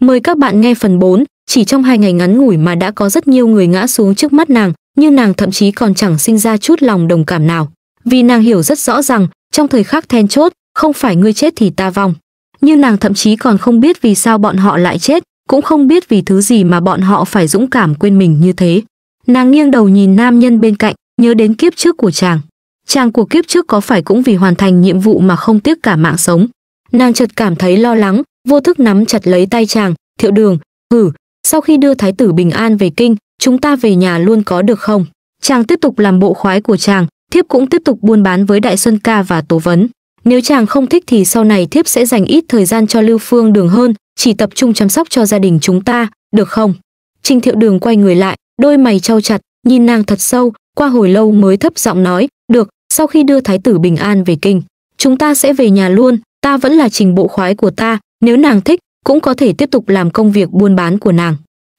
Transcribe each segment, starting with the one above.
Mời các bạn nghe phần 4, chỉ trong hai ngày ngắn ngủi mà đã có rất nhiều người ngã xuống trước mắt nàng, nhưng nàng thậm chí còn chẳng sinh ra chút lòng đồng cảm nào. Vì nàng hiểu rất rõ rằng, trong thời khắc then chốt, không phải ngươi chết thì ta vong. Như nàng thậm chí còn không biết vì sao bọn họ lại chết, cũng không biết vì thứ gì mà bọn họ phải dũng cảm quên mình như thế. Nàng nghiêng đầu nhìn nam nhân bên cạnh, nhớ đến kiếp trước của chàng. Chàng của kiếp trước có phải cũng vì hoàn thành nhiệm vụ mà không tiếc cả mạng sống. Nàng chợt cảm thấy lo lắng, vô thức nắm chặt lấy tay chàng thiệu đường hử sau khi đưa thái tử bình an về kinh chúng ta về nhà luôn có được không chàng tiếp tục làm bộ khoái của chàng thiếp cũng tiếp tục buôn bán với đại xuân ca và tố vấn nếu chàng không thích thì sau này thiếp sẽ dành ít thời gian cho lưu phương đường hơn chỉ tập trung chăm sóc cho gia đình chúng ta được không Trình thiệu đường quay người lại đôi mày trao chặt nhìn nàng thật sâu qua hồi lâu mới thấp giọng nói được sau khi đưa thái tử bình an về kinh chúng ta sẽ về nhà luôn ta vẫn là trình bộ khoái của ta nếu nàng thích, cũng có thể tiếp tục làm công việc buôn bán của nàng.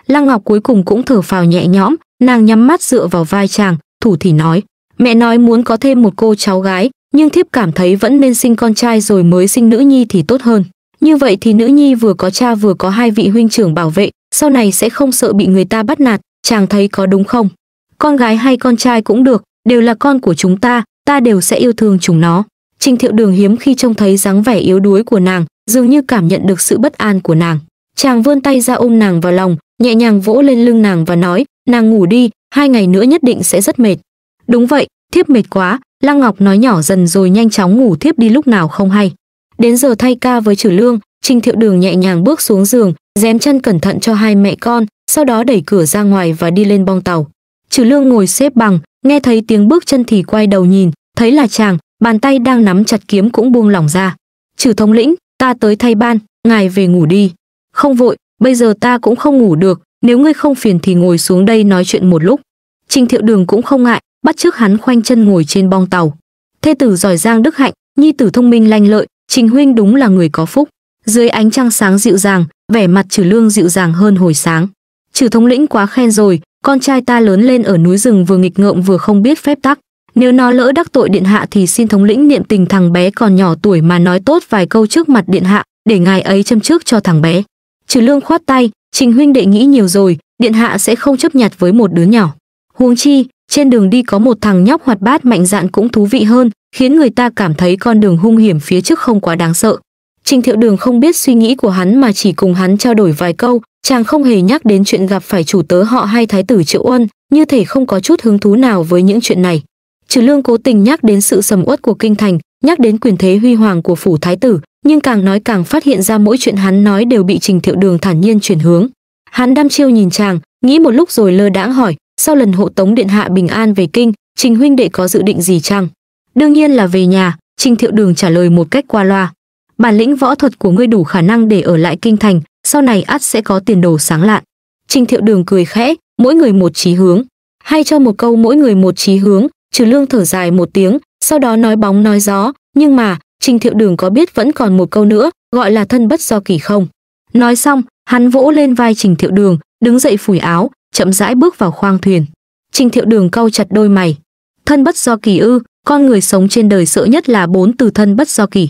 Lăng Ngọc cuối cùng cũng thở phào nhẹ nhõm, nàng nhắm mắt dựa vào vai chàng, thủ thì nói, mẹ nói muốn có thêm một cô cháu gái, nhưng thiếp cảm thấy vẫn nên sinh con trai rồi mới sinh nữ nhi thì tốt hơn. Như vậy thì nữ nhi vừa có cha vừa có hai vị huynh trưởng bảo vệ, sau này sẽ không sợ bị người ta bắt nạt, chàng thấy có đúng không? Con gái hay con trai cũng được, đều là con của chúng ta, ta đều sẽ yêu thương chúng nó. Trình thiệu đường hiếm khi trông thấy dáng vẻ yếu đuối của nàng, dường như cảm nhận được sự bất an của nàng chàng vươn tay ra ôm nàng vào lòng nhẹ nhàng vỗ lên lưng nàng và nói nàng ngủ đi hai ngày nữa nhất định sẽ rất mệt đúng vậy thiếp mệt quá lăng ngọc nói nhỏ dần rồi nhanh chóng ngủ thiếp đi lúc nào không hay đến giờ thay ca với Trử lương trình thiệu đường nhẹ nhàng bước xuống giường dém chân cẩn thận cho hai mẹ con sau đó đẩy cửa ra ngoài và đi lên bong tàu Trử lương ngồi xếp bằng nghe thấy tiếng bước chân thì quay đầu nhìn thấy là chàng bàn tay đang nắm chặt kiếm cũng buông lỏng ra trừ thống lĩnh ta tới thay ban, ngài về ngủ đi. Không vội, bây giờ ta cũng không ngủ được, nếu ngươi không phiền thì ngồi xuống đây nói chuyện một lúc. Trình thiệu đường cũng không ngại, bắt trước hắn khoanh chân ngồi trên bong tàu. Thê tử giỏi giang đức hạnh, nhi tử thông minh lanh lợi, trình huynh đúng là người có phúc. Dưới ánh trăng sáng dịu dàng, vẻ mặt trừ lương dịu dàng hơn hồi sáng. Trừ thống lĩnh quá khen rồi, con trai ta lớn lên ở núi rừng vừa nghịch ngợm vừa không biết phép tắc, nếu nó lỡ đắc tội điện hạ thì xin thống lĩnh niệm tình thằng bé còn nhỏ tuổi mà nói tốt vài câu trước mặt điện hạ, để ngài ấy châm trước cho thằng bé. Trừ lương khoát tay, trình huynh đệ nghĩ nhiều rồi, điện hạ sẽ không chấp nhặt với một đứa nhỏ. Huống chi, trên đường đi có một thằng nhóc hoạt bát mạnh dạn cũng thú vị hơn, khiến người ta cảm thấy con đường hung hiểm phía trước không quá đáng sợ. Trình Thiệu Đường không biết suy nghĩ của hắn mà chỉ cùng hắn trao đổi vài câu, chàng không hề nhắc đến chuyện gặp phải chủ tớ họ hay thái tử Triệu ân như thể không có chút hứng thú nào với những chuyện này. Trừ Lương cố tình nhắc đến sự sầm uất của kinh thành, nhắc đến quyền thế huy hoàng của phủ thái tử, nhưng càng nói càng phát hiện ra mỗi chuyện hắn nói đều bị Trình Thiệu Đường thản nhiên chuyển hướng. Hắn đăm chiêu nhìn chàng, nghĩ một lúc rồi lơ đãng hỏi, sau lần hộ tống điện hạ bình an về kinh, Trình huynh đệ có dự định gì chăng? Đương nhiên là về nhà, Trình Thiệu Đường trả lời một cách qua loa. Bản lĩnh võ thuật của ngươi đủ khả năng để ở lại kinh thành, sau này ắt sẽ có tiền đồ sáng lạn. Trình Thiệu Đường cười khẽ, mỗi người một chí hướng, hay cho một câu mỗi người một chí hướng, trừ lương thở dài một tiếng sau đó nói bóng nói gió nhưng mà trình thiệu đường có biết vẫn còn một câu nữa gọi là thân bất do kỳ không nói xong hắn vỗ lên vai trình thiệu đường đứng dậy phủi áo chậm rãi bước vào khoang thuyền trình thiệu đường cau chặt đôi mày thân bất do kỳ ư con người sống trên đời sợ nhất là bốn từ thân bất do kỳ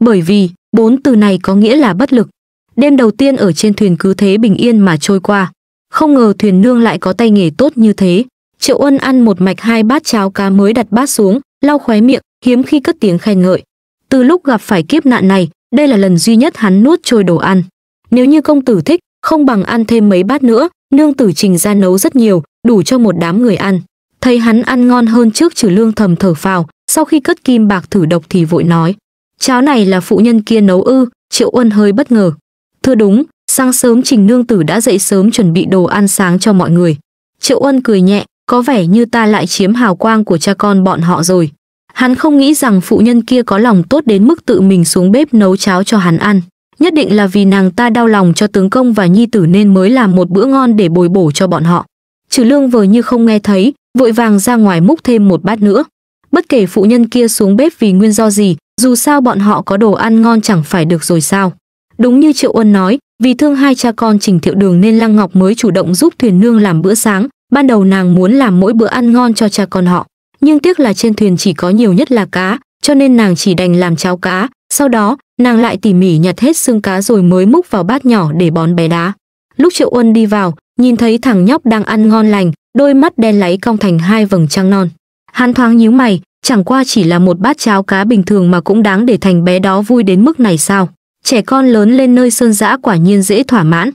bởi vì bốn từ này có nghĩa là bất lực đêm đầu tiên ở trên thuyền cứ thế bình yên mà trôi qua không ngờ thuyền nương lại có tay nghề tốt như thế Triệu Ân ăn một mạch hai bát cháo cá mới đặt bát xuống, lau khóe miệng, hiếm khi cất tiếng khen ngợi. Từ lúc gặp phải kiếp nạn này, đây là lần duy nhất hắn nuốt trôi đồ ăn. Nếu như công tử thích, không bằng ăn thêm mấy bát nữa, nương tử trình ra nấu rất nhiều, đủ cho một đám người ăn. Thấy hắn ăn ngon hơn trước trừ lương thầm thở phào, sau khi cất kim bạc thử độc thì vội nói. Cháo này là phụ nhân kia nấu ư, triệu uân hơi bất ngờ. Thưa đúng, sáng sớm trình nương tử đã dậy sớm chuẩn bị đồ ăn sáng cho mọi người. Triệu uân cười nhẹ, có vẻ như ta lại chiếm hào quang của cha con bọn họ rồi. Hắn không nghĩ rằng phụ nhân kia có lòng tốt đến mức tự mình xuống bếp nấu cháo cho hắn ăn. Nhất định là vì nàng ta đau lòng cho tướng công và nhi tử nên mới làm một bữa ngon để bồi bổ cho bọn họ. Trừ lương vờ như không nghe thấy, vội vàng ra ngoài múc thêm một bát nữa. Bất kể phụ nhân kia xuống bếp vì nguyên do gì, dù sao bọn họ có đồ ăn ngon chẳng phải được rồi sao. Đúng như Triệu Uân nói, vì thương hai cha con Trình Thiệu Đường nên Lăng Ngọc mới chủ động giúp Thuyền Nương làm bữa sáng, Ban đầu nàng muốn làm mỗi bữa ăn ngon cho cha con họ, nhưng tiếc là trên thuyền chỉ có nhiều nhất là cá, cho nên nàng chỉ đành làm cháo cá, sau đó nàng lại tỉ mỉ nhặt hết xương cá rồi mới múc vào bát nhỏ để bón bé đá. Lúc Triệu Uân đi vào, nhìn thấy thằng nhóc đang ăn ngon lành, đôi mắt đen láy cong thành hai vầng trăng non. Hắn thoáng nhíu mày, chẳng qua chỉ là một bát cháo cá bình thường mà cũng đáng để thành bé đó vui đến mức này sao? Trẻ con lớn lên nơi sơn dã quả nhiên dễ thỏa mãn.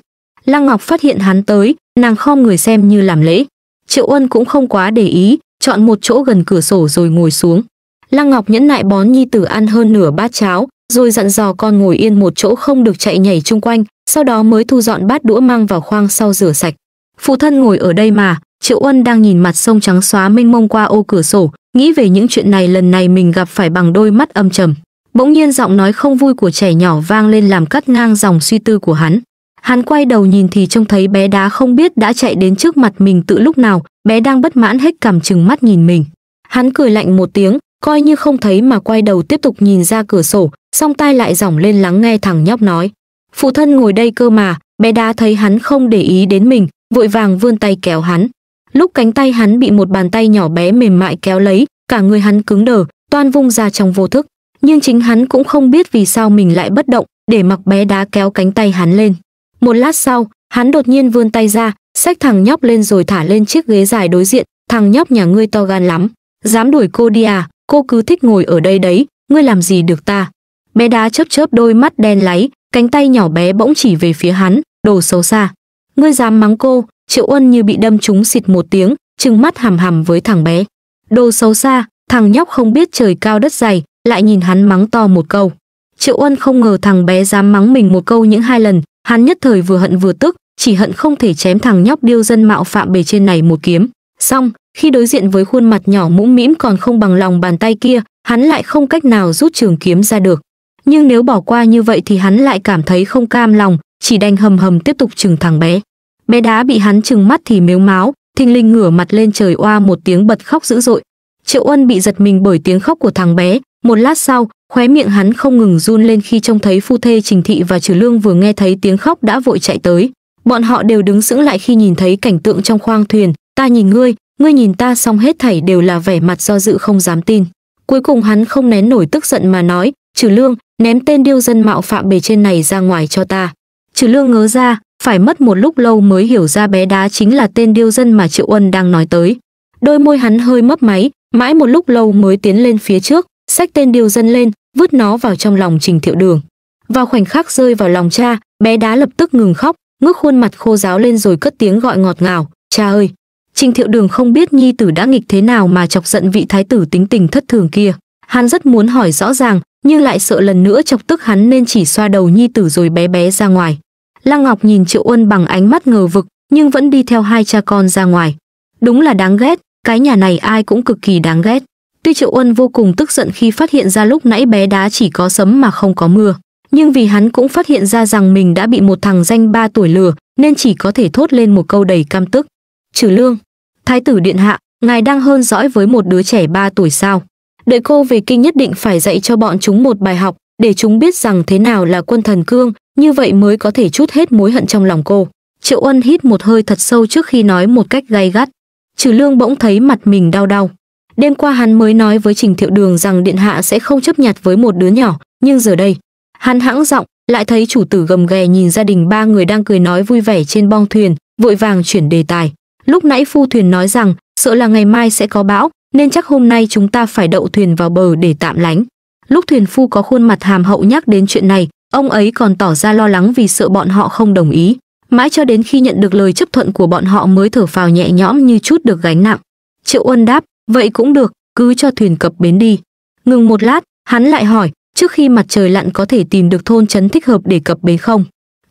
Lăng Ngọc phát hiện hắn tới, nàng khom người xem như làm lễ. Triệu Ân cũng không quá để ý, chọn một chỗ gần cửa sổ rồi ngồi xuống. Lăng Ngọc nhẫn nại bón nhi tử ăn hơn nửa bát cháo, rồi dặn dò con ngồi yên một chỗ không được chạy nhảy chung quanh, sau đó mới thu dọn bát đũa mang vào khoang sau rửa sạch. Phụ thân ngồi ở đây mà, Triệu Ân đang nhìn mặt sông trắng xóa mênh mông qua ô cửa sổ, nghĩ về những chuyện này lần này mình gặp phải bằng đôi mắt âm trầm. Bỗng nhiên giọng nói không vui của trẻ nhỏ vang lên làm cắt ngang dòng suy tư của hắn. Hắn quay đầu nhìn thì trông thấy bé đá không biết đã chạy đến trước mặt mình tự lúc nào, bé đang bất mãn hết cảm chừng mắt nhìn mình. Hắn cười lạnh một tiếng, coi như không thấy mà quay đầu tiếp tục nhìn ra cửa sổ, song tai lại giỏng lên lắng nghe thằng nhóc nói. Phụ thân ngồi đây cơ mà, bé đá thấy hắn không để ý đến mình, vội vàng vươn tay kéo hắn. Lúc cánh tay hắn bị một bàn tay nhỏ bé mềm mại kéo lấy, cả người hắn cứng đờ, toan vung ra trong vô thức. Nhưng chính hắn cũng không biết vì sao mình lại bất động, để mặc bé đá kéo cánh tay hắn lên. Một lát sau, hắn đột nhiên vươn tay ra, xách thằng nhóc lên rồi thả lên chiếc ghế dài đối diện, thằng nhóc nhà ngươi to gan lắm, dám đuổi cô đi à, cô cứ thích ngồi ở đây đấy, ngươi làm gì được ta. Bé đá chớp chớp đôi mắt đen láy, cánh tay nhỏ bé bỗng chỉ về phía hắn, đồ xấu xa. Ngươi dám mắng cô, Triệu Uân như bị đâm trúng xịt một tiếng, trừng mắt hàm hàm với thằng bé. Đồ xấu xa, thằng nhóc không biết trời cao đất dày, lại nhìn hắn mắng to một câu. Triệu Uân không ngờ thằng bé dám mắng mình một câu những hai lần, Hắn nhất thời vừa hận vừa tức, chỉ hận không thể chém thằng nhóc điêu dân mạo phạm bề trên này một kiếm. Xong, khi đối diện với khuôn mặt nhỏ mũm mĩm còn không bằng lòng bàn tay kia, hắn lại không cách nào rút trường kiếm ra được. Nhưng nếu bỏ qua như vậy thì hắn lại cảm thấy không cam lòng, chỉ đành hầm hầm tiếp tục chừng thằng bé. Bé đá bị hắn chừng mắt thì mếu máo, thình linh ngửa mặt lên trời oa một tiếng bật khóc dữ dội. Triệu Ân bị giật mình bởi tiếng khóc của thằng bé, một lát sau, Khóe miệng hắn không ngừng run lên khi trông thấy phu thê Trình Thị và Trừ Lương vừa nghe thấy tiếng khóc đã vội chạy tới. Bọn họ đều đứng sững lại khi nhìn thấy cảnh tượng trong khoang thuyền, ta nhìn ngươi, ngươi nhìn ta xong hết thảy đều là vẻ mặt do dự không dám tin. Cuối cùng hắn không nén nổi tức giận mà nói, "Trừ Lương, ném tên điêu dân mạo phạm bề trên này ra ngoài cho ta." Trừ Lương ngớ ra, phải mất một lúc lâu mới hiểu ra bé đá chính là tên điêu dân mà Triệu Ân đang nói tới. Đôi môi hắn hơi mấp máy, mãi một lúc lâu mới tiến lên phía trước, xách tên điều dân lên, vứt nó vào trong lòng Trình Thiệu Đường. Vào khoảnh khắc rơi vào lòng cha, bé đá lập tức ngừng khóc, ngước khuôn mặt khô giáo lên rồi cất tiếng gọi ngọt ngào, "Cha ơi." Trình Thiệu Đường không biết nhi tử đã nghịch thế nào mà chọc giận vị thái tử tính tình thất thường kia. Hắn rất muốn hỏi rõ ràng, nhưng lại sợ lần nữa chọc tức hắn nên chỉ xoa đầu nhi tử rồi bé bé ra ngoài. Lăng Ngọc nhìn Triệu Uân bằng ánh mắt ngờ vực, nhưng vẫn đi theo hai cha con ra ngoài. Đúng là đáng ghét, cái nhà này ai cũng cực kỳ đáng ghét. Tuy Triệu Uân vô cùng tức giận khi phát hiện ra lúc nãy bé đá chỉ có sấm mà không có mưa, nhưng vì hắn cũng phát hiện ra rằng mình đã bị một thằng danh ba tuổi lừa, nên chỉ có thể thốt lên một câu đầy cam tức. "Trừ Lương, thái tử điện hạ, ngài đang hơn dõi với một đứa trẻ ba tuổi sao? Đợi cô về kinh nhất định phải dạy cho bọn chúng một bài học, để chúng biết rằng thế nào là quân thần cương, như vậy mới có thể chút hết mối hận trong lòng cô." Triệu Uân hít một hơi thật sâu trước khi nói một cách gay gắt. Trừ Lương bỗng thấy mặt mình đau đau. Đêm qua hắn mới nói với Trình Thiệu Đường rằng điện hạ sẽ không chấp nhặt với một đứa nhỏ, nhưng giờ đây, hắn hãng giọng, lại thấy chủ tử gầm ghè nhìn gia đình ba người đang cười nói vui vẻ trên bong thuyền, vội vàng chuyển đề tài. Lúc nãy phu thuyền nói rằng, sợ là ngày mai sẽ có bão, nên chắc hôm nay chúng ta phải đậu thuyền vào bờ để tạm lánh. Lúc thuyền phu có khuôn mặt hàm hậu nhắc đến chuyện này, ông ấy còn tỏ ra lo lắng vì sợ bọn họ không đồng ý. Mãi cho đến khi nhận được lời chấp thuận của bọn họ mới thở phào nhẹ nhõm như chút được gánh nặng. Triệu Uân đáp, Vậy cũng được, cứ cho thuyền cập bến đi. Ngừng một lát, hắn lại hỏi, trước khi mặt trời lặn có thể tìm được thôn trấn thích hợp để cập bến không?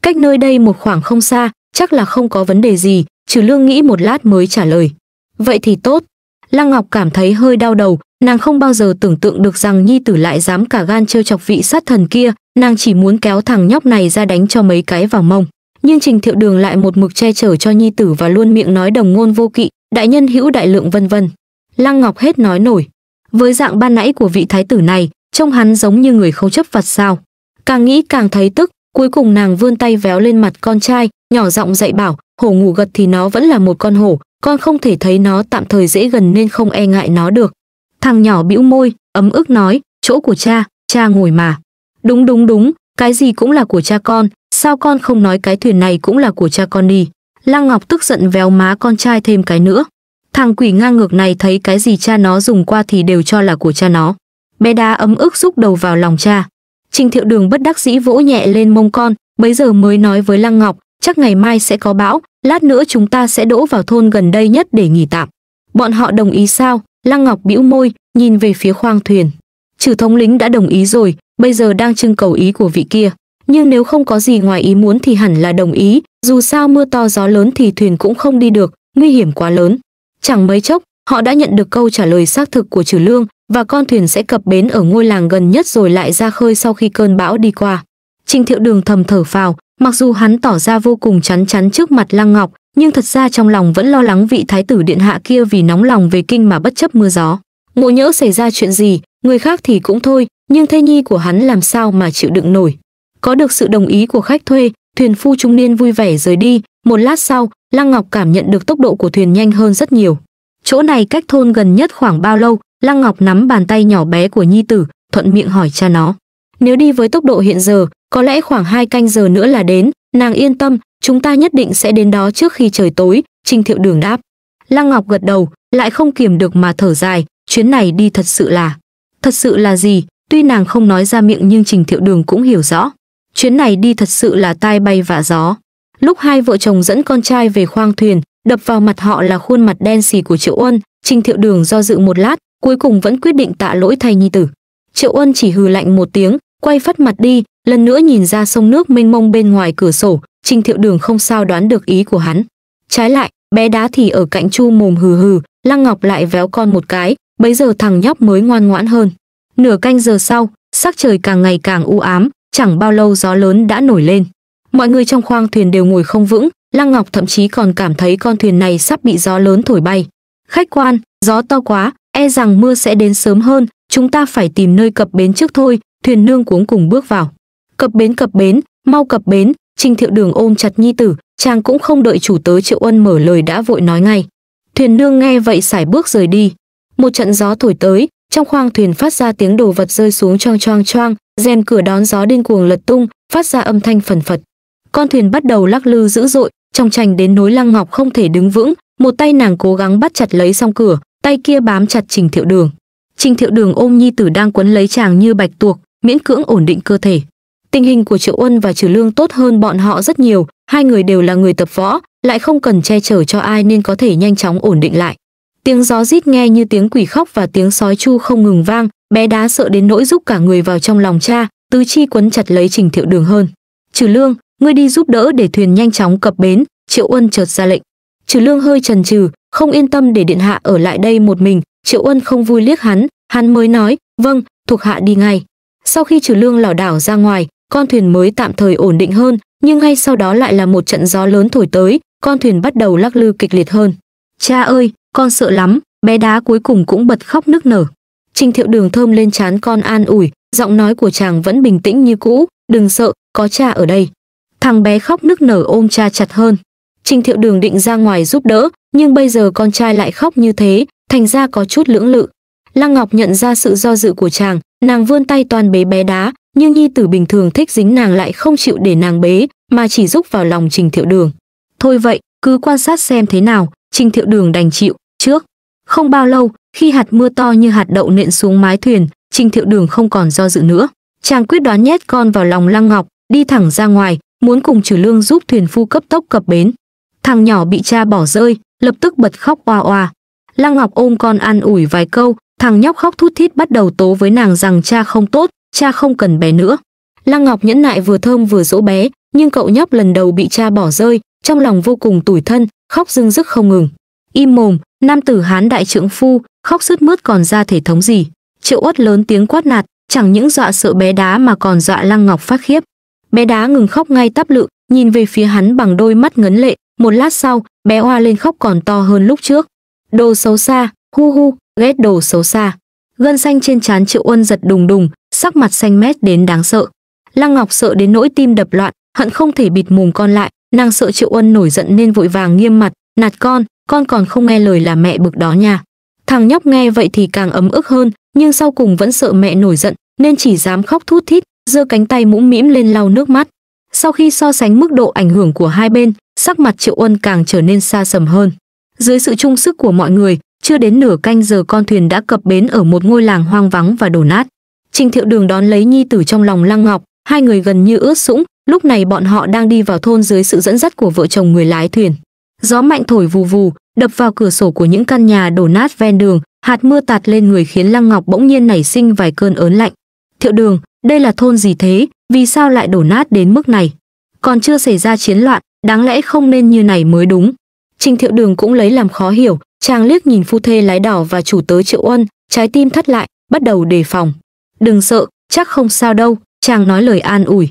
Cách nơi đây một khoảng không xa, chắc là không có vấn đề gì, trừ lương nghĩ một lát mới trả lời. Vậy thì tốt. Lăng Ngọc cảm thấy hơi đau đầu, nàng không bao giờ tưởng tượng được rằng nhi tử lại dám cả gan trêu chọc vị sát thần kia, nàng chỉ muốn kéo thằng nhóc này ra đánh cho mấy cái vào mông. Nhưng Trình Thiệu Đường lại một mực che chở cho nhi tử và luôn miệng nói đồng ngôn vô kỵ, đại nhân hữu đại lượng vân vân. Lăng Ngọc hết nói nổi. Với dạng ban nãy của vị thái tử này, trông hắn giống như người không chấp vật sao. Càng nghĩ càng thấy tức, cuối cùng nàng vươn tay véo lên mặt con trai, nhỏ giọng dạy bảo, hổ ngủ gật thì nó vẫn là một con hổ, con không thể thấy nó tạm thời dễ gần nên không e ngại nó được. Thằng nhỏ bĩu môi, ấm ức nói, chỗ của cha, cha ngồi mà. Đúng đúng đúng, cái gì cũng là của cha con, sao con không nói cái thuyền này cũng là của cha con đi. Lăng Ngọc tức giận véo má con trai thêm cái nữa. Thằng quỷ ngang ngược này thấy cái gì cha nó dùng qua thì đều cho là của cha nó. Bé đá ấm ức rúc đầu vào lòng cha. Trình thiệu đường bất đắc dĩ vỗ nhẹ lên mông con, bấy giờ mới nói với Lăng Ngọc, chắc ngày mai sẽ có bão, lát nữa chúng ta sẽ đỗ vào thôn gần đây nhất để nghỉ tạm. Bọn họ đồng ý sao? Lăng Ngọc bĩu môi, nhìn về phía khoang thuyền. Trừ thống lính đã đồng ý rồi, bây giờ đang trưng cầu ý của vị kia. Nhưng nếu không có gì ngoài ý muốn thì hẳn là đồng ý, dù sao mưa to gió lớn thì thuyền cũng không đi được, nguy hiểm quá lớn. Chẳng mấy chốc, họ đã nhận được câu trả lời xác thực của Trừ Lương và con thuyền sẽ cập bến ở ngôi làng gần nhất rồi lại ra khơi sau khi cơn bão đi qua. Trình Thiệu Đường thầm thở phào, mặc dù hắn tỏ ra vô cùng chắn chắn trước mặt Lăng Ngọc, nhưng thật ra trong lòng vẫn lo lắng vị thái tử điện hạ kia vì nóng lòng về kinh mà bất chấp mưa gió. Ngộ nhỡ xảy ra chuyện gì, người khác thì cũng thôi, nhưng thê nhi của hắn làm sao mà chịu đựng nổi. Có được sự đồng ý của khách thuê, thuyền phu trung niên vui vẻ rời đi, một lát sau, Lăng Ngọc cảm nhận được tốc độ của thuyền nhanh hơn rất nhiều. Chỗ này cách thôn gần nhất khoảng bao lâu, Lăng Ngọc nắm bàn tay nhỏ bé của Nhi Tử, thuận miệng hỏi cha nó. Nếu đi với tốc độ hiện giờ, có lẽ khoảng hai canh giờ nữa là đến, nàng yên tâm, chúng ta nhất định sẽ đến đó trước khi trời tối, Trình Thiệu Đường đáp. Lăng Ngọc gật đầu, lại không kiềm được mà thở dài, chuyến này đi thật sự là... Thật sự là gì, tuy nàng không nói ra miệng nhưng Trình Thiệu Đường cũng hiểu rõ. Chuyến này đi thật sự là tai bay vạ gió. Lúc hai vợ chồng dẫn con trai về khoang thuyền, đập vào mặt họ là khuôn mặt đen xì của Triệu Ân, Trình Thiệu Đường do dự một lát, cuối cùng vẫn quyết định tạ lỗi thay nhi tử. Triệu Ân chỉ hừ lạnh một tiếng, quay phát mặt đi, lần nữa nhìn ra sông nước mênh mông bên ngoài cửa sổ, Trình Thiệu Đường không sao đoán được ý của hắn. Trái lại, bé đá thì ở cạnh chu mồm hừ hừ, Lăng Ngọc lại véo con một cái, bấy giờ thằng nhóc mới ngoan ngoãn hơn. Nửa canh giờ sau, sắc trời càng ngày càng u ám, chẳng bao lâu gió lớn đã nổi lên mọi người trong khoang thuyền đều ngồi không vững lăng ngọc thậm chí còn cảm thấy con thuyền này sắp bị gió lớn thổi bay khách quan gió to quá e rằng mưa sẽ đến sớm hơn chúng ta phải tìm nơi cập bến trước thôi thuyền nương cuống cùng bước vào cập bến cập bến mau cập bến trình thiệu đường ôm chặt nhi tử chàng cũng không đợi chủ tớ triệu ân mở lời đã vội nói ngay thuyền nương nghe vậy sải bước rời đi một trận gió thổi tới trong khoang thuyền phát ra tiếng đồ vật rơi xuống choang choang choang rèm cửa đón gió điên cuồng lật tung phát ra âm thanh phần phật con thuyền bắt đầu lắc lư dữ dội trong tranh đến nối lăng ngọc không thể đứng vững một tay nàng cố gắng bắt chặt lấy song cửa tay kia bám chặt trình thiệu đường trình thiệu đường ôm nhi tử đang quấn lấy chàng như bạch tuộc miễn cưỡng ổn định cơ thể tình hình của triệu uân và trừ lương tốt hơn bọn họ rất nhiều hai người đều là người tập võ lại không cần che chở cho ai nên có thể nhanh chóng ổn định lại tiếng gió rít nghe như tiếng quỷ khóc và tiếng sói chu không ngừng vang bé đá sợ đến nỗi giúp cả người vào trong lòng cha tứ chi quấn chặt lấy trình thiệu đường hơn trừ lương ngươi đi giúp đỡ để thuyền nhanh chóng cập bến triệu uân chợt ra lệnh trừ lương hơi trần trừ không yên tâm để điện hạ ở lại đây một mình triệu uân không vui liếc hắn hắn mới nói vâng thuộc hạ đi ngay sau khi trừ lương lảo đảo ra ngoài con thuyền mới tạm thời ổn định hơn nhưng ngay sau đó lại là một trận gió lớn thổi tới con thuyền bắt đầu lắc lư kịch liệt hơn cha ơi con sợ lắm bé đá cuối cùng cũng bật khóc nức nở Trình Thiệu Đường thơm lên chán con an ủi, giọng nói của chàng vẫn bình tĩnh như cũ, "Đừng sợ, có cha ở đây." Thằng bé khóc nức nở ôm cha chặt hơn. Trình Thiệu Đường định ra ngoài giúp đỡ, nhưng bây giờ con trai lại khóc như thế, thành ra có chút lưỡng lự. Lăng Ngọc nhận ra sự do dự của chàng, nàng vươn tay toàn bế bé đá, nhưng nhi tử bình thường thích dính nàng lại không chịu để nàng bế, mà chỉ giúp vào lòng Trình Thiệu Đường. Thôi vậy, cứ quan sát xem thế nào, Trình Thiệu Đường đành chịu, trước. Không bao lâu, khi hạt mưa to như hạt đậu nện xuống mái thuyền, Trình Thiệu Đường không còn do dự nữa. Chàng quyết đoán nhét con vào lòng Lăng Ngọc, đi thẳng ra ngoài, muốn cùng trừ lương giúp thuyền phu cấp tốc cập bến thằng nhỏ bị cha bỏ rơi lập tức bật khóc oa oa lăng ngọc ôm con an ủi vài câu thằng nhóc khóc thút thít bắt đầu tố với nàng rằng cha không tốt cha không cần bé nữa lăng ngọc nhẫn nại vừa thơm vừa dỗ bé nhưng cậu nhóc lần đầu bị cha bỏ rơi trong lòng vô cùng tủi thân khóc dưng dứt không ngừng im mồm nam tử hán đại trưởng phu khóc sứt mướt còn ra thể thống gì triệu uất lớn tiếng quát nạt chẳng những dọa sợ bé đá mà còn dọa lăng ngọc phát khiếp bé đá ngừng khóc ngay tắp lự nhìn về phía hắn bằng đôi mắt ngấn lệ một lát sau bé oa lên khóc còn to hơn lúc trước đồ xấu xa hu hu ghét đồ xấu xa gân xanh trên trán triệu uân giật đùng đùng sắc mặt xanh mét đến đáng sợ lăng ngọc sợ đến nỗi tim đập loạn hận không thể bịt mồm con lại nàng sợ triệu uân nổi giận nên vội vàng nghiêm mặt nạt con con còn không nghe lời là mẹ bực đó nha thằng nhóc nghe vậy thì càng ấm ức hơn nhưng sau cùng vẫn sợ mẹ nổi giận nên chỉ dám khóc thút thít giơ cánh tay mũm mĩm lên lau nước mắt. Sau khi so sánh mức độ ảnh hưởng của hai bên, sắc mặt Triệu Uân càng trở nên xa sầm hơn. Dưới sự chung sức của mọi người, chưa đến nửa canh giờ con thuyền đã cập bến ở một ngôi làng hoang vắng và đổ nát. Trình Thiệu Đường đón lấy nhi tử trong lòng Lăng Ngọc, hai người gần như ướt sũng, lúc này bọn họ đang đi vào thôn dưới sự dẫn dắt của vợ chồng người lái thuyền. Gió mạnh thổi vù vù, đập vào cửa sổ của những căn nhà đổ nát ven đường, hạt mưa tạt lên người khiến Lăng Ngọc bỗng nhiên nảy sinh vài cơn ớn lạnh. "Thiệu Đường, đây là thôn gì thế, vì sao lại đổ nát đến mức này. Còn chưa xảy ra chiến loạn, đáng lẽ không nên như này mới đúng. Trình thiệu đường cũng lấy làm khó hiểu, chàng liếc nhìn phu thê lái đỏ và chủ tớ triệu ân, trái tim thắt lại, bắt đầu đề phòng. Đừng sợ, chắc không sao đâu, chàng nói lời an ủi.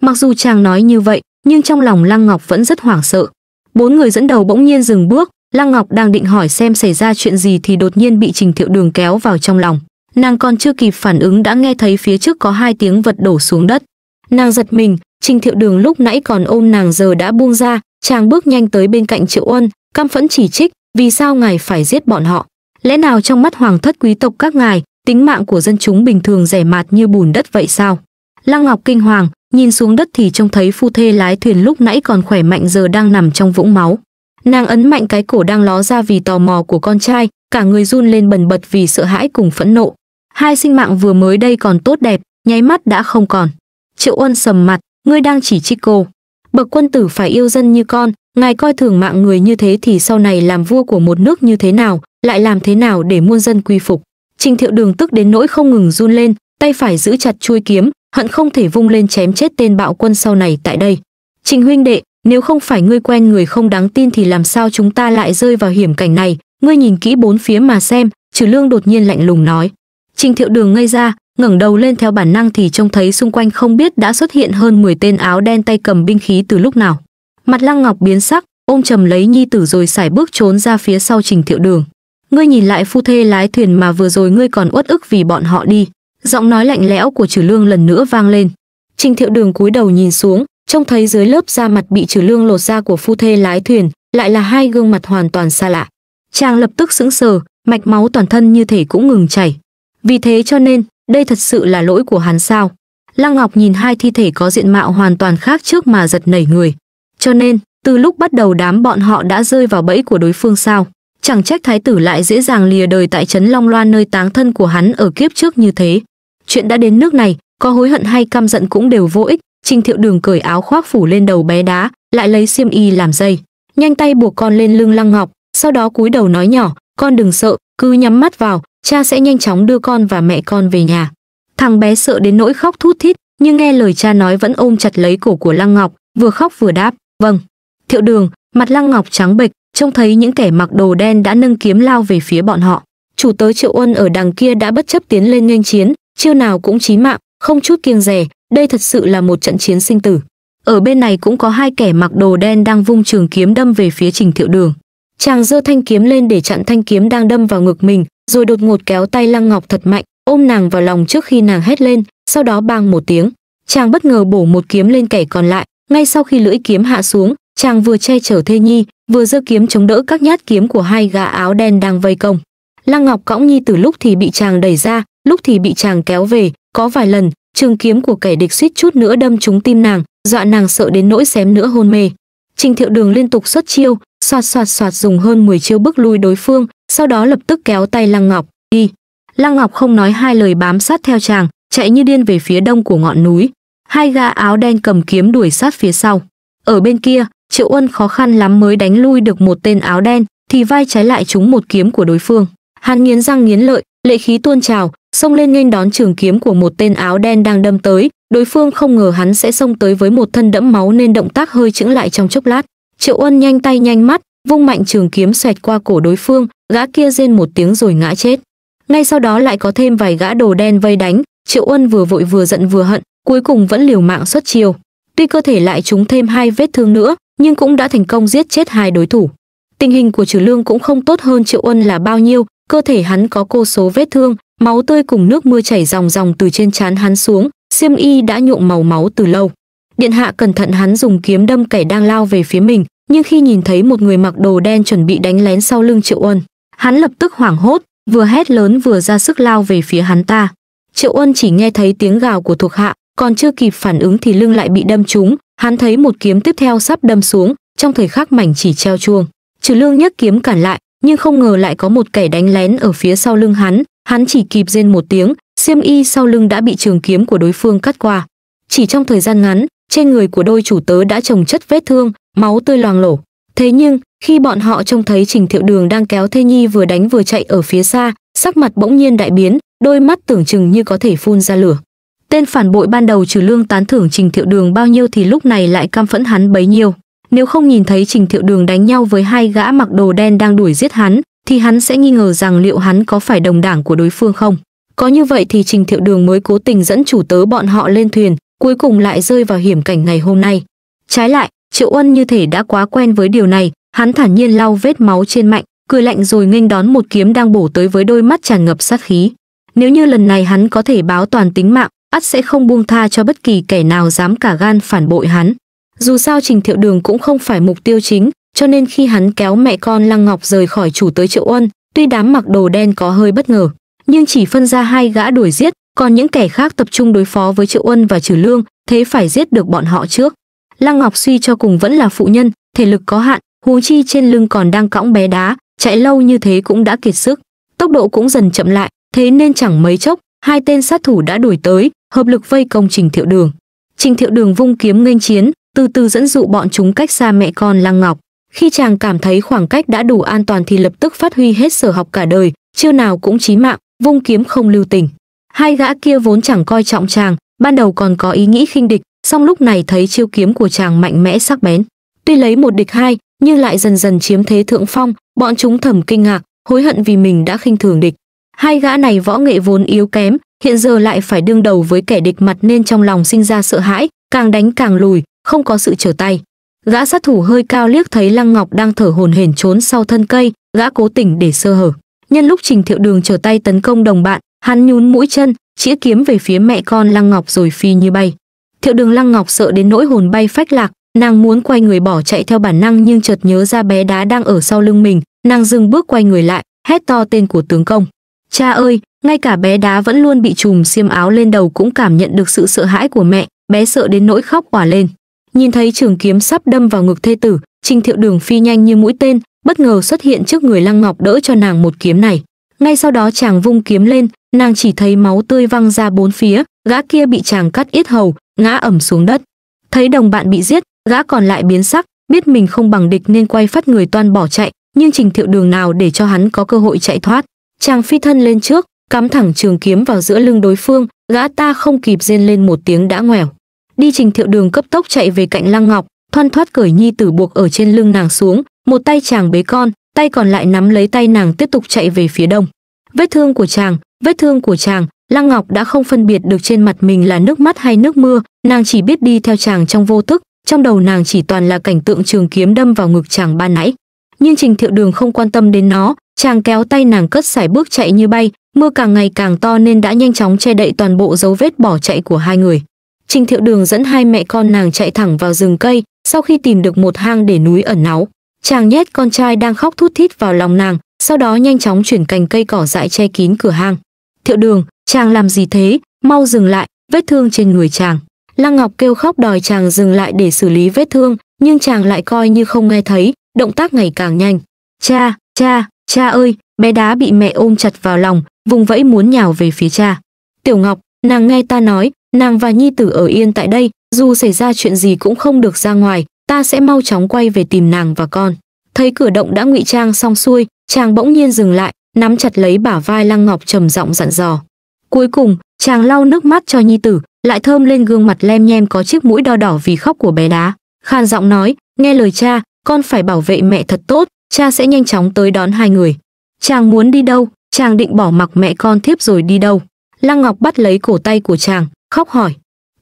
Mặc dù chàng nói như vậy, nhưng trong lòng Lăng Ngọc vẫn rất hoảng sợ. Bốn người dẫn đầu bỗng nhiên dừng bước, Lăng Ngọc đang định hỏi xem xảy ra chuyện gì thì đột nhiên bị Trình Thiệu Đường kéo vào trong lòng. Nàng còn chưa kịp phản ứng đã nghe thấy phía trước có hai tiếng vật đổ xuống đất. Nàng giật mình, Trình Thiệu Đường lúc nãy còn ôm nàng giờ đã buông ra, chàng bước nhanh tới bên cạnh Triệu Ân, căm phẫn chỉ trích, vì sao ngài phải giết bọn họ? Lẽ nào trong mắt hoàng thất quý tộc các ngài, tính mạng của dân chúng bình thường rẻ mạt như bùn đất vậy sao? Lăng Ngọc kinh hoàng, nhìn xuống đất thì trông thấy phu thê lái thuyền lúc nãy còn khỏe mạnh giờ đang nằm trong vũng máu. Nàng ấn mạnh cái cổ đang ló ra vì tò mò của con trai, cả người run lên bần bật vì sợ hãi cùng phẫn nộ, hai sinh mạng vừa mới đây còn tốt đẹp, nháy mắt đã không còn. Triệu Uân sầm mặt, ngươi đang chỉ trích cô. Bậc quân tử phải yêu dân như con, ngài coi thường mạng người như thế thì sau này làm vua của một nước như thế nào, lại làm thế nào để muôn dân quy phục. Trình Thiệu Đường tức đến nỗi không ngừng run lên, tay phải giữ chặt chuôi kiếm, hận không thể vung lên chém chết tên bạo quân sau này tại đây. Trình huynh đệ, nếu không phải ngươi quen người không đáng tin thì làm sao chúng ta lại rơi vào hiểm cảnh này, ngươi nhìn kỹ bốn phía mà xem, Trừ Lương đột nhiên lạnh lùng nói. Trình Thiệu Đường ngây ra, ngẩng đầu lên theo bản năng thì trông thấy xung quanh không biết đã xuất hiện hơn 10 tên áo đen tay cầm binh khí từ lúc nào. Mặt Lăng Ngọc biến sắc, ôm trầm lấy nhi tử rồi sải bước trốn ra phía sau Trình Thiệu Đường. Ngươi nhìn lại phu thê lái thuyền mà vừa rồi ngươi còn uất ức vì bọn họ đi. Giọng nói lạnh lẽo của Trừ Lương lần nữa vang lên. Trình Thiệu Đường cúi đầu nhìn xuống, trông thấy dưới lớp da mặt bị Trừ Lương lột ra của phu thê lái thuyền, lại là hai gương mặt hoàn toàn xa lạ. Chàng lập tức sững sờ, mạch máu toàn thân như thể cũng ngừng chảy. Vì thế cho nên, đây thật sự là lỗi của hắn sao? Lăng Ngọc nhìn hai thi thể có diện mạo hoàn toàn khác trước mà giật nảy người. Cho nên, từ lúc bắt đầu đám bọn họ đã rơi vào bẫy của đối phương sao? Chẳng trách thái tử lại dễ dàng lìa đời tại trấn Long Loan nơi táng thân của hắn ở kiếp trước như thế. Chuyện đã đến nước này, có hối hận hay căm giận cũng đều vô ích. Trình Thiệu Đường cởi áo khoác phủ lên đầu bé đá, lại lấy xiêm y làm dây, nhanh tay buộc con lên lưng Lăng Ngọc, sau đó cúi đầu nói nhỏ, "Con đừng sợ, cứ nhắm mắt vào, cha sẽ nhanh chóng đưa con và mẹ con về nhà. Thằng bé sợ đến nỗi khóc thút thít, nhưng nghe lời cha nói vẫn ôm chặt lấy cổ của Lăng Ngọc, vừa khóc vừa đáp, "Vâng." Thiệu Đường, mặt Lăng Ngọc trắng bệch, trông thấy những kẻ mặc đồ đen đã nâng kiếm lao về phía bọn họ. Chủ tớ Triệu Uân ở đằng kia đã bất chấp tiến lên nghênh chiến, chiêu nào cũng chí mạng, không chút kiêng dè, đây thật sự là một trận chiến sinh tử. Ở bên này cũng có hai kẻ mặc đồ đen đang vung trường kiếm đâm về phía Trình Thiệu Đường. Chàng giơ thanh kiếm lên để chặn thanh kiếm đang đâm vào ngực mình, rồi đột ngột kéo tay Lăng Ngọc thật mạnh, ôm nàng vào lòng trước khi nàng hét lên, sau đó bang một tiếng, chàng bất ngờ bổ một kiếm lên kẻ còn lại, ngay sau khi lưỡi kiếm hạ xuống, chàng vừa che chở Thê Nhi, vừa giơ kiếm chống đỡ các nhát kiếm của hai gã áo đen đang vây công. Lăng Ngọc cõng Nhi từ lúc thì bị chàng đẩy ra, lúc thì bị chàng kéo về, có vài lần, trường kiếm của kẻ địch suýt chút nữa đâm trúng tim nàng, dọa nàng sợ đến nỗi xém nữa hôn mê. Trình Thiệu Đường liên tục xuất chiêu, xoạt xoạt xoạt dùng hơn 10 chiêu bức lui đối phương, sau đó lập tức kéo tay Lăng Ngọc, đi. Lăng Ngọc không nói hai lời bám sát theo chàng, chạy như điên về phía đông của ngọn núi. Hai gã áo đen cầm kiếm đuổi sát phía sau. Ở bên kia, Triệu Uân khó khăn lắm mới đánh lui được một tên áo đen, thì vai trái lại trúng một kiếm của đối phương. Hắn nghiến răng nghiến lợi, lệ khí tuôn trào, xông lên nghênh đón trường kiếm của một tên áo đen đang đâm tới, đối phương không ngờ hắn sẽ xông tới với một thân đẫm máu nên động tác hơi chững lại trong chốc lát. Triệu Uân nhanh tay nhanh mắt, vung mạnh trường kiếm xoẹt qua cổ đối phương, gã kia rên một tiếng rồi ngã chết. Ngay sau đó lại có thêm vài gã đồ đen vây đánh, Triệu Uân vừa vội vừa giận vừa hận, cuối cùng vẫn liều mạng xuất chiêu. Tuy cơ thể lại trúng thêm hai vết thương nữa, nhưng cũng đã thành công giết chết hai đối thủ. Tình hình của Trừ Lương cũng không tốt hơn Triệu Uân là bao nhiêu, cơ thể hắn có cô số vết thương, máu tươi cùng nước mưa chảy ròng ròng từ trên trán hắn xuống, xiêm y đã nhuộm màu máu từ lâu. Điện hạ cẩn thận hắn dùng kiếm đâm kẻ đang lao về phía mình, nhưng khi nhìn thấy một người mặc đồ đen chuẩn bị đánh lén sau lưng Triệu Uân, hắn lập tức hoảng hốt, vừa hét lớn vừa ra sức lao về phía hắn ta. Triệu Uân chỉ nghe thấy tiếng gào của thuộc hạ, còn chưa kịp phản ứng thì lưng lại bị đâm trúng, hắn thấy một kiếm tiếp theo sắp đâm xuống, trong thời khắc mảnh chỉ treo chuông. Trừ Lương nhấc kiếm cản lại, nhưng không ngờ lại có một kẻ đánh lén ở phía sau lưng hắn, hắn chỉ kịp rên một tiếng, xiêm y sau lưng đã bị trường kiếm của đối phương cắt qua. Chỉ trong thời gian ngắn, trên người của đôi chủ tớ đã trồng chất vết thương, máu tươi loang lổ. Thế nhưng, khi bọn họ trông thấy Trình Thiệu Đường đang kéo Thê Nhi vừa đánh vừa chạy ở phía xa, sắc mặt bỗng nhiên đại biến, đôi mắt tưởng chừng như có thể phun ra lửa. Tên phản bội ban đầu trừ lương tán thưởng Trình Thiệu Đường bao nhiêu thì lúc này lại cam phẫn hắn bấy nhiêu. Nếu không nhìn thấy Trình Thiệu Đường đánh nhau với hai gã mặc đồ đen đang đuổi giết hắn, thì hắn sẽ nghi ngờ rằng liệu hắn có phải đồng đảng của đối phương không. Có như vậy thì Trình Thiệu Đường mới cố tình dẫn chủ tớ bọn họ lên thuyền, cuối cùng lại rơi vào hiểm cảnh ngày hôm nay. Trái lại, Triệu Ân như thể đã quá quen với điều này, hắn thản nhiên lau vết máu trên mạnh, cười lạnh rồi nghênh đón một kiếm đang bổ tới với đôi mắt tràn ngập sát khí. Nếu như lần này hắn có thể báo toàn tính mạng, ắt sẽ không buông tha cho bất kỳ kẻ nào dám cả gan phản bội hắn. Dù sao Trình Thiệu Đường cũng không phải mục tiêu chính, cho nên khi hắn kéo mẹ con Lăng Ngọc rời khỏi chủ tới Triệu Ân, tuy đám mặc đồ đen có hơi bất ngờ, nhưng chỉ phân ra hai gã đuổi giết, còn những kẻ khác tập trung đối phó với Triệu ân và Trừ Lương, thế phải giết được bọn họ trước. Lăng Ngọc suy cho cùng vẫn là phụ nhân, thể lực có hạn, huống chi trên lưng còn đang cõng bé đá, chạy lâu như thế cũng đã kiệt sức, tốc độ cũng dần chậm lại, thế nên chẳng mấy chốc, hai tên sát thủ đã đuổi tới, hợp lực vây công Trình Thiệu Đường. Trình Thiệu Đường vung kiếm nghênh chiến, từ từ dẫn dụ bọn chúng cách xa mẹ con Lăng Ngọc. Khi chàng cảm thấy khoảng cách đã đủ an toàn thì lập tức phát huy hết sở học cả đời, chiêu nào cũng chí mạng, vung kiếm không lưu tình. Hai gã kia vốn chẳng coi trọng chàng, ban đầu còn có ý nghĩ khinh địch, song lúc này thấy chiêu kiếm của chàng mạnh mẽ sắc bén. Tuy lấy một địch hai, nhưng lại dần dần chiếm thế thượng phong, bọn chúng thầm kinh ngạc, hối hận vì mình đã khinh thường địch. Hai gã này võ nghệ vốn yếu kém, hiện giờ lại phải đương đầu với kẻ địch mặt nên trong lòng sinh ra sợ hãi, càng đánh càng lùi, không có sự trở tay. Gã sát thủ hơi cao liếc thấy Lăng Ngọc đang thở hồn hển trốn sau thân cây, gã cố tình để sơ hở. Nhân lúc Trình Thiệu Đường trở tay tấn công đồng bạn, hắn nhún mũi chân chĩa kiếm về phía mẹ con lăng ngọc rồi phi như bay thiệu đường lăng ngọc sợ đến nỗi hồn bay phách lạc nàng muốn quay người bỏ chạy theo bản năng nhưng chợt nhớ ra bé đá đang ở sau lưng mình nàng dừng bước quay người lại hét to tên của tướng công cha ơi ngay cả bé đá vẫn luôn bị trùm xiêm áo lên đầu cũng cảm nhận được sự sợ hãi của mẹ bé sợ đến nỗi khóc quả lên nhìn thấy trường kiếm sắp đâm vào ngực thê tử trình thiệu đường phi nhanh như mũi tên bất ngờ xuất hiện trước người lăng ngọc đỡ cho nàng một kiếm này ngay sau đó chàng vung kiếm lên nàng chỉ thấy máu tươi văng ra bốn phía gã kia bị chàng cắt ít hầu ngã ẩm xuống đất thấy đồng bạn bị giết gã còn lại biến sắc biết mình không bằng địch nên quay phát người toan bỏ chạy nhưng trình thiệu đường nào để cho hắn có cơ hội chạy thoát chàng phi thân lên trước cắm thẳng trường kiếm vào giữa lưng đối phương gã ta không kịp rên lên một tiếng đã ngoẻo đi trình thiệu đường cấp tốc chạy về cạnh lăng ngọc thoăn thoát cởi nhi tử buộc ở trên lưng nàng xuống một tay chàng bế con tay còn lại nắm lấy tay nàng tiếp tục chạy về phía đông vết thương của chàng vết thương của chàng lăng ngọc đã không phân biệt được trên mặt mình là nước mắt hay nước mưa nàng chỉ biết đi theo chàng trong vô thức trong đầu nàng chỉ toàn là cảnh tượng trường kiếm đâm vào ngực chàng ban nãy nhưng trình thiệu đường không quan tâm đến nó chàng kéo tay nàng cất sải bước chạy như bay mưa càng ngày càng to nên đã nhanh chóng che đậy toàn bộ dấu vết bỏ chạy của hai người trình thiệu đường dẫn hai mẹ con nàng chạy thẳng vào rừng cây sau khi tìm được một hang để núi ẩn náu Chàng nhét con trai đang khóc thút thít vào lòng nàng, sau đó nhanh chóng chuyển cành cây cỏ dại che kín cửa hang. Thiệu đường, chàng làm gì thế, mau dừng lại, vết thương trên người chàng. Lăng Ngọc kêu khóc đòi chàng dừng lại để xử lý vết thương, nhưng chàng lại coi như không nghe thấy, động tác ngày càng nhanh. Cha, cha, cha ơi, bé đá bị mẹ ôm chặt vào lòng, vùng vẫy muốn nhào về phía cha. Tiểu Ngọc, nàng nghe ta nói, nàng và Nhi Tử ở yên tại đây, dù xảy ra chuyện gì cũng không được ra ngoài, ta sẽ mau chóng quay về tìm nàng và con thấy cửa động đã ngụy trang xong xuôi chàng bỗng nhiên dừng lại nắm chặt lấy bả vai lăng ngọc trầm giọng dặn dò cuối cùng chàng lau nước mắt cho nhi tử lại thơm lên gương mặt lem nhem có chiếc mũi đo đỏ vì khóc của bé đá khan giọng nói nghe lời cha con phải bảo vệ mẹ thật tốt cha sẽ nhanh chóng tới đón hai người chàng muốn đi đâu chàng định bỏ mặc mẹ con thiếp rồi đi đâu lăng ngọc bắt lấy cổ tay của chàng khóc hỏi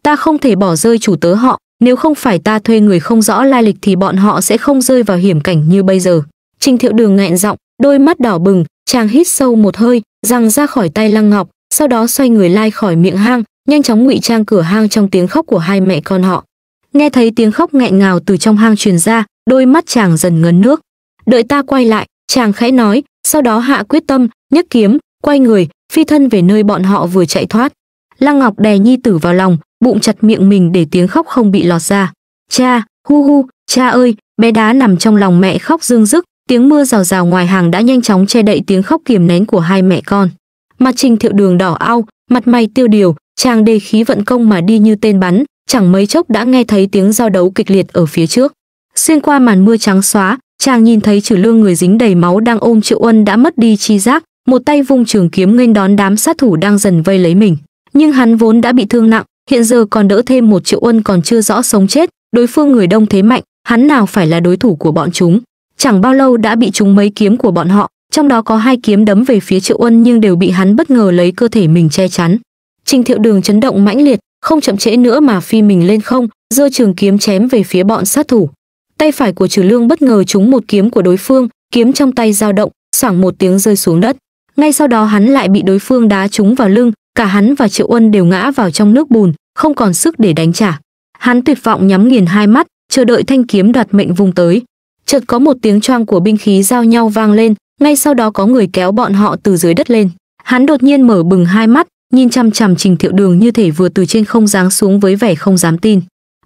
ta không thể bỏ rơi chủ tớ họ nếu không phải ta thuê người không rõ lai lịch thì bọn họ sẽ không rơi vào hiểm cảnh như bây giờ. Trình Thiệu Đường nghẹn giọng, đôi mắt đỏ bừng, chàng hít sâu một hơi, răng ra khỏi tay Lăng Ngọc, sau đó xoay người lai khỏi miệng hang, nhanh chóng ngụy trang cửa hang trong tiếng khóc của hai mẹ con họ. Nghe thấy tiếng khóc nghẹn ngào từ trong hang truyền ra, đôi mắt chàng dần ngấn nước. Đợi ta quay lại, chàng khẽ nói, sau đó hạ quyết tâm, nhấc kiếm, quay người, phi thân về nơi bọn họ vừa chạy thoát. Lăng Ngọc đè nhi tử vào lòng, bụng chặt miệng mình để tiếng khóc không bị lọt ra. Cha, hu hu, cha ơi, bé đá nằm trong lòng mẹ khóc dương dứt, tiếng mưa rào rào ngoài hàng đã nhanh chóng che đậy tiếng khóc kiềm nén của hai mẹ con. Mặt trình thiệu đường đỏ ao, mặt mày tiêu điều, chàng đề khí vận công mà đi như tên bắn, chẳng mấy chốc đã nghe thấy tiếng giao đấu kịch liệt ở phía trước. Xuyên qua màn mưa trắng xóa, chàng nhìn thấy trừ lương người dính đầy máu đang ôm triệu uân đã mất đi chi giác, một tay vung trường kiếm nghênh đón đám sát thủ đang dần vây lấy mình nhưng hắn vốn đã bị thương nặng hiện giờ còn đỡ thêm một triệu uân còn chưa rõ sống chết đối phương người đông thế mạnh hắn nào phải là đối thủ của bọn chúng chẳng bao lâu đã bị chúng mấy kiếm của bọn họ trong đó có hai kiếm đấm về phía triệu uân nhưng đều bị hắn bất ngờ lấy cơ thể mình che chắn trình thiệu đường chấn động mãnh liệt không chậm trễ nữa mà phi mình lên không giơ trường kiếm chém về phía bọn sát thủ tay phải của trừ lương bất ngờ trúng một kiếm của đối phương kiếm trong tay dao động xoảng một tiếng rơi xuống đất ngay sau đó hắn lại bị đối phương đá trúng vào lưng cả hắn và triệu ân đều ngã vào trong nước bùn không còn sức để đánh trả hắn tuyệt vọng nhắm nghiền hai mắt chờ đợi thanh kiếm đoạt mệnh vùng tới chợt có một tiếng choang của binh khí giao nhau vang lên ngay sau đó có người kéo bọn họ từ dưới đất lên hắn đột nhiên mở bừng hai mắt nhìn chằm chằm trình thiệu đường như thể vừa từ trên không giáng xuống với vẻ không dám tin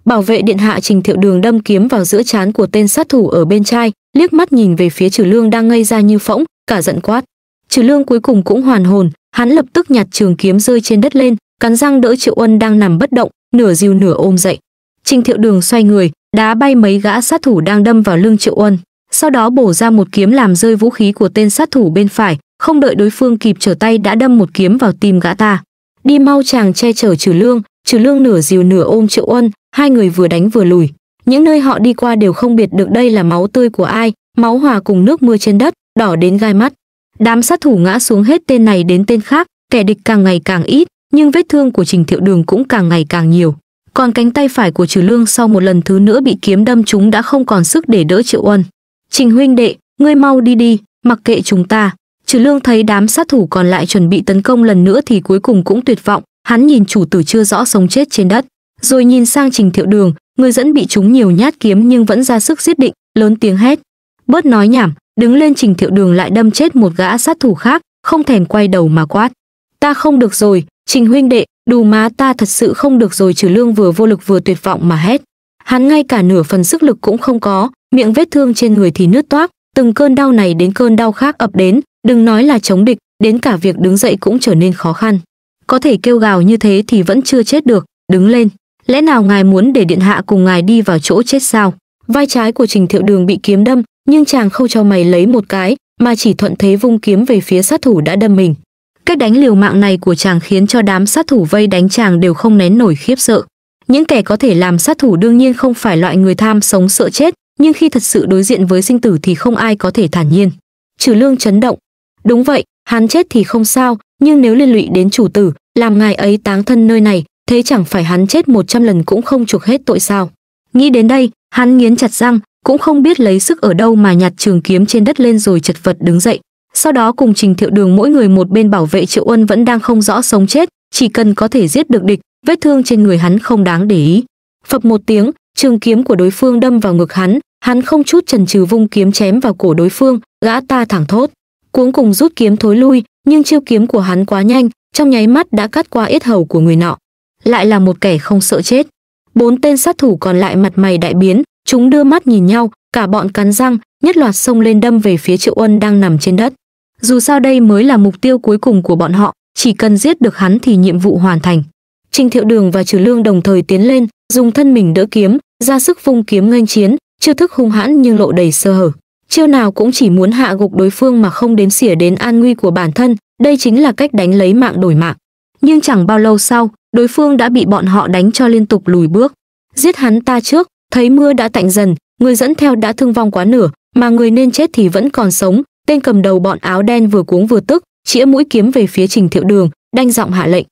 bảo vệ điện hạ trình thiệu đường đâm kiếm vào giữa trán của tên sát thủ ở bên trai liếc mắt nhìn về phía trừ lương đang ngây ra như phỗng cả giận quát trừ lương cuối cùng cũng hoàn hồn hắn lập tức nhặt trường kiếm rơi trên đất lên cắn răng đỡ triệu ân đang nằm bất động nửa dìu nửa ôm dậy trình thiệu đường xoay người đá bay mấy gã sát thủ đang đâm vào lưng triệu ân sau đó bổ ra một kiếm làm rơi vũ khí của tên sát thủ bên phải không đợi đối phương kịp trở tay đã đâm một kiếm vào tim gã ta đi mau chàng che chở trừ lương trừ lương nửa diều nửa ôm triệu ân hai người vừa đánh vừa lùi những nơi họ đi qua đều không biệt được đây là máu tươi của ai máu hòa cùng nước mưa trên đất đỏ đến gai mắt Đám sát thủ ngã xuống hết tên này đến tên khác, kẻ địch càng ngày càng ít, nhưng vết thương của Trình Thiệu Đường cũng càng ngày càng nhiều. Còn cánh tay phải của Trừ Lương sau một lần thứ nữa bị kiếm đâm chúng đã không còn sức để đỡ Triệu Ân. "Trình huynh đệ, ngươi mau đi đi, mặc kệ chúng ta." Trừ Lương thấy đám sát thủ còn lại chuẩn bị tấn công lần nữa thì cuối cùng cũng tuyệt vọng, hắn nhìn chủ tử chưa rõ sống chết trên đất, rồi nhìn sang Trình Thiệu Đường, người dẫn bị chúng nhiều nhát kiếm nhưng vẫn ra sức giết định, lớn tiếng hét: "Bớt nói nhảm, Đứng lên trình thiệu đường lại đâm chết một gã sát thủ khác, không thèm quay đầu mà quát. Ta không được rồi, trình huynh đệ, đù má ta thật sự không được rồi trừ lương vừa vô lực vừa tuyệt vọng mà hét. Hắn ngay cả nửa phần sức lực cũng không có, miệng vết thương trên người thì nứt toác, từng cơn đau này đến cơn đau khác ập đến, đừng nói là chống địch, đến cả việc đứng dậy cũng trở nên khó khăn. Có thể kêu gào như thế thì vẫn chưa chết được, đứng lên. Lẽ nào ngài muốn để điện hạ cùng ngài đi vào chỗ chết sao? Vai trái của Trình Thiệu Đường bị kiếm đâm, nhưng chàng không cho mày lấy một cái mà chỉ thuận thế vung kiếm về phía sát thủ đã đâm mình cách đánh liều mạng này của chàng khiến cho đám sát thủ vây đánh chàng đều không nén nổi khiếp sợ những kẻ có thể làm sát thủ đương nhiên không phải loại người tham sống sợ chết nhưng khi thật sự đối diện với sinh tử thì không ai có thể thản nhiên trừ lương chấn động đúng vậy hắn chết thì không sao nhưng nếu liên lụy đến chủ tử làm ngài ấy táng thân nơi này thế chẳng phải hắn chết 100 lần cũng không chuộc hết tội sao nghĩ đến đây hắn nghiến chặt răng cũng không biết lấy sức ở đâu mà nhặt trường kiếm trên đất lên rồi chật vật đứng dậy sau đó cùng trình thiệu đường mỗi người một bên bảo vệ triệu ân vẫn đang không rõ sống chết chỉ cần có thể giết được địch vết thương trên người hắn không đáng để ý phập một tiếng trường kiếm của đối phương đâm vào ngực hắn hắn không chút chần chừ vung kiếm chém vào cổ đối phương gã ta thẳng thốt cuống cùng rút kiếm thối lui nhưng chiêu kiếm của hắn quá nhanh trong nháy mắt đã cắt qua yết hầu của người nọ lại là một kẻ không sợ chết bốn tên sát thủ còn lại mặt mày đại biến Chúng đưa mắt nhìn nhau, cả bọn cắn răng, nhất loạt xông lên đâm về phía Triệu Ân đang nằm trên đất. Dù sao đây mới là mục tiêu cuối cùng của bọn họ, chỉ cần giết được hắn thì nhiệm vụ hoàn thành. Trình Thiệu Đường và Trừ Lương đồng thời tiến lên, dùng thân mình đỡ kiếm, ra sức vung kiếm nghênh chiến, chiêu thức hung hãn nhưng lộ đầy sơ hở. Chiêu nào cũng chỉ muốn hạ gục đối phương mà không đếm xỉa đến an nguy của bản thân, đây chính là cách đánh lấy mạng đổi mạng. Nhưng chẳng bao lâu sau, đối phương đã bị bọn họ đánh cho liên tục lùi bước. Giết hắn ta trước, Thấy mưa đã tạnh dần, người dẫn theo đã thương vong quá nửa, mà người nên chết thì vẫn còn sống. Tên cầm đầu bọn áo đen vừa cuống vừa tức, chĩa mũi kiếm về phía Trình Thiệu Đường, đanh giọng hạ lệnh.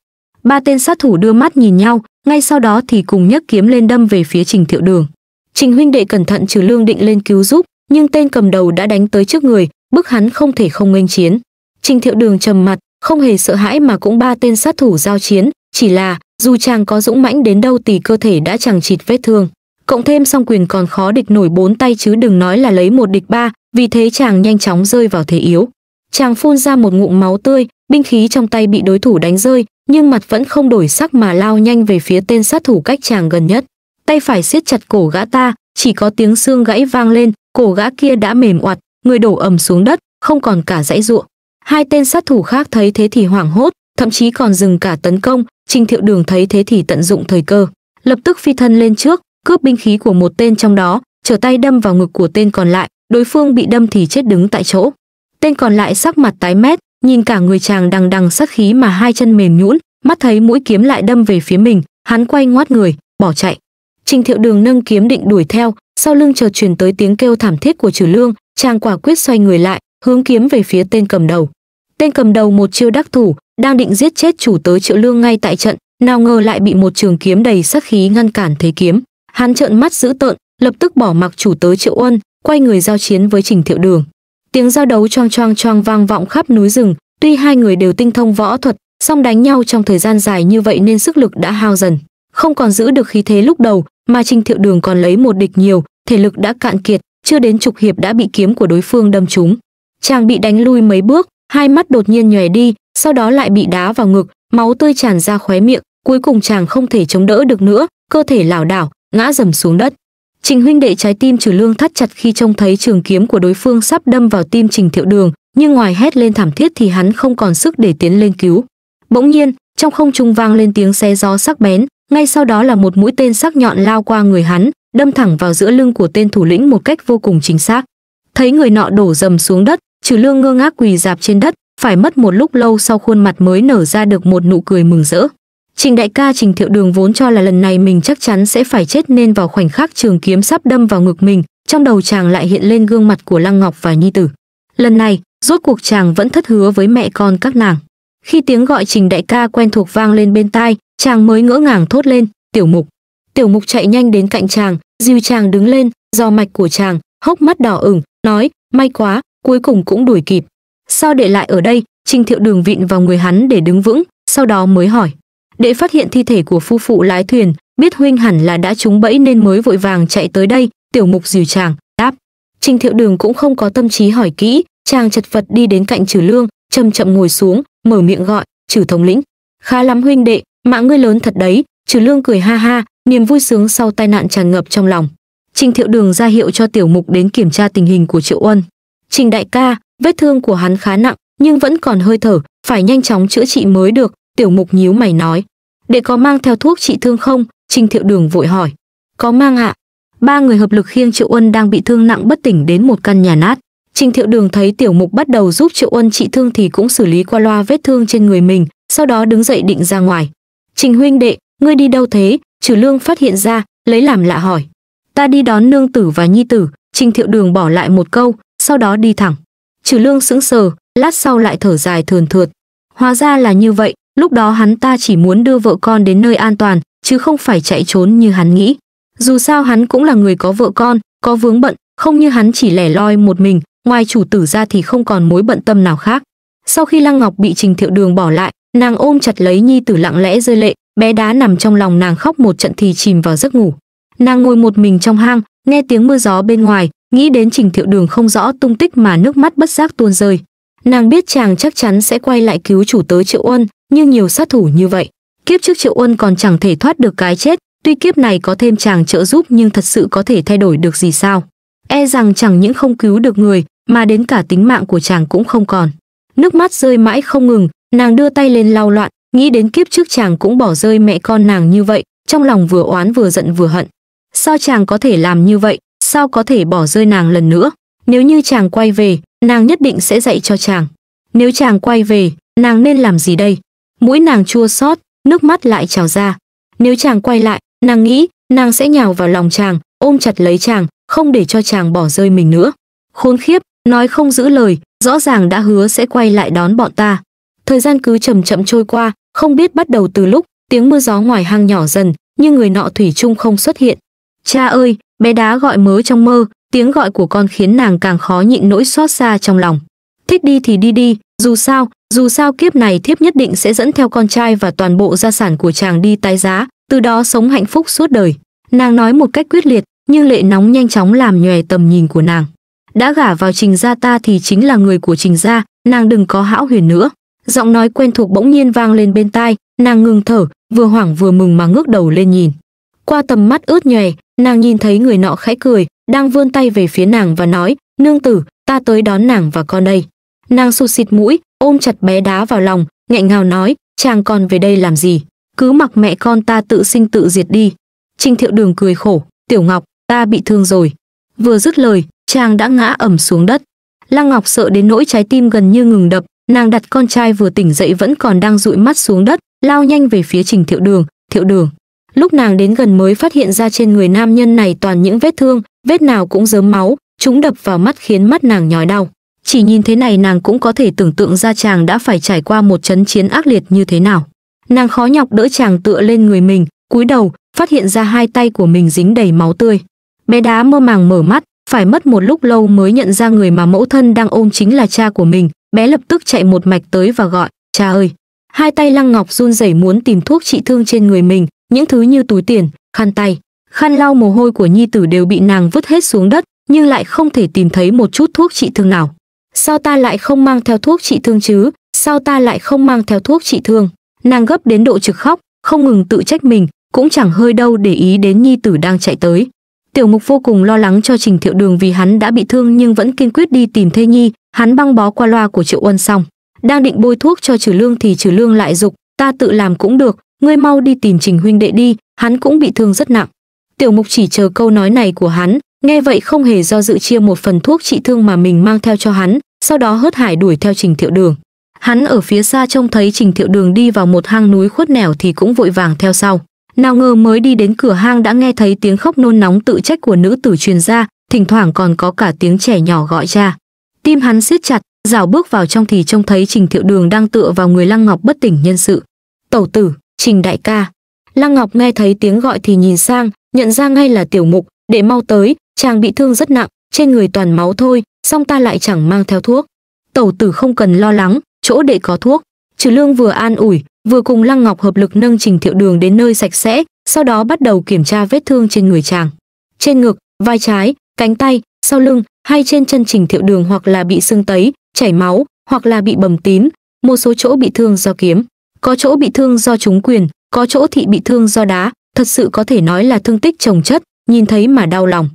Ba tên sát thủ đưa mắt nhìn nhau, ngay sau đó thì cùng nhấc kiếm lên đâm về phía Trình Thiệu Đường. Trình huynh đệ cẩn thận trừ lương định lên cứu giúp, nhưng tên cầm đầu đã đánh tới trước người, bức hắn không thể không nghênh chiến. Trình Thiệu Đường trầm mặt, không hề sợ hãi mà cũng ba tên sát thủ giao chiến, chỉ là dù chàng có dũng mãnh đến đâu thì cơ thể đã chẳng chịt vết thương cộng thêm song quyền còn khó địch nổi bốn tay chứ đừng nói là lấy một địch ba, vì thế chàng nhanh chóng rơi vào thế yếu. Chàng phun ra một ngụm máu tươi, binh khí trong tay bị đối thủ đánh rơi, nhưng mặt vẫn không đổi sắc mà lao nhanh về phía tên sát thủ cách chàng gần nhất. Tay phải siết chặt cổ gã ta, chỉ có tiếng xương gãy vang lên, cổ gã kia đã mềm oặt, người đổ ầm xuống đất, không còn cả dãy ruộng. Hai tên sát thủ khác thấy thế thì hoảng hốt, thậm chí còn dừng cả tấn công, Trình Thiệu Đường thấy thế thì tận dụng thời cơ, lập tức phi thân lên trước, cướp binh khí của một tên trong đó, trở tay đâm vào ngực của tên còn lại, đối phương bị đâm thì chết đứng tại chỗ. Tên còn lại sắc mặt tái mét, nhìn cả người chàng đằng đằng sát khí mà hai chân mềm nhũn, mắt thấy mũi kiếm lại đâm về phía mình, hắn quay ngoắt người, bỏ chạy. Trình Thiệu Đường nâng kiếm định đuổi theo, sau lưng chợt truyền tới tiếng kêu thảm thiết của Trừ Lương, chàng quả quyết xoay người lại, hướng kiếm về phía tên cầm đầu. Tên cầm đầu một chiêu đắc thủ, đang định giết chết chủ tớ Triệu Lương ngay tại trận, nào ngờ lại bị một trường kiếm đầy sát khí ngăn cản thế kiếm hắn trợn mắt dữ tợn lập tức bỏ mặc chủ tớ triệu uân quay người giao chiến với trình thiệu đường tiếng giao đấu choang choang choang vang vọng khắp núi rừng tuy hai người đều tinh thông võ thuật song đánh nhau trong thời gian dài như vậy nên sức lực đã hao dần không còn giữ được khí thế lúc đầu mà trình thiệu đường còn lấy một địch nhiều thể lực đã cạn kiệt chưa đến chục hiệp đã bị kiếm của đối phương đâm trúng chàng bị đánh lui mấy bước hai mắt đột nhiên nhòe đi sau đó lại bị đá vào ngực máu tươi tràn ra khóe miệng cuối cùng chàng không thể chống đỡ được nữa cơ thể lảo đảo ngã rầm xuống đất. Trình huynh đệ trái tim Trừ Lương thắt chặt khi trông thấy trường kiếm của đối phương sắp đâm vào tim Trình Thiệu Đường, nhưng ngoài hét lên thảm thiết thì hắn không còn sức để tiến lên cứu. Bỗng nhiên, trong không trung vang lên tiếng xe gió sắc bén, ngay sau đó là một mũi tên sắc nhọn lao qua người hắn, đâm thẳng vào giữa lưng của tên thủ lĩnh một cách vô cùng chính xác. Thấy người nọ đổ rầm xuống đất, Trừ Lương ngơ ngác quỳ dạp trên đất, phải mất một lúc lâu sau khuôn mặt mới nở ra được một nụ cười mừng rỡ. Trình đại ca Trình Thiệu Đường vốn cho là lần này mình chắc chắn sẽ phải chết nên vào khoảnh khắc trường kiếm sắp đâm vào ngực mình, trong đầu chàng lại hiện lên gương mặt của Lăng Ngọc và Nhi Tử. Lần này, rốt cuộc chàng vẫn thất hứa với mẹ con các nàng. Khi tiếng gọi Trình đại ca quen thuộc vang lên bên tai, chàng mới ngỡ ngàng thốt lên, "Tiểu Mục." Tiểu Mục chạy nhanh đến cạnh chàng, dìu chàng đứng lên, do mạch của chàng, hốc mắt đỏ ửng, nói, "May quá, cuối cùng cũng đuổi kịp." Sao để lại ở đây, Trình Thiệu Đường vịn vào người hắn để đứng vững, sau đó mới hỏi, Đệ phát hiện thi thể của phu phụ lái thuyền, biết huynh hẳn là đã trúng bẫy nên mới vội vàng chạy tới đây, tiểu mục dìu chàng, đáp. Trình Thiệu Đường cũng không có tâm trí hỏi kỹ, chàng chật vật đi đến cạnh Trừ Lương, chậm chậm ngồi xuống, mở miệng gọi, "Trừ thống lĩnh, khá lắm huynh đệ, mạng ngươi lớn thật đấy." Trừ Lương cười ha ha, niềm vui sướng sau tai nạn tràn ngập trong lòng. Trình Thiệu Đường ra hiệu cho Tiểu Mục đến kiểm tra tình hình của Triệu Ân. "Trình đại ca, vết thương của hắn khá nặng, nhưng vẫn còn hơi thở, phải nhanh chóng chữa trị mới được, Tiểu mục nhíu mày nói, để có mang theo thuốc trị thương không? Trình thiệu đường vội hỏi. Có mang ạ. À? Ba người hợp lực khiêng Triệu Uân đang bị thương nặng bất tỉnh đến một căn nhà nát. Trình Thiệu Đường thấy Tiểu Mục bắt đầu giúp Triệu Uân trị thương thì cũng xử lý qua loa vết thương trên người mình, sau đó đứng dậy định ra ngoài. Trình huynh đệ, ngươi đi đâu thế? Trừ Lương phát hiện ra, lấy làm lạ hỏi. Ta đi đón nương tử và nhi tử, Trình Thiệu Đường bỏ lại một câu, sau đó đi thẳng. Trừ Lương sững sờ, lát sau lại thở dài thườn thượt. Hóa ra là như vậy, Lúc đó hắn ta chỉ muốn đưa vợ con đến nơi an toàn, chứ không phải chạy trốn như hắn nghĩ. Dù sao hắn cũng là người có vợ con, có vướng bận, không như hắn chỉ lẻ loi một mình, ngoài chủ tử ra thì không còn mối bận tâm nào khác. Sau khi Lăng Ngọc bị Trình Thiệu Đường bỏ lại, nàng ôm chặt lấy nhi tử lặng lẽ rơi lệ, bé đá nằm trong lòng nàng khóc một trận thì chìm vào giấc ngủ. Nàng ngồi một mình trong hang, nghe tiếng mưa gió bên ngoài, nghĩ đến Trình Thiệu Đường không rõ tung tích mà nước mắt bất giác tuôn rơi. Nàng biết chàng chắc chắn sẽ quay lại cứu chủ tớ Triệu Uân, như nhiều sát thủ như vậy kiếp trước triệu uân còn chẳng thể thoát được cái chết tuy kiếp này có thêm chàng trợ giúp nhưng thật sự có thể thay đổi được gì sao e rằng chẳng những không cứu được người mà đến cả tính mạng của chàng cũng không còn nước mắt rơi mãi không ngừng nàng đưa tay lên lau loạn nghĩ đến kiếp trước chàng cũng bỏ rơi mẹ con nàng như vậy trong lòng vừa oán vừa giận vừa hận sao chàng có thể làm như vậy sao có thể bỏ rơi nàng lần nữa nếu như chàng quay về nàng nhất định sẽ dạy cho chàng nếu chàng quay về nàng nên làm gì đây mũi nàng chua xót, nước mắt lại trào ra. Nếu chàng quay lại, nàng nghĩ, nàng sẽ nhào vào lòng chàng, ôm chặt lấy chàng, không để cho chàng bỏ rơi mình nữa. Khốn khiếp, nói không giữ lời, rõ ràng đã hứa sẽ quay lại đón bọn ta. Thời gian cứ chậm chậm trôi qua, không biết bắt đầu từ lúc, tiếng mưa gió ngoài hang nhỏ dần, nhưng người nọ thủy chung không xuất hiện. Cha ơi, bé đá gọi mớ trong mơ, tiếng gọi của con khiến nàng càng khó nhịn nỗi xót xa trong lòng. Thích đi thì đi đi, dù sao, dù sao kiếp này thiếp nhất định sẽ dẫn theo con trai và toàn bộ gia sản của chàng đi tái giá, từ đó sống hạnh phúc suốt đời. Nàng nói một cách quyết liệt, nhưng lệ nóng nhanh chóng làm nhòe tầm nhìn của nàng. Đã gả vào trình gia ta thì chính là người của trình gia, nàng đừng có hão huyền nữa. Giọng nói quen thuộc bỗng nhiên vang lên bên tai, nàng ngừng thở, vừa hoảng vừa mừng mà ngước đầu lên nhìn. Qua tầm mắt ướt nhòe, nàng nhìn thấy người nọ khẽ cười, đang vươn tay về phía nàng và nói, nương tử, ta tới đón nàng và con đây. Nàng sụt xịt mũi, ôm chặt bé đá vào lòng, nghẹn ngào nói, chàng còn về đây làm gì, cứ mặc mẹ con ta tự sinh tự diệt đi. Trinh Thiệu Đường cười khổ, Tiểu Ngọc, ta bị thương rồi. Vừa dứt lời, chàng đã ngã ẩm xuống đất. Lăng Ngọc sợ đến nỗi trái tim gần như ngừng đập, nàng đặt con trai vừa tỉnh dậy vẫn còn đang dụi mắt xuống đất, lao nhanh về phía Trình Thiệu Đường, Thiệu Đường. Lúc nàng đến gần mới phát hiện ra trên người nam nhân này toàn những vết thương, vết nào cũng dớm máu, chúng đập vào mắt khiến mắt nàng nhói đau chỉ nhìn thế này nàng cũng có thể tưởng tượng ra chàng đã phải trải qua một chấn chiến ác liệt như thế nào. Nàng khó nhọc đỡ chàng tựa lên người mình, cúi đầu, phát hiện ra hai tay của mình dính đầy máu tươi. Bé đá mơ màng mở mắt, phải mất một lúc lâu mới nhận ra người mà mẫu thân đang ôm chính là cha của mình, bé lập tức chạy một mạch tới và gọi, cha ơi. Hai tay Lăng Ngọc run rẩy muốn tìm thuốc trị thương trên người mình, những thứ như túi tiền, khăn tay, khăn lau mồ hôi của nhi tử đều bị nàng vứt hết xuống đất, nhưng lại không thể tìm thấy một chút thuốc trị thương nào sao ta lại không mang theo thuốc trị thương chứ, sao ta lại không mang theo thuốc trị thương. Nàng gấp đến độ trực khóc, không ngừng tự trách mình, cũng chẳng hơi đâu để ý đến nhi tử đang chạy tới. Tiểu mục vô cùng lo lắng cho Trình Thiệu Đường vì hắn đã bị thương nhưng vẫn kiên quyết đi tìm Thê Nhi, hắn băng bó qua loa của Triệu Uân xong. Đang định bôi thuốc cho Trừ Lương thì Trừ Lương lại dục, ta tự làm cũng được, ngươi mau đi tìm Trình huynh đệ đi, hắn cũng bị thương rất nặng. Tiểu mục chỉ chờ câu nói này của hắn, nghe vậy không hề do dự chia một phần thuốc trị thương mà mình mang theo cho hắn, sau đó hớt hải đuổi theo trình thiệu đường hắn ở phía xa trông thấy trình thiệu đường đi vào một hang núi khuất nẻo thì cũng vội vàng theo sau nào ngờ mới đi đến cửa hang đã nghe thấy tiếng khóc nôn nóng tự trách của nữ tử truyền ra thỉnh thoảng còn có cả tiếng trẻ nhỏ gọi cha tim hắn siết chặt rảo bước vào trong thì trông thấy trình thiệu đường đang tựa vào người lăng ngọc bất tỉnh nhân sự tẩu tử trình đại ca lăng ngọc nghe thấy tiếng gọi thì nhìn sang nhận ra ngay là tiểu mục để mau tới chàng bị thương rất nặng trên người toàn máu thôi song ta lại chẳng mang theo thuốc. Tẩu tử không cần lo lắng, chỗ để có thuốc. Trừ Lương vừa an ủi, vừa cùng Lăng Ngọc hợp lực nâng Trình Thiệu Đường đến nơi sạch sẽ, sau đó bắt đầu kiểm tra vết thương trên người chàng. Trên ngực, vai trái, cánh tay, sau lưng hay trên chân Trình Thiệu Đường hoặc là bị sưng tấy, chảy máu, hoặc là bị bầm tím, một số chỗ bị thương do kiếm, có chỗ bị thương do trúng quyền, có chỗ thị bị thương do đá, thật sự có thể nói là thương tích trồng chất, nhìn thấy mà đau lòng.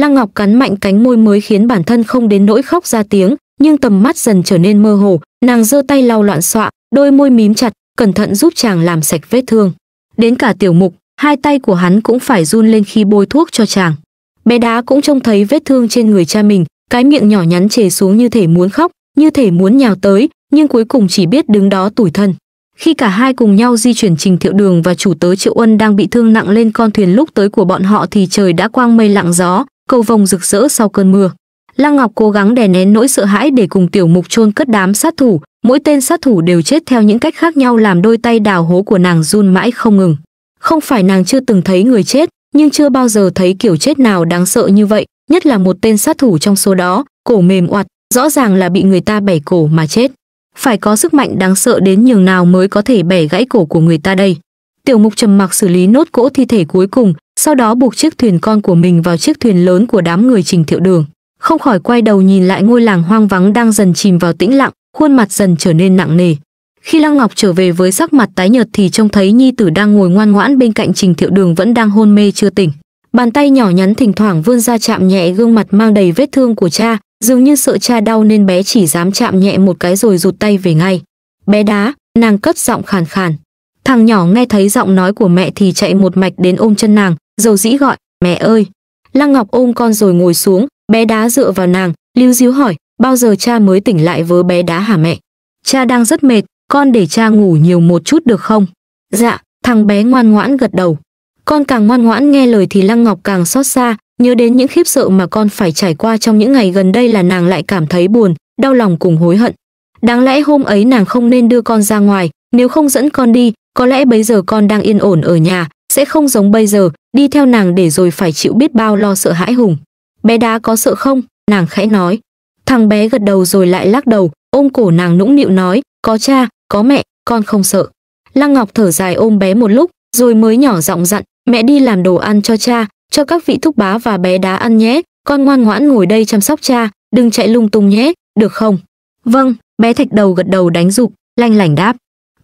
Lăng Ngọc cắn mạnh cánh môi mới khiến bản thân không đến nỗi khóc ra tiếng, nhưng tầm mắt dần trở nên mơ hồ, nàng giơ tay lau loạn xọa, đôi môi mím chặt, cẩn thận giúp chàng làm sạch vết thương. Đến cả tiểu mục, hai tay của hắn cũng phải run lên khi bôi thuốc cho chàng. Bé đá cũng trông thấy vết thương trên người cha mình, cái miệng nhỏ nhắn chề xuống như thể muốn khóc, như thể muốn nhào tới, nhưng cuối cùng chỉ biết đứng đó tủi thân. Khi cả hai cùng nhau di chuyển Trình Thiệu Đường và chủ tớ Triệu Ân đang bị thương nặng lên con thuyền lúc tới của bọn họ thì trời đã quang mây lặng gió, cầu vồng rực rỡ sau cơn mưa. Lăng Ngọc cố gắng đè nén nỗi sợ hãi để cùng tiểu mục chôn cất đám sát thủ, mỗi tên sát thủ đều chết theo những cách khác nhau làm đôi tay đào hố của nàng run mãi không ngừng. Không phải nàng chưa từng thấy người chết, nhưng chưa bao giờ thấy kiểu chết nào đáng sợ như vậy, nhất là một tên sát thủ trong số đó, cổ mềm oặt, rõ ràng là bị người ta bẻ cổ mà chết. Phải có sức mạnh đáng sợ đến nhường nào mới có thể bẻ gãy cổ của người ta đây. Tiểu mục trầm mặc xử lý nốt cỗ thi thể cuối cùng, sau đó buộc chiếc thuyền con của mình vào chiếc thuyền lớn của đám người trình thiệu đường không khỏi quay đầu nhìn lại ngôi làng hoang vắng đang dần chìm vào tĩnh lặng khuôn mặt dần trở nên nặng nề khi lăng ngọc trở về với sắc mặt tái nhợt thì trông thấy nhi tử đang ngồi ngoan ngoãn bên cạnh trình thiệu đường vẫn đang hôn mê chưa tỉnh bàn tay nhỏ nhắn thỉnh thoảng vươn ra chạm nhẹ gương mặt mang đầy vết thương của cha dường như sợ cha đau nên bé chỉ dám chạm nhẹ một cái rồi rụt tay về ngay bé đá nàng cất giọng khàn khàn thằng nhỏ nghe thấy giọng nói của mẹ thì chạy một mạch đến ôm chân nàng dầu dĩ gọi mẹ ơi lăng ngọc ôm con rồi ngồi xuống bé đá dựa vào nàng lưu díu hỏi bao giờ cha mới tỉnh lại với bé đá hả mẹ cha đang rất mệt con để cha ngủ nhiều một chút được không dạ thằng bé ngoan ngoãn gật đầu con càng ngoan ngoãn nghe lời thì lăng ngọc càng xót xa nhớ đến những khiếp sợ mà con phải trải qua trong những ngày gần đây là nàng lại cảm thấy buồn đau lòng cùng hối hận đáng lẽ hôm ấy nàng không nên đưa con ra ngoài nếu không dẫn con đi có lẽ bây giờ con đang yên ổn ở nhà sẽ không giống bây giờ, đi theo nàng để rồi phải chịu biết bao lo sợ hãi hùng. Bé đá có sợ không? Nàng khẽ nói. Thằng bé gật đầu rồi lại lắc đầu, ôm cổ nàng nũng nịu nói, có cha, có mẹ, con không sợ. Lăng Ngọc thở dài ôm bé một lúc, rồi mới nhỏ giọng dặn, mẹ đi làm đồ ăn cho cha, cho các vị thúc bá và bé đá ăn nhé, con ngoan ngoãn ngồi đây chăm sóc cha, đừng chạy lung tung nhé, được không? Vâng, bé thạch đầu gật đầu đánh dục, lanh lảnh đáp.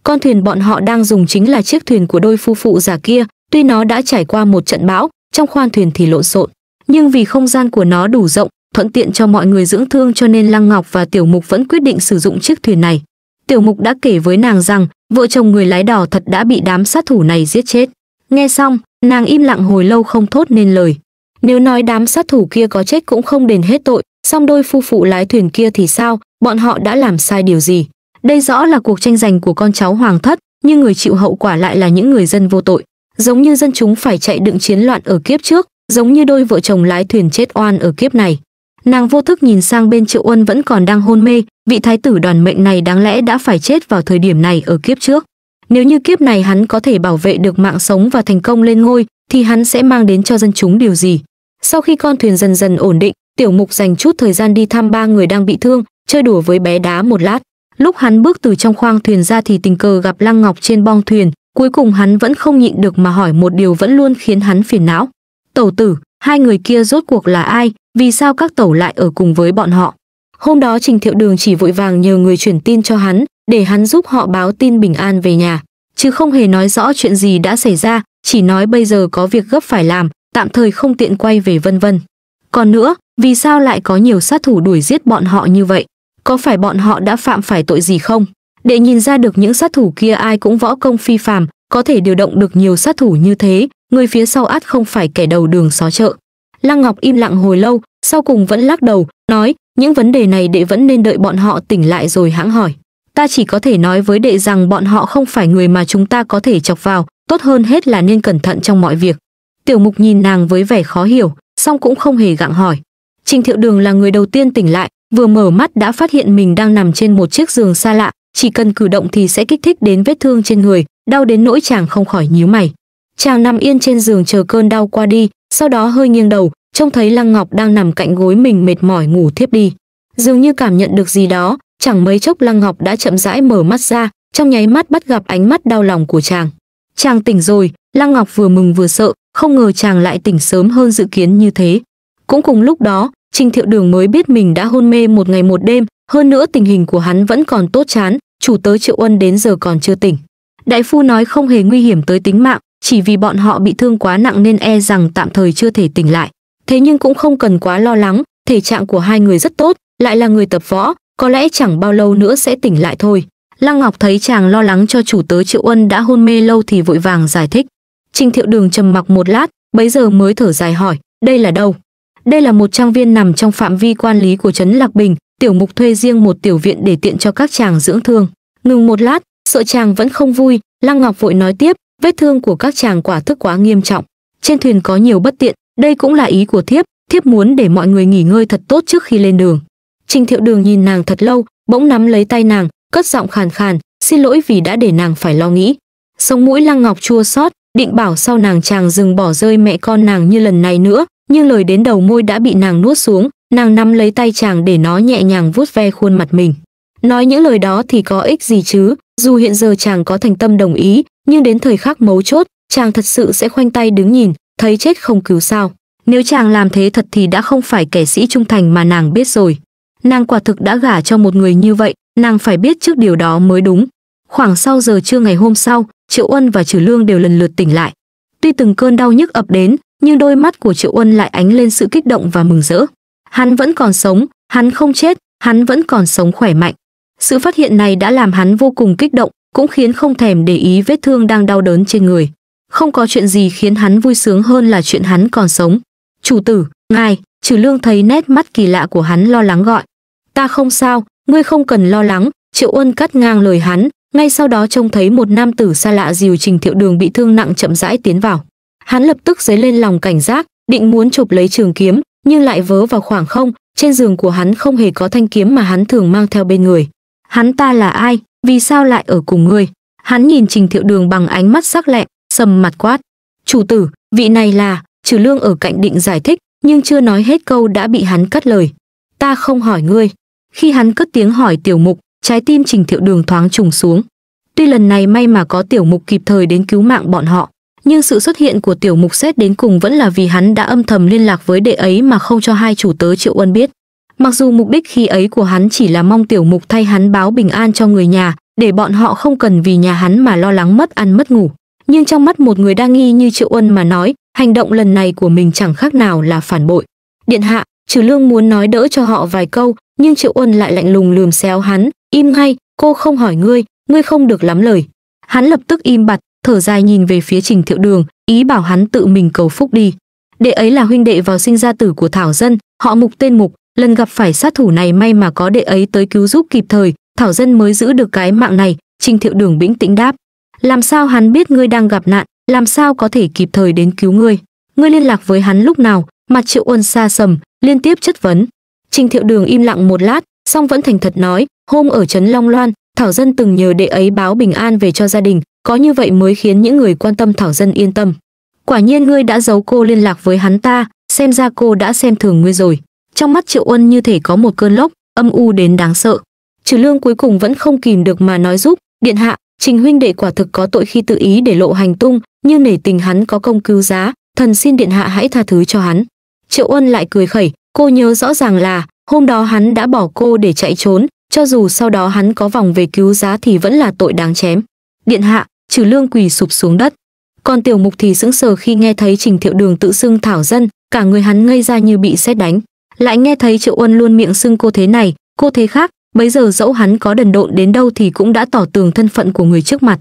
Con thuyền bọn họ đang dùng chính là chiếc thuyền của đôi phu phụ già kia, Tuy nó đã trải qua một trận bão, trong khoang thuyền thì lộn xộn, nhưng vì không gian của nó đủ rộng, thuận tiện cho mọi người dưỡng thương cho nên Lăng Ngọc và Tiểu Mục vẫn quyết định sử dụng chiếc thuyền này. Tiểu Mục đã kể với nàng rằng, vợ chồng người lái đò thật đã bị đám sát thủ này giết chết. Nghe xong, nàng im lặng hồi lâu không thốt nên lời. Nếu nói đám sát thủ kia có chết cũng không đền hết tội, song đôi phu phụ lái thuyền kia thì sao, bọn họ đã làm sai điều gì? Đây rõ là cuộc tranh giành của con cháu hoàng thất, nhưng người chịu hậu quả lại là những người dân vô tội giống như dân chúng phải chạy đựng chiến loạn ở kiếp trước, giống như đôi vợ chồng lái thuyền chết oan ở kiếp này. Nàng vô thức nhìn sang bên Triệu Uân vẫn còn đang hôn mê, vị thái tử đoàn mệnh này đáng lẽ đã phải chết vào thời điểm này ở kiếp trước. Nếu như kiếp này hắn có thể bảo vệ được mạng sống và thành công lên ngôi, thì hắn sẽ mang đến cho dân chúng điều gì? Sau khi con thuyền dần dần ổn định, Tiểu Mục dành chút thời gian đi thăm ba người đang bị thương, chơi đùa với bé đá một lát. Lúc hắn bước từ trong khoang thuyền ra thì tình cờ gặp Lăng Ngọc trên bong thuyền, Cuối cùng hắn vẫn không nhịn được mà hỏi một điều vẫn luôn khiến hắn phiền não. Tẩu tử, hai người kia rốt cuộc là ai, vì sao các tẩu lại ở cùng với bọn họ? Hôm đó Trình Thiệu Đường chỉ vội vàng nhờ người chuyển tin cho hắn, để hắn giúp họ báo tin bình an về nhà, chứ không hề nói rõ chuyện gì đã xảy ra, chỉ nói bây giờ có việc gấp phải làm, tạm thời không tiện quay về vân vân. Còn nữa, vì sao lại có nhiều sát thủ đuổi giết bọn họ như vậy? Có phải bọn họ đã phạm phải tội gì không? Để nhìn ra được những sát thủ kia ai cũng võ công phi phàm, có thể điều động được nhiều sát thủ như thế, người phía sau ắt không phải kẻ đầu đường xó chợ. Lăng Ngọc im lặng hồi lâu, sau cùng vẫn lắc đầu, nói, những vấn đề này đệ vẫn nên đợi bọn họ tỉnh lại rồi hãng hỏi. Ta chỉ có thể nói với đệ rằng bọn họ không phải người mà chúng ta có thể chọc vào, tốt hơn hết là nên cẩn thận trong mọi việc. Tiểu mục nhìn nàng với vẻ khó hiểu, song cũng không hề gặng hỏi. Trình thiệu đường là người đầu tiên tỉnh lại, vừa mở mắt đã phát hiện mình đang nằm trên một chiếc giường xa lạ, chỉ cần cử động thì sẽ kích thích đến vết thương trên người, đau đến nỗi chàng không khỏi nhíu mày. Chàng nằm yên trên giường chờ cơn đau qua đi, sau đó hơi nghiêng đầu, trông thấy Lăng Ngọc đang nằm cạnh gối mình mệt mỏi ngủ thiếp đi. Dường như cảm nhận được gì đó, chẳng mấy chốc Lăng Ngọc đã chậm rãi mở mắt ra, trong nháy mắt bắt gặp ánh mắt đau lòng của chàng. Chàng tỉnh rồi, Lăng Ngọc vừa mừng vừa sợ, không ngờ chàng lại tỉnh sớm hơn dự kiến như thế. Cũng cùng lúc đó, Trình Thiệu Đường mới biết mình đã hôn mê một ngày một đêm, hơn nữa tình hình của hắn vẫn còn tốt chán, chủ tớ Triệu Ân đến giờ còn chưa tỉnh. Đại phu nói không hề nguy hiểm tới tính mạng, chỉ vì bọn họ bị thương quá nặng nên e rằng tạm thời chưa thể tỉnh lại. Thế nhưng cũng không cần quá lo lắng, thể trạng của hai người rất tốt, lại là người tập võ, có lẽ chẳng bao lâu nữa sẽ tỉnh lại thôi. Lăng Ngọc thấy chàng lo lắng cho chủ tớ Triệu Ân đã hôn mê lâu thì vội vàng giải thích. Trình Thiệu Đường trầm mặc một lát, bấy giờ mới thở dài hỏi, đây là đâu? Đây là một trang viên nằm trong phạm vi quan lý của trấn Lạc Bình, tiểu mục thuê riêng một tiểu viện để tiện cho các chàng dưỡng thương. Ngừng một lát, sợ chàng vẫn không vui, Lăng Ngọc vội nói tiếp, vết thương của các chàng quả thức quá nghiêm trọng. Trên thuyền có nhiều bất tiện, đây cũng là ý của thiếp, thiếp muốn để mọi người nghỉ ngơi thật tốt trước khi lên đường. Trình Thiệu Đường nhìn nàng thật lâu, bỗng nắm lấy tay nàng, cất giọng khàn khàn, xin lỗi vì đã để nàng phải lo nghĩ. Sống mũi Lăng Ngọc chua xót, định bảo sau nàng chàng dừng bỏ rơi mẹ con nàng như lần này nữa, nhưng lời đến đầu môi đã bị nàng nuốt xuống, Nàng nắm lấy tay chàng để nó nhẹ nhàng vuốt ve khuôn mặt mình. Nói những lời đó thì có ích gì chứ, dù hiện giờ chàng có thành tâm đồng ý, nhưng đến thời khắc mấu chốt, chàng thật sự sẽ khoanh tay đứng nhìn, thấy chết không cứu sao. Nếu chàng làm thế thật thì đã không phải kẻ sĩ trung thành mà nàng biết rồi. Nàng quả thực đã gả cho một người như vậy, nàng phải biết trước điều đó mới đúng. Khoảng sau giờ trưa ngày hôm sau, Triệu Uân và trừ Lương đều lần lượt tỉnh lại. Tuy từng cơn đau nhức ập đến, nhưng đôi mắt của Triệu Uân lại ánh lên sự kích động và mừng rỡ. Hắn vẫn còn sống, hắn không chết, hắn vẫn còn sống khỏe mạnh. Sự phát hiện này đã làm hắn vô cùng kích động, cũng khiến không thèm để ý vết thương đang đau đớn trên người. Không có chuyện gì khiến hắn vui sướng hơn là chuyện hắn còn sống. Chủ tử, ngài, trừ lương thấy nét mắt kỳ lạ của hắn lo lắng gọi. Ta không sao, ngươi không cần lo lắng, triệu uân cắt ngang lời hắn, ngay sau đó trông thấy một nam tử xa lạ dìu trình thiệu đường bị thương nặng chậm rãi tiến vào. Hắn lập tức dấy lên lòng cảnh giác, định muốn chụp lấy trường kiếm, nhưng lại vớ vào khoảng không, trên giường của hắn không hề có thanh kiếm mà hắn thường mang theo bên người. Hắn ta là ai, vì sao lại ở cùng ngươi? Hắn nhìn Trình Thiệu Đường bằng ánh mắt sắc lẹm, sầm mặt quát. Chủ tử, vị này là, trừ lương ở cạnh định giải thích, nhưng chưa nói hết câu đã bị hắn cắt lời. Ta không hỏi ngươi. Khi hắn cất tiếng hỏi tiểu mục, trái tim Trình Thiệu Đường thoáng trùng xuống. Tuy lần này may mà có tiểu mục kịp thời đến cứu mạng bọn họ, nhưng sự xuất hiện của tiểu mục xét đến cùng vẫn là vì hắn đã âm thầm liên lạc với đệ ấy mà không cho hai chủ tớ triệu ân biết mặc dù mục đích khi ấy của hắn chỉ là mong tiểu mục thay hắn báo bình an cho người nhà để bọn họ không cần vì nhà hắn mà lo lắng mất ăn mất ngủ nhưng trong mắt một người đa nghi như triệu ân mà nói hành động lần này của mình chẳng khác nào là phản bội điện hạ trừ lương muốn nói đỡ cho họ vài câu nhưng triệu ân lại lạnh lùng lườm xéo hắn im ngay cô không hỏi ngươi ngươi không được lắm lời hắn lập tức im bặt thở dài nhìn về phía Trình Thiệu Đường, ý bảo hắn tự mình cầu phúc đi. Đệ ấy là huynh đệ vào sinh ra tử của Thảo Dân, họ Mục tên Mục, lần gặp phải sát thủ này may mà có đệ ấy tới cứu giúp kịp thời, Thảo Dân mới giữ được cái mạng này, Trình Thiệu Đường bĩnh tĩnh đáp. Làm sao hắn biết ngươi đang gặp nạn, làm sao có thể kịp thời đến cứu ngươi? Ngươi liên lạc với hắn lúc nào? Mặt Triệu Uân xa sầm, liên tiếp chất vấn. Trình Thiệu Đường im lặng một lát, song vẫn thành thật nói, hôm ở trấn Long Loan, Thảo Dân từng nhờ đệ ấy báo bình an về cho gia đình, có như vậy mới khiến những người quan tâm thảo dân yên tâm quả nhiên ngươi đã giấu cô liên lạc với hắn ta xem ra cô đã xem thường ngươi rồi trong mắt triệu ân như thể có một cơn lốc âm u đến đáng sợ trừ lương cuối cùng vẫn không kìm được mà nói giúp điện hạ trình huynh đệ quả thực có tội khi tự ý để lộ hành tung như nể tình hắn có công cứu giá thần xin điện hạ hãy tha thứ cho hắn triệu ân lại cười khẩy cô nhớ rõ ràng là hôm đó hắn đã bỏ cô để chạy trốn cho dù sau đó hắn có vòng về cứu giá thì vẫn là tội đáng chém điện hạ trừ lương quỳ sụp xuống đất còn tiểu mục thì sững sờ khi nghe thấy trình thiệu đường tự xưng thảo dân cả người hắn ngây ra như bị xét đánh lại nghe thấy triệu uân luôn miệng xưng cô thế này cô thế khác bấy giờ dẫu hắn có đần độn đến đâu thì cũng đã tỏ tường thân phận của người trước mặt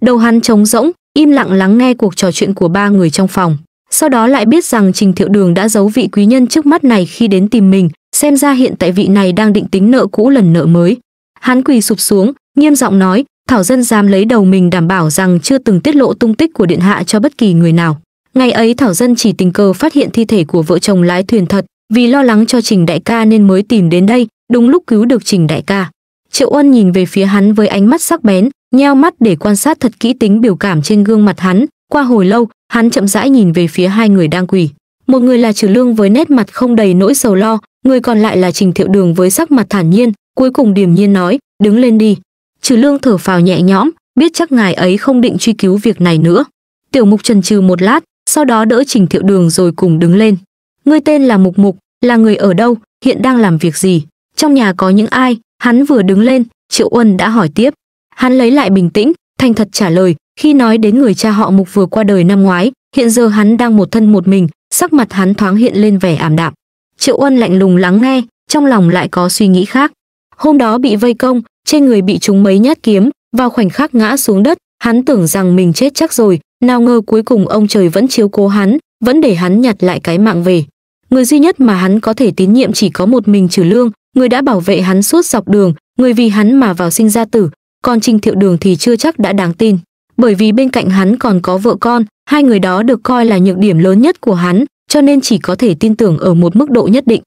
đầu hắn trống rỗng im lặng lắng nghe cuộc trò chuyện của ba người trong phòng sau đó lại biết rằng trình thiệu đường đã giấu vị quý nhân trước mắt này khi đến tìm mình xem ra hiện tại vị này đang định tính nợ cũ lần nợ mới hắn quỳ sụp xuống nghiêm giọng nói Thảo Dân giam lấy đầu mình đảm bảo rằng chưa từng tiết lộ tung tích của điện hạ cho bất kỳ người nào. Ngày ấy Thảo Dân chỉ tình cờ phát hiện thi thể của vợ chồng lái thuyền thật, vì lo lắng cho Trình Đại ca nên mới tìm đến đây, đúng lúc cứu được Trình Đại ca. Triệu Ân nhìn về phía hắn với ánh mắt sắc bén, nheo mắt để quan sát thật kỹ tính biểu cảm trên gương mặt hắn, qua hồi lâu, hắn chậm rãi nhìn về phía hai người đang quỳ. Một người là Trừ Lương với nét mặt không đầy nỗi sầu lo, người còn lại là Trình Thiệu Đường với sắc mặt thản nhiên, cuối cùng điềm nhiên nói, "Đứng lên đi." trừ lương thở phào nhẹ nhõm biết chắc ngài ấy không định truy cứu việc này nữa tiểu mục trần trừ một lát sau đó đỡ trình thiệu đường rồi cùng đứng lên ngươi tên là mục mục là người ở đâu hiện đang làm việc gì trong nhà có những ai hắn vừa đứng lên triệu uân đã hỏi tiếp hắn lấy lại bình tĩnh thành thật trả lời khi nói đến người cha họ mục vừa qua đời năm ngoái hiện giờ hắn đang một thân một mình sắc mặt hắn thoáng hiện lên vẻ ảm đạm triệu uân lạnh lùng lắng nghe trong lòng lại có suy nghĩ khác hôm đó bị vây công trên người bị trúng mấy nhát kiếm, vào khoảnh khắc ngã xuống đất, hắn tưởng rằng mình chết chắc rồi, nào ngờ cuối cùng ông trời vẫn chiếu cố hắn, vẫn để hắn nhặt lại cái mạng về. Người duy nhất mà hắn có thể tín nhiệm chỉ có một mình Trừ Lương, người đã bảo vệ hắn suốt dọc đường, người vì hắn mà vào sinh ra tử, còn Trình Thiệu Đường thì chưa chắc đã đáng tin, bởi vì bên cạnh hắn còn có vợ con, hai người đó được coi là nhược điểm lớn nhất của hắn, cho nên chỉ có thể tin tưởng ở một mức độ nhất định.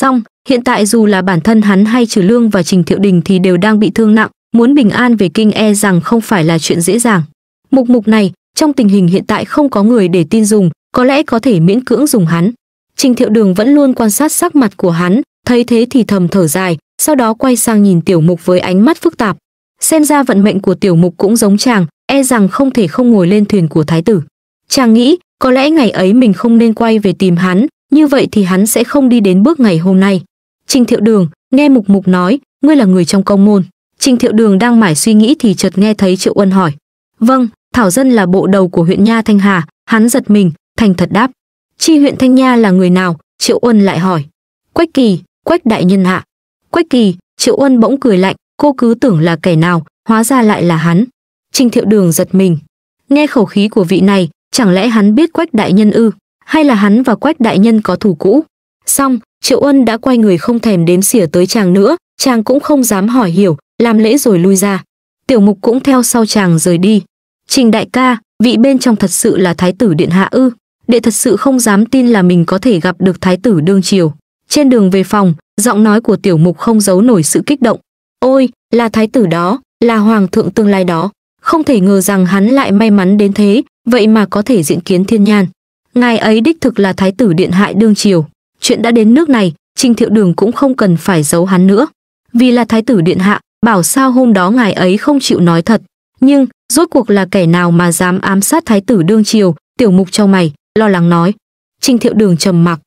Xong, hiện tại dù là bản thân hắn hay Trừ Lương và Trình Thiệu Đình thì đều đang bị thương nặng, muốn bình an về kinh e rằng không phải là chuyện dễ dàng. Mục mục này, trong tình hình hiện tại không có người để tin dùng, có lẽ có thể miễn cưỡng dùng hắn. Trình Thiệu Đường vẫn luôn quan sát sắc mặt của hắn, thấy thế thì thầm thở dài, sau đó quay sang nhìn Tiểu Mục với ánh mắt phức tạp. Xem ra vận mệnh của Tiểu Mục cũng giống chàng, e rằng không thể không ngồi lên thuyền của thái tử. Chàng nghĩ, có lẽ ngày ấy mình không nên quay về tìm hắn, như vậy thì hắn sẽ không đi đến bước ngày hôm nay. Trình Thiệu Đường, nghe Mục Mục nói, ngươi là người trong công môn. Trình Thiệu Đường đang mải suy nghĩ thì chợt nghe thấy Triệu Ân hỏi. Vâng, Thảo Dân là bộ đầu của huyện Nha Thanh Hà, hắn giật mình, thành thật đáp. Chi huyện Thanh Nha là người nào? Triệu Ân lại hỏi. Quách Kỳ, Quách Đại Nhân hạ. Quách Kỳ, Triệu Ân bỗng cười lạnh, cô cứ tưởng là kẻ nào, hóa ra lại là hắn. Trình Thiệu Đường giật mình. Nghe khẩu khí của vị này, chẳng lẽ hắn biết Quách Đại Nhân ư? hay là hắn và Quách đại nhân có thù cũ. Xong, Triệu Ân đã quay người không thèm đếm xỉa tới chàng nữa, chàng cũng không dám hỏi hiểu, làm lễ rồi lui ra. Tiểu Mục cũng theo sau chàng rời đi. Trình đại ca, vị bên trong thật sự là thái tử điện hạ ư? Đệ thật sự không dám tin là mình có thể gặp được thái tử đương triều. Trên đường về phòng, giọng nói của Tiểu Mục không giấu nổi sự kích động. Ôi, là thái tử đó, là hoàng thượng tương lai đó. Không thể ngờ rằng hắn lại may mắn đến thế, vậy mà có thể diện kiến thiên nhan. Ngài ấy đích thực là thái tử điện hại đương triều. Chuyện đã đến nước này, Trình Thiệu Đường cũng không cần phải giấu hắn nữa. Vì là thái tử điện hạ, bảo sao hôm đó ngài ấy không chịu nói thật. Nhưng, rốt cuộc là kẻ nào mà dám ám sát thái tử đương triều, tiểu mục cho mày, lo lắng nói. Trình Thiệu Đường trầm mặc.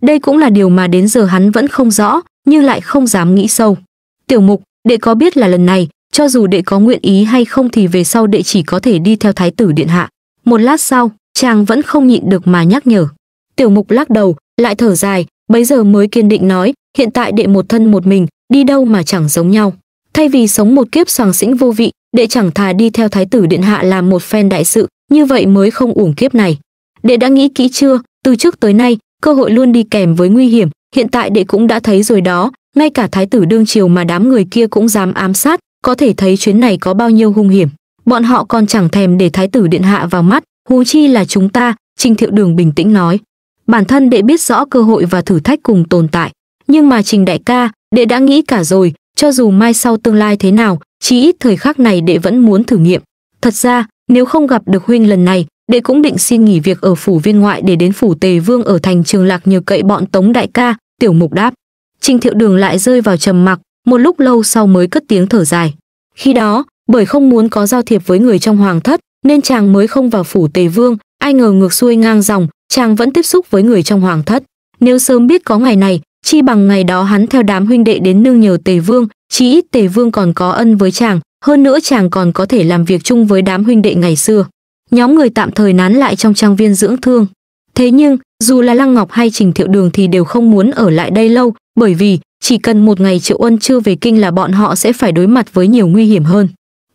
Đây cũng là điều mà đến giờ hắn vẫn không rõ, nhưng lại không dám nghĩ sâu. Tiểu mục, đệ có biết là lần này, cho dù đệ có nguyện ý hay không thì về sau đệ chỉ có thể đi theo thái tử điện hạ. Một lát sau, chàng vẫn không nhịn được mà nhắc nhở tiểu mục lắc đầu lại thở dài bấy giờ mới kiên định nói hiện tại đệ một thân một mình đi đâu mà chẳng giống nhau thay vì sống một kiếp soàng sĩnh vô vị đệ chẳng thà đi theo thái tử điện hạ làm một phen đại sự như vậy mới không uổng kiếp này đệ đã nghĩ kỹ chưa từ trước tới nay cơ hội luôn đi kèm với nguy hiểm hiện tại đệ cũng đã thấy rồi đó ngay cả thái tử đương triều mà đám người kia cũng dám ám sát có thể thấy chuyến này có bao nhiêu hung hiểm bọn họ còn chẳng thèm để thái tử điện hạ vào mắt Hú chi là chúng ta, Trình Thiệu Đường bình tĩnh nói. Bản thân đệ biết rõ cơ hội và thử thách cùng tồn tại, nhưng mà Trình đại ca, đệ đã nghĩ cả rồi, cho dù mai sau tương lai thế nào, chí ít thời khắc này đệ vẫn muốn thử nghiệm. Thật ra, nếu không gặp được huynh lần này, đệ cũng định xin nghỉ việc ở phủ viên ngoại để đến phủ Tề Vương ở thành Trường Lạc nhờ cậy bọn Tống đại ca, Tiểu Mục đáp. Trình Thiệu Đường lại rơi vào trầm mặc, một lúc lâu sau mới cất tiếng thở dài. Khi đó, bởi không muốn có giao thiệp với người trong hoàng thất, nên chàng mới không vào phủ tề vương ai ngờ ngược xuôi ngang dòng chàng vẫn tiếp xúc với người trong hoàng thất nếu sớm biết có ngày này chi bằng ngày đó hắn theo đám huynh đệ đến nương nhờ tề vương chí ít tề vương còn có ân với chàng hơn nữa chàng còn có thể làm việc chung với đám huynh đệ ngày xưa nhóm người tạm thời nán lại trong trang viên dưỡng thương thế nhưng dù là lăng ngọc hay trình thiệu đường thì đều không muốn ở lại đây lâu bởi vì chỉ cần một ngày triệu ân chưa về kinh là bọn họ sẽ phải đối mặt với nhiều nguy hiểm hơn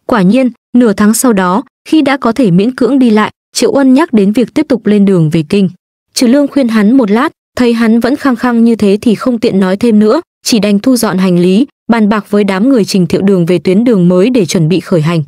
quả nhiên nửa tháng sau đó khi đã có thể miễn cưỡng đi lại, Triệu Ân nhắc đến việc tiếp tục lên đường về kinh. Trừ Lương khuyên hắn một lát, thấy hắn vẫn khăng khăng như thế thì không tiện nói thêm nữa, chỉ đành thu dọn hành lý, bàn bạc với đám người Trình Thiệu Đường về tuyến đường mới để chuẩn bị khởi hành.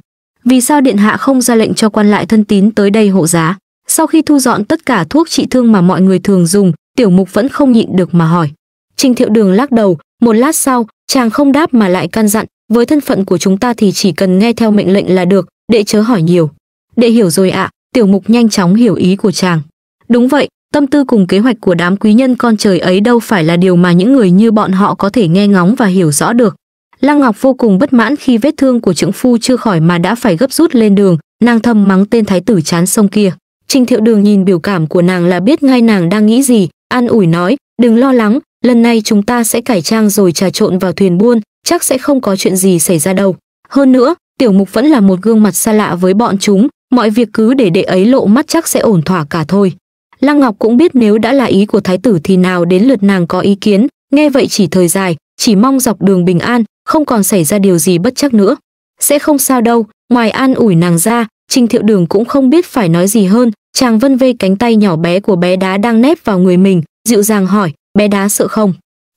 Vì sao điện hạ không ra lệnh cho quan lại thân tín tới đây hộ giá? Sau khi thu dọn tất cả thuốc trị thương mà mọi người thường dùng, Tiểu Mục vẫn không nhịn được mà hỏi. Trình Thiệu Đường lắc đầu, một lát sau, chàng không đáp mà lại căn dặn, với thân phận của chúng ta thì chỉ cần nghe theo mệnh lệnh là được, đệ chớ hỏi nhiều đệ hiểu rồi ạ à, tiểu mục nhanh chóng hiểu ý của chàng đúng vậy tâm tư cùng kế hoạch của đám quý nhân con trời ấy đâu phải là điều mà những người như bọn họ có thể nghe ngóng và hiểu rõ được lăng ngọc vô cùng bất mãn khi vết thương của trưởng phu chưa khỏi mà đã phải gấp rút lên đường nàng thầm mắng tên thái tử chán sông kia trình thiệu đường nhìn biểu cảm của nàng là biết ngay nàng đang nghĩ gì an ủi nói đừng lo lắng lần này chúng ta sẽ cải trang rồi trà trộn vào thuyền buôn chắc sẽ không có chuyện gì xảy ra đâu hơn nữa tiểu mục vẫn là một gương mặt xa lạ với bọn chúng mọi việc cứ để đệ ấy lộ mắt chắc sẽ ổn thỏa cả thôi lăng ngọc cũng biết nếu đã là ý của thái tử thì nào đến lượt nàng có ý kiến nghe vậy chỉ thời dài chỉ mong dọc đường bình an không còn xảy ra điều gì bất chắc nữa sẽ không sao đâu ngoài an ủi nàng ra trình thiệu đường cũng không biết phải nói gì hơn chàng vân vê cánh tay nhỏ bé của bé đá đang nép vào người mình dịu dàng hỏi bé đá sợ không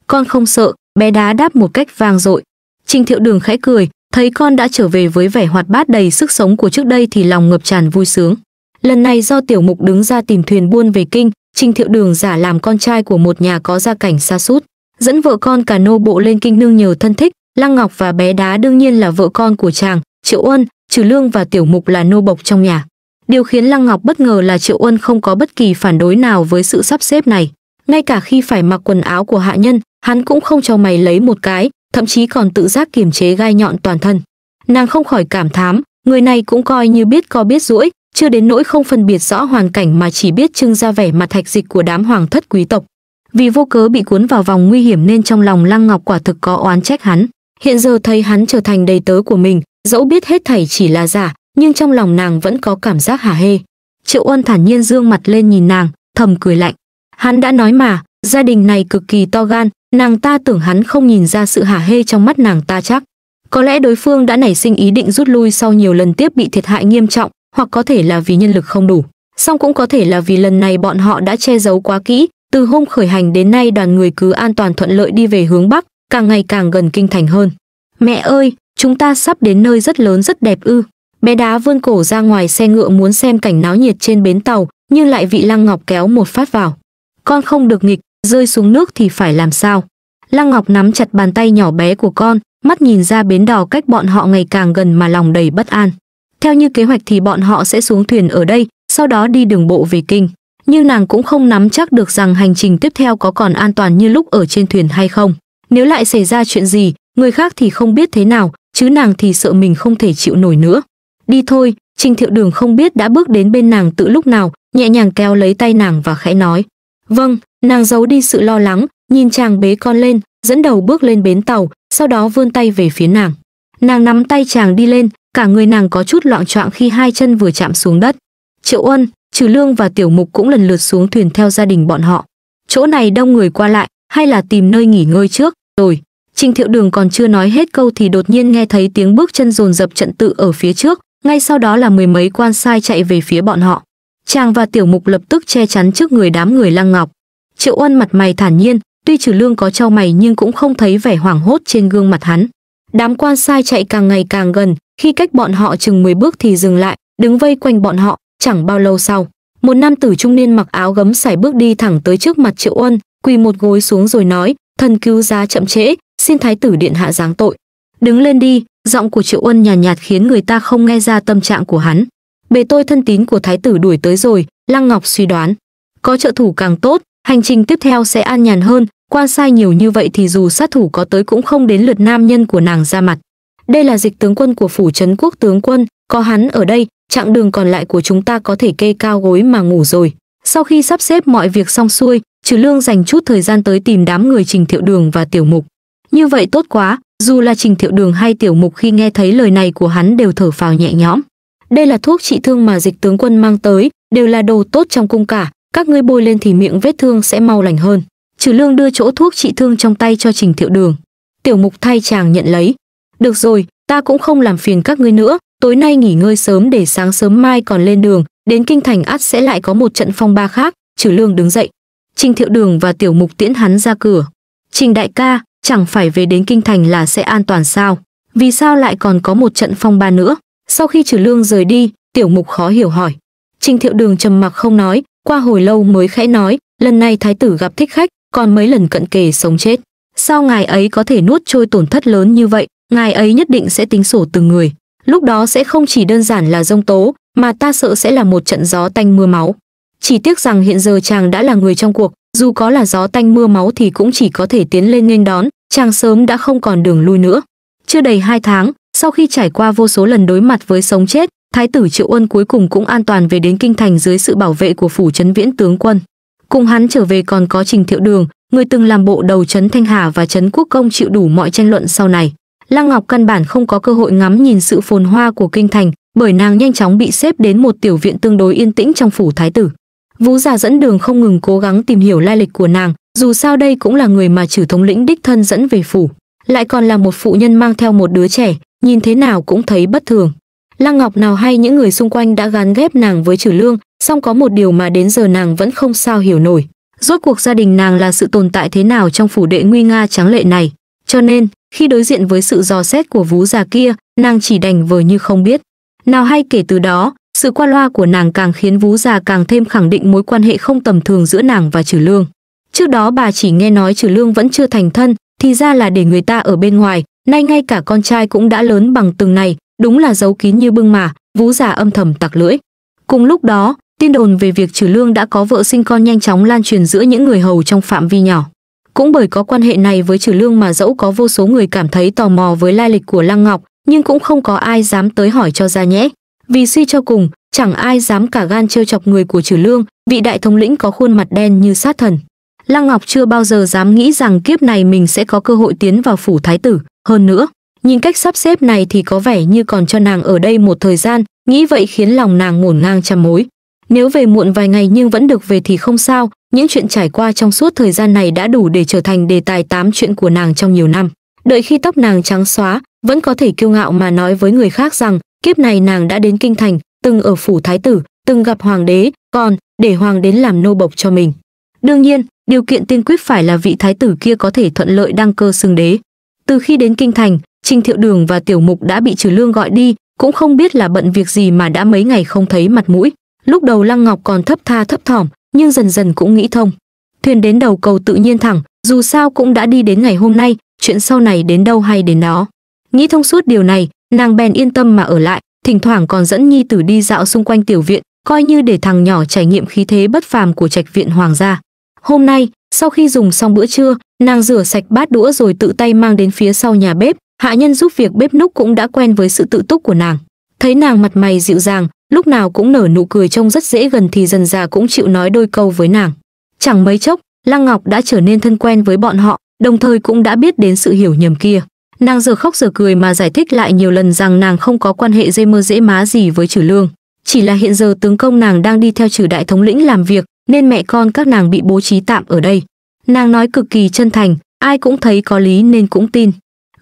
con không sợ bé đá đáp một cách vang dội trình thiệu đường khẽ cười Thấy con đã trở về với vẻ hoạt bát đầy sức sống của trước đây thì lòng ngập tràn vui sướng. Lần này do tiểu mục đứng ra tìm thuyền buôn về kinh, Trình Thiệu Đường giả làm con trai của một nhà có gia cảnh xa sút dẫn vợ con cả nô bộ lên kinh nương nhờ thân thích, Lăng Ngọc và bé đá đương nhiên là vợ con của chàng, Triệu Uân, Trừ Lương và Tiểu Mục là nô bộc trong nhà. Điều khiến Lăng Ngọc bất ngờ là Triệu Uân không có bất kỳ phản đối nào với sự sắp xếp này. Ngay cả khi phải mặc quần áo của hạ nhân, hắn cũng không cho mày lấy một cái, thậm chí còn tự giác kiềm chế gai nhọn toàn thân nàng không khỏi cảm thán người này cũng coi như biết co biết duỗi chưa đến nỗi không phân biệt rõ hoàn cảnh mà chỉ biết trưng ra vẻ mặt thạch dịch của đám hoàng thất quý tộc vì vô cớ bị cuốn vào vòng nguy hiểm nên trong lòng lăng ngọc quả thực có oán trách hắn hiện giờ thấy hắn trở thành đầy tớ của mình dẫu biết hết thảy chỉ là giả nhưng trong lòng nàng vẫn có cảm giác hả hê triệu ân thản nhiên dương mặt lên nhìn nàng thầm cười lạnh hắn đã nói mà gia đình này cực kỳ to gan Nàng ta tưởng hắn không nhìn ra sự hả hê trong mắt nàng ta chắc. Có lẽ đối phương đã nảy sinh ý định rút lui sau nhiều lần tiếp bị thiệt hại nghiêm trọng, hoặc có thể là vì nhân lực không đủ. Song cũng có thể là vì lần này bọn họ đã che giấu quá kỹ, từ hôm khởi hành đến nay đoàn người cứ an toàn thuận lợi đi về hướng Bắc, càng ngày càng gần kinh thành hơn. Mẹ ơi, chúng ta sắp đến nơi rất lớn rất đẹp ư. Bé đá vươn cổ ra ngoài xe ngựa muốn xem cảnh náo nhiệt trên bến tàu, nhưng lại vị Lăng Ngọc kéo một phát vào. Con không được nghịch, rơi xuống nước thì phải làm sao lăng ngọc nắm chặt bàn tay nhỏ bé của con mắt nhìn ra bến đò cách bọn họ ngày càng gần mà lòng đầy bất an theo như kế hoạch thì bọn họ sẽ xuống thuyền ở đây sau đó đi đường bộ về kinh nhưng nàng cũng không nắm chắc được rằng hành trình tiếp theo có còn an toàn như lúc ở trên thuyền hay không nếu lại xảy ra chuyện gì người khác thì không biết thế nào chứ nàng thì sợ mình không thể chịu nổi nữa đi thôi Trình Thiệu Đường không biết đã bước đến bên nàng tự lúc nào, nhẹ nhàng kéo lấy tay nàng và khẽ nói. Vâng, Nàng giấu đi sự lo lắng, nhìn chàng bế con lên, dẫn đầu bước lên bến tàu, sau đó vươn tay về phía nàng. Nàng nắm tay chàng đi lên, cả người nàng có chút loạn choạng khi hai chân vừa chạm xuống đất. Triệu Uân, Trừ Lương và Tiểu Mục cũng lần lượt xuống thuyền theo gia đình bọn họ. Chỗ này đông người qua lại, hay là tìm nơi nghỉ ngơi trước, rồi. Trình Thiệu Đường còn chưa nói hết câu thì đột nhiên nghe thấy tiếng bước chân dồn dập trận tự ở phía trước, ngay sau đó là mười mấy quan sai chạy về phía bọn họ. Chàng và Tiểu Mục lập tức che chắn trước người đám người Lăng Ngọc triệu oan mặt mày thản nhiên tuy trừ lương có trao mày nhưng cũng không thấy vẻ hoảng hốt trên gương mặt hắn đám quan sai chạy càng ngày càng gần khi cách bọn họ chừng 10 bước thì dừng lại đứng vây quanh bọn họ chẳng bao lâu sau một nam tử trung niên mặc áo gấm sải bước đi thẳng tới trước mặt triệu oan quỳ một gối xuống rồi nói thần cứu giá chậm trễ xin thái tử điện hạ giáng tội đứng lên đi giọng của triệu oan nhàn nhạt, nhạt khiến người ta không nghe ra tâm trạng của hắn bề tôi thân tín của thái tử đuổi tới rồi lăng ngọc suy đoán có trợ thủ càng tốt hành trình tiếp theo sẽ an nhàn hơn Quan sai nhiều như vậy thì dù sát thủ có tới cũng không đến lượt nam nhân của nàng ra mặt đây là dịch tướng quân của phủ trấn quốc tướng quân có hắn ở đây chặng đường còn lại của chúng ta có thể kê cao gối mà ngủ rồi sau khi sắp xếp mọi việc xong xuôi trừ lương dành chút thời gian tới tìm đám người trình thiệu đường và tiểu mục như vậy tốt quá dù là trình thiệu đường hay tiểu mục khi nghe thấy lời này của hắn đều thở phào nhẹ nhõm đây là thuốc trị thương mà dịch tướng quân mang tới đều là đồ tốt trong cung cả các ngươi bôi lên thì miệng vết thương sẽ mau lành hơn trừ lương đưa chỗ thuốc trị thương trong tay cho trình thiệu đường tiểu mục thay chàng nhận lấy được rồi ta cũng không làm phiền các ngươi nữa tối nay nghỉ ngơi sớm để sáng sớm mai còn lên đường đến kinh thành ắt sẽ lại có một trận phong ba khác trừ lương đứng dậy trình thiệu đường và tiểu mục tiễn hắn ra cửa trình đại ca chẳng phải về đến kinh thành là sẽ an toàn sao vì sao lại còn có một trận phong ba nữa sau khi trừ lương rời đi tiểu mục khó hiểu hỏi trình thiệu đường trầm mặc không nói qua hồi lâu mới khẽ nói lần này thái tử gặp thích khách còn mấy lần cận kề sống chết sao ngài ấy có thể nuốt trôi tổn thất lớn như vậy ngài ấy nhất định sẽ tính sổ từng người lúc đó sẽ không chỉ đơn giản là dông tố mà ta sợ sẽ là một trận gió tanh mưa máu chỉ tiếc rằng hiện giờ chàng đã là người trong cuộc dù có là gió tanh mưa máu thì cũng chỉ có thể tiến lên nghênh đón chàng sớm đã không còn đường lui nữa chưa đầy hai tháng sau khi trải qua vô số lần đối mặt với sống chết thái tử triệu ân cuối cùng cũng an toàn về đến kinh thành dưới sự bảo vệ của phủ trấn viễn tướng quân cùng hắn trở về còn có trình thiệu đường người từng làm bộ đầu trấn thanh hà và trấn quốc công chịu đủ mọi tranh luận sau này lăng ngọc căn bản không có cơ hội ngắm nhìn sự phồn hoa của kinh thành bởi nàng nhanh chóng bị xếp đến một tiểu viện tương đối yên tĩnh trong phủ thái tử vũ già dẫn đường không ngừng cố gắng tìm hiểu lai lịch của nàng dù sao đây cũng là người mà trừ thống lĩnh đích thân dẫn về phủ lại còn là một phụ nhân mang theo một đứa trẻ nhìn thế nào cũng thấy bất thường Lăng Ngọc nào hay những người xung quanh đã gắn ghép nàng với Trử Lương, song có một điều mà đến giờ nàng vẫn không sao hiểu nổi. Rốt cuộc gia đình nàng là sự tồn tại thế nào trong phủ đệ nguy nga trắng lệ này? Cho nên, khi đối diện với sự dò xét của vú già kia, nàng chỉ đành vờ như không biết. Nào hay kể từ đó, sự qua loa của nàng càng khiến vú già càng thêm khẳng định mối quan hệ không tầm thường giữa nàng và Trử Lương. Trước đó bà chỉ nghe nói Trử Lương vẫn chưa thành thân, thì ra là để người ta ở bên ngoài, nay ngay cả con trai cũng đã lớn bằng từng này, đúng là giấu kín như bưng mà vú già âm thầm tặc lưỡi cùng lúc đó tin đồn về việc trừ lương đã có vợ sinh con nhanh chóng lan truyền giữa những người hầu trong phạm vi nhỏ cũng bởi có quan hệ này với trừ lương mà dẫu có vô số người cảm thấy tò mò với lai lịch của lăng ngọc nhưng cũng không có ai dám tới hỏi cho ra nhẽ vì suy cho cùng chẳng ai dám cả gan trêu chọc người của trừ lương vị đại thống lĩnh có khuôn mặt đen như sát thần lăng ngọc chưa bao giờ dám nghĩ rằng kiếp này mình sẽ có cơ hội tiến vào phủ thái tử hơn nữa Nhìn cách sắp xếp này thì có vẻ như còn cho nàng ở đây một thời gian, nghĩ vậy khiến lòng nàng ngổn ngang trăm mối. Nếu về muộn vài ngày nhưng vẫn được về thì không sao, những chuyện trải qua trong suốt thời gian này đã đủ để trở thành đề tài tám chuyện của nàng trong nhiều năm. Đợi khi tóc nàng trắng xóa, vẫn có thể kiêu ngạo mà nói với người khác rằng kiếp này nàng đã đến kinh thành, từng ở phủ thái tử, từng gặp hoàng đế, còn để hoàng đến làm nô bộc cho mình. Đương nhiên, điều kiện tiên quyết phải là vị thái tử kia có thể thuận lợi đăng cơ xưng đế. Từ khi đến kinh thành, Trình Thiệu Đường và Tiểu Mục đã bị trừ lương gọi đi, cũng không biết là bận việc gì mà đã mấy ngày không thấy mặt mũi. Lúc đầu Lăng Ngọc còn thấp tha thấp thỏm, nhưng dần dần cũng nghĩ thông. Thuyền đến đầu cầu tự nhiên thẳng, dù sao cũng đã đi đến ngày hôm nay, chuyện sau này đến đâu hay đến đó. Nghĩ thông suốt điều này, nàng bèn yên tâm mà ở lại, thỉnh thoảng còn dẫn Nhi Tử đi dạo xung quanh tiểu viện, coi như để thằng nhỏ trải nghiệm khí thế bất phàm của trạch viện hoàng gia. Hôm nay, sau khi dùng xong bữa trưa, nàng rửa sạch bát đũa rồi tự tay mang đến phía sau nhà bếp, hạ nhân giúp việc bếp núc cũng đã quen với sự tự túc của nàng thấy nàng mặt mày dịu dàng lúc nào cũng nở nụ cười trông rất dễ gần thì dần già cũng chịu nói đôi câu với nàng chẳng mấy chốc lăng ngọc đã trở nên thân quen với bọn họ đồng thời cũng đã biết đến sự hiểu nhầm kia nàng giờ khóc giờ cười mà giải thích lại nhiều lần rằng nàng không có quan hệ dây mơ dễ má gì với Trử lương chỉ là hiện giờ tướng công nàng đang đi theo Trử đại thống lĩnh làm việc nên mẹ con các nàng bị bố trí tạm ở đây nàng nói cực kỳ chân thành ai cũng thấy có lý nên cũng tin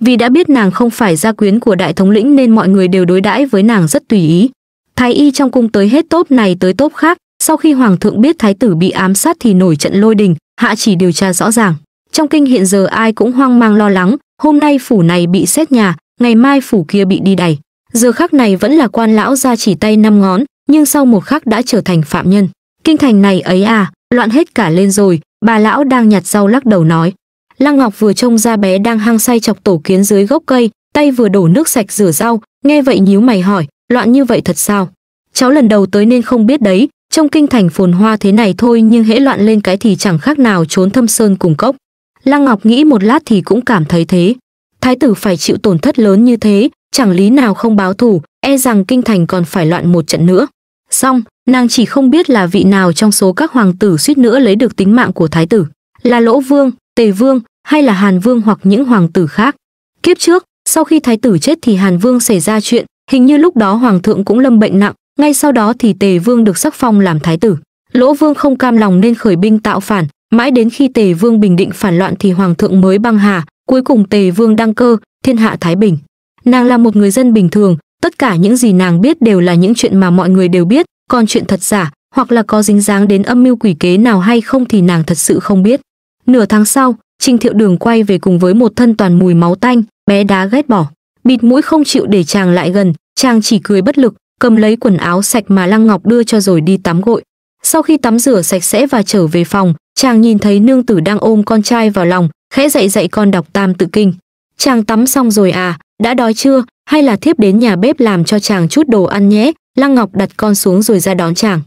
vì đã biết nàng không phải gia quyến của đại thống lĩnh nên mọi người đều đối đãi với nàng rất tùy ý thái y trong cung tới hết tốp này tới tốp khác sau khi hoàng thượng biết thái tử bị ám sát thì nổi trận lôi đình hạ chỉ điều tra rõ ràng trong kinh hiện giờ ai cũng hoang mang lo lắng hôm nay phủ này bị xét nhà ngày mai phủ kia bị đi đày giờ khắc này vẫn là quan lão ra chỉ tay năm ngón nhưng sau một khắc đã trở thành phạm nhân kinh thành này ấy à loạn hết cả lên rồi bà lão đang nhặt rau lắc đầu nói Lăng Ngọc vừa trông ra bé đang hang say chọc tổ kiến dưới gốc cây, tay vừa đổ nước sạch rửa rau, nghe vậy nhíu mày hỏi, loạn như vậy thật sao? Cháu lần đầu tới nên không biết đấy, trong kinh thành phồn hoa thế này thôi nhưng hễ loạn lên cái thì chẳng khác nào trốn thâm sơn cùng cốc. Lăng Ngọc nghĩ một lát thì cũng cảm thấy thế. Thái tử phải chịu tổn thất lớn như thế, chẳng lý nào không báo thù, e rằng kinh thành còn phải loạn một trận nữa. Xong, nàng chỉ không biết là vị nào trong số các hoàng tử suýt nữa lấy được tính mạng của thái tử. Là Lỗ Vương, Tề Vương hay là Hàn Vương hoặc những hoàng tử khác. Kiếp trước, sau khi thái tử chết thì Hàn Vương xảy ra chuyện, hình như lúc đó hoàng thượng cũng lâm bệnh nặng, ngay sau đó thì Tề Vương được sắc phong làm thái tử. Lỗ Vương không cam lòng nên khởi binh tạo phản, mãi đến khi Tề Vương bình định phản loạn thì hoàng thượng mới băng hà, cuối cùng Tề Vương đăng cơ, thiên hạ thái bình. Nàng là một người dân bình thường, tất cả những gì nàng biết đều là những chuyện mà mọi người đều biết, còn chuyện thật giả, hoặc là có dính dáng đến âm mưu quỷ kế nào hay không thì nàng thật sự không biết. Nửa tháng sau, Trình Thiệu Đường quay về cùng với một thân toàn mùi máu tanh, bé đá ghét bỏ, bịt mũi không chịu để chàng lại gần, chàng chỉ cười bất lực, cầm lấy quần áo sạch mà Lăng Ngọc đưa cho rồi đi tắm gội. Sau khi tắm rửa sạch sẽ và trở về phòng, chàng nhìn thấy nương tử đang ôm con trai vào lòng, khẽ dạy dạy con đọc Tam Tự Kinh. Chàng tắm xong rồi à, đã đói chưa, hay là thiếp đến nhà bếp làm cho chàng chút đồ ăn nhé? Lăng Ngọc đặt con xuống rồi ra đón chàng.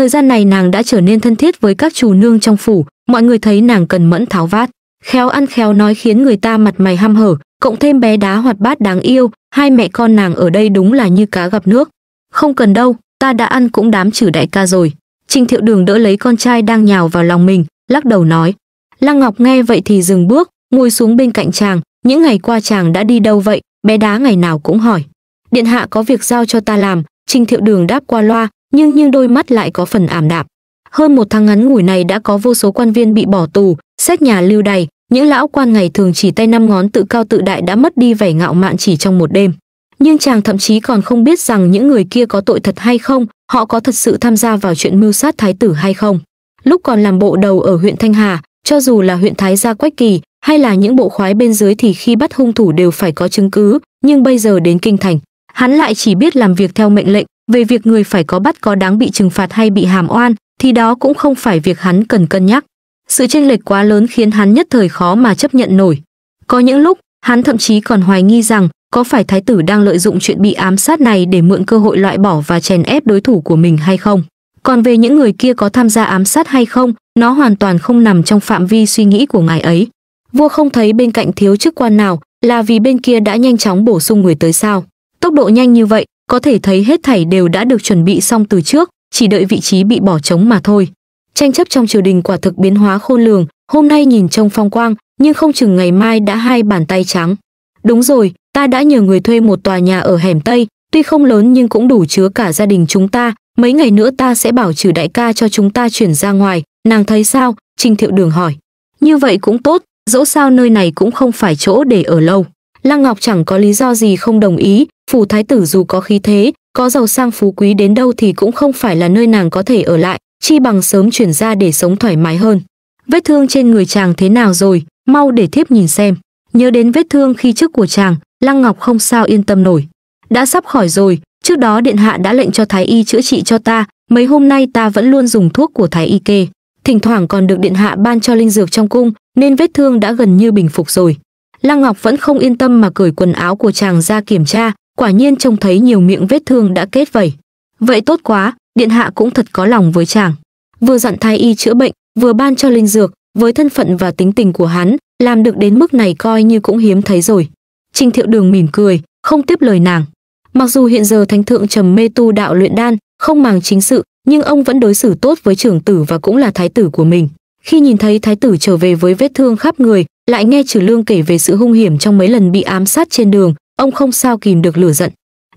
Thời gian này nàng đã trở nên thân thiết với các chủ nương trong phủ, mọi người thấy nàng cần mẫn tháo vát. Khéo ăn khéo nói khiến người ta mặt mày hăm hở, cộng thêm bé đá hoạt bát đáng yêu, hai mẹ con nàng ở đây đúng là như cá gặp nước. Không cần đâu, ta đã ăn cũng đám trừ đại ca rồi. Trình thiệu đường đỡ lấy con trai đang nhào vào lòng mình, lắc đầu nói. Lăng Ngọc nghe vậy thì dừng bước, ngồi xuống bên cạnh chàng, những ngày qua chàng đã đi đâu vậy, bé đá ngày nào cũng hỏi. Điện hạ có việc giao cho ta làm, Trình thiệu đường đáp qua loa, nhưng nhưng đôi mắt lại có phần ảm đạm. Hơn một tháng ngắn ngủi này đã có vô số quan viên bị bỏ tù, xét nhà lưu đày, những lão quan ngày thường chỉ tay năm ngón tự cao tự đại đã mất đi vẻ ngạo mạn chỉ trong một đêm. Nhưng chàng thậm chí còn không biết rằng những người kia có tội thật hay không, họ có thật sự tham gia vào chuyện mưu sát thái tử hay không. Lúc còn làm bộ đầu ở huyện Thanh Hà, cho dù là huyện Thái Gia Quách Kỳ hay là những bộ khoái bên dưới thì khi bắt hung thủ đều phải có chứng cứ, nhưng bây giờ đến kinh thành, hắn lại chỉ biết làm việc theo mệnh lệnh, về việc người phải có bắt có đáng bị trừng phạt hay bị hàm oan thì đó cũng không phải việc hắn cần cân nhắc sự chênh lệch quá lớn khiến hắn nhất thời khó mà chấp nhận nổi có những lúc hắn thậm chí còn hoài nghi rằng có phải thái tử đang lợi dụng chuyện bị ám sát này để mượn cơ hội loại bỏ và chèn ép đối thủ của mình hay không còn về những người kia có tham gia ám sát hay không nó hoàn toàn không nằm trong phạm vi suy nghĩ của ngài ấy vua không thấy bên cạnh thiếu chức quan nào là vì bên kia đã nhanh chóng bổ sung người tới sao tốc độ nhanh như vậy có thể thấy hết thảy đều đã được chuẩn bị xong từ trước, chỉ đợi vị trí bị bỏ trống mà thôi. Tranh chấp trong triều đình quả thực biến hóa khôn lường, hôm nay nhìn trông phong quang, nhưng không chừng ngày mai đã hai bàn tay trắng. Đúng rồi, ta đã nhờ người thuê một tòa nhà ở hẻm Tây, tuy không lớn nhưng cũng đủ chứa cả gia đình chúng ta, mấy ngày nữa ta sẽ bảo trừ đại ca cho chúng ta chuyển ra ngoài, nàng thấy sao? Trình Thiệu Đường hỏi. Như vậy cũng tốt, dẫu sao nơi này cũng không phải chỗ để ở lâu. Lăng Ngọc chẳng có lý do gì không đồng ý, phủ thái tử dù có khí thế, có giàu sang phú quý đến đâu thì cũng không phải là nơi nàng có thể ở lại, chi bằng sớm chuyển ra để sống thoải mái hơn. Vết thương trên người chàng thế nào rồi, mau để thiếp nhìn xem. Nhớ đến vết thương khi trước của chàng, Lăng Ngọc không sao yên tâm nổi. Đã sắp khỏi rồi, trước đó điện hạ đã lệnh cho thái y chữa trị cho ta, mấy hôm nay ta vẫn luôn dùng thuốc của thái y kê. Thỉnh thoảng còn được điện hạ ban cho linh dược trong cung, nên vết thương đã gần như bình phục rồi. Lăng Ngọc vẫn không yên tâm mà cởi quần áo của chàng ra kiểm tra, quả nhiên trông thấy nhiều miệng vết thương đã kết vẩy. Vậy tốt quá, điện hạ cũng thật có lòng với chàng. Vừa dặn thái y chữa bệnh, vừa ban cho linh dược, với thân phận và tính tình của hắn, làm được đến mức này coi như cũng hiếm thấy rồi. Trình Thiệu Đường mỉm cười, không tiếp lời nàng. Mặc dù hiện giờ thánh thượng trầm mê tu đạo luyện đan, không màng chính sự, nhưng ông vẫn đối xử tốt với trưởng tử và cũng là thái tử của mình. Khi nhìn thấy thái tử trở về với vết thương khắp người, lại nghe Trừ Lương kể về sự hung hiểm trong mấy lần bị ám sát trên đường, ông không sao kìm được lửa giận.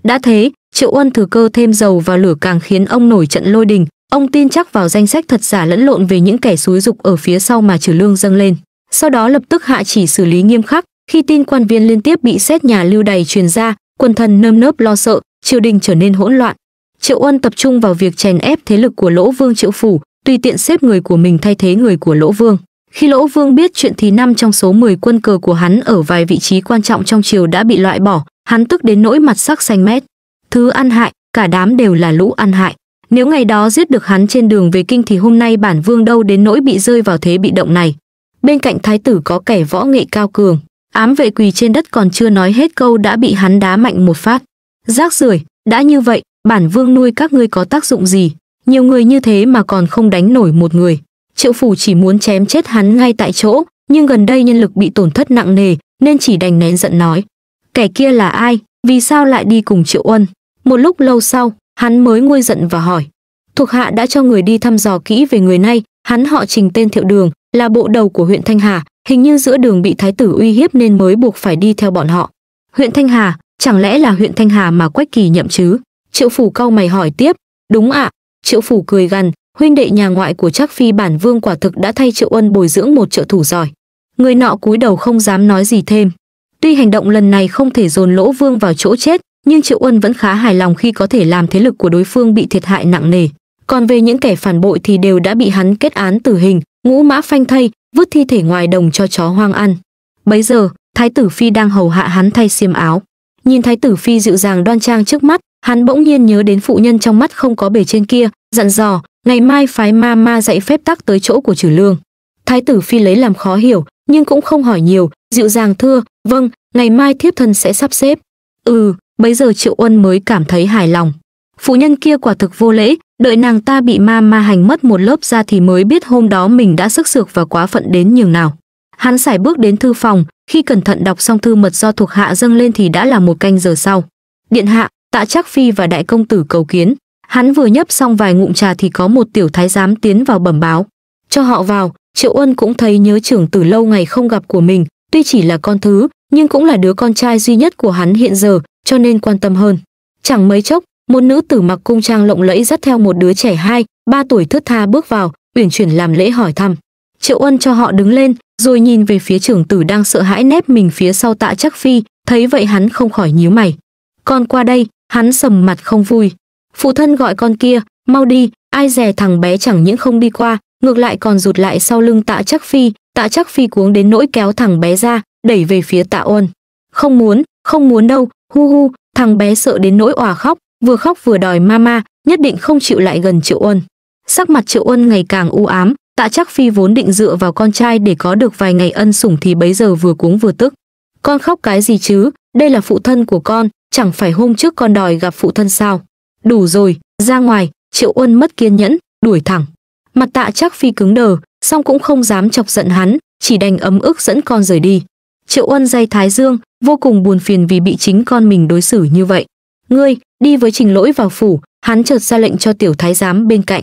Đã thế, Triệu Uân thừa cơ thêm dầu vào lửa càng khiến ông nổi trận lôi đình, ông tin chắc vào danh sách thật giả lẫn lộn về những kẻ xúi dục ở phía sau mà Trừ Lương dâng lên. Sau đó lập tức hạ chỉ xử lý nghiêm khắc, khi tin quan viên liên tiếp bị xét nhà lưu đày truyền ra, quần thần nơm nớp lo sợ, triều đình trở nên hỗn loạn. Triệu Uân tập trung vào việc chèn ép thế lực của Lỗ Vương Triệu phủ, tùy tiện xếp người của mình thay thế người của Lỗ Vương. Khi Lỗ Vương biết chuyện thì năm trong số 10 quân cờ của hắn ở vài vị trí quan trọng trong triều đã bị loại bỏ, hắn tức đến nỗi mặt sắc xanh mét. Thứ ăn hại, cả đám đều là lũ ăn hại. Nếu ngày đó giết được hắn trên đường về kinh thì hôm nay bản vương đâu đến nỗi bị rơi vào thế bị động này. Bên cạnh thái tử có kẻ võ nghệ cao cường, ám vệ quỳ trên đất còn chưa nói hết câu đã bị hắn đá mạnh một phát. Rác rưởi, đã như vậy, bản vương nuôi các ngươi có tác dụng gì? Nhiều người như thế mà còn không đánh nổi một người. Triệu phủ chỉ muốn chém chết hắn ngay tại chỗ, nhưng gần đây nhân lực bị tổn thất nặng nề, nên chỉ đành nén giận nói. Kẻ kia là ai, vì sao lại đi cùng Triệu Uân? Một lúc lâu sau, hắn mới nguôi giận và hỏi. Thuộc hạ đã cho người đi thăm dò kỹ về người này, hắn họ trình tên Thiệu Đường, là bộ đầu của huyện Thanh Hà, hình như giữa đường bị thái tử uy hiếp nên mới buộc phải đi theo bọn họ. Huyện Thanh Hà, chẳng lẽ là huyện Thanh Hà mà Quách Kỳ nhậm chứ? Triệu phủ cau mày hỏi tiếp, đúng ạ, à? Triệu phủ cười gằn, huynh đệ nhà ngoại của Trác Phi bản vương quả thực đã thay Triệu Ân bồi dưỡng một trợ thủ giỏi. Người nọ cúi đầu không dám nói gì thêm. Tuy hành động lần này không thể dồn Lỗ Vương vào chỗ chết, nhưng Triệu Ân vẫn khá hài lòng khi có thể làm thế lực của đối phương bị thiệt hại nặng nề. Còn về những kẻ phản bội thì đều đã bị hắn kết án tử hình, ngũ mã phanh thây, vứt thi thể ngoài đồng cho chó hoang ăn. Bấy giờ, Thái tử Phi đang hầu hạ hắn thay xiêm áo. Nhìn Thái tử Phi dịu dàng đoan trang trước mắt, hắn bỗng nhiên nhớ đến phụ nhân trong mắt không có bề trên kia, dặn dò, ngày mai phái ma ma dạy phép tắc tới chỗ của trừ lương thái tử phi lấy làm khó hiểu nhưng cũng không hỏi nhiều dịu dàng thưa vâng ngày mai thiếp thân sẽ sắp xếp ừ bấy giờ triệu uân mới cảm thấy hài lòng phụ nhân kia quả thực vô lễ đợi nàng ta bị ma ma hành mất một lớp ra thì mới biết hôm đó mình đã sức sược và quá phận đến nhường nào hắn sải bước đến thư phòng khi cẩn thận đọc xong thư mật do thuộc hạ dâng lên thì đã là một canh giờ sau điện hạ tạ trác phi và đại công tử cầu kiến Hắn vừa nhấp xong vài ngụm trà thì có một tiểu thái giám tiến vào bẩm báo. Cho họ vào, Triệu Uân cũng thấy nhớ trưởng từ lâu ngày không gặp của mình, tuy chỉ là con thứ, nhưng cũng là đứa con trai duy nhất của hắn hiện giờ, cho nên quan tâm hơn. Chẳng mấy chốc, một nữ tử mặc cung trang lộng lẫy dắt theo một đứa trẻ hai, ba tuổi thướt tha bước vào, uyển chuyển làm lễ hỏi thăm. Triệu Uân cho họ đứng lên, rồi nhìn về phía trưởng tử đang sợ hãi nép mình phía sau tạ chắc phi, thấy vậy hắn không khỏi nhíu mày. Còn qua đây, hắn sầm mặt không vui phụ thân gọi con kia mau đi ai dè thằng bé chẳng những không đi qua ngược lại còn rụt lại sau lưng tạ chắc phi tạ chắc phi cuống đến nỗi kéo thằng bé ra đẩy về phía tạ ôn không muốn không muốn đâu hu hu thằng bé sợ đến nỗi òa khóc vừa khóc vừa đòi mama nhất định không chịu lại gần triệu ôn sắc mặt triệu ôn ngày càng u ám tạ chắc phi vốn định dựa vào con trai để có được vài ngày ân sủng thì bấy giờ vừa cuống vừa tức con khóc cái gì chứ đây là phụ thân của con chẳng phải hôm trước con đòi gặp phụ thân sao đủ rồi ra ngoài triệu uân mất kiên nhẫn đuổi thẳng mặt tạ chắc phi cứng đờ song cũng không dám chọc giận hắn chỉ đành ấm ức dẫn con rời đi triệu uân dây thái dương vô cùng buồn phiền vì bị chính con mình đối xử như vậy ngươi đi với trình lỗi vào phủ hắn chợt ra lệnh cho tiểu thái giám bên cạnh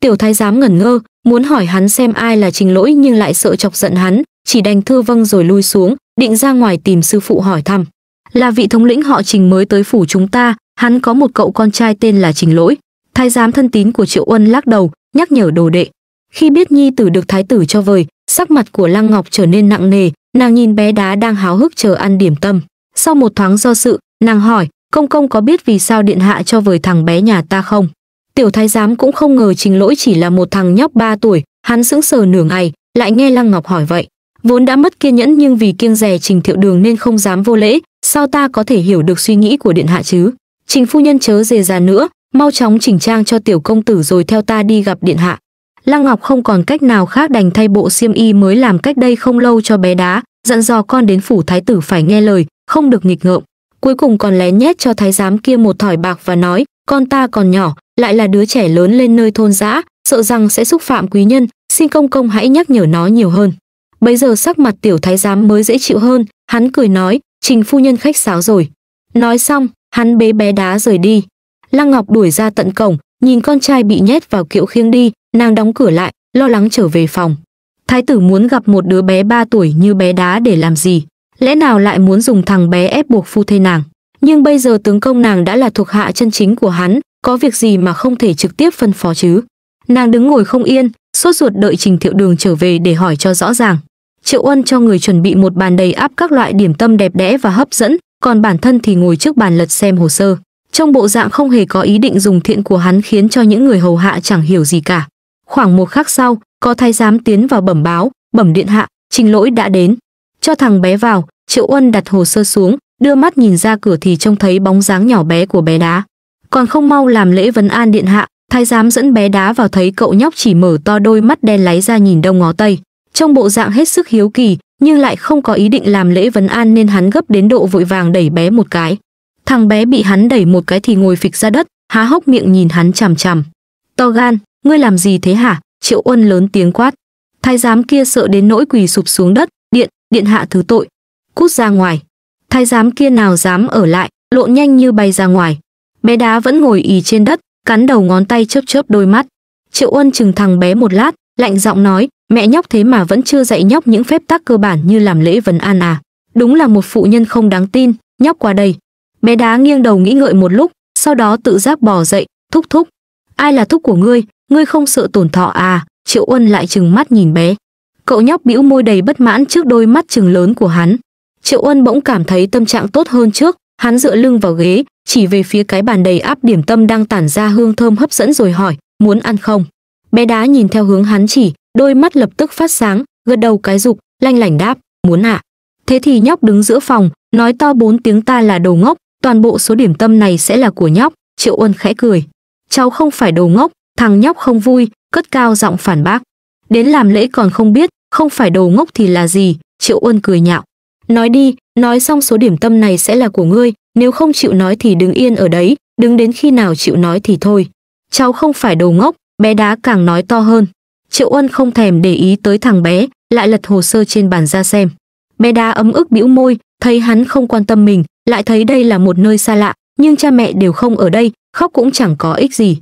tiểu thái giám ngẩn ngơ muốn hỏi hắn xem ai là trình lỗi nhưng lại sợ chọc giận hắn chỉ đành thưa vâng rồi lui xuống định ra ngoài tìm sư phụ hỏi thăm là vị thống lĩnh họ trình mới tới phủ chúng ta hắn có một cậu con trai tên là Trình Lỗi. Thái giám thân tín của Triệu Uân lắc đầu, nhắc nhở đồ đệ. Khi biết nhi tử được thái tử cho vời, sắc mặt của Lăng Ngọc trở nên nặng nề, nàng nhìn bé đá đang háo hức chờ ăn điểm tâm. Sau một thoáng do sự, nàng hỏi, công công có biết vì sao điện hạ cho vời thằng bé nhà ta không? Tiểu thái giám cũng không ngờ Trình Lỗi chỉ là một thằng nhóc 3 tuổi, hắn sững sờ nửa ngày, lại nghe Lăng Ngọc hỏi vậy. Vốn đã mất kiên nhẫn nhưng vì kiêng rè Trình Thiệu Đường nên không dám vô lễ, sao ta có thể hiểu được suy nghĩ của điện hạ chứ? Trình phu nhân chớ dề già nữa, mau chóng chỉnh trang cho tiểu công tử rồi theo ta đi gặp điện hạ. Lăng Ngọc không còn cách nào khác đành thay bộ xiêm y mới làm cách đây không lâu cho bé đá, dặn dò con đến phủ thái tử phải nghe lời, không được nghịch ngợm. Cuối cùng còn lén nhét cho thái giám kia một thỏi bạc và nói, con ta còn nhỏ, lại là đứa trẻ lớn lên nơi thôn dã, sợ rằng sẽ xúc phạm quý nhân, xin công công hãy nhắc nhở nó nhiều hơn. Bây giờ sắc mặt tiểu thái giám mới dễ chịu hơn, hắn cười nói, Trình phu nhân khách sáo rồi. Nói xong, Hắn bế bé đá rời đi. Lăng Ngọc đuổi ra tận cổng, nhìn con trai bị nhét vào kiệu khiêng đi, nàng đóng cửa lại, lo lắng trở về phòng. Thái tử muốn gặp một đứa bé 3 tuổi như bé đá để làm gì? Lẽ nào lại muốn dùng thằng bé ép buộc phu thê nàng? Nhưng bây giờ tướng công nàng đã là thuộc hạ chân chính của hắn, có việc gì mà không thể trực tiếp phân phó chứ? Nàng đứng ngồi không yên, sốt ruột đợi Trình Thiệu Đường trở về để hỏi cho rõ ràng. Triệu Ân cho người chuẩn bị một bàn đầy áp các loại điểm tâm đẹp đẽ và hấp dẫn, còn bản thân thì ngồi trước bàn lật xem hồ sơ. Trong bộ dạng không hề có ý định dùng thiện của hắn khiến cho những người hầu hạ chẳng hiểu gì cả. Khoảng một khắc sau, có thái giám tiến vào bẩm báo, bẩm điện hạ, trình lỗi đã đến. Cho thằng bé vào, Triệu ân đặt hồ sơ xuống, đưa mắt nhìn ra cửa thì trông thấy bóng dáng nhỏ bé của bé đá. Còn không mau làm lễ vấn an điện hạ, thái giám dẫn bé đá vào thấy cậu nhóc chỉ mở to đôi mắt đen láy ra nhìn đông ngó tây. Trong bộ dạng hết sức hiếu kỳ, nhưng lại không có ý định làm lễ vấn an nên hắn gấp đến độ vội vàng đẩy bé một cái. Thằng bé bị hắn đẩy một cái thì ngồi phịch ra đất, há hốc miệng nhìn hắn chằm chằm. To gan, ngươi làm gì thế hả? Triệu Uân lớn tiếng quát. Thái giám kia sợ đến nỗi quỳ sụp xuống đất, điện, điện hạ thứ tội. Cút ra ngoài. Thái giám kia nào dám ở lại, lộn nhanh như bay ra ngoài. Bé đá vẫn ngồi ì trên đất, cắn đầu ngón tay chớp chớp đôi mắt. Triệu Uân chừng thằng bé một lát, lạnh giọng nói, mẹ nhóc thế mà vẫn chưa dạy nhóc những phép tắc cơ bản như làm lễ vấn an à đúng là một phụ nhân không đáng tin nhóc qua đây bé đá nghiêng đầu nghĩ ngợi một lúc sau đó tự giác bò dậy thúc thúc ai là thúc của ngươi ngươi không sợ tổn thọ à triệu uân lại trừng mắt nhìn bé cậu nhóc bĩu môi đầy bất mãn trước đôi mắt trừng lớn của hắn triệu uân bỗng cảm thấy tâm trạng tốt hơn trước hắn dựa lưng vào ghế chỉ về phía cái bàn đầy áp điểm tâm đang tản ra hương thơm hấp dẫn rồi hỏi muốn ăn không bé đá nhìn theo hướng hắn chỉ đôi mắt lập tức phát sáng gật đầu cái dục lanh lảnh đáp muốn ạ à? thế thì nhóc đứng giữa phòng nói to bốn tiếng ta là đầu ngốc toàn bộ số điểm tâm này sẽ là của nhóc triệu uân khẽ cười cháu không phải đầu ngốc thằng nhóc không vui cất cao giọng phản bác đến làm lễ còn không biết không phải đầu ngốc thì là gì triệu uân cười nhạo nói đi nói xong số điểm tâm này sẽ là của ngươi nếu không chịu nói thì đứng yên ở đấy đứng đến khi nào chịu nói thì thôi cháu không phải đầu ngốc bé đá càng nói to hơn triệu ân không thèm để ý tới thằng bé lại lật hồ sơ trên bàn ra xem bé đa ấm ức bĩu môi thấy hắn không quan tâm mình lại thấy đây là một nơi xa lạ nhưng cha mẹ đều không ở đây khóc cũng chẳng có ích gì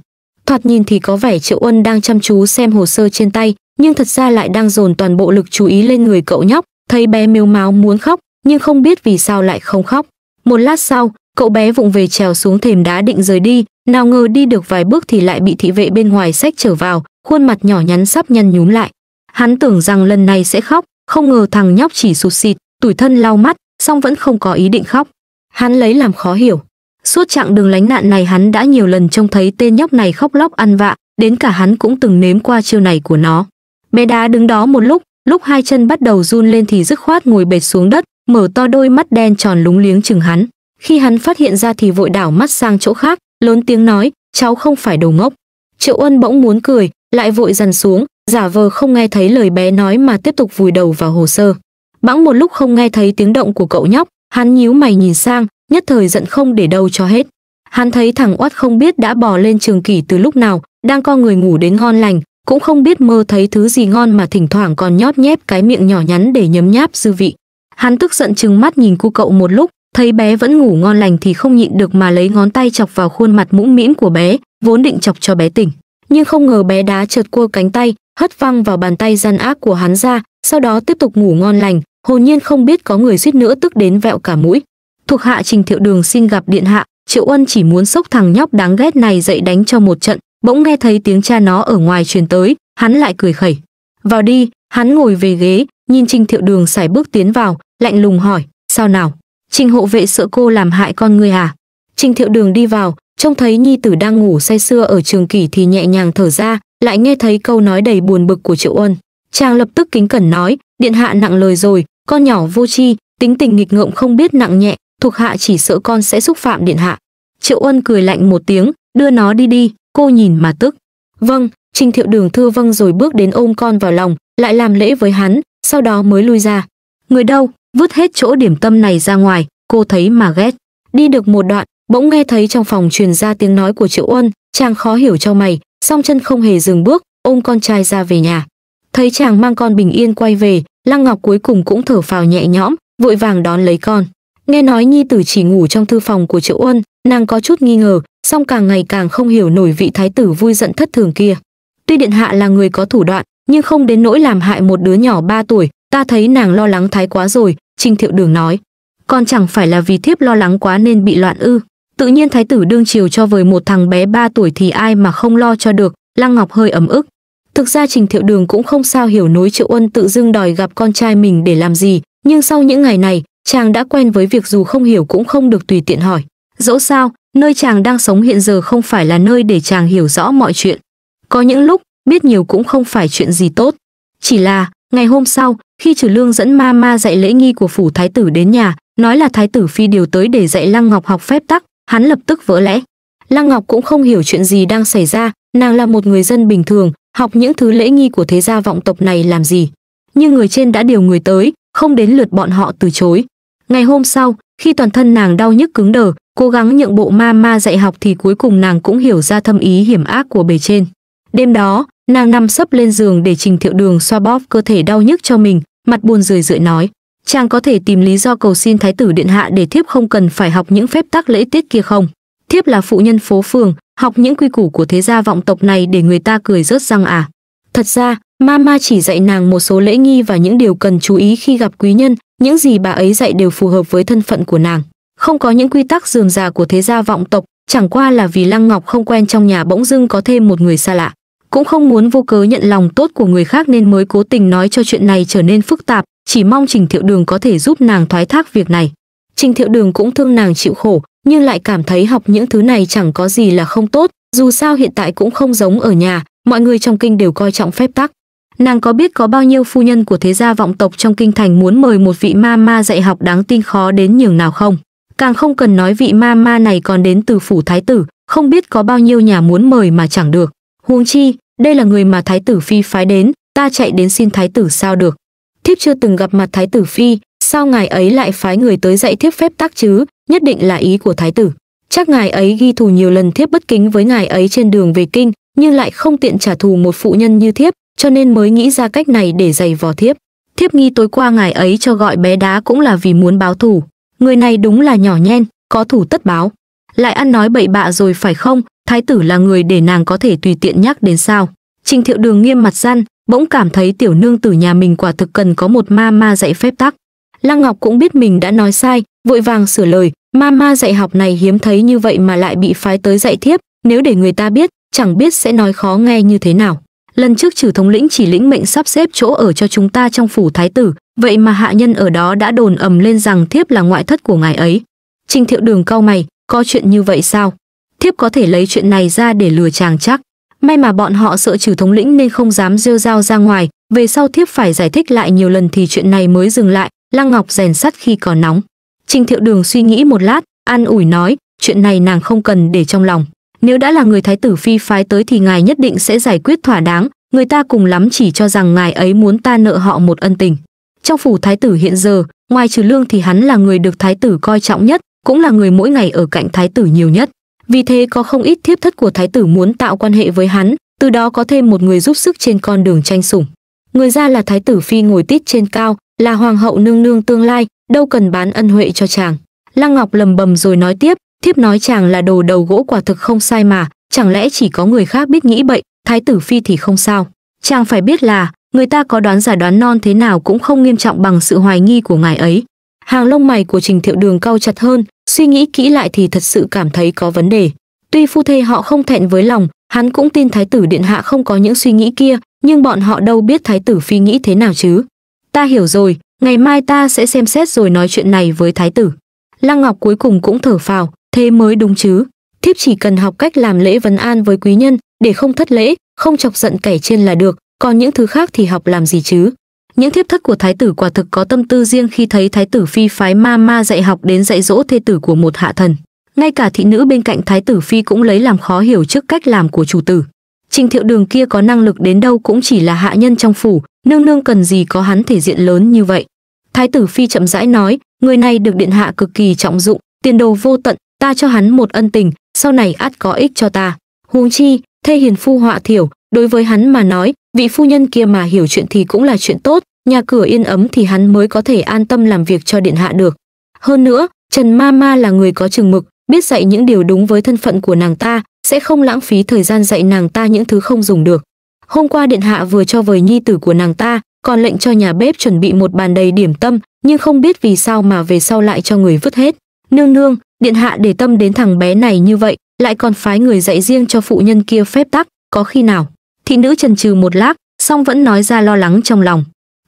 thoạt nhìn thì có vẻ triệu ân đang chăm chú xem hồ sơ trên tay nhưng thật ra lại đang dồn toàn bộ lực chú ý lên người cậu nhóc thấy bé miếu máu muốn khóc nhưng không biết vì sao lại không khóc một lát sau cậu bé vụng về trèo xuống thềm đá định rời đi nào ngờ đi được vài bước thì lại bị thị vệ bên ngoài sách trở vào khuôn mặt nhỏ nhắn sắp nhăn nhúm lại. Hắn tưởng rằng lần này sẽ khóc, không ngờ thằng nhóc chỉ sụt xịt, tủi thân lau mắt, song vẫn không có ý định khóc. Hắn lấy làm khó hiểu. Suốt chặng đường lánh nạn này hắn đã nhiều lần trông thấy tên nhóc này khóc lóc ăn vạ, đến cả hắn cũng từng nếm qua chiêu này của nó. Bé đá đứng đó một lúc, lúc hai chân bắt đầu run lên thì dứt khoát ngồi bệt xuống đất, mở to đôi mắt đen tròn lúng liếng chừng hắn. Khi hắn phát hiện ra thì vội đảo mắt sang chỗ khác, lớn tiếng nói, cháu không phải đồ ngốc. Triệu Ân bỗng muốn cười, lại vội dần xuống, giả vờ không nghe thấy lời bé nói mà tiếp tục vùi đầu vào hồ sơ. Bẵng một lúc không nghe thấy tiếng động của cậu nhóc, hắn nhíu mày nhìn sang, nhất thời giận không để đâu cho hết. Hắn thấy thằng Oát không biết đã bò lên trường kỷ từ lúc nào, đang co người ngủ đến ngon lành, cũng không biết mơ thấy thứ gì ngon mà thỉnh thoảng còn nhót nhép cái miệng nhỏ nhắn để nhấm nháp dư vị. Hắn tức giận trừng mắt nhìn cu cậu một lúc, thấy bé vẫn ngủ ngon lành thì không nhịn được mà lấy ngón tay chọc vào khuôn mặt mũm mĩm của bé, vốn định chọc cho bé tỉnh nhưng không ngờ bé đá trượt cua cánh tay, hất văng vào bàn tay gian ác của hắn ra, sau đó tiếp tục ngủ ngon lành, hồn nhiên không biết có người suýt nữa tức đến vẹo cả mũi. Thuộc hạ Trình Thiệu Đường xin gặp điện hạ, Triệu Ân chỉ muốn sốc thằng nhóc đáng ghét này dậy đánh cho một trận, bỗng nghe thấy tiếng cha nó ở ngoài truyền tới, hắn lại cười khẩy. "Vào đi." Hắn ngồi về ghế, nhìn Trình Thiệu Đường sải bước tiến vào, lạnh lùng hỏi, "Sao nào? Trình hộ vệ sợ cô làm hại con người à?" Trình Thiệu Đường đi vào, trông thấy nhi tử đang ngủ say sưa ở trường kỷ thì nhẹ nhàng thở ra, lại nghe thấy câu nói đầy buồn bực của Triệu Ân. Chàng lập tức kính cẩn nói, điện hạ nặng lời rồi, con nhỏ vô tri, tính tình nghịch ngợm không biết nặng nhẹ, thuộc hạ chỉ sợ con sẽ xúc phạm điện hạ. Triệu Ân cười lạnh một tiếng, đưa nó đi đi, cô nhìn mà tức. Vâng, Trình Thiệu Đường thưa vâng rồi bước đến ôm con vào lòng, lại làm lễ với hắn, sau đó mới lui ra. Người đâu, vứt hết chỗ điểm tâm này ra ngoài, cô thấy mà ghét. Đi được một đoạn, bỗng nghe thấy trong phòng truyền ra tiếng nói của triệu uân chàng khó hiểu cho mày song chân không hề dừng bước ôm con trai ra về nhà thấy chàng mang con bình yên quay về lăng ngọc cuối cùng cũng thở phào nhẹ nhõm vội vàng đón lấy con nghe nói nhi tử chỉ ngủ trong thư phòng của triệu uân nàng có chút nghi ngờ song càng ngày càng không hiểu nổi vị thái tử vui giận thất thường kia tuy điện hạ là người có thủ đoạn nhưng không đến nỗi làm hại một đứa nhỏ ba tuổi ta thấy nàng lo lắng thái quá rồi trinh thiệu đường nói con chẳng phải là vì thiếp lo lắng quá nên bị loạn ư Tự nhiên thái tử đương chiều cho với một thằng bé 3 tuổi thì ai mà không lo cho được, Lăng Ngọc hơi ấm ức. Thực ra Trình Thiệu Đường cũng không sao hiểu nối Triệu Ân tự dưng đòi gặp con trai mình để làm gì, nhưng sau những ngày này, chàng đã quen với việc dù không hiểu cũng không được tùy tiện hỏi. Dẫu sao, nơi chàng đang sống hiện giờ không phải là nơi để chàng hiểu rõ mọi chuyện. Có những lúc, biết nhiều cũng không phải chuyện gì tốt. Chỉ là, ngày hôm sau, khi Trừ Lương dẫn ma ma dạy lễ nghi của phủ thái tử đến nhà, nói là thái tử phi điều tới để dạy Lăng Ngọc học phép tắc, hắn lập tức vỡ lẽ. Lăng Ngọc cũng không hiểu chuyện gì đang xảy ra, nàng là một người dân bình thường, học những thứ lễ nghi của thế gia vọng tộc này làm gì. Nhưng người trên đã điều người tới, không đến lượt bọn họ từ chối. Ngày hôm sau, khi toàn thân nàng đau nhức cứng đờ, cố gắng nhượng bộ ma ma dạy học thì cuối cùng nàng cũng hiểu ra thâm ý hiểm ác của bề trên. Đêm đó, nàng nằm sấp lên giường để Trình Thiệu Đường xoa bóp cơ thể đau nhức cho mình, mặt buồn rười rượi nói: chàng có thể tìm lý do cầu xin thái tử điện hạ để thiếp không cần phải học những phép tắc lễ tiết kia không thiếp là phụ nhân phố phường học những quy củ của thế gia vọng tộc này để người ta cười rớt răng à thật ra mama chỉ dạy nàng một số lễ nghi và những điều cần chú ý khi gặp quý nhân những gì bà ấy dạy đều phù hợp với thân phận của nàng không có những quy tắc dườm già của thế gia vọng tộc chẳng qua là vì lăng ngọc không quen trong nhà bỗng dưng có thêm một người xa lạ cũng không muốn vô cớ nhận lòng tốt của người khác nên mới cố tình nói cho chuyện này trở nên phức tạp, chỉ mong Trình Thiệu Đường có thể giúp nàng thoái thác việc này. Trình Thiệu Đường cũng thương nàng chịu khổ, nhưng lại cảm thấy học những thứ này chẳng có gì là không tốt, dù sao hiện tại cũng không giống ở nhà, mọi người trong kinh đều coi trọng phép tắc. Nàng có biết có bao nhiêu phu nhân của thế gia vọng tộc trong kinh thành muốn mời một vị ma ma dạy học đáng tin khó đến nhường nào không? Càng không cần nói vị ma ma này còn đến từ phủ thái tử, không biết có bao nhiêu nhà muốn mời mà chẳng được huống chi đây là người mà thái tử phi phái đến ta chạy đến xin thái tử sao được thiếp chưa từng gặp mặt thái tử phi sao ngài ấy lại phái người tới dạy thiếp phép tắc chứ nhất định là ý của thái tử chắc ngài ấy ghi thù nhiều lần thiếp bất kính với ngài ấy trên đường về kinh nhưng lại không tiện trả thù một phụ nhân như thiếp cho nên mới nghĩ ra cách này để giày vò thiếp thiếp nghi tối qua ngài ấy cho gọi bé đá cũng là vì muốn báo thù người này đúng là nhỏ nhen có thủ tất báo lại ăn nói bậy bạ rồi phải không thái tử là người để nàng có thể tùy tiện nhắc đến sao trình thiệu đường nghiêm mặt gian bỗng cảm thấy tiểu nương tử nhà mình quả thực cần có một ma ma dạy phép tắc lăng ngọc cũng biết mình đã nói sai vội vàng sửa lời ma ma dạy học này hiếm thấy như vậy mà lại bị phái tới dạy thiếp nếu để người ta biết chẳng biết sẽ nói khó nghe như thế nào lần trước trừ thống lĩnh chỉ lĩnh mệnh sắp xếp chỗ ở cho chúng ta trong phủ thái tử vậy mà hạ nhân ở đó đã đồn ầm lên rằng thiếp là ngoại thất của ngài ấy trình thiệu đường cau mày có chuyện như vậy sao thiếp có thể lấy chuyện này ra để lừa chàng chắc may mà bọn họ sợ trừ thống lĩnh nên không dám rêu dao ra ngoài về sau thiếp phải giải thích lại nhiều lần thì chuyện này mới dừng lại lăng ngọc rèn sắt khi còn nóng trình thiệu đường suy nghĩ một lát an ủi nói chuyện này nàng không cần để trong lòng nếu đã là người thái tử phi phái tới thì ngài nhất định sẽ giải quyết thỏa đáng người ta cùng lắm chỉ cho rằng ngài ấy muốn ta nợ họ một ân tình trong phủ thái tử hiện giờ ngoài trừ lương thì hắn là người được thái tử coi trọng nhất cũng là người mỗi ngày ở cạnh thái tử nhiều nhất vì thế có không ít thiếp thất của thái tử muốn tạo quan hệ với hắn từ đó có thêm một người giúp sức trên con đường tranh sủng người ra là thái tử phi ngồi tít trên cao là hoàng hậu nương nương tương lai đâu cần bán ân huệ cho chàng lăng ngọc lầm bầm rồi nói tiếp thiếp nói chàng là đồ đầu gỗ quả thực không sai mà chẳng lẽ chỉ có người khác biết nghĩ bậy thái tử phi thì không sao chàng phải biết là người ta có đoán giả đoán non thế nào cũng không nghiêm trọng bằng sự hoài nghi của ngài ấy hàng lông mày của trình thiệu đường cao chặt hơn suy nghĩ kỹ lại thì thật sự cảm thấy có vấn đề. Tuy phu thê họ không thẹn với lòng, hắn cũng tin thái tử điện hạ không có những suy nghĩ kia, nhưng bọn họ đâu biết thái tử phi nghĩ thế nào chứ. Ta hiểu rồi, ngày mai ta sẽ xem xét rồi nói chuyện này với thái tử. Lăng Ngọc cuối cùng cũng thở phào, thế mới đúng chứ. Thiếp chỉ cần học cách làm lễ vấn an với quý nhân, để không thất lễ, không chọc giận kẻ trên là được, còn những thứ khác thì học làm gì chứ. Những thiếp thất của thái tử quả thực có tâm tư riêng khi thấy thái tử phi phái ma ma dạy học đến dạy dỗ thê tử của một hạ thần. Ngay cả thị nữ bên cạnh thái tử phi cũng lấy làm khó hiểu trước cách làm của chủ tử. Trình thiệu đường kia có năng lực đến đâu cũng chỉ là hạ nhân trong phủ, nương nương cần gì có hắn thể diện lớn như vậy. Thái tử phi chậm rãi nói, người này được điện hạ cực kỳ trọng dụng, tiền đồ vô tận, ta cho hắn một ân tình, sau này ắt có ích cho ta. Huống chi, thê hiền phu họa thiểu, đối với hắn mà nói, vị phu nhân kia mà hiểu chuyện thì cũng là chuyện tốt nhà cửa yên ấm thì hắn mới có thể an tâm làm việc cho điện hạ được hơn nữa trần ma ma là người có chừng mực biết dạy những điều đúng với thân phận của nàng ta sẽ không lãng phí thời gian dạy nàng ta những thứ không dùng được hôm qua điện hạ vừa cho vời nhi tử của nàng ta còn lệnh cho nhà bếp chuẩn bị một bàn đầy điểm tâm nhưng không biết vì sao mà về sau lại cho người vứt hết nương nương điện hạ để tâm đến thằng bé này như vậy lại còn phái người dạy riêng cho phụ nhân kia phép tắc có khi nào thị nữ chần chừ một lát song vẫn nói ra lo lắng trong lòng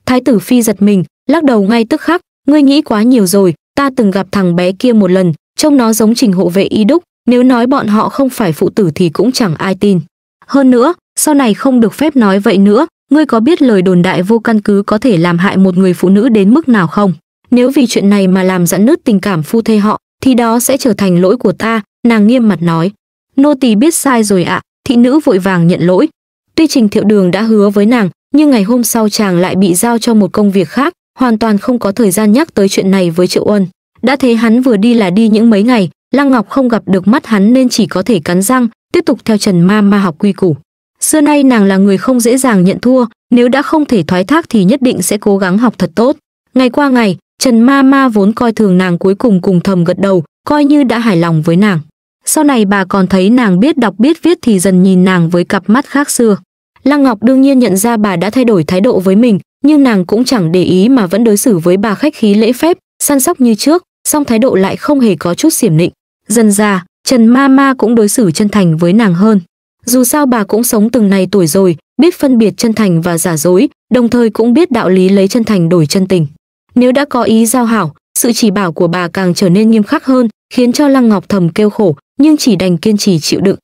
thái tử phi giật mình lắc đầu ngay tức khắc ngươi nghĩ quá nhiều rồi ta từng gặp thằng bé kia một lần trông nó giống trình hộ vệ y đúc nếu nói bọn họ không phải phụ tử thì cũng chẳng ai tin hơn nữa sau này không được phép nói vậy nữa ngươi có biết lời đồn đại vô căn cứ có thể làm hại một người phụ nữ đến mức nào không nếu vì chuyện này mà làm giãn nứt tình cảm phu thê họ thì đó sẽ trở thành lỗi của ta nàng nghiêm mặt nói nô tỳ biết sai rồi ạ à. thị nữ vội vàng nhận lỗi Tuy Trình Thiệu Đường đã hứa với nàng, nhưng ngày hôm sau chàng lại bị giao cho một công việc khác, hoàn toàn không có thời gian nhắc tới chuyện này với Triệu Uân. Đã thế hắn vừa đi là đi những mấy ngày, Lăng Ngọc không gặp được mắt hắn nên chỉ có thể cắn răng, tiếp tục theo Trần Ma Ma học quy củ. Xưa nay nàng là người không dễ dàng nhận thua, nếu đã không thể thoái thác thì nhất định sẽ cố gắng học thật tốt. Ngày qua ngày, Trần Ma Ma vốn coi thường nàng cuối cùng cùng thầm gật đầu, coi như đã hài lòng với nàng. Sau này bà còn thấy nàng biết đọc biết viết thì dần nhìn nàng với cặp mắt khác xưa. Lăng Ngọc đương nhiên nhận ra bà đã thay đổi thái độ với mình, nhưng nàng cũng chẳng để ý mà vẫn đối xử với bà khách khí lễ phép, săn sóc như trước, song thái độ lại không hề có chút xiểm nịnh. Dần ra, Trần Ma Ma cũng đối xử chân thành với nàng hơn. Dù sao bà cũng sống từng này tuổi rồi, biết phân biệt chân thành và giả dối, đồng thời cũng biết đạo lý lấy chân thành đổi chân tình. Nếu đã có ý giao hảo, sự chỉ bảo của bà càng trở nên nghiêm khắc hơn, khiến cho Lăng Ngọc thầm kêu khổ, nhưng chỉ đành kiên trì chịu đựng.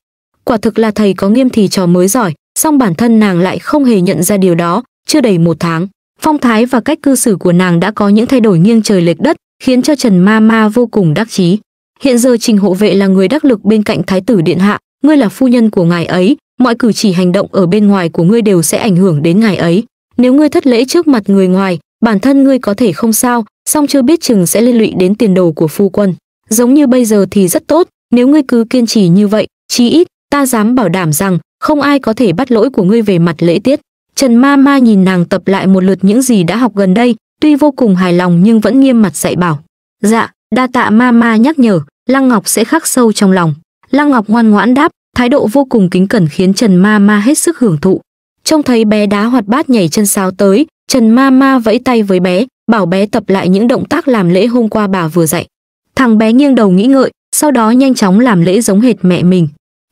Quả thực là thầy có nghiêm thì trò mới giỏi, song bản thân nàng lại không hề nhận ra điều đó, chưa đầy một tháng. Phong thái và cách cư xử của nàng đã có những thay đổi nghiêng trời lệch đất, khiến cho Trần Ma Ma vô cùng đắc chí. Hiện giờ Trình Hộ Vệ là người đắc lực bên cạnh Thái tử Điện Hạ, ngươi là phu nhân của ngài ấy, mọi cử chỉ hành động ở bên ngoài của ngươi đều sẽ ảnh hưởng đến ngài ấy. Nếu ngươi thất lễ trước mặt người ngoài, bản thân ngươi có thể không sao, song chưa biết chừng sẽ liên lụy đến tiền đồ của phu quân. Giống như bây giờ thì rất tốt, nếu ngươi cứ kiên trì như vậy, chí ít, ta dám bảo đảm rằng không ai có thể bắt lỗi của ngươi về mặt lễ tiết. Trần Ma Ma nhìn nàng tập lại một lượt những gì đã học gần đây, tuy vô cùng hài lòng nhưng vẫn nghiêm mặt dạy bảo. Dạ, đa tạ Ma Ma nhắc nhở, Lăng Ngọc sẽ khắc sâu trong lòng. Lăng Ngọc ngoan ngoãn đáp, thái độ vô cùng kính cẩn khiến Trần Ma Ma hết sức hưởng thụ. Trông thấy bé đá hoạt bát nhảy chân sáo tới, Trần Ma Ma vẫy tay với bé, bảo bé tập lại những động tác làm lễ hôm qua bà vừa dạy. Thằng bé nghiêng đầu nghĩ ngợi, sau đó nhanh chóng làm lễ giống hệt mẹ mình.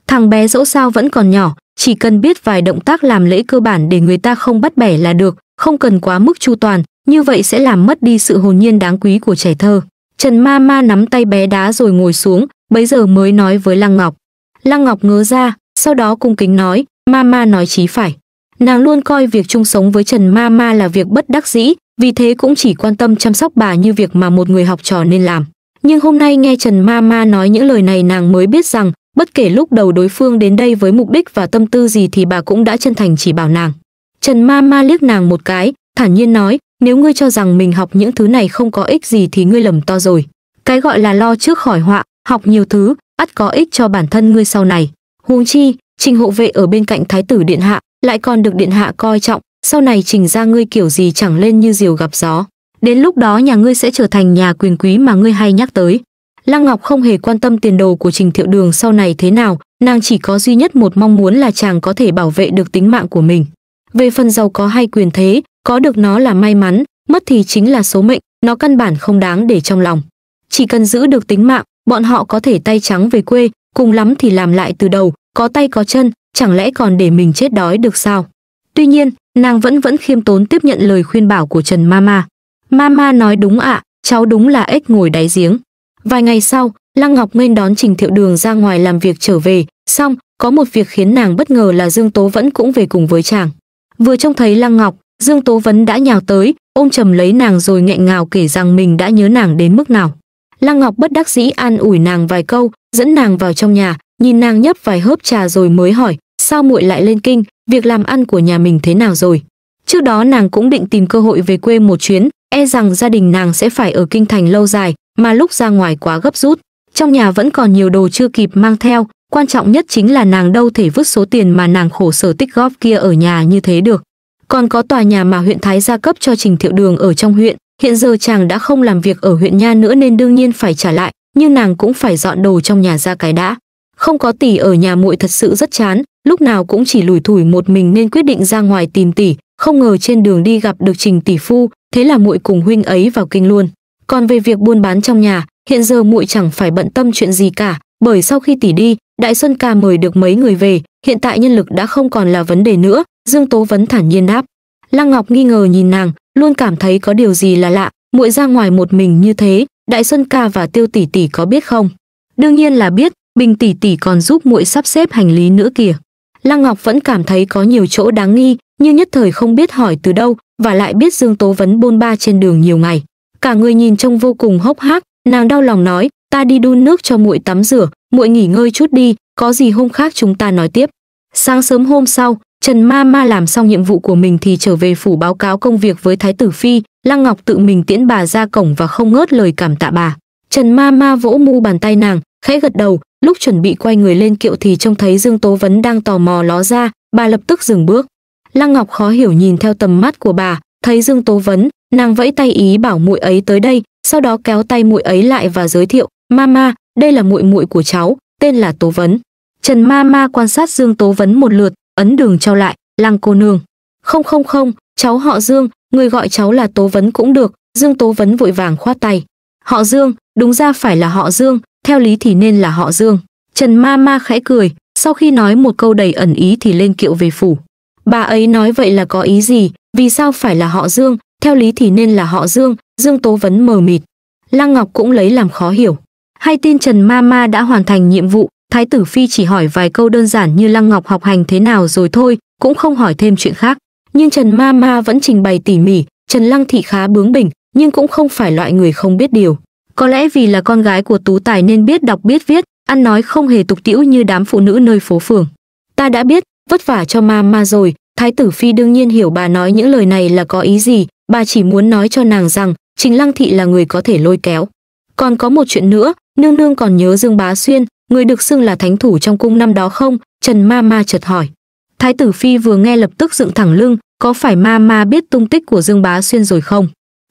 Thằng bé dẫu sao vẫn còn nhỏ, chỉ cần biết vài động tác làm lễ cơ bản để người ta không bắt bẻ là được, không cần quá mức chu toàn, như vậy sẽ làm mất đi sự hồn nhiên đáng quý của trẻ thơ. Trần Ma Ma nắm tay bé đá rồi ngồi xuống, bấy giờ mới nói với Lăng Ngọc. Lăng Ngọc ngớ ra, sau đó cung kính nói, Ma Ma nói chí phải. Nàng luôn coi việc chung sống với Trần Ma Ma là việc bất đắc dĩ, vì thế cũng chỉ quan tâm chăm sóc bà như việc mà một người học trò nên làm nhưng hôm nay nghe Trần Ma Ma nói những lời này nàng mới biết rằng, bất kể lúc đầu đối phương đến đây với mục đích và tâm tư gì thì bà cũng đã chân thành chỉ bảo nàng. Trần Ma Ma liếc nàng một cái, thản nhiên nói, nếu ngươi cho rằng mình học những thứ này không có ích gì thì ngươi lầm to rồi. Cái gọi là lo trước khỏi họa, học nhiều thứ, ắt có ích cho bản thân ngươi sau này. Huống chi, trình hộ vệ ở bên cạnh thái tử điện hạ, lại còn được điện hạ coi trọng, sau này trình ra ngươi kiểu gì chẳng lên như diều gặp gió. Đến lúc đó nhà ngươi sẽ trở thành nhà quyền quý mà ngươi hay nhắc tới. Lăng Ngọc không hề quan tâm tiền đồ của Trình Thiệu Đường sau này thế nào, nàng chỉ có duy nhất một mong muốn là chàng có thể bảo vệ được tính mạng của mình. Về phần giàu có hay quyền thế, có được nó là may mắn, mất thì chính là số mệnh, nó căn bản không đáng để trong lòng. Chỉ cần giữ được tính mạng, bọn họ có thể tay trắng về quê, cùng lắm thì làm lại từ đầu, có tay có chân, chẳng lẽ còn để mình chết đói được sao? Tuy nhiên, nàng vẫn vẫn khiêm tốn tiếp nhận lời khuyên bảo của Trần Mama. Mama nói đúng ạ, à, cháu đúng là ếch ngồi đáy giếng. Vài ngày sau, Lăng Ngọc Nghênh đón Trình Thiệu Đường ra ngoài làm việc trở về, xong, có một việc khiến nàng bất ngờ là Dương Tố vẫn cũng về cùng với chàng. Vừa trông thấy Lăng Ngọc, Dương Tố vẫn đã nhào tới, ôm chầm lấy nàng rồi nghẹn ngào kể rằng mình đã nhớ nàng đến mức nào. Lăng Ngọc bất đắc dĩ an ủi nàng vài câu, dẫn nàng vào trong nhà, nhìn nàng nhấp vài hớp trà rồi mới hỏi, sao muội lại lên kinh, việc làm ăn của nhà mình thế nào rồi? Trước đó nàng cũng định tìm cơ hội về quê một chuyến, e rằng gia đình nàng sẽ phải ở kinh thành lâu dài, mà lúc ra ngoài quá gấp rút. Trong nhà vẫn còn nhiều đồ chưa kịp mang theo, quan trọng nhất chính là nàng đâu thể vứt số tiền mà nàng khổ sở tích góp kia ở nhà như thế được. Còn có tòa nhà mà huyện Thái gia cấp cho Trình Thiệu Đường ở trong huyện, hiện giờ chàng đã không làm việc ở huyện Nha nữa nên đương nhiên phải trả lại, nhưng nàng cũng phải dọn đồ trong nhà ra cái đã. Không có tỷ ở nhà muội thật sự rất chán, lúc nào cũng chỉ lủi thủi một mình nên quyết định ra ngoài tìm tỷ, không ngờ trên đường đi gặp được Trình tỷ phu, thế là muội cùng huynh ấy vào kinh luôn còn về việc buôn bán trong nhà hiện giờ muội chẳng phải bận tâm chuyện gì cả bởi sau khi tỷ đi đại xuân ca mời được mấy người về hiện tại nhân lực đã không còn là vấn đề nữa dương tố vấn thản nhiên đáp lăng ngọc nghi ngờ nhìn nàng luôn cảm thấy có điều gì là lạ muội ra ngoài một mình như thế đại xuân ca và tiêu tỷ tỷ có biết không đương nhiên là biết bình tỷ tỷ còn giúp muội sắp xếp hành lý nữa kìa lăng ngọc vẫn cảm thấy có nhiều chỗ đáng nghi nhưng nhất thời không biết hỏi từ đâu và lại biết Dương Tố Vấn bôn ba trên đường nhiều ngày. Cả người nhìn trông vô cùng hốc hác, nàng đau lòng nói, ta đi đun nước cho muội tắm rửa, muội nghỉ ngơi chút đi, có gì hôm khác chúng ta nói tiếp. Sáng sớm hôm sau, Trần Ma Ma làm xong nhiệm vụ của mình thì trở về phủ báo cáo công việc với Thái tử Phi, Lăng Ngọc tự mình tiễn bà ra cổng và không ngớt lời cảm tạ bà. Trần Ma Ma vỗ mu bàn tay nàng, khẽ gật đầu, lúc chuẩn bị quay người lên kiệu thì trông thấy Dương Tố Vấn đang tò mò ló ra, bà lập tức dừng bước. Lăng Ngọc khó hiểu nhìn theo tầm mắt của bà, thấy Dương Tố Vấn, nàng vẫy tay ý bảo muội ấy tới đây, sau đó kéo tay muội ấy lại và giới thiệu, "Mama, đây là muội muội của cháu, tên là Tố Vấn." Trần Mama quan sát Dương Tố Vấn một lượt, ấn đường trao lại, "Lăng cô nương." "Không không không, cháu họ Dương, người gọi cháu là Tố Vấn cũng được." Dương Tố Vấn vội vàng khoát tay. "Họ Dương, đúng ra phải là họ Dương, theo lý thì nên là họ Dương." Trần Mama khẽ cười, sau khi nói một câu đầy ẩn ý thì lên kiệu về phủ. Bà ấy nói vậy là có ý gì, vì sao phải là họ Dương, theo lý thì nên là họ Dương, Dương Tố Vấn mờ mịt. Lăng Ngọc cũng lấy làm khó hiểu. Hay tin Trần Ma Ma đã hoàn thành nhiệm vụ, Thái tử Phi chỉ hỏi vài câu đơn giản như Lăng Ngọc học hành thế nào rồi thôi, cũng không hỏi thêm chuyện khác. Nhưng Trần Ma Ma vẫn trình bày tỉ mỉ, Trần Lăng Thị khá bướng bỉnh, nhưng cũng không phải loại người không biết điều. Có lẽ vì là con gái của Tú Tài nên biết đọc biết viết, ăn nói không hề tục tiễu như đám phụ nữ nơi phố phường. Ta đã biết, vất vả cho mama rồi thái tử phi đương nhiên hiểu bà nói những lời này là có ý gì bà chỉ muốn nói cho nàng rằng trình lăng thị là người có thể lôi kéo còn có một chuyện nữa nương nương còn nhớ dương bá xuyên người được xưng là thánh thủ trong cung năm đó không trần ma ma chợt hỏi thái tử phi vừa nghe lập tức dựng thẳng lưng có phải ma ma biết tung tích của dương bá xuyên rồi không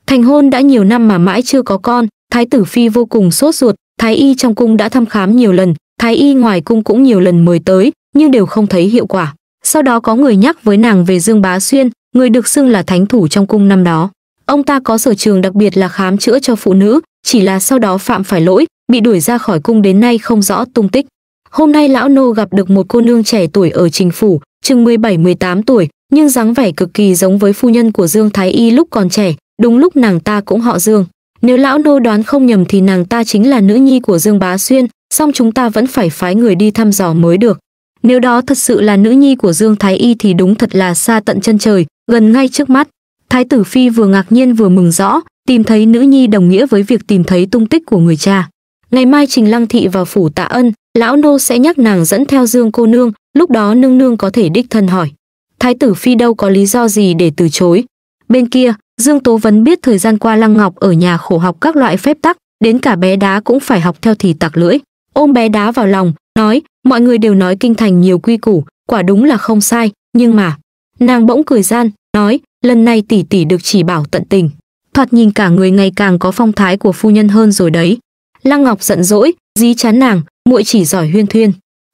thành hôn đã nhiều năm mà mãi chưa có con thái tử phi vô cùng sốt ruột thái y trong cung đã thăm khám nhiều lần thái y ngoài cung cũng nhiều lần mời tới nhưng đều không thấy hiệu quả. Sau đó có người nhắc với nàng về Dương Bá Xuyên, người được xưng là thánh thủ trong cung năm đó. Ông ta có sở trường đặc biệt là khám chữa cho phụ nữ, chỉ là sau đó phạm phải lỗi, bị đuổi ra khỏi cung đến nay không rõ tung tích. Hôm nay lão nô gặp được một cô nương trẻ tuổi ở Trình phủ, chừng 17-18 tuổi, nhưng dáng vẻ cực kỳ giống với phu nhân của Dương Thái Y lúc còn trẻ, đúng lúc nàng ta cũng họ Dương. Nếu lão nô đoán không nhầm thì nàng ta chính là nữ nhi của Dương Bá Xuyên, song chúng ta vẫn phải phái người đi thăm dò mới được. Nếu đó thật sự là nữ nhi của Dương Thái Y thì đúng thật là xa tận chân trời, gần ngay trước mắt. Thái tử Phi vừa ngạc nhiên vừa mừng rõ, tìm thấy nữ nhi đồng nghĩa với việc tìm thấy tung tích của người cha. Ngày mai Trình Lăng Thị vào phủ tạ ân, lão nô sẽ nhắc nàng dẫn theo Dương cô nương, lúc đó nương nương có thể đích thân hỏi. Thái tử Phi đâu có lý do gì để từ chối. Bên kia, Dương Tố Vấn biết thời gian qua Lăng Ngọc ở nhà khổ học các loại phép tắc, đến cả bé đá cũng phải học theo thì tặc lưỡi ôm bé đá vào lòng, nói, mọi người đều nói kinh thành nhiều quy củ, quả đúng là không sai, nhưng mà... Nàng bỗng cười gian, nói, lần này tỷ tỷ được chỉ bảo tận tình. Thoạt nhìn cả người ngày càng có phong thái của phu nhân hơn rồi đấy. Lăng Ngọc giận dỗi, dí chán nàng, muội chỉ giỏi huyên thuyên.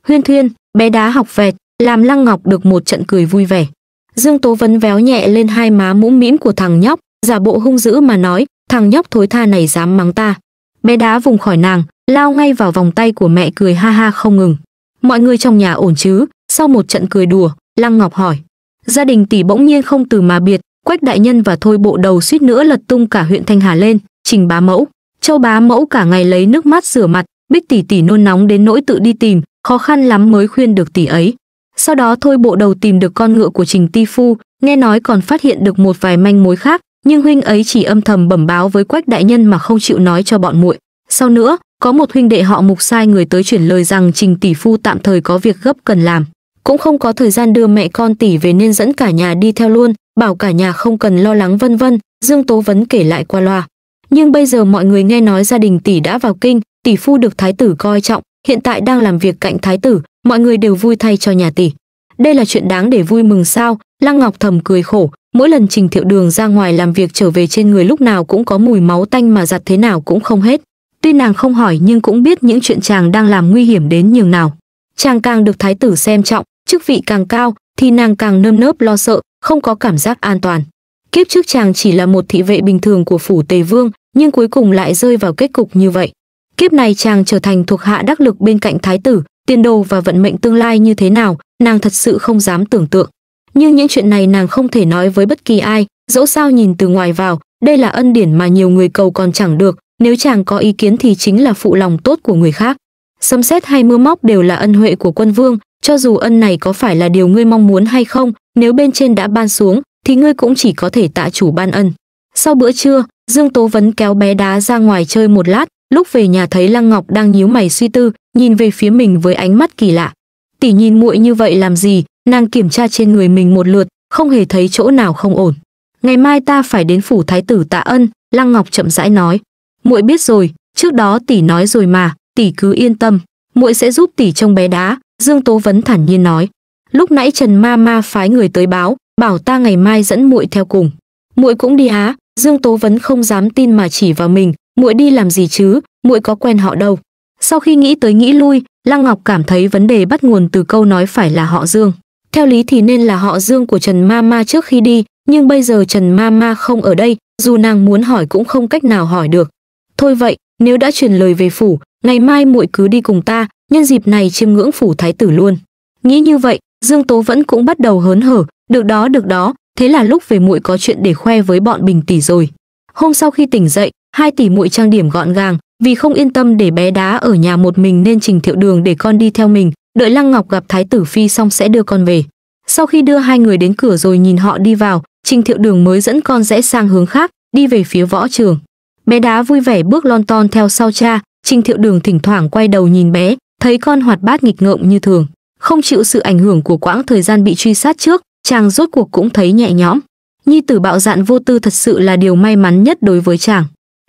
Huyên thuyên, bé đá học vẹt, làm Lăng Ngọc được một trận cười vui vẻ. Dương Tố Vấn véo nhẹ lên hai má mũm mĩm của thằng nhóc, giả bộ hung dữ mà nói, thằng nhóc thối tha này dám mắng ta. Bé đá vùng khỏi nàng, lao ngay vào vòng tay của mẹ cười ha ha không ngừng. Mọi người trong nhà ổn chứ? Sau một trận cười đùa, Lăng Ngọc hỏi. Gia đình tỷ bỗng nhiên không từ mà biệt, Quách đại nhân và Thôi bộ đầu suýt nữa lật tung cả huyện Thanh Hà lên, Trình bá mẫu, Châu bá mẫu cả ngày lấy nước mắt rửa mặt, Bích tỷ tỷ nôn nóng đến nỗi tự đi tìm, khó khăn lắm mới khuyên được tỷ ấy. Sau đó Thôi bộ đầu tìm được con ngựa của Trình Ti Phu, nghe nói còn phát hiện được một vài manh mối khác, nhưng huynh ấy chỉ âm thầm bẩm báo với Quách đại nhân mà không chịu nói cho bọn muội. Sau nữa, có một huynh đệ họ mục sai người tới chuyển lời rằng trình tỷ phu tạm thời có việc gấp cần làm. Cũng không có thời gian đưa mẹ con tỷ về nên dẫn cả nhà đi theo luôn, bảo cả nhà không cần lo lắng vân vân, Dương Tố Vấn kể lại qua loa. Nhưng bây giờ mọi người nghe nói gia đình tỷ đã vào kinh, tỷ phu được thái tử coi trọng, hiện tại đang làm việc cạnh thái tử, mọi người đều vui thay cho nhà tỷ. Đây là chuyện đáng để vui mừng sao? Lăng Ngọc thầm cười khổ, mỗi lần Trình Thiệu Đường ra ngoài làm việc trở về trên người lúc nào cũng có mùi máu tanh mà giặt thế nào cũng không hết. Tuy nàng không hỏi nhưng cũng biết những chuyện chàng đang làm nguy hiểm đến nhường nào. Chàng càng được thái tử xem trọng, chức vị càng cao, thì nàng càng nơm nớp lo sợ, không có cảm giác an toàn. Kiếp trước chàng chỉ là một thị vệ bình thường của phủ Tề Vương, nhưng cuối cùng lại rơi vào kết cục như vậy. Kiếp này chàng trở thành thuộc hạ đắc lực bên cạnh thái tử, tiền đồ và vận mệnh tương lai như thế nào, nàng thật sự không dám tưởng tượng. Nhưng những chuyện này nàng không thể nói với bất kỳ ai, dẫu sao nhìn từ ngoài vào, đây là ân điển mà nhiều người cầu còn chẳng được, nếu chàng có ý kiến thì chính là phụ lòng tốt của người khác xâm xét hay mưa móc đều là ân huệ của quân vương cho dù ân này có phải là điều ngươi mong muốn hay không nếu bên trên đã ban xuống thì ngươi cũng chỉ có thể tạ chủ ban ân sau bữa trưa dương tố vấn kéo bé đá ra ngoài chơi một lát lúc về nhà thấy lăng ngọc đang nhíu mày suy tư nhìn về phía mình với ánh mắt kỳ lạ tỷ nhìn muội như vậy làm gì nàng kiểm tra trên người mình một lượt không hề thấy chỗ nào không ổn ngày mai ta phải đến phủ thái tử tạ ân lăng ngọc chậm rãi nói muội biết rồi trước đó tỷ nói rồi mà tỷ cứ yên tâm muội sẽ giúp tỷ trông bé đá dương tố vấn thản nhiên nói lúc nãy trần ma ma phái người tới báo bảo ta ngày mai dẫn muội theo cùng muội cũng đi á. dương tố vấn không dám tin mà chỉ vào mình muội đi làm gì chứ muội có quen họ đâu sau khi nghĩ tới nghĩ lui lăng ngọc cảm thấy vấn đề bắt nguồn từ câu nói phải là họ dương theo lý thì nên là họ dương của trần ma ma trước khi đi nhưng bây giờ trần ma ma không ở đây dù nàng muốn hỏi cũng không cách nào hỏi được thôi vậy nếu đã truyền lời về phủ ngày mai muội cứ đi cùng ta nhân dịp này chiêm ngưỡng phủ thái tử luôn nghĩ như vậy dương tố vẫn cũng bắt đầu hớn hở được đó được đó thế là lúc về muội có chuyện để khoe với bọn bình tỷ rồi hôm sau khi tỉnh dậy hai tỷ muội trang điểm gọn gàng vì không yên tâm để bé đá ở nhà một mình nên trình thiệu đường để con đi theo mình đợi lăng ngọc gặp thái tử phi xong sẽ đưa con về sau khi đưa hai người đến cửa rồi nhìn họ đi vào trình thiệu đường mới dẫn con rẽ sang hướng khác đi về phía võ trường Bé đá vui vẻ bước lon ton theo sau cha, Trình Thiệu Đường thỉnh thoảng quay đầu nhìn bé, thấy con hoạt bát nghịch ngợm như thường. Không chịu sự ảnh hưởng của quãng thời gian bị truy sát trước, chàng rốt cuộc cũng thấy nhẹ nhõm. Nhi tử bạo dạn vô tư thật sự là điều may mắn nhất đối với chàng.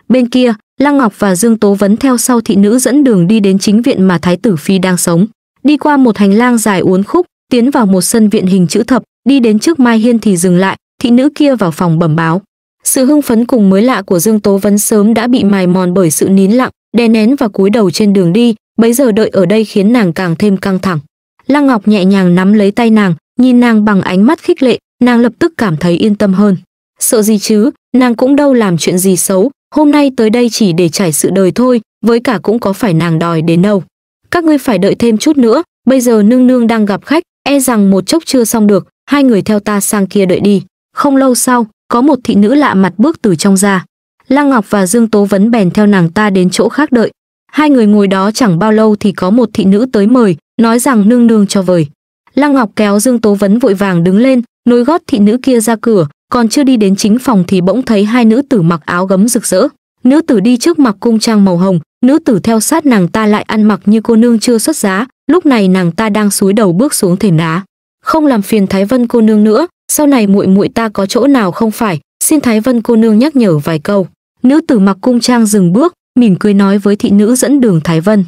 Bên kia, Lăng Ngọc và Dương Tố Vấn theo sau thị nữ dẫn đường đi đến chính viện mà Thái tử Phi đang sống. Đi qua một hành lang dài uốn khúc, tiến vào một sân viện hình chữ thập, đi đến trước Mai Hiên thì dừng lại, thị nữ kia vào phòng bẩm báo. Sự hưng phấn cùng mới lạ của Dương Tố Vấn sớm đã bị mài mòn bởi sự nín lặng, đè nén và cúi đầu trên đường đi, bấy giờ đợi ở đây khiến nàng càng thêm căng thẳng. Lăng Ngọc nhẹ nhàng nắm lấy tay nàng, nhìn nàng bằng ánh mắt khích lệ, nàng lập tức cảm thấy yên tâm hơn. Sợ gì chứ, nàng cũng đâu làm chuyện gì xấu, hôm nay tới đây chỉ để trải sự đời thôi, với cả cũng có phải nàng đòi đến đâu. Các ngươi phải đợi thêm chút nữa, bây giờ nương nương đang gặp khách, e rằng một chốc chưa xong được, hai người theo ta sang kia đợi đi. Không lâu sau, có một thị nữ lạ mặt bước từ trong ra. Lăng Ngọc và Dương Tố Vấn bèn theo nàng ta đến chỗ khác đợi. Hai người ngồi đó chẳng bao lâu thì có một thị nữ tới mời, nói rằng nương nương cho vời. Lăng Ngọc kéo Dương Tố Vấn vội vàng đứng lên, nối gót thị nữ kia ra cửa, còn chưa đi đến chính phòng thì bỗng thấy hai nữ tử mặc áo gấm rực rỡ. Nữ tử đi trước mặc cung trang màu hồng, nữ tử theo sát nàng ta lại ăn mặc như cô nương chưa xuất giá, lúc này nàng ta đang suối đầu bước xuống thềm đá. Không làm phiền Thái Vân cô nương nữa, sau này muội muội ta có chỗ nào không phải, xin Thái Vân cô nương nhắc nhở vài câu. Nữ tử mặc cung trang dừng bước, mỉm cười nói với thị nữ dẫn đường Thái Vân.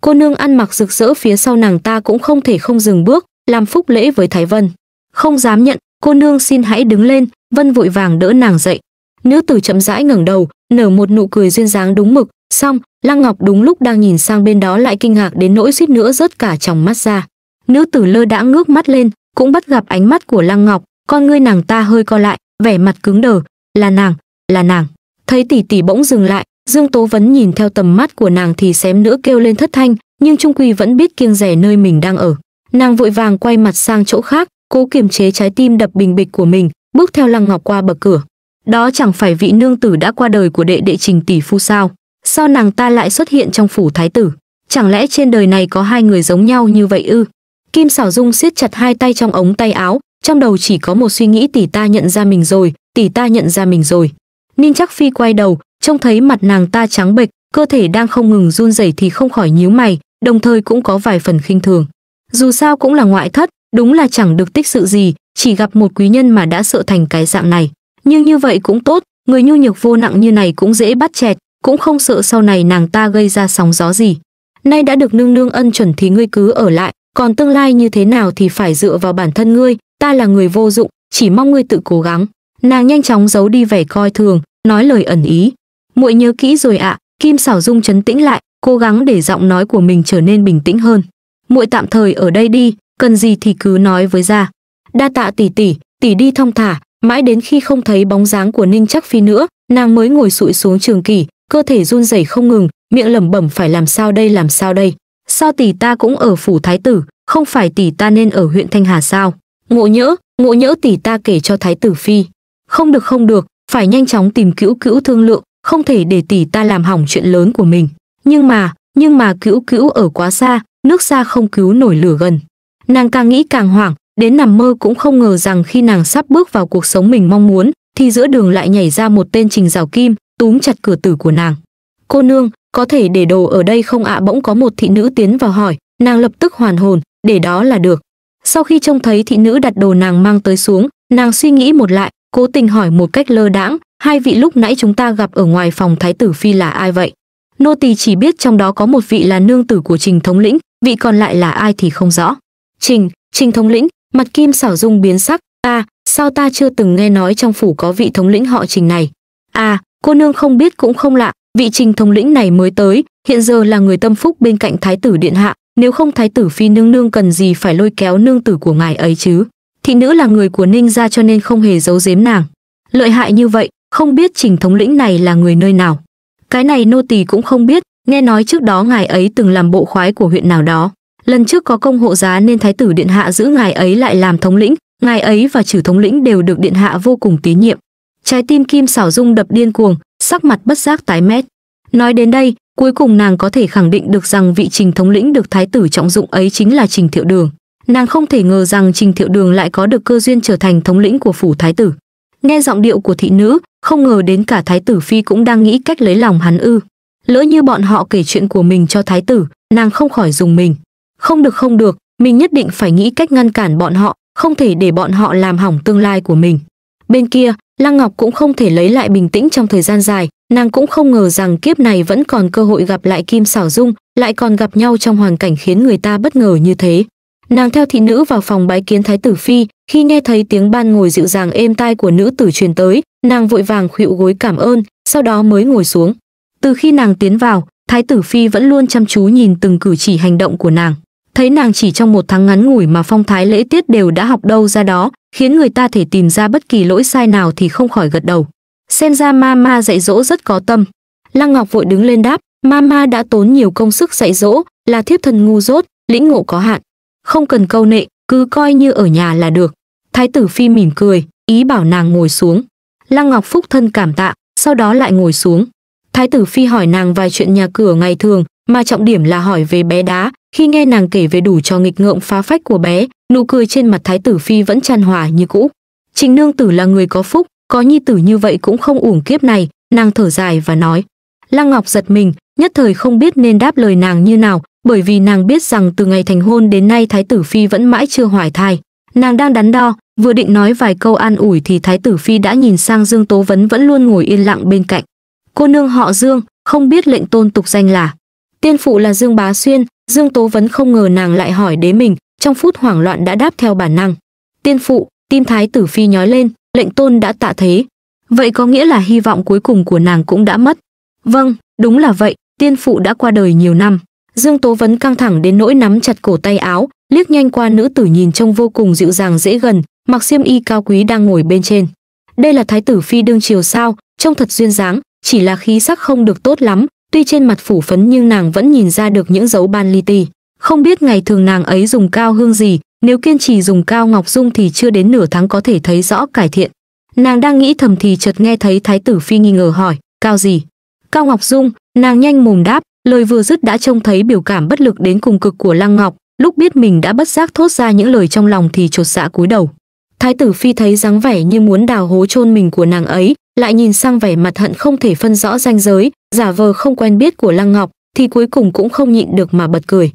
Cô nương ăn mặc rực rỡ phía sau nàng ta cũng không thể không dừng bước, làm phúc lễ với Thái Vân. Không dám nhận, cô nương xin hãy đứng lên, Vân vội vàng đỡ nàng dậy. Nữ tử chậm rãi ngẩng đầu, nở một nụ cười duyên dáng đúng mực, xong, Lăng Ngọc đúng lúc đang nhìn sang bên đó lại kinh ngạc đến nỗi suýt nữa rớt cả tròng mắt ra. Nữ tử lơ đãng ngước mắt lên, cũng bắt gặp ánh mắt của Lăng Ngọc, con ngươi nàng ta hơi co lại vẻ mặt cứng đờ là nàng là nàng thấy tỷ tỷ bỗng dừng lại dương tố vấn nhìn theo tầm mắt của nàng thì xém nữa kêu lên thất thanh nhưng trung quy vẫn biết kiêng rẻ nơi mình đang ở nàng vội vàng quay mặt sang chỗ khác cố kiềm chế trái tim đập bình bịch của mình bước theo lăng ngọc qua bậc cửa đó chẳng phải vị nương tử đã qua đời của đệ đệ trình tỷ phu sao sao nàng ta lại xuất hiện trong phủ thái tử chẳng lẽ trên đời này có hai người giống nhau như vậy ư kim xảo dung siết chặt hai tay trong ống tay áo trong đầu chỉ có một suy nghĩ tỷ ta nhận ra mình rồi tỷ ta nhận ra mình rồi ninh chắc phi quay đầu trông thấy mặt nàng ta trắng bệch cơ thể đang không ngừng run rẩy thì không khỏi nhíu mày đồng thời cũng có vài phần khinh thường dù sao cũng là ngoại thất đúng là chẳng được tích sự gì chỉ gặp một quý nhân mà đã sợ thành cái dạng này nhưng như vậy cũng tốt người nhu nhược vô nặng như này cũng dễ bắt chẹt cũng không sợ sau này nàng ta gây ra sóng gió gì nay đã được nương nương ân chuẩn thì ngươi cứ ở lại còn tương lai như thế nào thì phải dựa vào bản thân ngươi ta là người vô dụng, chỉ mong ngươi tự cố gắng. Nàng nhanh chóng giấu đi vẻ coi thường, nói lời ẩn ý. Muội nhớ kỹ rồi ạ, Kim Sảo Dung chấn tĩnh lại, cố gắng để giọng nói của mình trở nên bình tĩnh hơn. Muội tạm thời ở đây đi, cần gì thì cứ nói với ra. Đa tạ tỷ tỷ, tỷ đi thong thả, mãi đến khi không thấy bóng dáng của Ninh Chắc Phi nữa, nàng mới ngồi sụi xuống trường kỷ, cơ thể run rẩy không ngừng, miệng lẩm bẩm phải làm sao đây làm sao đây. Sao tỷ ta cũng ở phủ thái tử, không phải tỷ ta nên ở huyện Thanh Hà sao? ngộ nhỡ ngộ nhỡ tỷ ta kể cho thái tử phi không được không được phải nhanh chóng tìm cữu cữu thương lượng không thể để tỷ ta làm hỏng chuyện lớn của mình nhưng mà nhưng mà cữu cữu ở quá xa nước xa không cứu nổi lửa gần nàng càng nghĩ càng hoảng đến nằm mơ cũng không ngờ rằng khi nàng sắp bước vào cuộc sống mình mong muốn thì giữa đường lại nhảy ra một tên trình rào kim túm chặt cửa tử của nàng cô nương có thể để đồ ở đây không ạ à? bỗng có một thị nữ tiến vào hỏi nàng lập tức hoàn hồn để đó là được sau khi trông thấy thị nữ đặt đồ nàng mang tới xuống nàng suy nghĩ một lại cố tình hỏi một cách lơ đãng hai vị lúc nãy chúng ta gặp ở ngoài phòng thái tử phi là ai vậy nô tỳ chỉ biết trong đó có một vị là nương tử của trình thống lĩnh vị còn lại là ai thì không rõ trình trình thống lĩnh mặt kim xảo dung biến sắc ta à, sao ta chưa từng nghe nói trong phủ có vị thống lĩnh họ trình này à cô nương không biết cũng không lạ vị trình thống lĩnh này mới tới hiện giờ là người tâm phúc bên cạnh thái tử điện hạ nếu không thái tử phi nương nương cần gì phải lôi kéo nương tử của ngài ấy chứ thị nữ là người của ninh gia cho nên không hề giấu giếm nàng lợi hại như vậy không biết trình thống lĩnh này là người nơi nào cái này nô tỳ cũng không biết nghe nói trước đó ngài ấy từng làm bộ khoái của huyện nào đó lần trước có công hộ giá nên thái tử điện hạ giữ ngài ấy lại làm thống lĩnh ngài ấy và trừ thống lĩnh đều được điện hạ vô cùng tín nhiệm trái tim kim xảo dung đập điên cuồng sắc mặt bất giác tái mét nói đến đây Cuối cùng nàng có thể khẳng định được rằng vị trình thống lĩnh được thái tử trọng dụng ấy chính là trình thiệu đường. Nàng không thể ngờ rằng trình thiệu đường lại có được cơ duyên trở thành thống lĩnh của phủ thái tử. Nghe giọng điệu của thị nữ, không ngờ đến cả thái tử phi cũng đang nghĩ cách lấy lòng hắn ư. Lỡ như bọn họ kể chuyện của mình cho thái tử, nàng không khỏi dùng mình. Không được không được, mình nhất định phải nghĩ cách ngăn cản bọn họ, không thể để bọn họ làm hỏng tương lai của mình. Bên kia, Lăng Ngọc cũng không thể lấy lại bình tĩnh trong thời gian dài, nàng cũng không ngờ rằng kiếp này vẫn còn cơ hội gặp lại Kim Sảo Dung, lại còn gặp nhau trong hoàn cảnh khiến người ta bất ngờ như thế. Nàng theo thị nữ vào phòng bái kiến thái tử phi, khi nghe thấy tiếng ban ngồi dịu dàng êm tai của nữ tử truyền tới, nàng vội vàng khuỵu gối cảm ơn, sau đó mới ngồi xuống. Từ khi nàng tiến vào, thái tử phi vẫn luôn chăm chú nhìn từng cử chỉ hành động của nàng thấy nàng chỉ trong một tháng ngắn ngủi mà phong thái lễ tiết đều đã học đâu ra đó, khiến người ta thể tìm ra bất kỳ lỗi sai nào thì không khỏi gật đầu. Xem ra Mama dạy dỗ rất có tâm. Lăng Ngọc vội đứng lên đáp, Mama đã tốn nhiều công sức dạy dỗ, là thiếp thần ngu dốt, lĩnh ngộ có hạn. Không cần câu nệ, cứ coi như ở nhà là được. Thái tử Phi mỉm cười, ý bảo nàng ngồi xuống. Lăng Ngọc Phúc thân cảm tạ, sau đó lại ngồi xuống. Thái tử Phi hỏi nàng vài chuyện nhà cửa ngày thường, mà trọng điểm là hỏi về bé đá, khi nghe nàng kể về đủ trò nghịch ngợm phá phách của bé, nụ cười trên mặt thái tử phi vẫn tràn hòa như cũ. Trình nương tử là người có phúc, có nhi tử như vậy cũng không uổng kiếp này, nàng thở dài và nói. Lăng Ngọc giật mình, nhất thời không biết nên đáp lời nàng như nào, bởi vì nàng biết rằng từ ngày thành hôn đến nay thái tử phi vẫn mãi chưa hoài thai. Nàng đang đắn đo, vừa định nói vài câu an ủi thì thái tử phi đã nhìn sang Dương Tố Vấn vẫn luôn ngồi yên lặng bên cạnh. Cô nương họ Dương, không biết lệnh tôn tục danh là tiên phụ là dương bá xuyên dương tố vấn không ngờ nàng lại hỏi đế mình trong phút hoảng loạn đã đáp theo bản năng tiên phụ tim thái tử phi nhói lên lệnh tôn đã tạ thế vậy có nghĩa là hy vọng cuối cùng của nàng cũng đã mất vâng đúng là vậy tiên phụ đã qua đời nhiều năm dương tố vấn căng thẳng đến nỗi nắm chặt cổ tay áo liếc nhanh qua nữ tử nhìn trông vô cùng dịu dàng dễ gần mặc xiêm y cao quý đang ngồi bên trên đây là thái tử phi đương triều sao trông thật duyên dáng chỉ là khí sắc không được tốt lắm Tuy trên mặt phủ phấn nhưng nàng vẫn nhìn ra được những dấu ban li ti. Không biết ngày thường nàng ấy dùng cao hương gì, nếu kiên trì dùng cao ngọc dung thì chưa đến nửa tháng có thể thấy rõ cải thiện. Nàng đang nghĩ thầm thì chợt nghe thấy Thái tử Phi nghi ngờ hỏi, cao gì? Cao Ngọc Dung, nàng nhanh mồm đáp, lời vừa dứt đã trông thấy biểu cảm bất lực đến cùng cực của Lăng Ngọc, lúc biết mình đã bất giác thốt ra những lời trong lòng thì chột dạ cúi đầu. Thái tử Phi thấy dáng vẻ như muốn đào hố chôn mình của nàng ấy, lại nhìn sang vẻ mặt hận không thể phân rõ ranh giới, giả vờ không quen biết của Lăng Ngọc, thì cuối cùng cũng không nhịn được mà bật cười.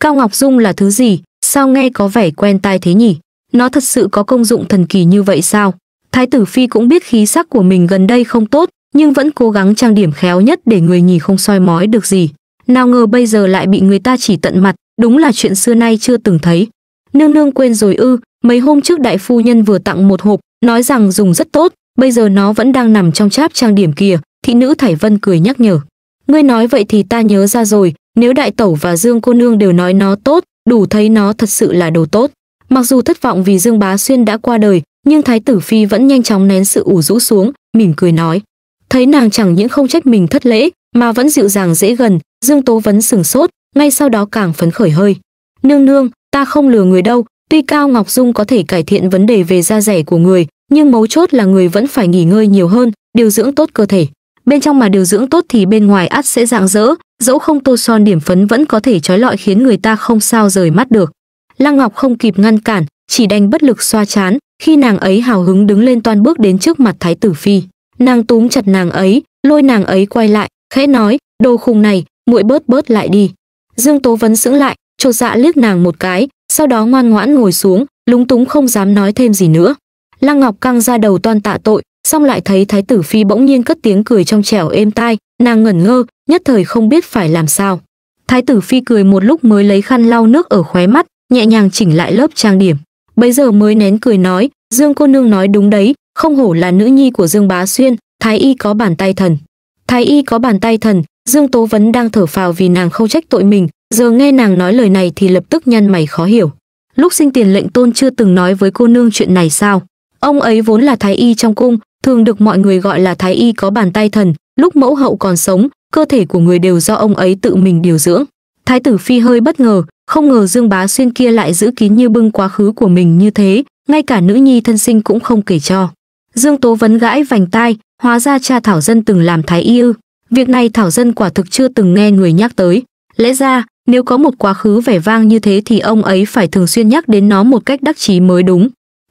Cao Ngọc Dung là thứ gì, sao nghe có vẻ quen tai thế nhỉ? Nó thật sự có công dụng thần kỳ như vậy sao? Thái tử Phi cũng biết khí sắc của mình gần đây không tốt, nhưng vẫn cố gắng trang điểm khéo nhất để người nhì không soi mói được gì. Nào ngờ bây giờ lại bị người ta chỉ tận mặt, đúng là chuyện xưa nay chưa từng thấy. Nương nương quên rồi ư, mấy hôm trước đại phu nhân vừa tặng một hộp, nói rằng dùng rất tốt, bây giờ nó vẫn đang nằm trong cháp trang điểm kìa, thị nữ Thải Vân cười nhắc nhở. Ngươi nói vậy thì ta nhớ ra rồi, nếu đại tẩu và Dương cô nương đều nói nó tốt, đủ thấy nó thật sự là đồ tốt. Mặc dù thất vọng vì Dương Bá Xuyên đã qua đời, nhưng Thái tử Phi vẫn nhanh chóng nén sự ủ rũ xuống, mỉm cười nói. Thấy nàng chẳng những không trách mình thất lễ, mà vẫn dịu dàng dễ gần, Dương Tố Vấn sừng sốt, ngay sau đó càng phấn khởi hơi. Nương nương, ta không lừa người đâu, tuy Cao Ngọc Dung có thể cải thiện vấn đề về da rẻ của người, nhưng mấu chốt là người vẫn phải nghỉ ngơi nhiều hơn, điều dưỡng tốt cơ thể bên trong mà điều dưỡng tốt thì bên ngoài ắt sẽ rạng rỡ dẫu không tô son điểm phấn vẫn có thể trói lọi khiến người ta không sao rời mắt được lăng ngọc không kịp ngăn cản chỉ đành bất lực xoa chán khi nàng ấy hào hứng đứng lên toan bước đến trước mặt thái tử phi nàng túm chặt nàng ấy lôi nàng ấy quay lại khẽ nói đồ khùng này muội bớt bớt lại đi dương tố vấn sững lại chột dạ liếc nàng một cái sau đó ngoan ngoãn ngồi xuống lúng túng không dám nói thêm gì nữa lăng ngọc căng ra đầu toan tạ tội xong lại thấy thái tử phi bỗng nhiên cất tiếng cười trong trẻo êm tai nàng ngẩn ngơ nhất thời không biết phải làm sao thái tử phi cười một lúc mới lấy khăn lau nước ở khóe mắt nhẹ nhàng chỉnh lại lớp trang điểm bấy giờ mới nén cười nói dương cô nương nói đúng đấy không hổ là nữ nhi của dương bá xuyên thái y có bàn tay thần thái y có bàn tay thần dương tố vấn đang thở phào vì nàng không trách tội mình giờ nghe nàng nói lời này thì lập tức nhăn mày khó hiểu lúc sinh tiền lệnh tôn chưa từng nói với cô nương chuyện này sao ông ấy vốn là thái y trong cung thường được mọi người gọi là thái y có bàn tay thần lúc mẫu hậu còn sống cơ thể của người đều do ông ấy tự mình điều dưỡng thái tử phi hơi bất ngờ không ngờ dương bá xuyên kia lại giữ kín như bưng quá khứ của mình như thế ngay cả nữ nhi thân sinh cũng không kể cho dương tố vấn gãi vành tai hóa ra cha thảo dân từng làm thái y ư việc này thảo dân quả thực chưa từng nghe người nhắc tới lẽ ra nếu có một quá khứ vẻ vang như thế thì ông ấy phải thường xuyên nhắc đến nó một cách đắc chí mới đúng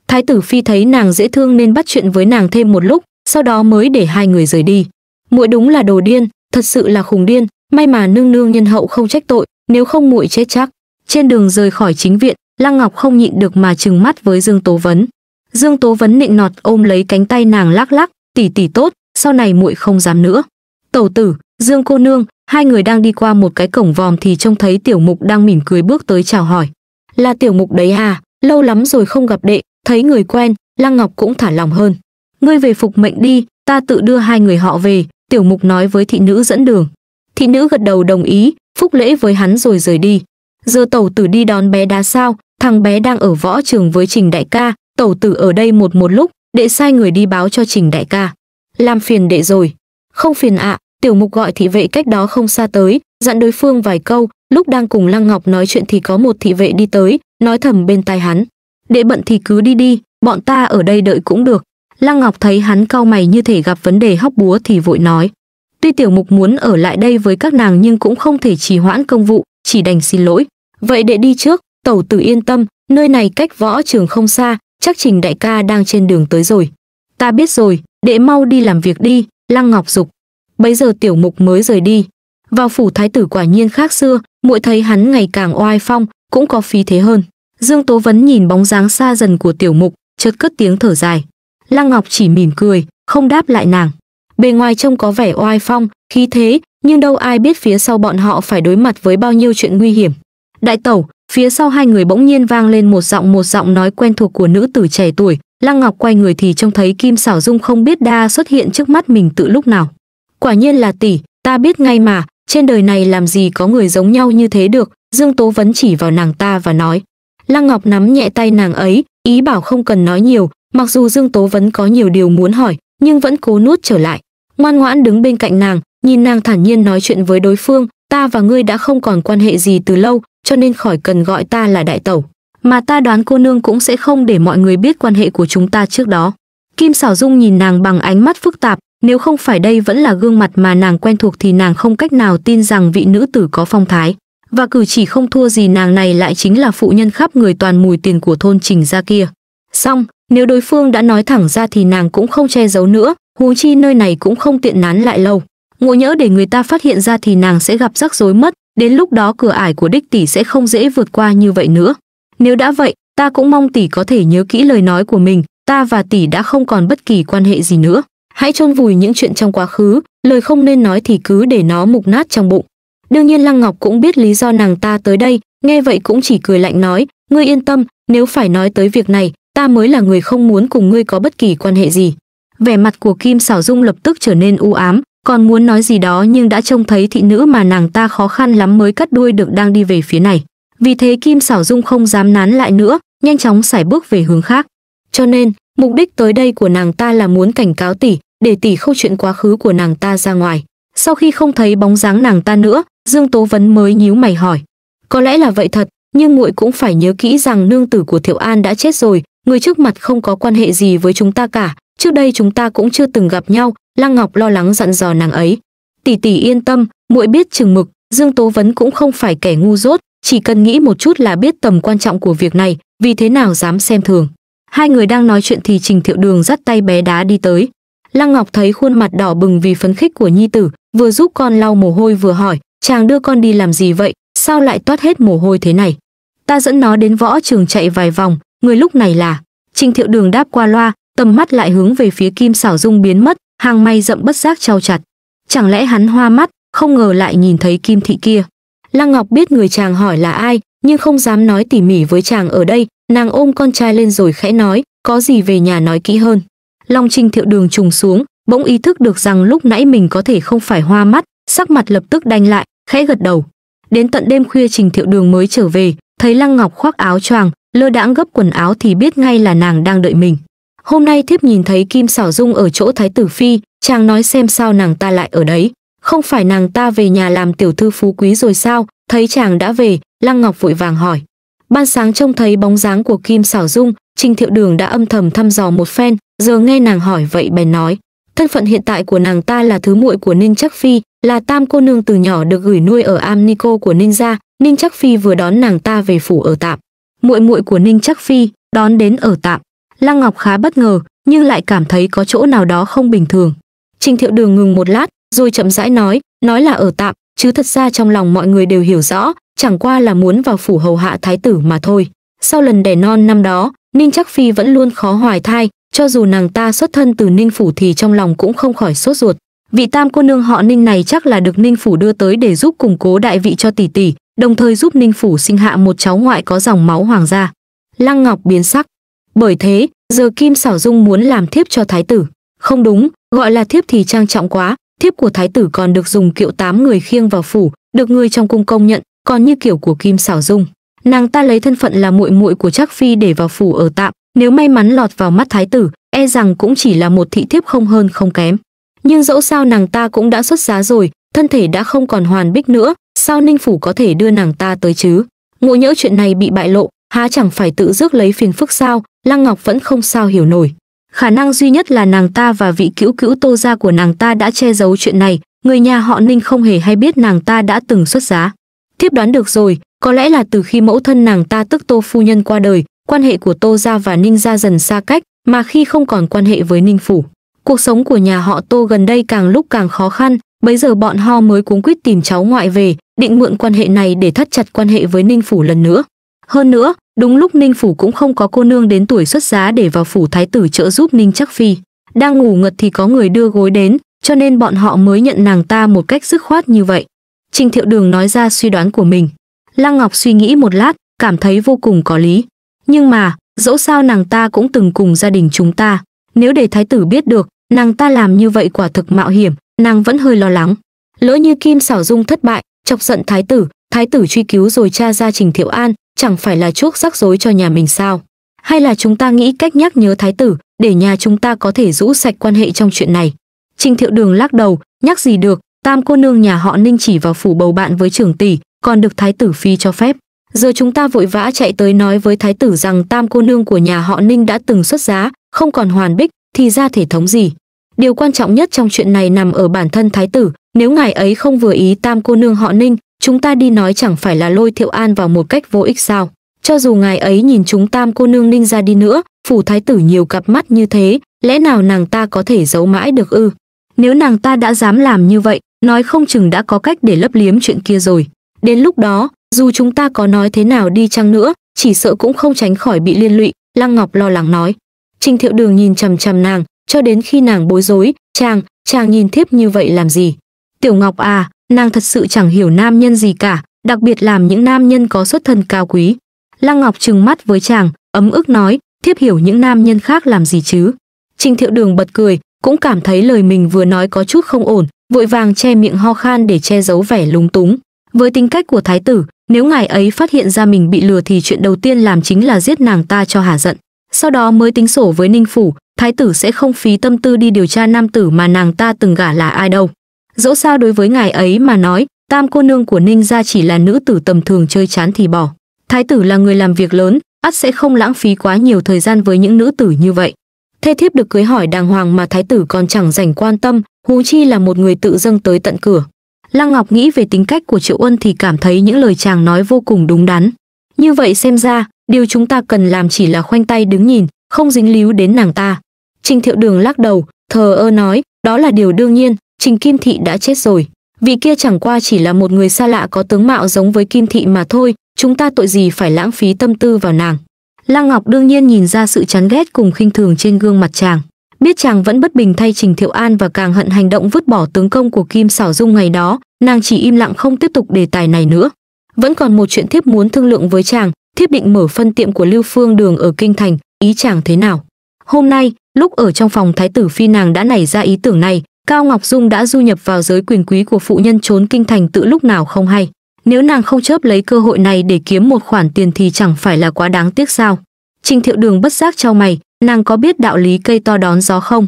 Thái tử phi thấy nàng dễ thương nên bắt chuyện với nàng thêm một lúc, sau đó mới để hai người rời đi. Muội đúng là đồ điên, thật sự là khùng điên, may mà nương nương nhân hậu không trách tội, nếu không muội chết chắc. Trên đường rời khỏi chính viện, Lăng Ngọc không nhịn được mà trừng mắt với Dương Tố Vấn. Dương Tố Vấn nịnh nọt ôm lấy cánh tay nàng lắc lắc, "Tỷ tỷ tốt, sau này muội không dám nữa." "Tẩu tử, Dương cô nương, hai người đang đi qua một cái cổng vòm thì trông thấy Tiểu Mục đang mỉm cười bước tới chào hỏi. "Là Tiểu Mục đấy à, lâu lắm rồi không gặp đệ, thấy người quen lăng ngọc cũng thả lòng hơn ngươi về phục mệnh đi ta tự đưa hai người họ về tiểu mục nói với thị nữ dẫn đường thị nữ gật đầu đồng ý phúc lễ với hắn rồi rời đi giờ tẩu tử đi đón bé đá sao thằng bé đang ở võ trường với trình đại ca tẩu tử ở đây một một lúc đệ sai người đi báo cho trình đại ca làm phiền đệ rồi không phiền ạ à, tiểu mục gọi thị vệ cách đó không xa tới dặn đối phương vài câu lúc đang cùng lăng ngọc nói chuyện thì có một thị vệ đi tới nói thầm bên tai hắn để bận thì cứ đi đi, bọn ta ở đây đợi cũng được. Lăng Ngọc thấy hắn cau mày như thể gặp vấn đề hóc búa thì vội nói. Tuy tiểu mục muốn ở lại đây với các nàng nhưng cũng không thể trì hoãn công vụ, chỉ đành xin lỗi. Vậy để đi trước, tẩu tử yên tâm, nơi này cách võ trường không xa, chắc trình đại ca đang trên đường tới rồi. Ta biết rồi, để mau đi làm việc đi, Lăng Ngọc dục. bây giờ tiểu mục mới rời đi. Vào phủ thái tử quả nhiên khác xưa, muội thấy hắn ngày càng oai phong, cũng có phí thế hơn. Dương Tố Vấn nhìn bóng dáng xa dần của tiểu mục, chợt cất tiếng thở dài. Lăng Ngọc chỉ mỉm cười, không đáp lại nàng. Bề ngoài trông có vẻ oai phong, khí thế, nhưng đâu ai biết phía sau bọn họ phải đối mặt với bao nhiêu chuyện nguy hiểm. Đại tẩu, phía sau hai người bỗng nhiên vang lên một giọng một giọng nói quen thuộc của nữ tử trẻ tuổi, Lăng Ngọc quay người thì trông thấy Kim Sảo Dung không biết đa xuất hiện trước mắt mình tự lúc nào. Quả nhiên là tỷ, ta biết ngay mà, trên đời này làm gì có người giống nhau như thế được, Dương Tố Vấn chỉ vào nàng ta và nói, Lăng Ngọc nắm nhẹ tay nàng ấy, ý bảo không cần nói nhiều, mặc dù Dương Tố vẫn có nhiều điều muốn hỏi, nhưng vẫn cố nuốt trở lại. Ngoan ngoãn đứng bên cạnh nàng, nhìn nàng thản nhiên nói chuyện với đối phương, ta và ngươi đã không còn quan hệ gì từ lâu, cho nên khỏi cần gọi ta là đại tẩu. Mà ta đoán cô nương cũng sẽ không để mọi người biết quan hệ của chúng ta trước đó. Kim Sảo Dung nhìn nàng bằng ánh mắt phức tạp, nếu không phải đây vẫn là gương mặt mà nàng quen thuộc thì nàng không cách nào tin rằng vị nữ tử có phong thái và cử chỉ không thua gì nàng này lại chính là phụ nhân khắp người toàn mùi tiền của thôn trình ra kia. Xong, nếu đối phương đã nói thẳng ra thì nàng cũng không che giấu nữa, huống chi nơi này cũng không tiện nán lại lâu. Ngộ nhỡ để người ta phát hiện ra thì nàng sẽ gặp rắc rối mất, đến lúc đó cửa ải của đích tỷ sẽ không dễ vượt qua như vậy nữa. Nếu đã vậy, ta cũng mong tỷ có thể nhớ kỹ lời nói của mình, ta và tỷ đã không còn bất kỳ quan hệ gì nữa. Hãy chôn vùi những chuyện trong quá khứ, lời không nên nói thì cứ để nó mục nát trong bụng. Đương nhiên Lăng Ngọc cũng biết lý do nàng ta tới đây, nghe vậy cũng chỉ cười lạnh nói, ngươi yên tâm, nếu phải nói tới việc này, ta mới là người không muốn cùng ngươi có bất kỳ quan hệ gì. Vẻ mặt của Kim Sảo Dung lập tức trở nên u ám, còn muốn nói gì đó nhưng đã trông thấy thị nữ mà nàng ta khó khăn lắm mới cắt đuôi được đang đi về phía này. Vì thế Kim Sảo Dung không dám nán lại nữa, nhanh chóng sải bước về hướng khác. Cho nên, mục đích tới đây của nàng ta là muốn cảnh cáo tỷ, để tỷ khâu chuyện quá khứ của nàng ta ra ngoài. Sau khi không thấy bóng dáng nàng ta nữa, dương tố vấn mới nhíu mày hỏi có lẽ là vậy thật nhưng muội cũng phải nhớ kỹ rằng nương tử của thiệu an đã chết rồi người trước mặt không có quan hệ gì với chúng ta cả trước đây chúng ta cũng chưa từng gặp nhau lăng ngọc lo lắng dặn dò nàng ấy tỷ tỷ yên tâm muội biết chừng mực dương tố vấn cũng không phải kẻ ngu dốt chỉ cần nghĩ một chút là biết tầm quan trọng của việc này vì thế nào dám xem thường hai người đang nói chuyện thì trình thiệu đường dắt tay bé đá đi tới lăng ngọc thấy khuôn mặt đỏ bừng vì phấn khích của nhi tử vừa giúp con lau mồ hôi vừa hỏi chàng đưa con đi làm gì vậy, sao lại toát hết mồ hôi thế này. Ta dẫn nó đến võ trường chạy vài vòng, người lúc này là. Trình thiệu đường đáp qua loa, tầm mắt lại hướng về phía kim xảo dung biến mất, hàng may rậm bất giác trao chặt. Chẳng lẽ hắn hoa mắt, không ngờ lại nhìn thấy kim thị kia. Lăng Ngọc biết người chàng hỏi là ai, nhưng không dám nói tỉ mỉ với chàng ở đây, nàng ôm con trai lên rồi khẽ nói, có gì về nhà nói kỹ hơn. Long Trinh thiệu đường trùng xuống, bỗng ý thức được rằng lúc nãy mình có thể không phải hoa mắt, sắc mặt lập tức đanh lại, khẽ gật đầu đến tận đêm khuya trình thiệu đường mới trở về thấy lăng ngọc khoác áo choàng lơ đãng gấp quần áo thì biết ngay là nàng đang đợi mình hôm nay thiếp nhìn thấy kim xảo dung ở chỗ thái tử phi chàng nói xem sao nàng ta lại ở đấy không phải nàng ta về nhà làm tiểu thư phú quý rồi sao thấy chàng đã về lăng ngọc vội vàng hỏi ban sáng trông thấy bóng dáng của kim xảo dung trình thiệu đường đã âm thầm thăm dò một phen giờ nghe nàng hỏi vậy bèn nói Thân phận hiện tại của nàng ta là thứ muội của Ninh Trắc Phi, là tam cô nương từ nhỏ được gửi nuôi ở am Nico của Ninh gia, Ninh Trắc Phi vừa đón nàng ta về phủ ở tạm. Muội muội của Ninh Trắc Phi đón đến ở tạm. Lăng Ngọc khá bất ngờ, nhưng lại cảm thấy có chỗ nào đó không bình thường. Trình Thiệu Đường ngừng một lát, rồi chậm rãi nói, nói là ở tạm, chứ thật ra trong lòng mọi người đều hiểu rõ, chẳng qua là muốn vào phủ hầu hạ thái tử mà thôi. Sau lần đẻ non năm đó, Ninh Trắc Phi vẫn luôn khó hoài thai, cho dù nàng ta xuất thân từ ninh phủ thì trong lòng cũng không khỏi sốt ruột vị tam cô nương họ ninh này chắc là được ninh phủ đưa tới để giúp củng cố đại vị cho tỷ tỷ đồng thời giúp ninh phủ sinh hạ một cháu ngoại có dòng máu hoàng gia lăng ngọc biến sắc bởi thế giờ kim xảo dung muốn làm thiếp cho thái tử không đúng gọi là thiếp thì trang trọng quá thiếp của thái tử còn được dùng kiệu tám người khiêng vào phủ được người trong cung công nhận còn như kiểu của kim xảo dung nàng ta lấy thân phận là muội muội của trác phi để vào phủ ở tạm nếu may mắn lọt vào mắt thái tử e rằng cũng chỉ là một thị thiếp không hơn không kém nhưng dẫu sao nàng ta cũng đã xuất giá rồi thân thể đã không còn hoàn bích nữa sao ninh phủ có thể đưa nàng ta tới chứ ngộ nhỡ chuyện này bị bại lộ há chẳng phải tự rước lấy phiền phức sao lăng ngọc vẫn không sao hiểu nổi khả năng duy nhất là nàng ta và vị cữu cữu tô gia của nàng ta đã che giấu chuyện này người nhà họ ninh không hề hay biết nàng ta đã từng xuất giá thiếp đoán được rồi có lẽ là từ khi mẫu thân nàng ta tức tô phu nhân qua đời quan hệ của Tô gia và Ninh gia dần xa cách, mà khi không còn quan hệ với Ninh phủ, cuộc sống của nhà họ Tô gần đây càng lúc càng khó khăn, bấy giờ bọn họ mới cuống quyết tìm cháu ngoại về, định mượn quan hệ này để thắt chặt quan hệ với Ninh phủ lần nữa. Hơn nữa, đúng lúc Ninh phủ cũng không có cô nương đến tuổi xuất giá để vào phủ thái tử trợ giúp Ninh chắc phi, đang ngủ ngật thì có người đưa gối đến, cho nên bọn họ mới nhận nàng ta một cách dứt khoát như vậy. Trình Thiệu Đường nói ra suy đoán của mình. Lăng Ngọc suy nghĩ một lát, cảm thấy vô cùng có lý. Nhưng mà, dẫu sao nàng ta cũng từng cùng gia đình chúng ta. Nếu để thái tử biết được, nàng ta làm như vậy quả thực mạo hiểm, nàng vẫn hơi lo lắng. Lỡ như Kim xảo dung thất bại, chọc giận thái tử, thái tử truy cứu rồi tra ra Trình Thiệu An, chẳng phải là chuốc rắc rối cho nhà mình sao? Hay là chúng ta nghĩ cách nhắc nhớ thái tử, để nhà chúng ta có thể rũ sạch quan hệ trong chuyện này? Trình Thiệu Đường lắc đầu, nhắc gì được, tam cô nương nhà họ Ninh chỉ vào phủ bầu bạn với trưởng tỷ, còn được thái tử phi cho phép. Giờ chúng ta vội vã chạy tới nói với thái tử rằng tam cô nương của nhà họ Ninh đã từng xuất giá, không còn hoàn bích, thì ra thể thống gì. Điều quan trọng nhất trong chuyện này nằm ở bản thân thái tử, nếu ngài ấy không vừa ý tam cô nương họ Ninh, chúng ta đi nói chẳng phải là lôi thiệu an vào một cách vô ích sao. Cho dù ngài ấy nhìn chúng tam cô nương Ninh ra đi nữa, phủ thái tử nhiều cặp mắt như thế, lẽ nào nàng ta có thể giấu mãi được ư? Nếu nàng ta đã dám làm như vậy, nói không chừng đã có cách để lấp liếm chuyện kia rồi. Đến lúc đó, dù chúng ta có nói thế nào đi chăng nữa chỉ sợ cũng không tránh khỏi bị liên lụy lăng ngọc lo lắng nói trình thiệu đường nhìn chằm chằm nàng cho đến khi nàng bối rối chàng chàng nhìn thiếp như vậy làm gì tiểu ngọc à nàng thật sự chẳng hiểu nam nhân gì cả đặc biệt làm những nam nhân có xuất thân cao quý lăng ngọc trừng mắt với chàng ấm ức nói thiếp hiểu những nam nhân khác làm gì chứ trình thiệu đường bật cười cũng cảm thấy lời mình vừa nói có chút không ổn vội vàng che miệng ho khan để che giấu vẻ lúng túng với tính cách của thái tử nếu ngài ấy phát hiện ra mình bị lừa thì chuyện đầu tiên làm chính là giết nàng ta cho hả giận, sau đó mới tính sổ với Ninh phủ, thái tử sẽ không phí tâm tư đi điều tra nam tử mà nàng ta từng gả là ai đâu. Dẫu sao đối với ngài ấy mà nói, tam cô nương của Ninh gia chỉ là nữ tử tầm thường chơi chán thì bỏ. Thái tử là người làm việc lớn, ắt sẽ không lãng phí quá nhiều thời gian với những nữ tử như vậy. Thê thiếp được cưới hỏi đàng hoàng mà thái tử còn chẳng dành quan tâm, hú chi là một người tự dâng tới tận cửa. Lăng Ngọc nghĩ về tính cách của Triệu Ân thì cảm thấy những lời chàng nói vô cùng đúng đắn. Như vậy xem ra, điều chúng ta cần làm chỉ là khoanh tay đứng nhìn, không dính líu đến nàng ta. Trình Thiệu Đường lắc đầu, thờ ơ nói, đó là điều đương nhiên, Trình Kim Thị đã chết rồi. Vị kia chẳng qua chỉ là một người xa lạ có tướng mạo giống với Kim Thị mà thôi, chúng ta tội gì phải lãng phí tâm tư vào nàng. Lăng Ngọc đương nhiên nhìn ra sự chán ghét cùng khinh thường trên gương mặt chàng biết chàng vẫn bất bình thay trình thiệu an và càng hận hành động vứt bỏ tướng công của kim xảo dung ngày đó nàng chỉ im lặng không tiếp tục đề tài này nữa vẫn còn một chuyện thiếp muốn thương lượng với chàng thiếp định mở phân tiệm của lưu phương đường ở kinh thành ý chàng thế nào hôm nay lúc ở trong phòng thái tử phi nàng đã nảy ra ý tưởng này cao ngọc dung đã du nhập vào giới quyền quý của phụ nhân trốn kinh thành tự lúc nào không hay nếu nàng không chớp lấy cơ hội này để kiếm một khoản tiền thì chẳng phải là quá đáng tiếc sao trình thiệu đường bất giác trao mày nàng có biết đạo lý cây to đón gió không?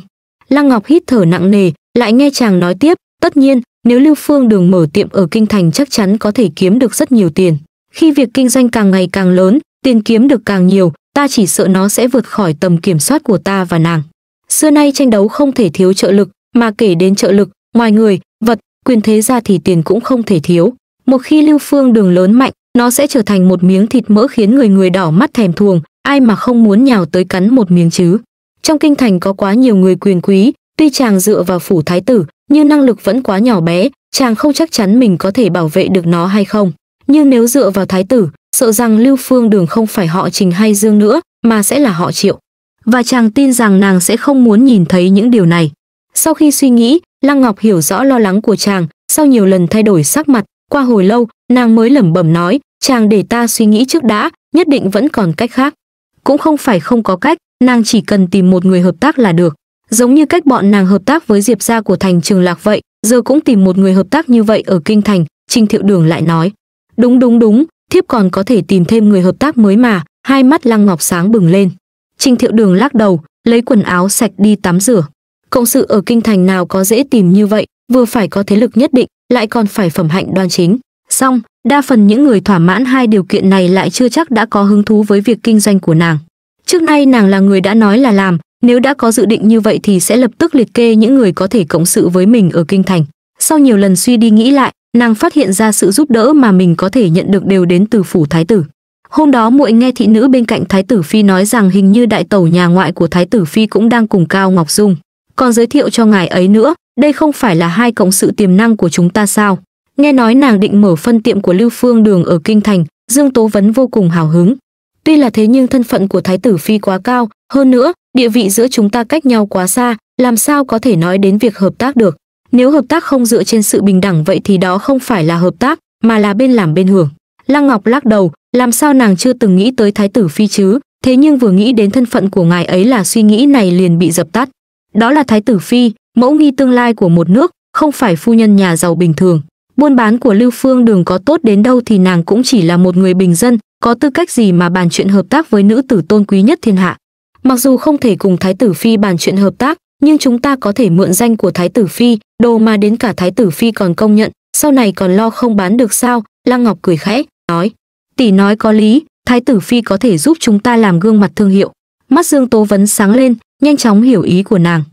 Lăng Ngọc hít thở nặng nề, lại nghe chàng nói tiếp, tất nhiên, nếu Lưu Phương Đường mở tiệm ở kinh thành chắc chắn có thể kiếm được rất nhiều tiền. Khi việc kinh doanh càng ngày càng lớn, tiền kiếm được càng nhiều, ta chỉ sợ nó sẽ vượt khỏi tầm kiểm soát của ta và nàng. Xưa nay tranh đấu không thể thiếu trợ lực, mà kể đến trợ lực, ngoài người, vật, quyền thế ra thì tiền cũng không thể thiếu. Một khi Lưu Phương Đường lớn mạnh, nó sẽ trở thành một miếng thịt mỡ khiến người người đỏ mắt thèm thuồng, ai mà không muốn nhào tới cắn một miếng chứ. Trong kinh thành có quá nhiều người quyền quý, tuy chàng dựa vào phủ thái tử, nhưng năng lực vẫn quá nhỏ bé, chàng không chắc chắn mình có thể bảo vệ được nó hay không. Nhưng nếu dựa vào thái tử, sợ rằng Lưu Phương Đường không phải họ Trình hay Dương nữa, mà sẽ là họ Triệu. Và chàng tin rằng nàng sẽ không muốn nhìn thấy những điều này. Sau khi suy nghĩ, Lăng Ngọc hiểu rõ lo lắng của chàng, sau nhiều lần thay đổi sắc mặt, qua hồi lâu, nàng mới lẩm bẩm nói, chàng để ta suy nghĩ trước đã, nhất định vẫn còn cách khác cũng không phải không có cách, nàng chỉ cần tìm một người hợp tác là được. Giống như cách bọn nàng hợp tác với Diệp gia của thành Trường Lạc vậy, giờ cũng tìm một người hợp tác như vậy ở kinh thành, Trình Thiệu Đường lại nói. Đúng đúng đúng, thiếp còn có thể tìm thêm người hợp tác mới mà, hai mắt Lăng Ngọc sáng bừng lên. Trình Thiệu Đường lắc đầu, lấy quần áo sạch đi tắm rửa. Cộng sự ở kinh thành nào có dễ tìm như vậy, vừa phải có thế lực nhất định, lại còn phải phẩm hạnh đoan chính. Xong, đa phần những người thỏa mãn hai điều kiện này lại chưa chắc đã có hứng thú với việc kinh doanh của nàng trước nay nàng là người đã nói là làm nếu đã có dự định như vậy thì sẽ lập tức liệt kê những người có thể cộng sự với mình ở kinh thành sau nhiều lần suy đi nghĩ lại nàng phát hiện ra sự giúp đỡ mà mình có thể nhận được đều đến từ phủ thái tử hôm đó muội nghe thị nữ bên cạnh thái tử phi nói rằng hình như đại tẩu nhà ngoại của thái tử phi cũng đang cùng cao ngọc dung còn giới thiệu cho ngài ấy nữa đây không phải là hai cộng sự tiềm năng của chúng ta sao Nghe nói nàng định mở phân tiệm của Lưu Phương Đường ở Kinh Thành, Dương Tố Vấn vô cùng hào hứng. Tuy là thế nhưng thân phận của Thái tử Phi quá cao, hơn nữa, địa vị giữa chúng ta cách nhau quá xa, làm sao có thể nói đến việc hợp tác được. Nếu hợp tác không dựa trên sự bình đẳng vậy thì đó không phải là hợp tác, mà là bên làm bên hưởng. Lăng Ngọc lắc đầu, làm sao nàng chưa từng nghĩ tới Thái tử Phi chứ, thế nhưng vừa nghĩ đến thân phận của ngài ấy là suy nghĩ này liền bị dập tắt. Đó là Thái tử Phi, mẫu nghi tương lai của một nước, không phải phu nhân nhà giàu bình thường buôn bán của Lưu Phương Đường có tốt đến đâu thì nàng cũng chỉ là một người bình dân, có tư cách gì mà bàn chuyện hợp tác với nữ tử tôn quý nhất thiên hạ. Mặc dù không thể cùng Thái tử Phi bàn chuyện hợp tác, nhưng chúng ta có thể mượn danh của Thái tử Phi, đồ mà đến cả Thái tử Phi còn công nhận, sau này còn lo không bán được sao, Lăng Ngọc cười khẽ, nói. Tỷ nói có lý, Thái tử Phi có thể giúp chúng ta làm gương mặt thương hiệu. Mắt Dương Tố Vấn sáng lên, nhanh chóng hiểu ý của nàng.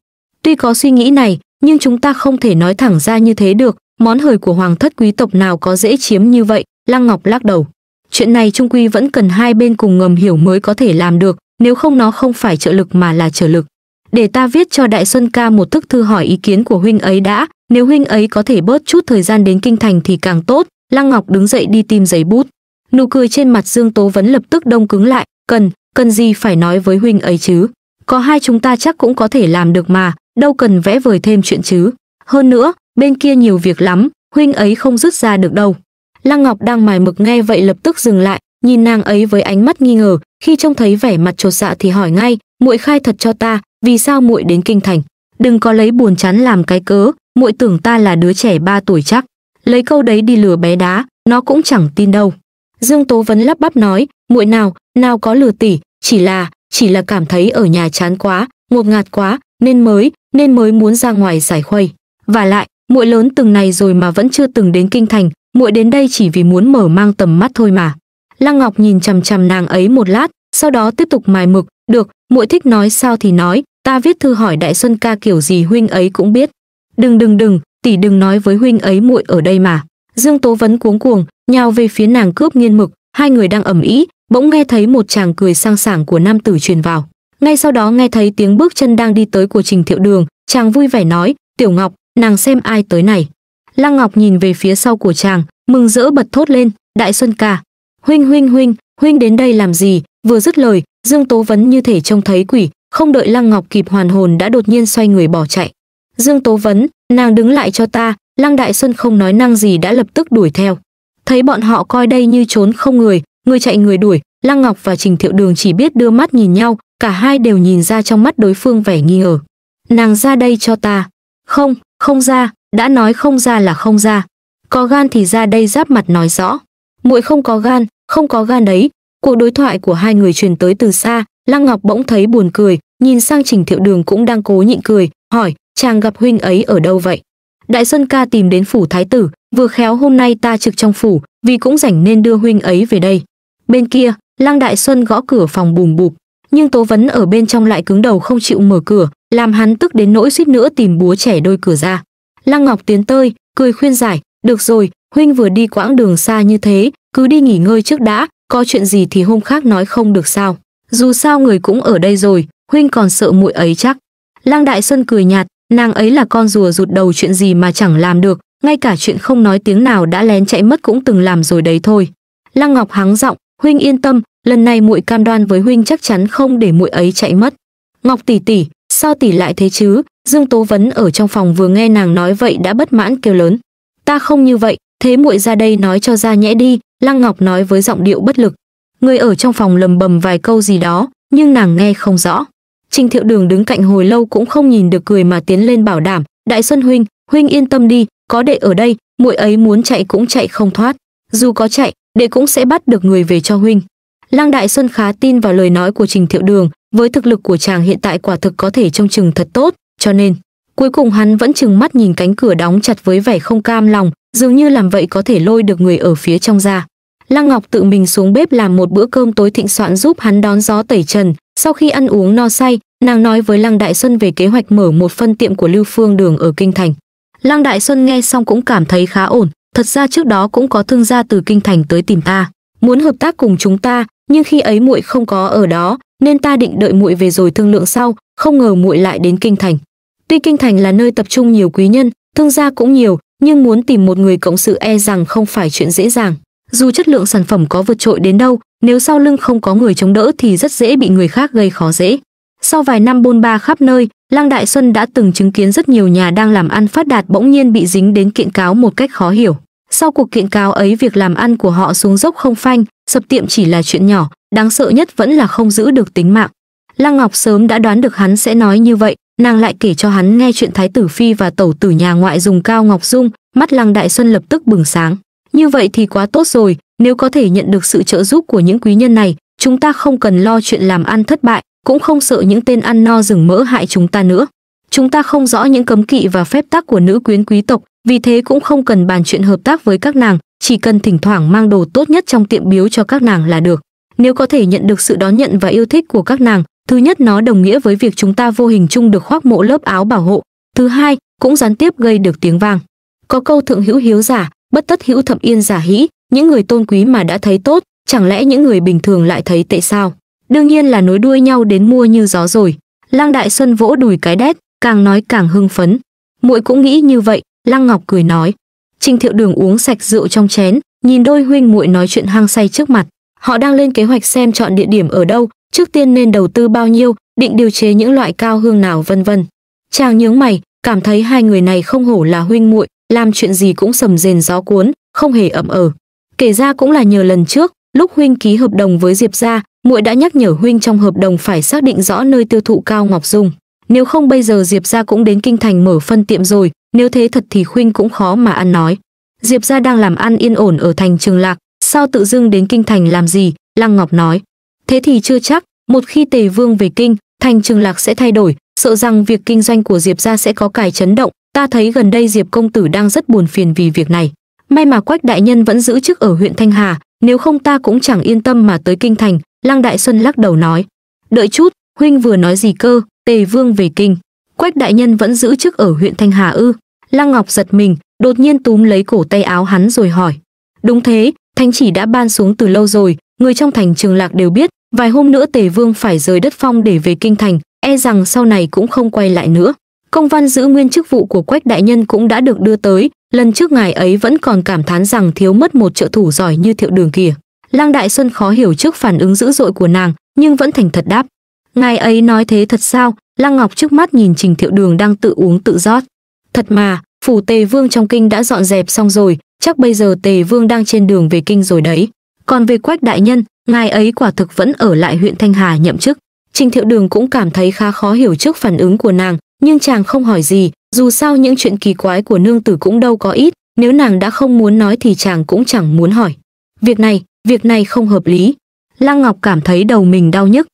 Tuy có suy nghĩ này, nhưng chúng ta không thể nói thẳng ra như thế được, món hời của hoàng thất quý tộc nào có dễ chiếm như vậy, Lăng Ngọc lắc đầu. Chuyện này trung quy vẫn cần hai bên cùng ngầm hiểu mới có thể làm được, nếu không nó không phải trợ lực mà là trợ lực. Để ta viết cho Đại Xuân ca một thức thư hỏi ý kiến của huynh ấy đã, nếu huynh ấy có thể bớt chút thời gian đến kinh thành thì càng tốt, Lăng Ngọc đứng dậy đi tìm giấy bút. Nụ cười trên mặt Dương Tố Vấn lập tức đông cứng lại, cần, cần gì phải nói với huynh ấy chứ. Có hai chúng ta chắc cũng có thể làm được mà, đâu cần vẽ vời thêm chuyện chứ. Hơn nữa, bên kia nhiều việc lắm, huynh ấy không rút ra được đâu. Lăng Ngọc đang mài mực nghe vậy lập tức dừng lại, nhìn nàng ấy với ánh mắt nghi ngờ, khi trông thấy vẻ mặt chột dạ thì hỏi ngay, "Muội khai thật cho ta, vì sao muội đến kinh thành? Đừng có lấy buồn chán làm cái cớ, muội tưởng ta là đứa trẻ 3 tuổi chắc." Lấy câu đấy đi lừa bé đá, nó cũng chẳng tin đâu. Dương Tố Vấn lắp bắp nói, "Muội nào, nào có lừa tỷ, chỉ là, chỉ là cảm thấy ở nhà chán quá, ngột ngạt quá, nên mới, nên mới muốn ra ngoài giải khuây." Và lại, muội lớn từng này rồi mà vẫn chưa từng đến kinh thành muội đến đây chỉ vì muốn mở mang tầm mắt thôi mà lăng ngọc nhìn chằm chằm nàng ấy một lát sau đó tiếp tục mài mực được muội thích nói sao thì nói ta viết thư hỏi đại xuân ca kiểu gì huynh ấy cũng biết đừng đừng đừng tỷ đừng nói với huynh ấy muội ở đây mà dương tố vấn cuống cuồng nhào về phía nàng cướp nghiên mực hai người đang ầm ĩ bỗng nghe thấy một chàng cười sang sảng của nam tử truyền vào ngay sau đó nghe thấy tiếng bước chân đang đi tới của trình thiệu đường chàng vui vẻ nói tiểu ngọc nàng xem ai tới này lăng ngọc nhìn về phía sau của chàng mừng rỡ bật thốt lên đại xuân ca huynh huynh huynh huynh đến đây làm gì vừa dứt lời dương tố vấn như thể trông thấy quỷ không đợi lăng ngọc kịp hoàn hồn đã đột nhiên xoay người bỏ chạy dương tố vấn nàng đứng lại cho ta lăng đại xuân không nói năng gì đã lập tức đuổi theo thấy bọn họ coi đây như trốn không người người chạy người đuổi lăng ngọc và trình thiệu đường chỉ biết đưa mắt nhìn nhau cả hai đều nhìn ra trong mắt đối phương vẻ nghi ngờ nàng ra đây cho ta không không ra, đã nói không ra là không ra. Có gan thì ra đây giáp mặt nói rõ. Muội không có gan, không có gan đấy. Cuộc đối thoại của hai người truyền tới từ xa, Lăng Ngọc bỗng thấy buồn cười, nhìn sang Trình Thiệu Đường cũng đang cố nhịn cười, hỏi, chàng gặp huynh ấy ở đâu vậy? Đại Xuân ca tìm đến phủ thái tử, vừa khéo hôm nay ta trực trong phủ, vì cũng rảnh nên đưa huynh ấy về đây. Bên kia, Lăng Đại Xuân gõ cửa phòng bùm bụp, nhưng tố vấn ở bên trong lại cứng đầu không chịu mở cửa làm hắn tức đến nỗi suýt nữa tìm búa trẻ đôi cửa ra lăng ngọc tiến tới cười khuyên giải được rồi huynh vừa đi quãng đường xa như thế cứ đi nghỉ ngơi trước đã có chuyện gì thì hôm khác nói không được sao dù sao người cũng ở đây rồi huynh còn sợ muội ấy chắc lang đại xuân cười nhạt nàng ấy là con rùa rụt đầu chuyện gì mà chẳng làm được ngay cả chuyện không nói tiếng nào đã lén chạy mất cũng từng làm rồi đấy thôi lăng ngọc hắng giọng huynh yên tâm lần này muội cam đoan với huynh chắc chắn không để muội ấy chạy mất ngọc tỷ tỷ sao tỷ lại thế chứ dương tố vấn ở trong phòng vừa nghe nàng nói vậy đã bất mãn kêu lớn ta không như vậy thế muội ra đây nói cho ra nhẽ đi lăng ngọc nói với giọng điệu bất lực người ở trong phòng lầm bầm vài câu gì đó nhưng nàng nghe không rõ trình thiệu đường đứng cạnh hồi lâu cũng không nhìn được cười mà tiến lên bảo đảm đại xuân huynh huynh yên tâm đi có đệ ở đây muội ấy muốn chạy cũng chạy không thoát dù có chạy đệ cũng sẽ bắt được người về cho huynh Lăng Đại Xuân khá tin vào lời nói của Trình Thiệu Đường, với thực lực của chàng hiện tại quả thực có thể trông chừng thật tốt, cho nên cuối cùng hắn vẫn chừng mắt nhìn cánh cửa đóng chặt với vẻ không cam lòng, dường như làm vậy có thể lôi được người ở phía trong ra. Lăng Ngọc tự mình xuống bếp làm một bữa cơm tối thịnh soạn giúp hắn đón gió tẩy trần, sau khi ăn uống no say, nàng nói với Lăng Đại Xuân về kế hoạch mở một phân tiệm của Lưu Phương Đường ở kinh thành. Lăng Đại Xuân nghe xong cũng cảm thấy khá ổn, thật ra trước đó cũng có thương gia từ kinh thành tới tìm ta, muốn hợp tác cùng chúng ta, nhưng khi ấy muội không có ở đó nên ta định đợi muội về rồi thương lượng sau không ngờ muội lại đến kinh thành tuy kinh thành là nơi tập trung nhiều quý nhân thương gia cũng nhiều nhưng muốn tìm một người cộng sự e rằng không phải chuyện dễ dàng dù chất lượng sản phẩm có vượt trội đến đâu nếu sau lưng không có người chống đỡ thì rất dễ bị người khác gây khó dễ sau vài năm bôn ba khắp nơi lăng đại xuân đã từng chứng kiến rất nhiều nhà đang làm ăn phát đạt bỗng nhiên bị dính đến kiện cáo một cách khó hiểu sau cuộc kiện cáo ấy việc làm ăn của họ xuống dốc không phanh, sập tiệm chỉ là chuyện nhỏ, đáng sợ nhất vẫn là không giữ được tính mạng. Lăng Ngọc sớm đã đoán được hắn sẽ nói như vậy, nàng lại kể cho hắn nghe chuyện Thái Tử Phi và Tẩu Tử nhà ngoại dùng Cao Ngọc Dung, mắt Lăng Đại Xuân lập tức bừng sáng. Như vậy thì quá tốt rồi, nếu có thể nhận được sự trợ giúp của những quý nhân này, chúng ta không cần lo chuyện làm ăn thất bại, cũng không sợ những tên ăn no rừng mỡ hại chúng ta nữa. Chúng ta không rõ những cấm kỵ và phép tắc của nữ quyến quý tộc, vì thế cũng không cần bàn chuyện hợp tác với các nàng, chỉ cần thỉnh thoảng mang đồ tốt nhất trong tiệm biếu cho các nàng là được. Nếu có thể nhận được sự đón nhận và yêu thích của các nàng, thứ nhất nó đồng nghĩa với việc chúng ta vô hình chung được khoác mộ lớp áo bảo hộ, thứ hai cũng gián tiếp gây được tiếng vang. Có câu thượng hữu hiếu giả, bất tất hữu thậm yên giả hĩ, những người tôn quý mà đã thấy tốt, chẳng lẽ những người bình thường lại thấy tệ sao? Đương nhiên là nối đuôi nhau đến mua như gió rồi. Lang Đại Xuân vỗ đùi cái đét, càng nói càng hưng phấn. Muội cũng nghĩ như vậy, Lăng Ngọc cười nói. Trình Thiệu Đường uống sạch rượu trong chén, nhìn đôi huynh muội nói chuyện hăng say trước mặt. Họ đang lên kế hoạch xem chọn địa điểm ở đâu, trước tiên nên đầu tư bao nhiêu, định điều chế những loại cao hương nào vân vân. Chàng nhướng mày, cảm thấy hai người này không hổ là huynh muội, làm chuyện gì cũng sầm rền gió cuốn, không hề ậm ở. Ờ. Kể ra cũng là nhờ lần trước, lúc huynh ký hợp đồng với Diệp gia, muội đã nhắc nhở huynh trong hợp đồng phải xác định rõ nơi tiêu thụ cao ngọc dung. Nếu không bây giờ Diệp gia cũng đến kinh thành mở phân tiệm rồi, nếu thế thật thì khuynh cũng khó mà ăn nói diệp gia đang làm ăn yên ổn ở thành trường lạc sao tự dưng đến kinh thành làm gì lăng ngọc nói thế thì chưa chắc một khi tề vương về kinh thành trường lạc sẽ thay đổi sợ rằng việc kinh doanh của diệp gia sẽ có cải chấn động ta thấy gần đây diệp công tử đang rất buồn phiền vì việc này may mà quách đại nhân vẫn giữ chức ở huyện thanh hà nếu không ta cũng chẳng yên tâm mà tới kinh thành lăng đại xuân lắc đầu nói đợi chút huynh vừa nói gì cơ tề vương về kinh quách đại nhân vẫn giữ chức ở huyện thanh hà ư Lăng Ngọc giật mình, đột nhiên túm lấy cổ tay áo hắn rồi hỏi. Đúng thế, thánh chỉ đã ban xuống từ lâu rồi, người trong thành trường lạc đều biết, vài hôm nữa Tề Vương phải rời đất phong để về kinh thành, e rằng sau này cũng không quay lại nữa. Công văn giữ nguyên chức vụ của Quách Đại Nhân cũng đã được đưa tới, lần trước ngài ấy vẫn còn cảm thán rằng thiếu mất một trợ thủ giỏi như thiệu đường kìa. Lang Đại Xuân khó hiểu trước phản ứng dữ dội của nàng, nhưng vẫn thành thật đáp. Ngài ấy nói thế thật sao? Lăng Ngọc trước mắt nhìn Trình Thiệu Đường đang tự uống tự rót. Thật mà, phủ Tề Vương trong kinh đã dọn dẹp xong rồi, chắc bây giờ Tề Vương đang trên đường về kinh rồi đấy. Còn về Quách đại nhân, ngài ấy quả thực vẫn ở lại huyện Thanh Hà nhậm chức. Trình Thiệu Đường cũng cảm thấy khá khó hiểu trước phản ứng của nàng, nhưng chàng không hỏi gì, dù sao những chuyện kỳ quái của nương tử cũng đâu có ít, nếu nàng đã không muốn nói thì chàng cũng chẳng muốn hỏi. Việc này, việc này không hợp lý. Lăng Ngọc cảm thấy đầu mình đau nhức.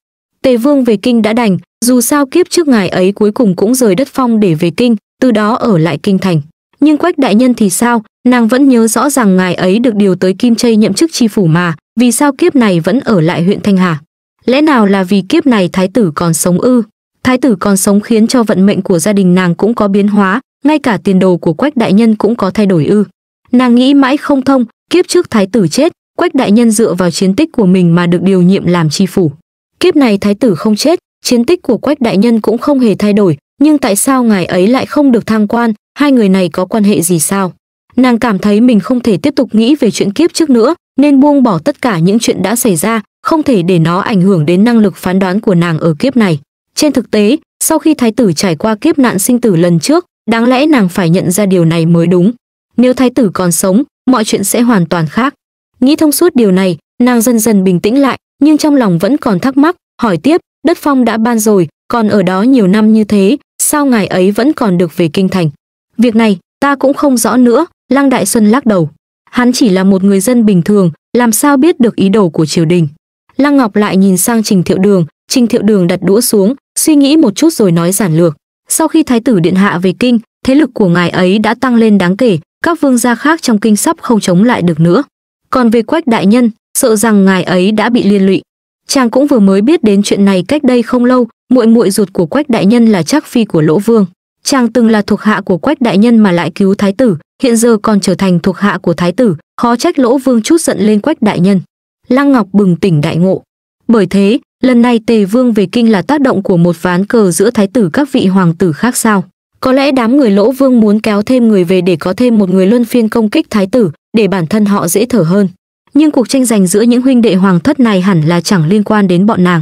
Tề Vương về kinh đã đành, dù sao kiếp trước ngài ấy cuối cùng cũng rời đất phong để về kinh, từ đó ở lại kinh thành nhưng quách đại nhân thì sao nàng vẫn nhớ rõ rằng ngài ấy được điều tới kim chây nhậm chức tri phủ mà vì sao kiếp này vẫn ở lại huyện thanh hà lẽ nào là vì kiếp này thái tử còn sống ư thái tử còn sống khiến cho vận mệnh của gia đình nàng cũng có biến hóa ngay cả tiền đồ của quách đại nhân cũng có thay đổi ư nàng nghĩ mãi không thông kiếp trước thái tử chết quách đại nhân dựa vào chiến tích của mình mà được điều nhiệm làm tri phủ kiếp này thái tử không chết chiến tích của quách đại nhân cũng không hề thay đổi nhưng tại sao ngài ấy lại không được thăng quan hai người này có quan hệ gì sao nàng cảm thấy mình không thể tiếp tục nghĩ về chuyện kiếp trước nữa nên buông bỏ tất cả những chuyện đã xảy ra không thể để nó ảnh hưởng đến năng lực phán đoán của nàng ở kiếp này trên thực tế sau khi thái tử trải qua kiếp nạn sinh tử lần trước đáng lẽ nàng phải nhận ra điều này mới đúng nếu thái tử còn sống mọi chuyện sẽ hoàn toàn khác nghĩ thông suốt điều này nàng dần dần bình tĩnh lại nhưng trong lòng vẫn còn thắc mắc hỏi tiếp đất phong đã ban rồi còn ở đó nhiều năm như thế sao ngài ấy vẫn còn được về kinh thành việc này ta cũng không rõ nữa lăng đại xuân lắc đầu hắn chỉ là một người dân bình thường làm sao biết được ý đồ của triều đình lăng ngọc lại nhìn sang trình thiệu đường trình thiệu đường đặt đũa xuống suy nghĩ một chút rồi nói giản lược sau khi thái tử điện hạ về kinh thế lực của ngài ấy đã tăng lên đáng kể các vương gia khác trong kinh sắp không chống lại được nữa còn về quách đại nhân sợ rằng ngài ấy đã bị liên lụy chàng cũng vừa mới biết đến chuyện này cách đây không lâu muội muội ruột của quách đại nhân là trác phi của lỗ vương chàng từng là thuộc hạ của quách đại nhân mà lại cứu thái tử hiện giờ còn trở thành thuộc hạ của thái tử khó trách lỗ vương chút giận lên quách đại nhân lăng ngọc bừng tỉnh đại ngộ bởi thế lần này tề vương về kinh là tác động của một ván cờ giữa thái tử các vị hoàng tử khác sao có lẽ đám người lỗ vương muốn kéo thêm người về để có thêm một người luân phiên công kích thái tử để bản thân họ dễ thở hơn nhưng cuộc tranh giành giữa những huynh đệ hoàng thất này hẳn là chẳng liên quan đến bọn nàng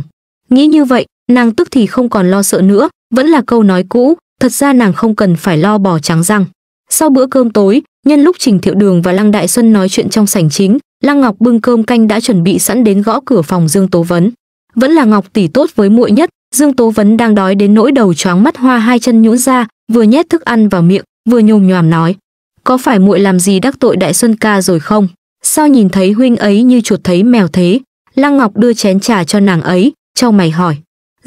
nghĩ như vậy nàng tức thì không còn lo sợ nữa, vẫn là câu nói cũ, thật ra nàng không cần phải lo bỏ trắng răng. Sau bữa cơm tối, nhân lúc Trình Thiệu Đường và Lăng Đại Xuân nói chuyện trong sảnh chính, Lăng Ngọc bưng cơm canh đã chuẩn bị sẵn đến gõ cửa phòng Dương Tố Vấn. Vẫn là Ngọc tỷ tốt với muội nhất, Dương Tố Vấn đang đói đến nỗi đầu choáng mắt hoa hai chân nhũn ra, vừa nhét thức ăn vào miệng, vừa nhồm nhòm nói: "Có phải muội làm gì đắc tội Đại Xuân ca rồi không? Sao nhìn thấy huynh ấy như chuột thấy mèo thế?" Lăng Ngọc đưa chén trà cho nàng ấy, trong mày hỏi: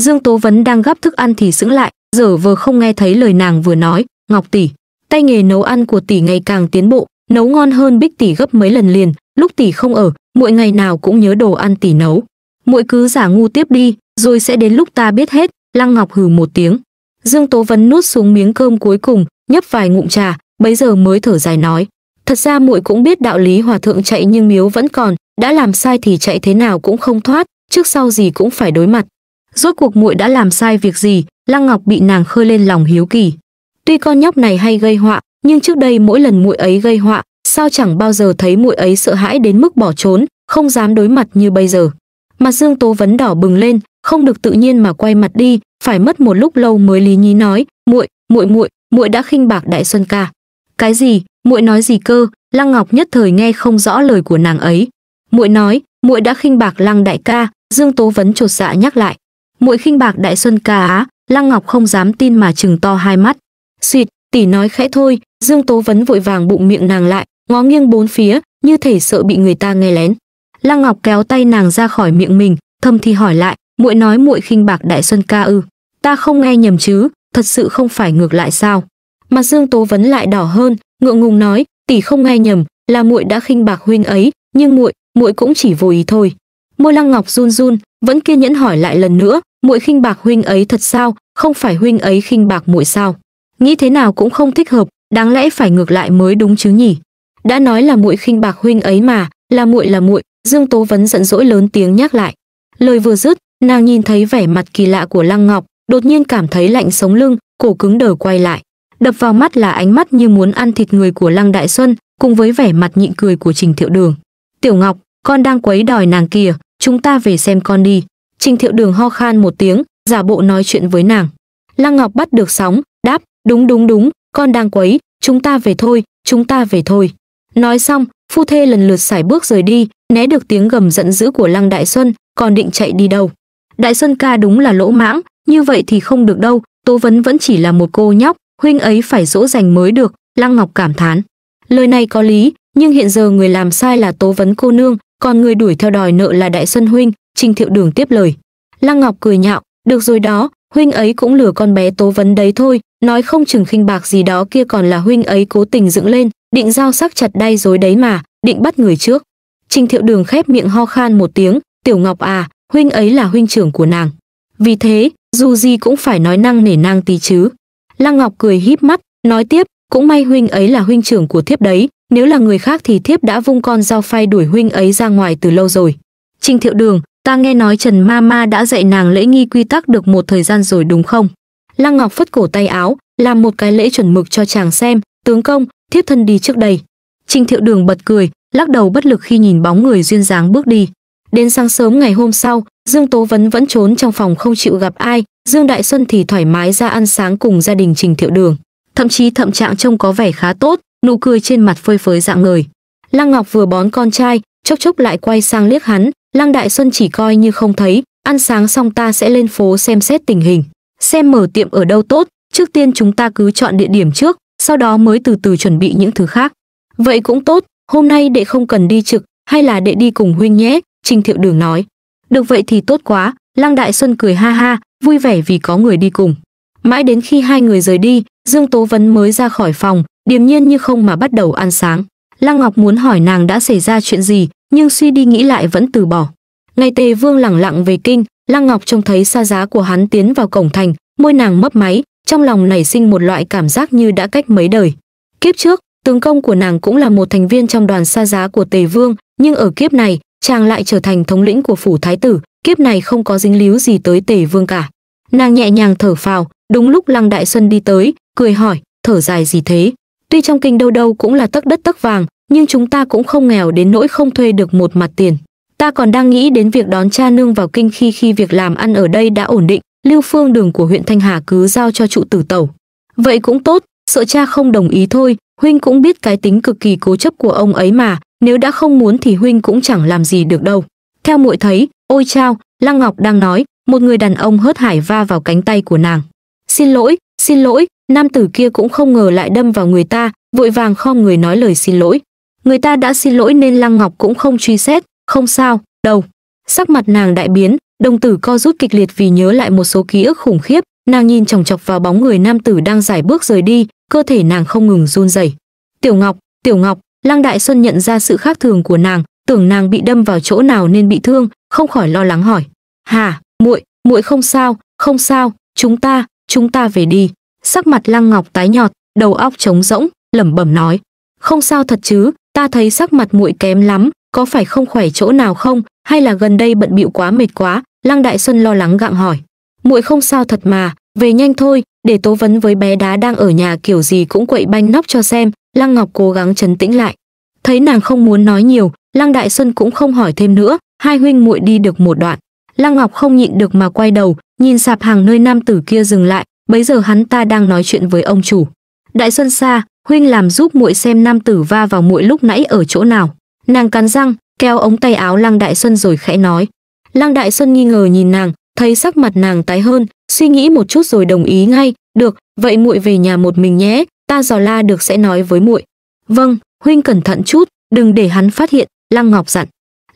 dương tố vấn đang gấp thức ăn thì sững lại dở vờ không nghe thấy lời nàng vừa nói ngọc tỷ tay nghề nấu ăn của tỷ ngày càng tiến bộ nấu ngon hơn bích tỷ gấp mấy lần liền lúc tỷ không ở mỗi ngày nào cũng nhớ đồ ăn tỷ nấu mỗi cứ giả ngu tiếp đi rồi sẽ đến lúc ta biết hết lăng ngọc hừ một tiếng dương tố vấn nuốt xuống miếng cơm cuối cùng nhấp vài ngụm trà bấy giờ mới thở dài nói thật ra muội cũng biết đạo lý hòa thượng chạy nhưng miếu vẫn còn đã làm sai thì chạy thế nào cũng không thoát trước sau gì cũng phải đối mặt rốt cuộc muội đã làm sai việc gì lăng ngọc bị nàng khơi lên lòng hiếu kỳ tuy con nhóc này hay gây họa nhưng trước đây mỗi lần muội ấy gây họa sao chẳng bao giờ thấy muội ấy sợ hãi đến mức bỏ trốn không dám đối mặt như bây giờ mặt dương tố vấn đỏ bừng lên không được tự nhiên mà quay mặt đi phải mất một lúc lâu mới lý nhí nói muội muội muội muội đã khinh bạc đại xuân ca cái gì muội nói gì cơ lăng ngọc nhất thời nghe không rõ lời của nàng ấy muội nói muội đã khinh bạc lăng đại ca dương tố vấn chột dạ nhắc lại muội khinh bạc đại xuân ca á lăng ngọc không dám tin mà chừng to hai mắt xịt tỷ nói khẽ thôi dương tố vấn vội vàng bụng miệng nàng lại ngó nghiêng bốn phía như thể sợ bị người ta nghe lén lăng ngọc kéo tay nàng ra khỏi miệng mình thâm thì hỏi lại muội nói muội khinh bạc đại xuân ca ư ta không nghe nhầm chứ thật sự không phải ngược lại sao mặt dương tố vấn lại đỏ hơn ngượng ngùng nói tỷ không nghe nhầm là muội đã khinh bạc huynh ấy nhưng muội muội cũng chỉ vô ý thôi môi lăng ngọc run run vẫn kiên nhẫn hỏi lại lần nữa muội khinh bạc huynh ấy thật sao không phải huynh ấy khinh bạc muội sao nghĩ thế nào cũng không thích hợp đáng lẽ phải ngược lại mới đúng chứ nhỉ đã nói là muội khinh bạc huynh ấy mà là muội là muội dương tố vấn giận dỗi lớn tiếng nhắc lại lời vừa dứt nàng nhìn thấy vẻ mặt kỳ lạ của lăng ngọc đột nhiên cảm thấy lạnh sống lưng cổ cứng đờ quay lại đập vào mắt là ánh mắt như muốn ăn thịt người của lăng đại xuân cùng với vẻ mặt nhịn cười của trình thiệu đường tiểu ngọc con đang quấy đòi nàng kìa chúng ta về xem con đi. Trình thiệu đường ho khan một tiếng, giả bộ nói chuyện với nàng. Lăng Ngọc bắt được sóng, đáp, đúng đúng đúng, con đang quấy, chúng ta về thôi, chúng ta về thôi. Nói xong, phu thê lần lượt sải bước rời đi, né được tiếng gầm giận dữ của Lăng Đại Xuân, còn định chạy đi đâu. Đại Xuân ca đúng là lỗ mãng, như vậy thì không được đâu, Tố Vấn vẫn chỉ là một cô nhóc, huynh ấy phải dỗ dành mới được, Lăng Ngọc cảm thán. Lời này có lý, nhưng hiện giờ người làm sai là Tố Vấn cô nương, còn người đuổi theo đòi nợ là đại xuân huynh trình thiệu đường tiếp lời lăng ngọc cười nhạo được rồi đó huynh ấy cũng lừa con bé tố vấn đấy thôi nói không chừng khinh bạc gì đó kia còn là huynh ấy cố tình dựng lên định giao sắc chặt đay rồi đấy mà định bắt người trước trình thiệu đường khép miệng ho khan một tiếng tiểu ngọc à huynh ấy là huynh trưởng của nàng vì thế dù gì cũng phải nói năng nể nang tí chứ lăng ngọc cười híp mắt nói tiếp cũng may huynh ấy là huynh trưởng của thiếp đấy nếu là người khác thì thiếp đã vung con dao phay đuổi huynh ấy ra ngoài từ lâu rồi. Trình thiệu đường, ta nghe nói Trần Ma Ma đã dạy nàng lễ nghi quy tắc được một thời gian rồi đúng không? Lăng Ngọc phất cổ tay áo, làm một cái lễ chuẩn mực cho chàng xem, tướng công, thiếp thân đi trước đây. Trình thiệu đường bật cười, lắc đầu bất lực khi nhìn bóng người duyên dáng bước đi. Đến sáng sớm ngày hôm sau, Dương Tố Vấn vẫn trốn trong phòng không chịu gặp ai, Dương Đại Xuân thì thoải mái ra ăn sáng cùng gia đình Trình Thiệu Đường. Thậm chí thậm trạng trông có vẻ khá tốt, nụ cười trên mặt phơi phới dạng người. lăng ngọc vừa bón con trai chốc chốc lại quay sang liếc hắn lăng đại xuân chỉ coi như không thấy ăn sáng xong ta sẽ lên phố xem xét tình hình xem mở tiệm ở đâu tốt trước tiên chúng ta cứ chọn địa điểm trước sau đó mới từ từ chuẩn bị những thứ khác vậy cũng tốt hôm nay đệ không cần đi trực hay là đệ đi cùng huynh nhé Trình thiệu đường nói được vậy thì tốt quá lăng đại xuân cười ha ha vui vẻ vì có người đi cùng mãi đến khi hai người rời đi Dương Tố Vấn mới ra khỏi phòng, điềm nhiên như không mà bắt đầu ăn sáng. Lăng Ngọc muốn hỏi nàng đã xảy ra chuyện gì, nhưng suy đi nghĩ lại vẫn từ bỏ. Ngày Tề Vương lẳng lặng về kinh, Lăng Ngọc trông thấy xa giá của hắn tiến vào cổng thành, môi nàng mấp máy, trong lòng nảy sinh một loại cảm giác như đã cách mấy đời. Kiếp trước, tướng công của nàng cũng là một thành viên trong đoàn xa giá của Tề Vương, nhưng ở kiếp này, chàng lại trở thành thống lĩnh của phủ thái tử, kiếp này không có dính líu gì tới Tề Vương cả. Nàng nhẹ nhàng thở phào, Đúng lúc Lăng Đại Xuân đi tới, cười hỏi, thở dài gì thế? Tuy trong kinh đâu đâu cũng là tấc đất tấc vàng, nhưng chúng ta cũng không nghèo đến nỗi không thuê được một mặt tiền. Ta còn đang nghĩ đến việc đón cha nương vào kinh khi khi việc làm ăn ở đây đã ổn định, lưu phương đường của huyện Thanh Hà cứ giao cho trụ tử tẩu. Vậy cũng tốt, sợ cha không đồng ý thôi, huynh cũng biết cái tính cực kỳ cố chấp của ông ấy mà, nếu đã không muốn thì huynh cũng chẳng làm gì được đâu. Theo muội thấy, ôi chao, Lăng Ngọc đang nói, một người đàn ông hớt hải va vào cánh tay của nàng xin lỗi xin lỗi nam tử kia cũng không ngờ lại đâm vào người ta vội vàng khom người nói lời xin lỗi người ta đã xin lỗi nên lăng ngọc cũng không truy xét không sao đâu sắc mặt nàng đại biến đồng tử co rút kịch liệt vì nhớ lại một số ký ức khủng khiếp nàng nhìn chòng chọc vào bóng người nam tử đang giải bước rời đi cơ thể nàng không ngừng run rẩy tiểu ngọc tiểu ngọc lăng đại xuân nhận ra sự khác thường của nàng tưởng nàng bị đâm vào chỗ nào nên bị thương không khỏi lo lắng hỏi hà muội muội không sao không sao chúng ta chúng ta về đi. Sắc mặt Lăng Ngọc tái nhọt, đầu óc trống rỗng, lẩm bẩm nói. Không sao thật chứ, ta thấy sắc mặt muội kém lắm, có phải không khỏe chỗ nào không, hay là gần đây bận bịu quá mệt quá, Lăng Đại Xuân lo lắng gặng hỏi. Muội không sao thật mà, về nhanh thôi, để tố vấn với bé đá đang ở nhà kiểu gì cũng quậy banh nóc cho xem, Lăng Ngọc cố gắng chấn tĩnh lại. Thấy nàng không muốn nói nhiều, Lăng Đại Xuân cũng không hỏi thêm nữa, hai huynh muội đi được một đoạn. Lăng Ngọc không nhịn được mà quay đầu, Nhìn sạp hàng nơi nam tử kia dừng lại, bấy giờ hắn ta đang nói chuyện với ông chủ. Đại Xuân xa, huynh làm giúp muội xem nam tử va vào muội lúc nãy ở chỗ nào. Nàng cắn răng, kéo ống tay áo Lăng Đại Xuân rồi khẽ nói. Lăng Đại Xuân nghi ngờ nhìn nàng, thấy sắc mặt nàng tái hơn, suy nghĩ một chút rồi đồng ý ngay, "Được, vậy muội về nhà một mình nhé, ta dò la được sẽ nói với muội." "Vâng, huynh cẩn thận chút, đừng để hắn phát hiện." Lăng Ngọc dặn.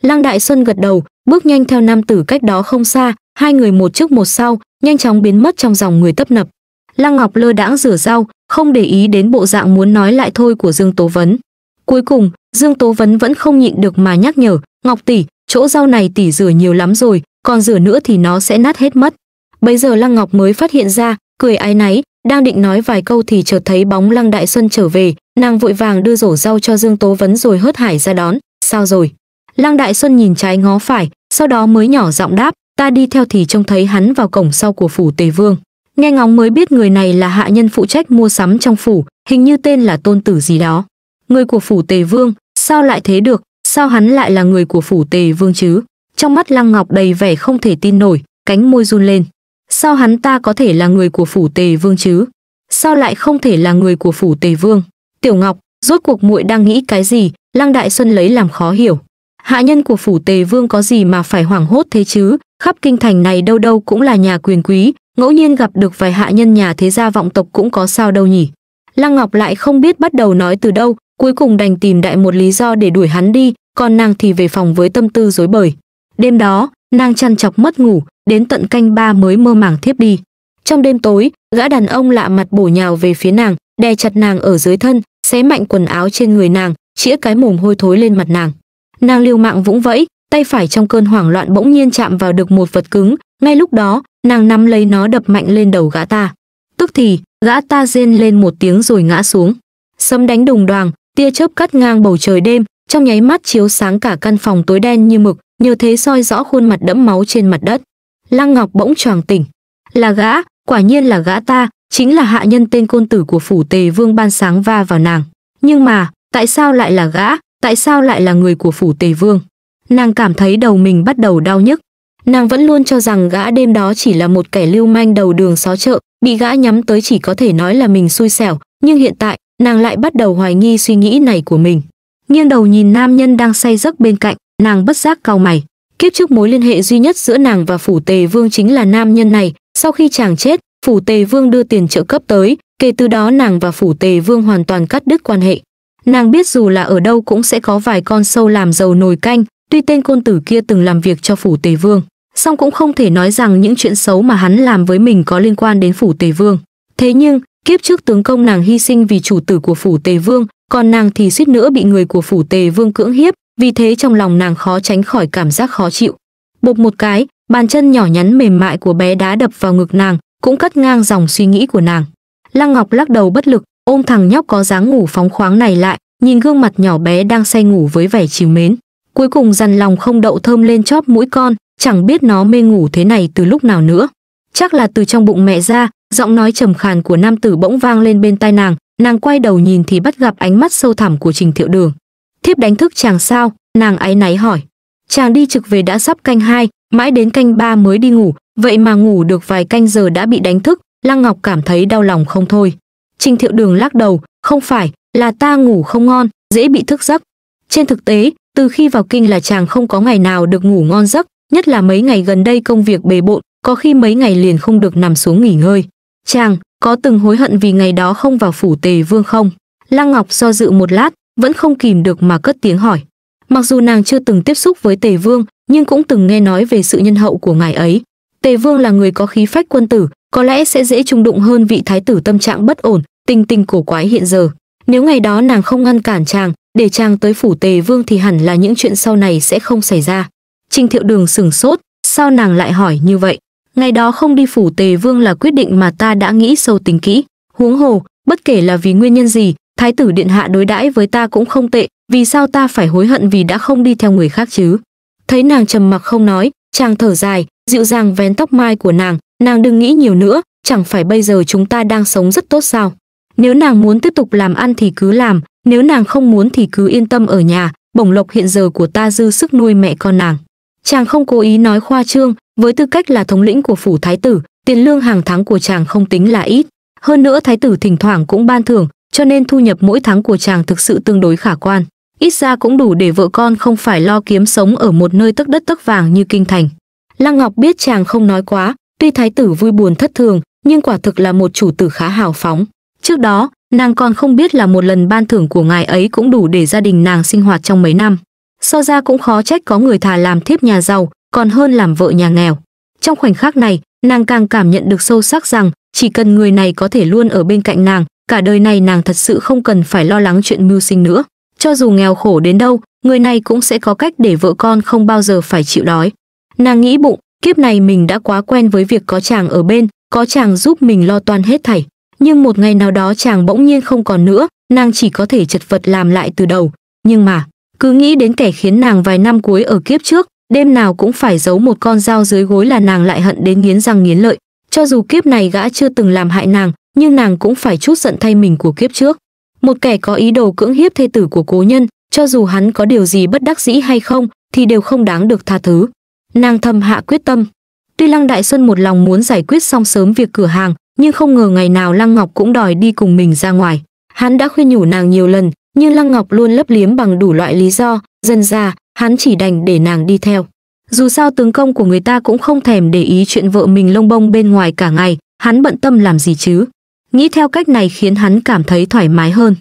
Lăng Đại Xuân gật đầu, bước nhanh theo nam tử cách đó không xa, hai người một trước một sau nhanh chóng biến mất trong dòng người tấp nập lăng ngọc lơ đãng rửa rau không để ý đến bộ dạng muốn nói lại thôi của dương tố vấn cuối cùng dương tố vấn vẫn không nhịn được mà nhắc nhở ngọc tỷ chỗ rau này tỷ rửa nhiều lắm rồi còn rửa nữa thì nó sẽ nát hết mất bấy giờ lăng ngọc mới phát hiện ra cười ái náy đang định nói vài câu thì chợt thấy bóng lăng đại xuân trở về nàng vội vàng đưa rổ rau cho dương tố vấn rồi hớt hải ra đón sao rồi lăng đại xuân nhìn trái ngó phải sau đó mới nhỏ giọng đáp ta đi theo thì trông thấy hắn vào cổng sau của phủ tề vương nghe ngóng mới biết người này là hạ nhân phụ trách mua sắm trong phủ hình như tên là tôn tử gì đó người của phủ tề vương sao lại thế được sao hắn lại là người của phủ tề vương chứ trong mắt lăng ngọc đầy vẻ không thể tin nổi cánh môi run lên sao hắn ta có thể là người của phủ tề vương chứ sao lại không thể là người của phủ tề vương tiểu ngọc rốt cuộc muội đang nghĩ cái gì lăng đại xuân lấy làm khó hiểu hạ nhân của phủ tề vương có gì mà phải hoảng hốt thế chứ khắp kinh thành này đâu đâu cũng là nhà quyền quý ngẫu nhiên gặp được vài hạ nhân nhà thế gia vọng tộc cũng có sao đâu nhỉ lăng ngọc lại không biết bắt đầu nói từ đâu cuối cùng đành tìm đại một lý do để đuổi hắn đi còn nàng thì về phòng với tâm tư rối bời đêm đó nàng chăn chọc mất ngủ đến tận canh ba mới mơ màng thiếp đi trong đêm tối gã đàn ông lạ mặt bổ nhào về phía nàng đè chặt nàng ở dưới thân xé mạnh quần áo trên người nàng chĩa cái mồm hôi thối lên mặt nàng nàng liều mạng vũng vẫy tay phải trong cơn hoảng loạn bỗng nhiên chạm vào được một vật cứng ngay lúc đó nàng nắm lấy nó đập mạnh lên đầu gã ta tức thì gã ta rên lên một tiếng rồi ngã xuống sấm đánh đùng đoàng tia chớp cắt ngang bầu trời đêm trong nháy mắt chiếu sáng cả căn phòng tối đen như mực nhờ thế soi rõ khuôn mặt đẫm máu trên mặt đất lăng ngọc bỗng choàng tỉnh là gã quả nhiên là gã ta chính là hạ nhân tên côn tử của phủ tề vương ban sáng va vào nàng nhưng mà tại sao lại là gã tại sao lại là người của phủ tề vương nàng cảm thấy đầu mình bắt đầu đau nhức. Nàng vẫn luôn cho rằng gã đêm đó chỉ là một kẻ lưu manh đầu đường xó chợ, bị gã nhắm tới chỉ có thể nói là mình xui xẻo, nhưng hiện tại, nàng lại bắt đầu hoài nghi suy nghĩ này của mình. Nghiêng đầu nhìn nam nhân đang say giấc bên cạnh, nàng bất giác cau mày. Kiếp trước mối liên hệ duy nhất giữa nàng và phủ tề vương chính là nam nhân này, sau khi chàng chết, phủ tề vương đưa tiền trợ cấp tới, kể từ đó nàng và phủ tề vương hoàn toàn cắt đứt quan hệ. Nàng biết dù là ở đâu cũng sẽ có vài con sâu làm dầu nồi canh, Tuy tên côn tử kia từng làm việc cho phủ Tề Vương, song cũng không thể nói rằng những chuyện xấu mà hắn làm với mình có liên quan đến phủ Tề Vương. Thế nhưng, kiếp trước tướng công nàng hy sinh vì chủ tử của phủ Tề Vương, còn nàng thì suýt nữa bị người của phủ Tề Vương cưỡng hiếp, vì thế trong lòng nàng khó tránh khỏi cảm giác khó chịu. Bột một cái, bàn chân nhỏ nhắn mềm mại của bé đá đập vào ngực nàng, cũng cắt ngang dòng suy nghĩ của nàng. Lăng Ngọc lắc đầu bất lực, ôm thằng nhóc có dáng ngủ phóng khoáng này lại, nhìn gương mặt nhỏ bé đang say ngủ với vẻ chiều mến cuối cùng dằn lòng không đậu thơm lên chóp mũi con, chẳng biết nó mê ngủ thế này từ lúc nào nữa. Chắc là từ trong bụng mẹ ra, giọng nói trầm khàn của nam tử bỗng vang lên bên tai nàng, nàng quay đầu nhìn thì bắt gặp ánh mắt sâu thẳm của Trình Thiệu Đường. Thiếp đánh thức chàng sao, nàng áy náy hỏi. Chàng đi trực về đã sắp canh hai, mãi đến canh ba mới đi ngủ, vậy mà ngủ được vài canh giờ đã bị đánh thức, Lăng Ngọc cảm thấy đau lòng không thôi. Trình Thiệu Đường lắc đầu, không phải, là ta ngủ không ngon, dễ bị thức giấc. Trên thực tế, từ khi vào kinh là chàng không có ngày nào được ngủ ngon giấc, nhất là mấy ngày gần đây công việc bề bộn, có khi mấy ngày liền không được nằm xuống nghỉ ngơi. Chàng có từng hối hận vì ngày đó không vào phủ Tề Vương không? Lăng Ngọc do dự một lát, vẫn không kìm được mà cất tiếng hỏi. Mặc dù nàng chưa từng tiếp xúc với Tề Vương, nhưng cũng từng nghe nói về sự nhân hậu của ngài ấy. Tề Vương là người có khí phách quân tử, có lẽ sẽ dễ trung đụng hơn vị thái tử tâm trạng bất ổn, tinh tinh cổ quái hiện giờ. Nếu ngày đó nàng không ngăn cản chàng, để chàng tới phủ tề vương thì hẳn là những chuyện sau này sẽ không xảy ra. Trình thiệu đường sừng sốt, sao nàng lại hỏi như vậy? Ngày đó không đi phủ tề vương là quyết định mà ta đã nghĩ sâu tính kỹ. Huống hồ, bất kể là vì nguyên nhân gì, thái tử điện hạ đối đãi với ta cũng không tệ, vì sao ta phải hối hận vì đã không đi theo người khác chứ? Thấy nàng trầm mặc không nói, chàng thở dài, dịu dàng vén tóc mai của nàng, nàng đừng nghĩ nhiều nữa, chẳng phải bây giờ chúng ta đang sống rất tốt sao? Nếu nàng muốn tiếp tục làm ăn thì cứ làm, nếu nàng không muốn thì cứ yên tâm ở nhà bổng lộc hiện giờ của ta dư sức nuôi mẹ con nàng chàng không cố ý nói khoa trương với tư cách là thống lĩnh của phủ thái tử tiền lương hàng tháng của chàng không tính là ít hơn nữa thái tử thỉnh thoảng cũng ban thưởng cho nên thu nhập mỗi tháng của chàng thực sự tương đối khả quan ít ra cũng đủ để vợ con không phải lo kiếm sống ở một nơi tức đất tức vàng như kinh thành lăng ngọc biết chàng không nói quá tuy thái tử vui buồn thất thường nhưng quả thực là một chủ tử khá hào phóng trước đó Nàng còn không biết là một lần ban thưởng của ngài ấy cũng đủ để gia đình nàng sinh hoạt trong mấy năm. So ra cũng khó trách có người thà làm thiếp nhà giàu, còn hơn làm vợ nhà nghèo. Trong khoảnh khắc này, nàng càng cảm nhận được sâu sắc rằng chỉ cần người này có thể luôn ở bên cạnh nàng, cả đời này nàng thật sự không cần phải lo lắng chuyện mưu sinh nữa. Cho dù nghèo khổ đến đâu, người này cũng sẽ có cách để vợ con không bao giờ phải chịu đói. Nàng nghĩ bụng, kiếp này mình đã quá quen với việc có chàng ở bên, có chàng giúp mình lo toan hết thảy nhưng một ngày nào đó chàng bỗng nhiên không còn nữa, nàng chỉ có thể chật vật làm lại từ đầu. Nhưng mà, cứ nghĩ đến kẻ khiến nàng vài năm cuối ở kiếp trước, đêm nào cũng phải giấu một con dao dưới gối là nàng lại hận đến nghiến răng nghiến lợi. Cho dù kiếp này gã chưa từng làm hại nàng, nhưng nàng cũng phải chút giận thay mình của kiếp trước. Một kẻ có ý đồ cưỡng hiếp thê tử của cố nhân, cho dù hắn có điều gì bất đắc dĩ hay không, thì đều không đáng được tha thứ. Nàng thầm hạ quyết tâm. Tuy Lăng Đại Xuân một lòng muốn giải quyết xong sớm việc cửa hàng, nhưng không ngờ ngày nào Lăng Ngọc cũng đòi đi cùng mình ra ngoài. Hắn đã khuyên nhủ nàng nhiều lần, nhưng Lăng Ngọc luôn lấp liếm bằng đủ loại lý do, dần ra, hắn chỉ đành để nàng đi theo. Dù sao tướng công của người ta cũng không thèm để ý chuyện vợ mình lông bông bên ngoài cả ngày, hắn bận tâm làm gì chứ. Nghĩ theo cách này khiến hắn cảm thấy thoải mái hơn.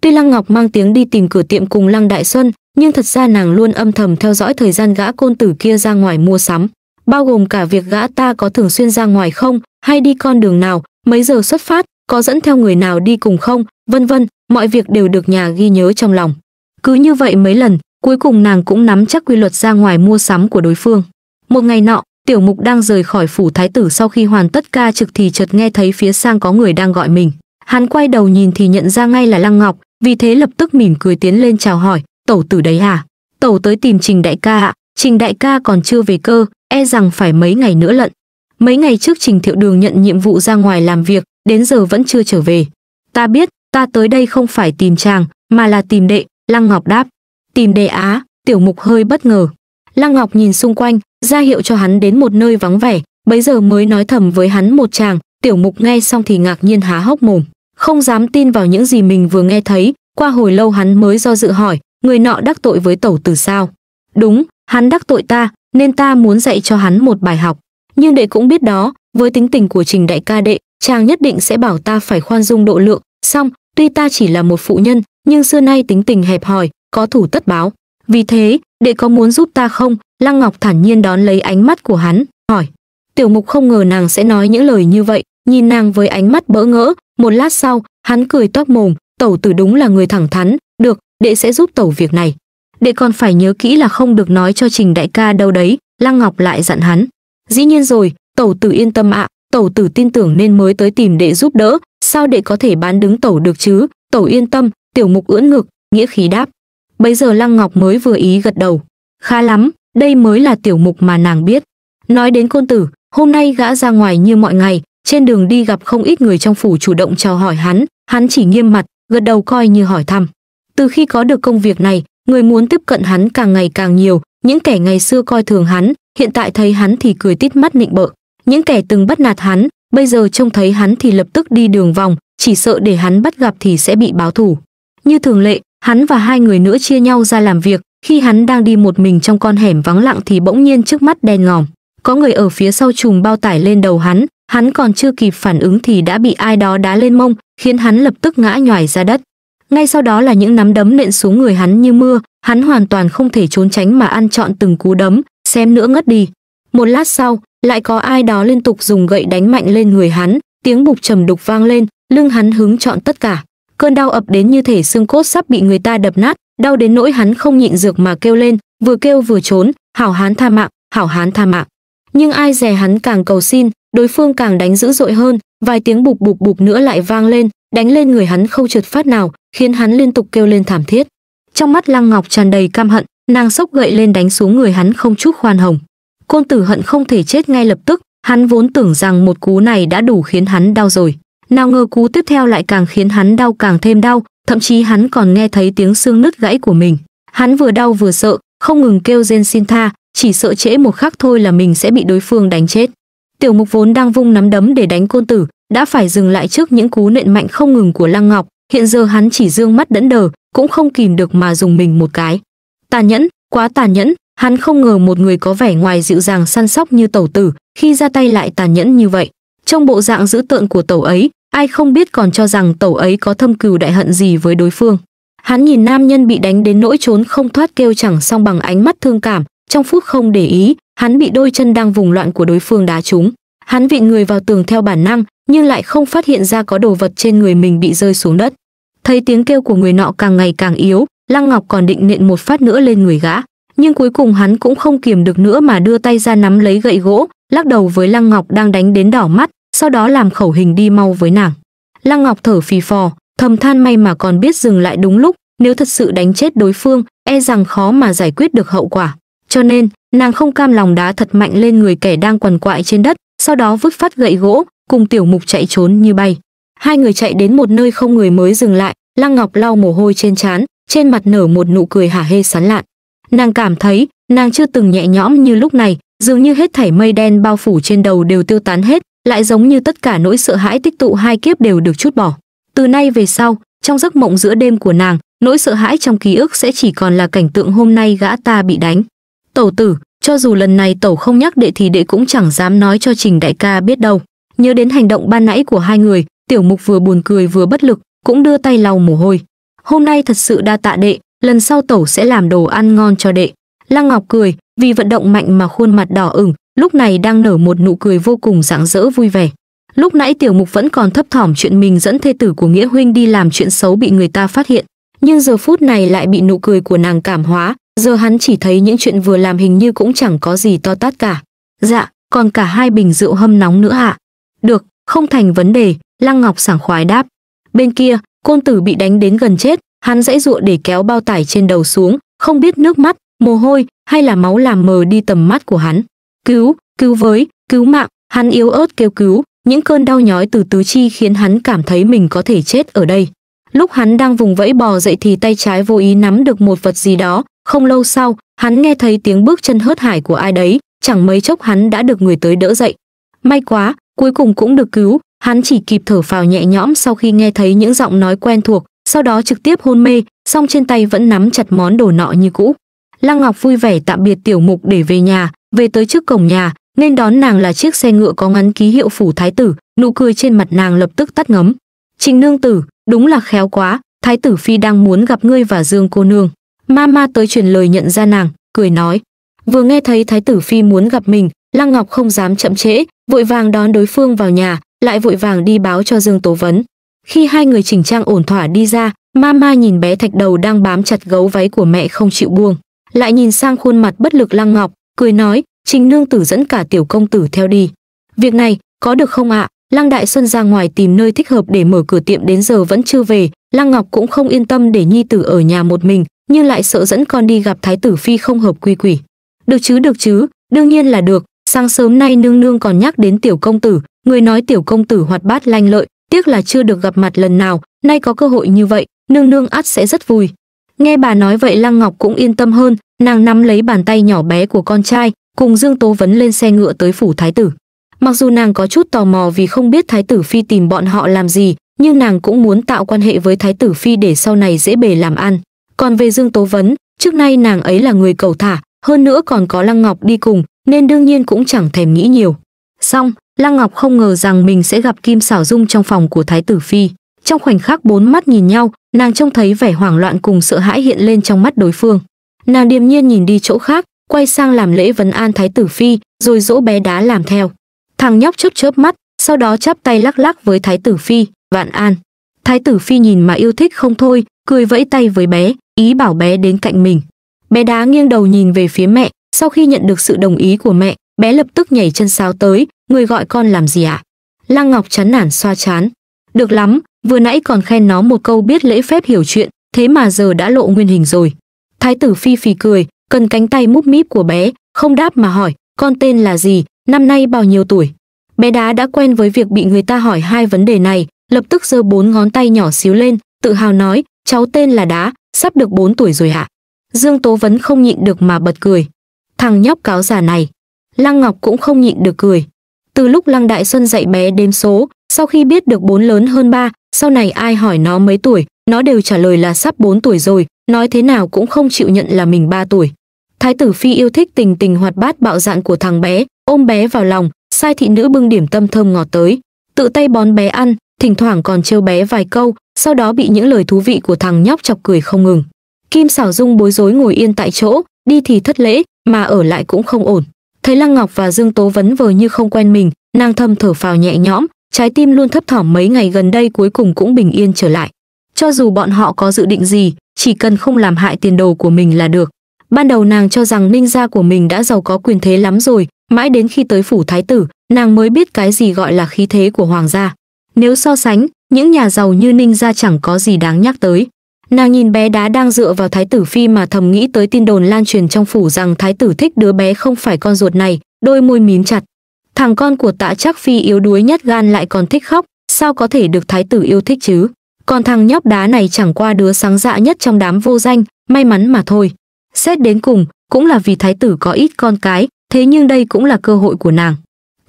Tuy Lăng Ngọc mang tiếng đi tìm cửa tiệm cùng Lăng Đại Xuân, nhưng thật ra nàng luôn âm thầm theo dõi thời gian gã côn tử kia ra ngoài mua sắm, bao gồm cả việc gã ta có thường xuyên ra ngoài không, hay đi con đường nào, mấy giờ xuất phát, có dẫn theo người nào đi cùng không, vân vân, mọi việc đều được nhà ghi nhớ trong lòng. Cứ như vậy mấy lần, cuối cùng nàng cũng nắm chắc quy luật ra ngoài mua sắm của đối phương. Một ngày nọ, Tiểu Mục đang rời khỏi phủ thái tử sau khi hoàn tất ca trực thì chợt nghe thấy phía sang có người đang gọi mình. Hắn quay đầu nhìn thì nhận ra ngay là Lăng Ngọc, vì thế lập tức mỉm cười tiến lên chào hỏi, "Tẩu tử đấy à? Tẩu tới tìm Trình đại ca ạ, à? Trình đại ca còn chưa về cơ, e rằng phải mấy ngày nữa lận." Mấy ngày trước Trình Thiệu Đường nhận nhiệm vụ ra ngoài làm việc, đến giờ vẫn chưa trở về. Ta biết, ta tới đây không phải tìm chàng, mà là tìm đệ, Lăng Ngọc đáp. Tìm đệ á, tiểu mục hơi bất ngờ. Lăng Ngọc nhìn xung quanh, ra hiệu cho hắn đến một nơi vắng vẻ, bấy giờ mới nói thầm với hắn một chàng, tiểu mục nghe xong thì ngạc nhiên há hốc mồm. Không dám tin vào những gì mình vừa nghe thấy, qua hồi lâu hắn mới do dự hỏi, người nọ đắc tội với tẩu tử sao? Đúng, hắn đắc tội ta, nên ta muốn dạy cho hắn một bài học nhưng đệ cũng biết đó với tính tình của trình đại ca đệ chàng nhất định sẽ bảo ta phải khoan dung độ lượng xong tuy ta chỉ là một phụ nhân nhưng xưa nay tính tình hẹp hòi có thủ tất báo vì thế đệ có muốn giúp ta không lăng ngọc thản nhiên đón lấy ánh mắt của hắn hỏi tiểu mục không ngờ nàng sẽ nói những lời như vậy nhìn nàng với ánh mắt bỡ ngỡ một lát sau hắn cười toác mồm tẩu tử đúng là người thẳng thắn được đệ sẽ giúp tẩu việc này đệ còn phải nhớ kỹ là không được nói cho trình đại ca đâu đấy lăng ngọc lại dặn hắn dĩ nhiên rồi tẩu tử yên tâm ạ à, tẩu tử tin tưởng nên mới tới tìm đệ giúp đỡ sao đệ có thể bán đứng tẩu được chứ tẩu yên tâm tiểu mục ưỡn ngực nghĩa khí đáp bây giờ lăng ngọc mới vừa ý gật đầu khá lắm đây mới là tiểu mục mà nàng biết nói đến côn tử hôm nay gã ra ngoài như mọi ngày trên đường đi gặp không ít người trong phủ chủ động chào hỏi hắn hắn chỉ nghiêm mặt gật đầu coi như hỏi thăm từ khi có được công việc này người muốn tiếp cận hắn càng ngày càng nhiều những kẻ ngày xưa coi thường hắn hiện tại thấy hắn thì cười tít mắt nịnh bợ những kẻ từng bắt nạt hắn bây giờ trông thấy hắn thì lập tức đi đường vòng chỉ sợ để hắn bắt gặp thì sẽ bị báo thù như thường lệ hắn và hai người nữa chia nhau ra làm việc khi hắn đang đi một mình trong con hẻm vắng lặng thì bỗng nhiên trước mắt đen ngòm có người ở phía sau chùm bao tải lên đầu hắn hắn còn chưa kịp phản ứng thì đã bị ai đó đá lên mông khiến hắn lập tức ngã nhoài ra đất ngay sau đó là những nắm đấm nện xuống người hắn như mưa, hắn hoàn toàn không thể trốn tránh mà ăn trọn từng cú đấm, xem nữa ngất đi. Một lát sau, lại có ai đó liên tục dùng gậy đánh mạnh lên người hắn, tiếng bục trầm đục vang lên, lưng hắn hứng trọn tất cả. Cơn đau ập đến như thể xương cốt sắp bị người ta đập nát, đau đến nỗi hắn không nhịn dược mà kêu lên, vừa kêu vừa trốn, hảo hán tha mạng, hảo hán tha mạng. Nhưng ai dè hắn càng cầu xin, đối phương càng đánh dữ dội hơn, vài tiếng bục bục bục nữa lại vang lên, đánh lên người hắn không trượt phát nào khiến hắn liên tục kêu lên thảm thiết trong mắt lăng ngọc tràn đầy cam hận nàng sốc gậy lên đánh xuống người hắn không chút khoan hồng côn tử hận không thể chết ngay lập tức hắn vốn tưởng rằng một cú này đã đủ khiến hắn đau rồi nào ngờ cú tiếp theo lại càng khiến hắn đau càng thêm đau thậm chí hắn còn nghe thấy tiếng xương nứt gãy của mình hắn vừa đau vừa sợ không ngừng kêu rên xin tha chỉ sợ trễ một khắc thôi là mình sẽ bị đối phương đánh chết tiểu mục vốn đang vung nắm đấm để đánh côn tử đã phải dừng lại trước những cú nện mạnh không ngừng của Lăng Ngọc, hiện giờ hắn chỉ dương mắt đẫn đờ, cũng không kìm được mà dùng mình một cái. Tàn nhẫn, quá tàn nhẫn, hắn không ngờ một người có vẻ ngoài dịu dàng săn sóc như tẩu tử, khi ra tay lại tàn nhẫn như vậy. Trong bộ dạng dữ tợn của tẩu ấy, ai không biết còn cho rằng tẩu ấy có thâm cừu đại hận gì với đối phương. Hắn nhìn nam nhân bị đánh đến nỗi trốn không thoát kêu chẳng xong bằng ánh mắt thương cảm, trong phút không để ý, hắn bị đôi chân đang vùng loạn của đối phương đá trúng. Hắn vịn người vào tường theo bản năng, nhưng lại không phát hiện ra có đồ vật trên người mình bị rơi xuống đất. Thấy tiếng kêu của người nọ càng ngày càng yếu, Lăng Ngọc còn định nện một phát nữa lên người gã, nhưng cuối cùng hắn cũng không kiềm được nữa mà đưa tay ra nắm lấy gậy gỗ, lắc đầu với Lăng Ngọc đang đánh đến đỏ mắt, sau đó làm khẩu hình đi mau với nàng. Lăng Ngọc thở phì phò, thầm than may mà còn biết dừng lại đúng lúc, nếu thật sự đánh chết đối phương, e rằng khó mà giải quyết được hậu quả. Cho nên, nàng không cam lòng đá thật mạnh lên người kẻ đang quằn quại trên đất, sau đó vứt phát gậy gỗ, cùng tiểu mục chạy trốn như bay hai người chạy đến một nơi không người mới dừng lại lăng ngọc lau mồ hôi trên trán trên mặt nở một nụ cười hả hê sán lạn nàng cảm thấy nàng chưa từng nhẹ nhõm như lúc này dường như hết thảy mây đen bao phủ trên đầu đều tiêu tán hết lại giống như tất cả nỗi sợ hãi tích tụ hai kiếp đều được chút bỏ từ nay về sau trong giấc mộng giữa đêm của nàng nỗi sợ hãi trong ký ức sẽ chỉ còn là cảnh tượng hôm nay gã ta bị đánh tẩu tử cho dù lần này tẩu không nhắc đệ thì đệ cũng chẳng dám nói cho trình đại ca biết đâu Nhớ đến hành động ban nãy của hai người, Tiểu Mục vừa buồn cười vừa bất lực, cũng đưa tay lau mồ hôi. Hôm nay thật sự đa tạ đệ, lần sau tẩu sẽ làm đồ ăn ngon cho đệ. Lăng Ngọc cười, vì vận động mạnh mà khuôn mặt đỏ ửng, lúc này đang nở một nụ cười vô cùng rạng rỡ vui vẻ. Lúc nãy Tiểu Mục vẫn còn thấp thỏm chuyện mình dẫn thê tử của Nghĩa huynh đi làm chuyện xấu bị người ta phát hiện, nhưng giờ phút này lại bị nụ cười của nàng cảm hóa, giờ hắn chỉ thấy những chuyện vừa làm hình như cũng chẳng có gì to tát cả. Dạ, còn cả hai bình rượu hâm nóng nữa ạ. À. Được, không thành vấn đề, Lăng Ngọc sảng khoái đáp. Bên kia, côn tử bị đánh đến gần chết, hắn dãy dụa để kéo bao tải trên đầu xuống, không biết nước mắt, mồ hôi hay là máu làm mờ đi tầm mắt của hắn. Cứu, cứu với, cứu mạng, hắn yếu ớt kêu cứu, những cơn đau nhói từ tứ chi khiến hắn cảm thấy mình có thể chết ở đây. Lúc hắn đang vùng vẫy bò dậy thì tay trái vô ý nắm được một vật gì đó, không lâu sau, hắn nghe thấy tiếng bước chân hớt hải của ai đấy, chẳng mấy chốc hắn đã được người tới đỡ dậy. May quá, cuối cùng cũng được cứu, hắn chỉ kịp thở phào nhẹ nhõm sau khi nghe thấy những giọng nói quen thuộc, sau đó trực tiếp hôn mê, song trên tay vẫn nắm chặt món đồ nọ như cũ. Lăng Ngọc vui vẻ tạm biệt Tiểu Mục để về nhà, về tới trước cổng nhà, nên đón nàng là chiếc xe ngựa có ngắn ký hiệu phủ thái tử, nụ cười trên mặt nàng lập tức tắt ngấm. Trình nương tử, đúng là khéo quá, thái tử phi đang muốn gặp ngươi và Dương cô nương. Ma ma tới truyền lời nhận ra nàng, cười nói. Vừa nghe thấy thái tử phi muốn gặp mình, Lăng Ngọc không dám chậm trễ, vội vàng đón đối phương vào nhà, lại vội vàng đi báo cho Dương Tố Vấn. Khi hai người chỉnh trang ổn thỏa đi ra, Mama nhìn bé thạch đầu đang bám chặt gấu váy của mẹ không chịu buông, lại nhìn sang khuôn mặt bất lực Lăng Ngọc, cười nói, "Trình nương tử dẫn cả tiểu công tử theo đi. Việc này có được không ạ?" À? Lăng Đại Xuân ra ngoài tìm nơi thích hợp để mở cửa tiệm đến giờ vẫn chưa về, Lăng Ngọc cũng không yên tâm để nhi tử ở nhà một mình, nhưng lại sợ dẫn con đi gặp thái tử phi không hợp quy quỷ. Được chứ, được chứ, đương nhiên là được, sáng sớm nay nương nương còn nhắc đến tiểu công tử người nói tiểu công tử hoạt bát lanh lợi tiếc là chưa được gặp mặt lần nào nay có cơ hội như vậy nương nương ắt sẽ rất vui nghe bà nói vậy lăng ngọc cũng yên tâm hơn nàng nắm lấy bàn tay nhỏ bé của con trai cùng dương tố vấn lên xe ngựa tới phủ thái tử mặc dù nàng có chút tò mò vì không biết thái tử phi tìm bọn họ làm gì nhưng nàng cũng muốn tạo quan hệ với thái tử phi để sau này dễ bề làm ăn còn về dương tố vấn trước nay nàng ấy là người cầu thả hơn nữa còn có lăng ngọc đi cùng nên đương nhiên cũng chẳng thèm nghĩ nhiều. Xong, Lăng Ngọc không ngờ rằng mình sẽ gặp Kim Sảo Dung trong phòng của Thái tử Phi. Trong khoảnh khắc bốn mắt nhìn nhau, nàng trông thấy vẻ hoảng loạn cùng sợ hãi hiện lên trong mắt đối phương. Nàng điềm nhiên nhìn đi chỗ khác, quay sang làm lễ vấn an Thái tử Phi, rồi dỗ bé đá làm theo. Thằng nhóc chớp chớp mắt, sau đó chắp tay lắc lắc với Thái tử Phi, vạn an. Thái tử Phi nhìn mà yêu thích không thôi, cười vẫy tay với bé, ý bảo bé đến cạnh mình. Bé đá nghiêng đầu nhìn về phía mẹ, sau khi nhận được sự đồng ý của mẹ, bé lập tức nhảy chân sáo tới, người gọi con làm gì ạ? À? Lăng Ngọc chán nản xoa chán. Được lắm, vừa nãy còn khen nó một câu biết lễ phép hiểu chuyện, thế mà giờ đã lộ nguyên hình rồi. Thái tử phi phì cười, cần cánh tay múp míp của bé, không đáp mà hỏi, con tên là gì, năm nay bao nhiêu tuổi? Bé đá đã quen với việc bị người ta hỏi hai vấn đề này, lập tức giơ bốn ngón tay nhỏ xíu lên, tự hào nói, cháu tên là Đá, sắp được bốn tuổi rồi hả? Dương Tố Vấn không nhịn được mà bật cười. Thằng nhóc cáo già này. Lăng Ngọc cũng không nhịn được cười. Từ lúc Lăng Đại Xuân dạy bé đếm số, sau khi biết được bốn lớn hơn ba, sau này ai hỏi nó mấy tuổi, nó đều trả lời là sắp bốn tuổi rồi, nói thế nào cũng không chịu nhận là mình ba tuổi. Thái tử phi yêu thích tình tình hoạt bát bạo dạn của thằng bé, ôm bé vào lòng, sai thị nữ bưng điểm tâm thơm ngọt tới, tự tay bón bé ăn, thỉnh thoảng còn trêu bé vài câu, sau đó bị những lời thú vị của thằng nhóc chọc cười không ngừng. Kim Sảo Dung bối rối ngồi yên tại chỗ, đi thì thất lễ mà ở lại cũng không ổn thấy lăng ngọc và dương tố vấn vờ như không quen mình nàng thầm thở phào nhẹ nhõm trái tim luôn thấp thỏm mấy ngày gần đây cuối cùng cũng bình yên trở lại cho dù bọn họ có dự định gì chỉ cần không làm hại tiền đồ của mình là được ban đầu nàng cho rằng ninh gia của mình đã giàu có quyền thế lắm rồi mãi đến khi tới phủ thái tử nàng mới biết cái gì gọi là khí thế của hoàng gia nếu so sánh những nhà giàu như ninh gia chẳng có gì đáng nhắc tới Nàng nhìn bé đá đang dựa vào thái tử phi mà thầm nghĩ tới tin đồn lan truyền trong phủ rằng thái tử thích đứa bé không phải con ruột này, đôi môi mím chặt. Thằng con của tạ trác phi yếu đuối nhất gan lại còn thích khóc, sao có thể được thái tử yêu thích chứ? Còn thằng nhóc đá này chẳng qua đứa sáng dạ nhất trong đám vô danh, may mắn mà thôi. Xét đến cùng, cũng là vì thái tử có ít con cái, thế nhưng đây cũng là cơ hội của nàng.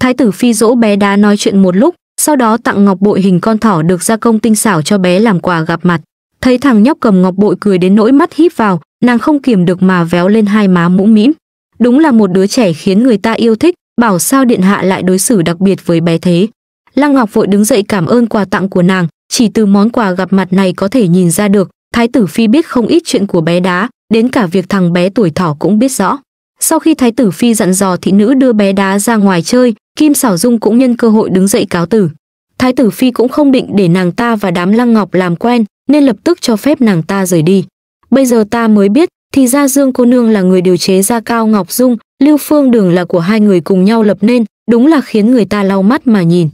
Thái tử phi dỗ bé đá nói chuyện một lúc, sau đó tặng ngọc bội hình con thỏ được gia công tinh xảo cho bé làm quà gặp mặt thấy thằng nhóc cầm ngọc bội cười đến nỗi mắt híp vào nàng không kiềm được mà véo lên hai má mũm mĩm đúng là một đứa trẻ khiến người ta yêu thích bảo sao điện hạ lại đối xử đặc biệt với bé thế lăng ngọc vội đứng dậy cảm ơn quà tặng của nàng chỉ từ món quà gặp mặt này có thể nhìn ra được thái tử phi biết không ít chuyện của bé đá đến cả việc thằng bé tuổi thỏ cũng biết rõ sau khi thái tử phi dặn dò thị nữ đưa bé đá ra ngoài chơi kim xảo dung cũng nhân cơ hội đứng dậy cáo tử thái tử phi cũng không định để nàng ta và đám lăng ngọc làm quen nên lập tức cho phép nàng ta rời đi. Bây giờ ta mới biết, thì ra Dương cô nương là người điều chế ra Cao Ngọc Dung, Lưu Phương Đường là của hai người cùng nhau lập nên, đúng là khiến người ta lau mắt mà nhìn.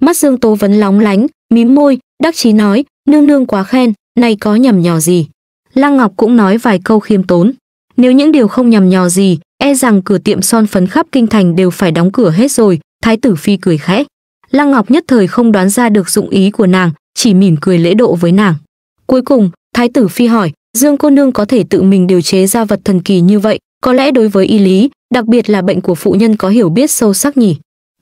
Mắt Dương Tố vấn lóng lánh, mím môi, đắc chí nói, nương nương quá khen, này có nhầm nhò gì. Lăng Ngọc cũng nói vài câu khiêm tốn. Nếu những điều không nhầm nhò gì, e rằng cửa tiệm son phấn khắp kinh thành đều phải đóng cửa hết rồi, Thái tử Phi cười khẽ. Lăng Ngọc nhất thời không đoán ra được dụng ý của nàng, chỉ mỉm cười lễ độ với nàng. Cuối cùng, thái tử phi hỏi, Dương cô nương có thể tự mình điều chế ra vật thần kỳ như vậy, có lẽ đối với y lý, đặc biệt là bệnh của phụ nhân có hiểu biết sâu sắc nhỉ.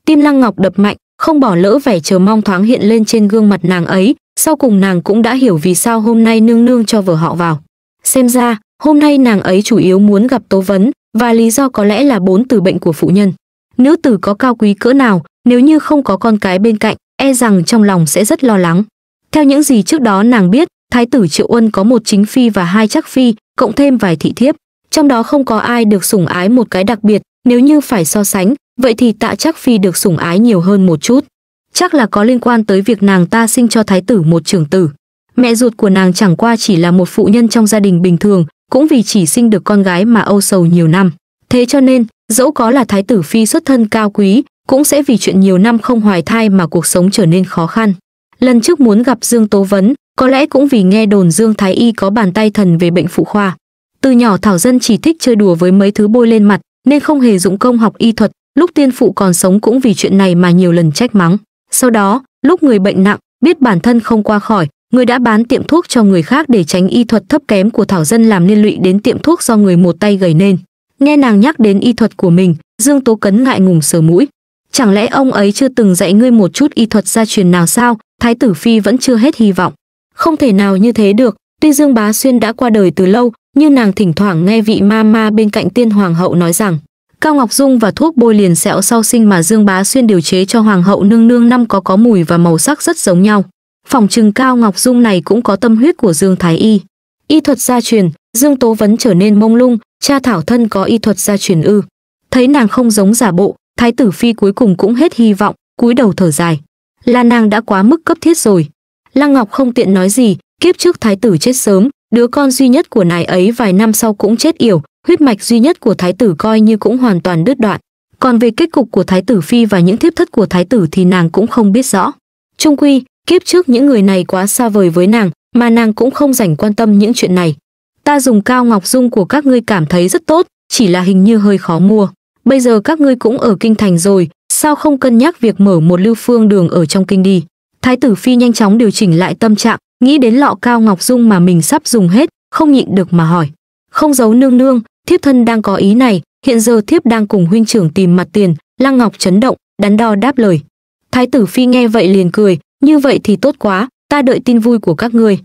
Tim Lăng Ngọc đập mạnh, không bỏ lỡ vẻ chờ mong thoáng hiện lên trên gương mặt nàng ấy, sau cùng nàng cũng đã hiểu vì sao hôm nay nương nương cho vợ họ vào. Xem ra, hôm nay nàng ấy chủ yếu muốn gặp tố vấn, và lý do có lẽ là bốn từ bệnh của phụ nhân. Nữ tử có cao quý cỡ nào, nếu như không có con cái bên cạnh, e rằng trong lòng sẽ rất lo lắng. Theo những gì trước đó nàng biết, thái tử Triệu Uân có một chính phi và hai chắc phi, cộng thêm vài thị thiếp, trong đó không có ai được sủng ái một cái đặc biệt, nếu như phải so sánh, vậy thì Tạ Trác Phi được sủng ái nhiều hơn một chút. Chắc là có liên quan tới việc nàng ta sinh cho thái tử một trưởng tử. Mẹ ruột của nàng chẳng qua chỉ là một phụ nhân trong gia đình bình thường, cũng vì chỉ sinh được con gái mà âu sầu nhiều năm. Thế cho nên, dẫu có là thái tử phi xuất thân cao quý, cũng sẽ vì chuyện nhiều năm không hoài thai mà cuộc sống trở nên khó khăn. Lần trước muốn gặp Dương Tố Vấn, có lẽ cũng vì nghe đồn Dương Thái Y có bàn tay thần về bệnh phụ khoa. Từ nhỏ Thảo Dân chỉ thích chơi đùa với mấy thứ bôi lên mặt, nên không hề dụng công học y thuật, lúc tiên phụ còn sống cũng vì chuyện này mà nhiều lần trách mắng. Sau đó, lúc người bệnh nặng, biết bản thân không qua khỏi, người đã bán tiệm thuốc cho người khác để tránh y thuật thấp kém của Thảo Dân làm liên lụy đến tiệm thuốc do người một tay gầy nên. Nghe nàng nhắc đến y thuật của mình, Dương Tố Cấn ngại ngùng sờ mũi. Chẳng lẽ ông ấy chưa từng dạy ngươi một chút y thuật gia truyền nào sao? Thái tử phi vẫn chưa hết hy vọng. Không thể nào như thế được, tuy Dương Bá Xuyên đã qua đời từ lâu, nhưng nàng thỉnh thoảng nghe vị ma ma bên cạnh tiên hoàng hậu nói rằng, Cao Ngọc Dung và thuốc bôi liền sẹo sau sinh mà Dương Bá Xuyên điều chế cho hoàng hậu nương nương năm có có mùi và màu sắc rất giống nhau. Phòng trừng Cao Ngọc Dung này cũng có tâm huyết của Dương Thái Y. Y thuật gia truyền, Dương Tố Vấn trở nên mông lung, cha thảo thân có y thuật gia truyền ư. Thấy nàng không giống giả bộ, Thái tử Phi cuối cùng cũng hết hy vọng, cúi đầu thở dài. Là nàng đã quá mức cấp thiết rồi, Lăng Ngọc không tiện nói gì, kiếp trước thái tử chết sớm, đứa con duy nhất của nài ấy vài năm sau cũng chết yểu, huyết mạch duy nhất của thái tử coi như cũng hoàn toàn đứt đoạn. Còn về kết cục của thái tử phi và những thiếp thất của thái tử thì nàng cũng không biết rõ. Trung quy, kiếp trước những người này quá xa vời với nàng, mà nàng cũng không dành quan tâm những chuyện này. Ta dùng cao ngọc dung của các ngươi cảm thấy rất tốt, chỉ là hình như hơi khó mua. Bây giờ các ngươi cũng ở kinh thành rồi, sao không cân nhắc việc mở một lưu phương đường ở trong kinh đi? Thái tử phi nhanh chóng điều chỉnh lại tâm trạng, nghĩ đến lọ cao ngọc dung mà mình sắp dùng hết, không nhịn được mà hỏi. Không giấu nương nương, thiếp thân đang có ý này, hiện giờ thiếp đang cùng huynh trưởng tìm mặt tiền, Lăng Ngọc chấn động, đắn đo đáp lời. Thái tử phi nghe vậy liền cười, như vậy thì tốt quá, ta đợi tin vui của các người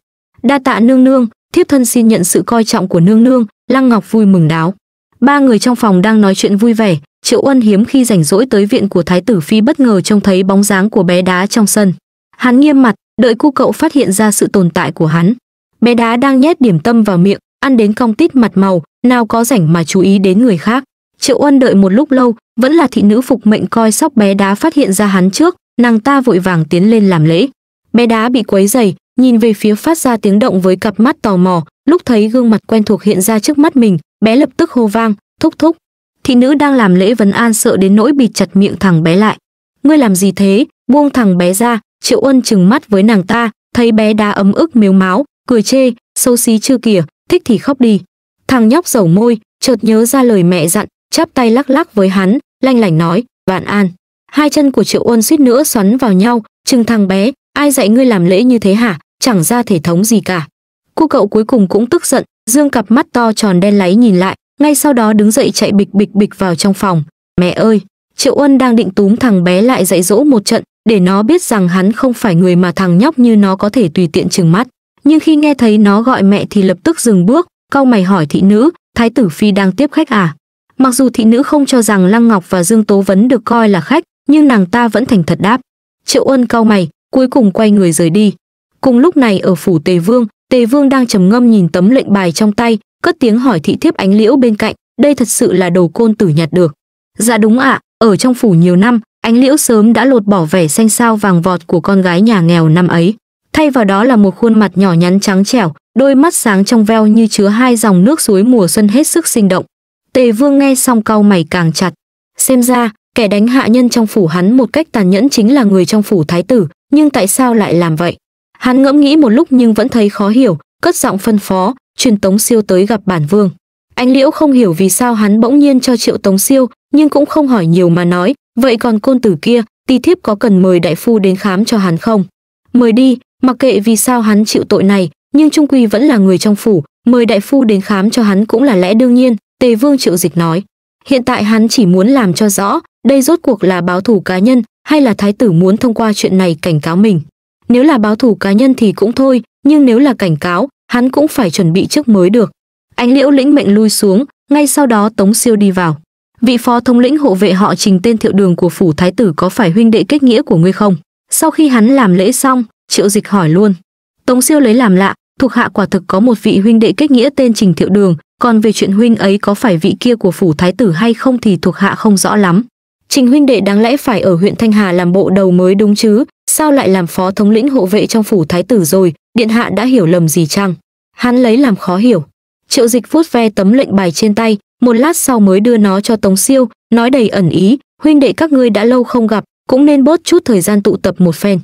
Đa tạ nương nương, thiếp thân xin nhận sự coi trọng của nương nương, Lăng Ngọc vui mừng đáo. Ba người trong phòng đang nói chuyện vui vẻ, Triệu ân hiếm khi rảnh rỗi tới viện của Thái tử Phi bất ngờ trông thấy bóng dáng của bé đá trong sân. Hắn nghiêm mặt, đợi cu cậu phát hiện ra sự tồn tại của hắn. Bé đá đang nhét điểm tâm vào miệng, ăn đến cong tít mặt màu, nào có rảnh mà chú ý đến người khác. Triệu Ân đợi một lúc lâu, vẫn là thị nữ phục mệnh coi sóc bé đá phát hiện ra hắn trước, nàng ta vội vàng tiến lên làm lễ. Bé đá bị quấy dày, nhìn về phía phát ra tiếng động với cặp mắt tò mò, lúc thấy gương mặt quen thuộc hiện ra trước mắt mình, bé lập tức hô vang, thúc thúc. Thị nữ đang làm lễ vấn an sợ đến nỗi bịt chặt miệng thằng bé lại. Ngươi làm gì thế? Buông thằng bé ra, triệu uân chừng mắt với nàng ta thấy bé đá ấm ức mếu máu, cười chê xấu xí chưa kìa thích thì khóc đi thằng nhóc dầu môi chợt nhớ ra lời mẹ dặn chắp tay lắc lắc với hắn lanh lảnh nói vạn an hai chân của triệu uân suýt nữa xoắn vào nhau chừng thằng bé ai dạy ngươi làm lễ như thế hả chẳng ra thể thống gì cả cô cậu cuối cùng cũng tức giận dương cặp mắt to tròn đen láy nhìn lại ngay sau đó đứng dậy chạy bịch bịch bịch vào trong phòng mẹ ơi triệu uân đang định túm thằng bé lại dạy dỗ một trận để nó biết rằng hắn không phải người mà thằng nhóc như nó có thể tùy tiện chừng mắt. Nhưng khi nghe thấy nó gọi mẹ thì lập tức dừng bước, cau mày hỏi thị nữ, thái tử phi đang tiếp khách à? Mặc dù thị nữ không cho rằng Lăng Ngọc và Dương Tố Vấn được coi là khách, nhưng nàng ta vẫn thành thật đáp. Triệu Ân cau mày, cuối cùng quay người rời đi. Cùng lúc này ở phủ Tề Vương, Tề Vương đang trầm ngâm nhìn tấm lệnh bài trong tay, cất tiếng hỏi thị thiếp Ánh Liễu bên cạnh, đây thật sự là đồ côn tử nhặt được. Dạ đúng ạ, à, ở trong phủ nhiều năm, Ánh liễu sớm đã lột bỏ vẻ xanh xao vàng vọt của con gái nhà nghèo năm ấy. Thay vào đó là một khuôn mặt nhỏ nhắn trắng trẻo, đôi mắt sáng trong veo như chứa hai dòng nước suối mùa xuân hết sức sinh động. Tề vương nghe xong cau mày càng chặt. Xem ra, kẻ đánh hạ nhân trong phủ hắn một cách tàn nhẫn chính là người trong phủ thái tử, nhưng tại sao lại làm vậy? Hắn ngẫm nghĩ một lúc nhưng vẫn thấy khó hiểu, cất giọng phân phó, truyền Tống Siêu tới gặp bản vương. Anh Liễu không hiểu vì sao hắn bỗng nhiên cho Triệu Tống Siêu, nhưng cũng không hỏi nhiều mà nói vậy còn côn tử kia ti thiếp có cần mời đại phu đến khám cho hắn không mời đi mặc kệ vì sao hắn chịu tội này nhưng trung quy vẫn là người trong phủ mời đại phu đến khám cho hắn cũng là lẽ đương nhiên tề vương triệu dịch nói hiện tại hắn chỉ muốn làm cho rõ đây rốt cuộc là báo thù cá nhân hay là thái tử muốn thông qua chuyện này cảnh cáo mình nếu là báo thù cá nhân thì cũng thôi nhưng nếu là cảnh cáo hắn cũng phải chuẩn bị trước mới được ánh liễu lĩnh mệnh lui xuống ngay sau đó tống siêu đi vào vị phó thống lĩnh hộ vệ họ trình tên thiệu đường của phủ thái tử có phải huynh đệ kết nghĩa của ngươi không sau khi hắn làm lễ xong triệu dịch hỏi luôn tống siêu lấy làm lạ thuộc hạ quả thực có một vị huynh đệ kết nghĩa tên trình thiệu đường còn về chuyện huynh ấy có phải vị kia của phủ thái tử hay không thì thuộc hạ không rõ lắm trình huynh đệ đáng lẽ phải ở huyện thanh hà làm bộ đầu mới đúng chứ sao lại làm phó thống lĩnh hộ vệ trong phủ thái tử rồi điện hạ đã hiểu lầm gì chăng hắn lấy làm khó hiểu triệu dịch vuốt ve tấm lệnh bài trên tay một lát sau mới đưa nó cho Tống Siêu, nói đầy ẩn ý, huynh đệ các ngươi đã lâu không gặp, cũng nên bớt chút thời gian tụ tập một phen.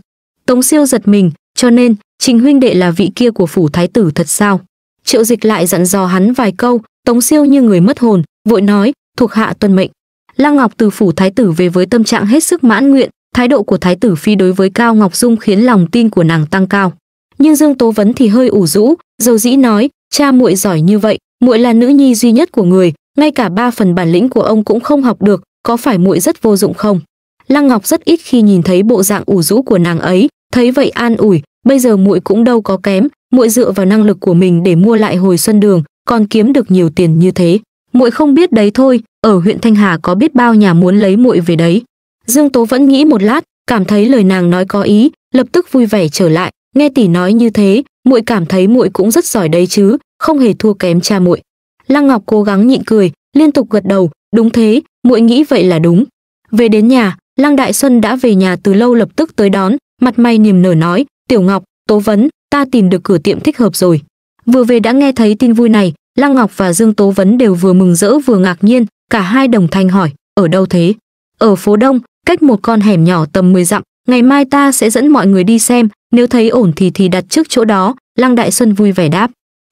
Tống Siêu giật mình, cho nên, Trình huynh đệ là vị kia của phủ thái tử thật sao? Triệu Dịch lại dặn dò hắn vài câu, Tống Siêu như người mất hồn, vội nói, thuộc hạ tuân mệnh. Lăng Ngọc từ phủ thái tử về với tâm trạng hết sức mãn nguyện, thái độ của thái tử phi đối với Cao Ngọc Dung khiến lòng tin của nàng tăng cao. Nhưng Dương Tố Vấn thì hơi ủ rũ, dầu dĩ nói, cha muội giỏi như vậy, muội là nữ nhi duy nhất của người, ngay cả ba phần bản lĩnh của ông cũng không học được có phải muội rất vô dụng không lăng ngọc rất ít khi nhìn thấy bộ dạng ủ rũ của nàng ấy thấy vậy an ủi bây giờ muội cũng đâu có kém muội dựa vào năng lực của mình để mua lại hồi xuân đường còn kiếm được nhiều tiền như thế muội không biết đấy thôi ở huyện thanh hà có biết bao nhà muốn lấy muội về đấy dương tố vẫn nghĩ một lát cảm thấy lời nàng nói có ý lập tức vui vẻ trở lại nghe tỷ nói như thế muội cảm thấy muội cũng rất giỏi đấy chứ không hề thua kém cha muội Lăng Ngọc cố gắng nhịn cười, liên tục gật đầu, đúng thế, muội nghĩ vậy là đúng. Về đến nhà, Lăng Đại Xuân đã về nhà từ lâu lập tức tới đón, mặt mày niềm nở nói, "Tiểu Ngọc, Tố Vấn, ta tìm được cửa tiệm thích hợp rồi." Vừa về đã nghe thấy tin vui này, Lăng Ngọc và Dương Tố Vấn đều vừa mừng rỡ vừa ngạc nhiên, cả hai đồng thanh hỏi, "Ở đâu thế?" "Ở phố Đông, cách một con hẻm nhỏ tầm 10 dặm, ngày mai ta sẽ dẫn mọi người đi xem, nếu thấy ổn thì thì đặt trước chỗ đó." Lăng Đại Xuân vui vẻ đáp.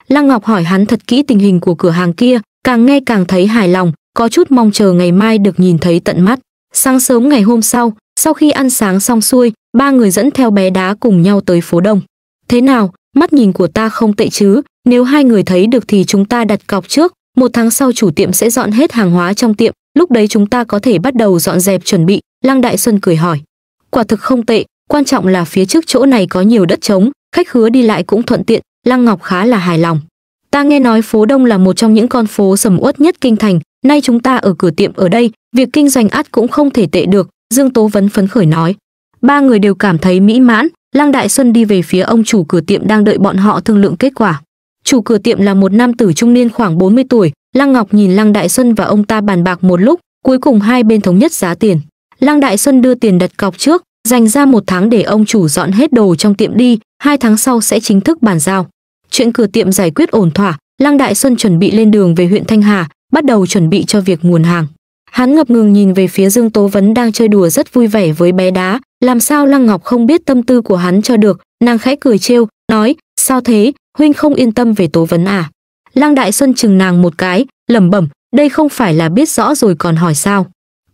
Lăng Ngọc hỏi hắn thật kỹ tình hình của cửa hàng kia, càng nghe càng thấy hài lòng, có chút mong chờ ngày mai được nhìn thấy tận mắt. Sáng sớm ngày hôm sau, sau khi ăn sáng xong xuôi, ba người dẫn theo bé đá cùng nhau tới phố đông. Thế nào, mắt nhìn của ta không tệ chứ, nếu hai người thấy được thì chúng ta đặt cọc trước, một tháng sau chủ tiệm sẽ dọn hết hàng hóa trong tiệm, lúc đấy chúng ta có thể bắt đầu dọn dẹp chuẩn bị, Lăng Đại Xuân cười hỏi. Quả thực không tệ, quan trọng là phía trước chỗ này có nhiều đất trống, khách hứa đi lại cũng thuận tiện, Lăng Ngọc khá là hài lòng. Ta nghe nói phố Đông là một trong những con phố sầm uất nhất kinh thành, nay chúng ta ở cửa tiệm ở đây, việc kinh doanh ắt cũng không thể tệ được, Dương Tố Vấn phấn khởi nói. Ba người đều cảm thấy mỹ mãn, Lăng Đại Xuân đi về phía ông chủ cửa tiệm đang đợi bọn họ thương lượng kết quả. Chủ cửa tiệm là một nam tử trung niên khoảng 40 tuổi, Lăng Ngọc nhìn Lăng Đại Xuân và ông ta bàn bạc một lúc, cuối cùng hai bên thống nhất giá tiền. Lăng Đại Xuân đưa tiền đặt cọc trước, dành ra một tháng để ông chủ dọn hết đồ trong tiệm đi, hai tháng sau sẽ chính thức bàn giao. Chuyện cửa tiệm giải quyết ổn thỏa, Lăng Đại Xuân chuẩn bị lên đường về huyện Thanh Hà, bắt đầu chuẩn bị cho việc nguồn hàng. Hắn ngập ngừng nhìn về phía Dương Tố Vấn đang chơi đùa rất vui vẻ với bé đá, làm sao Lăng Ngọc không biết tâm tư của hắn cho được, nàng khẽ cười trêu, nói, sao thế, huynh không yên tâm về Tố Vấn à? Lăng Đại Xuân chừng nàng một cái, lẩm bẩm, đây không phải là biết rõ rồi còn hỏi sao.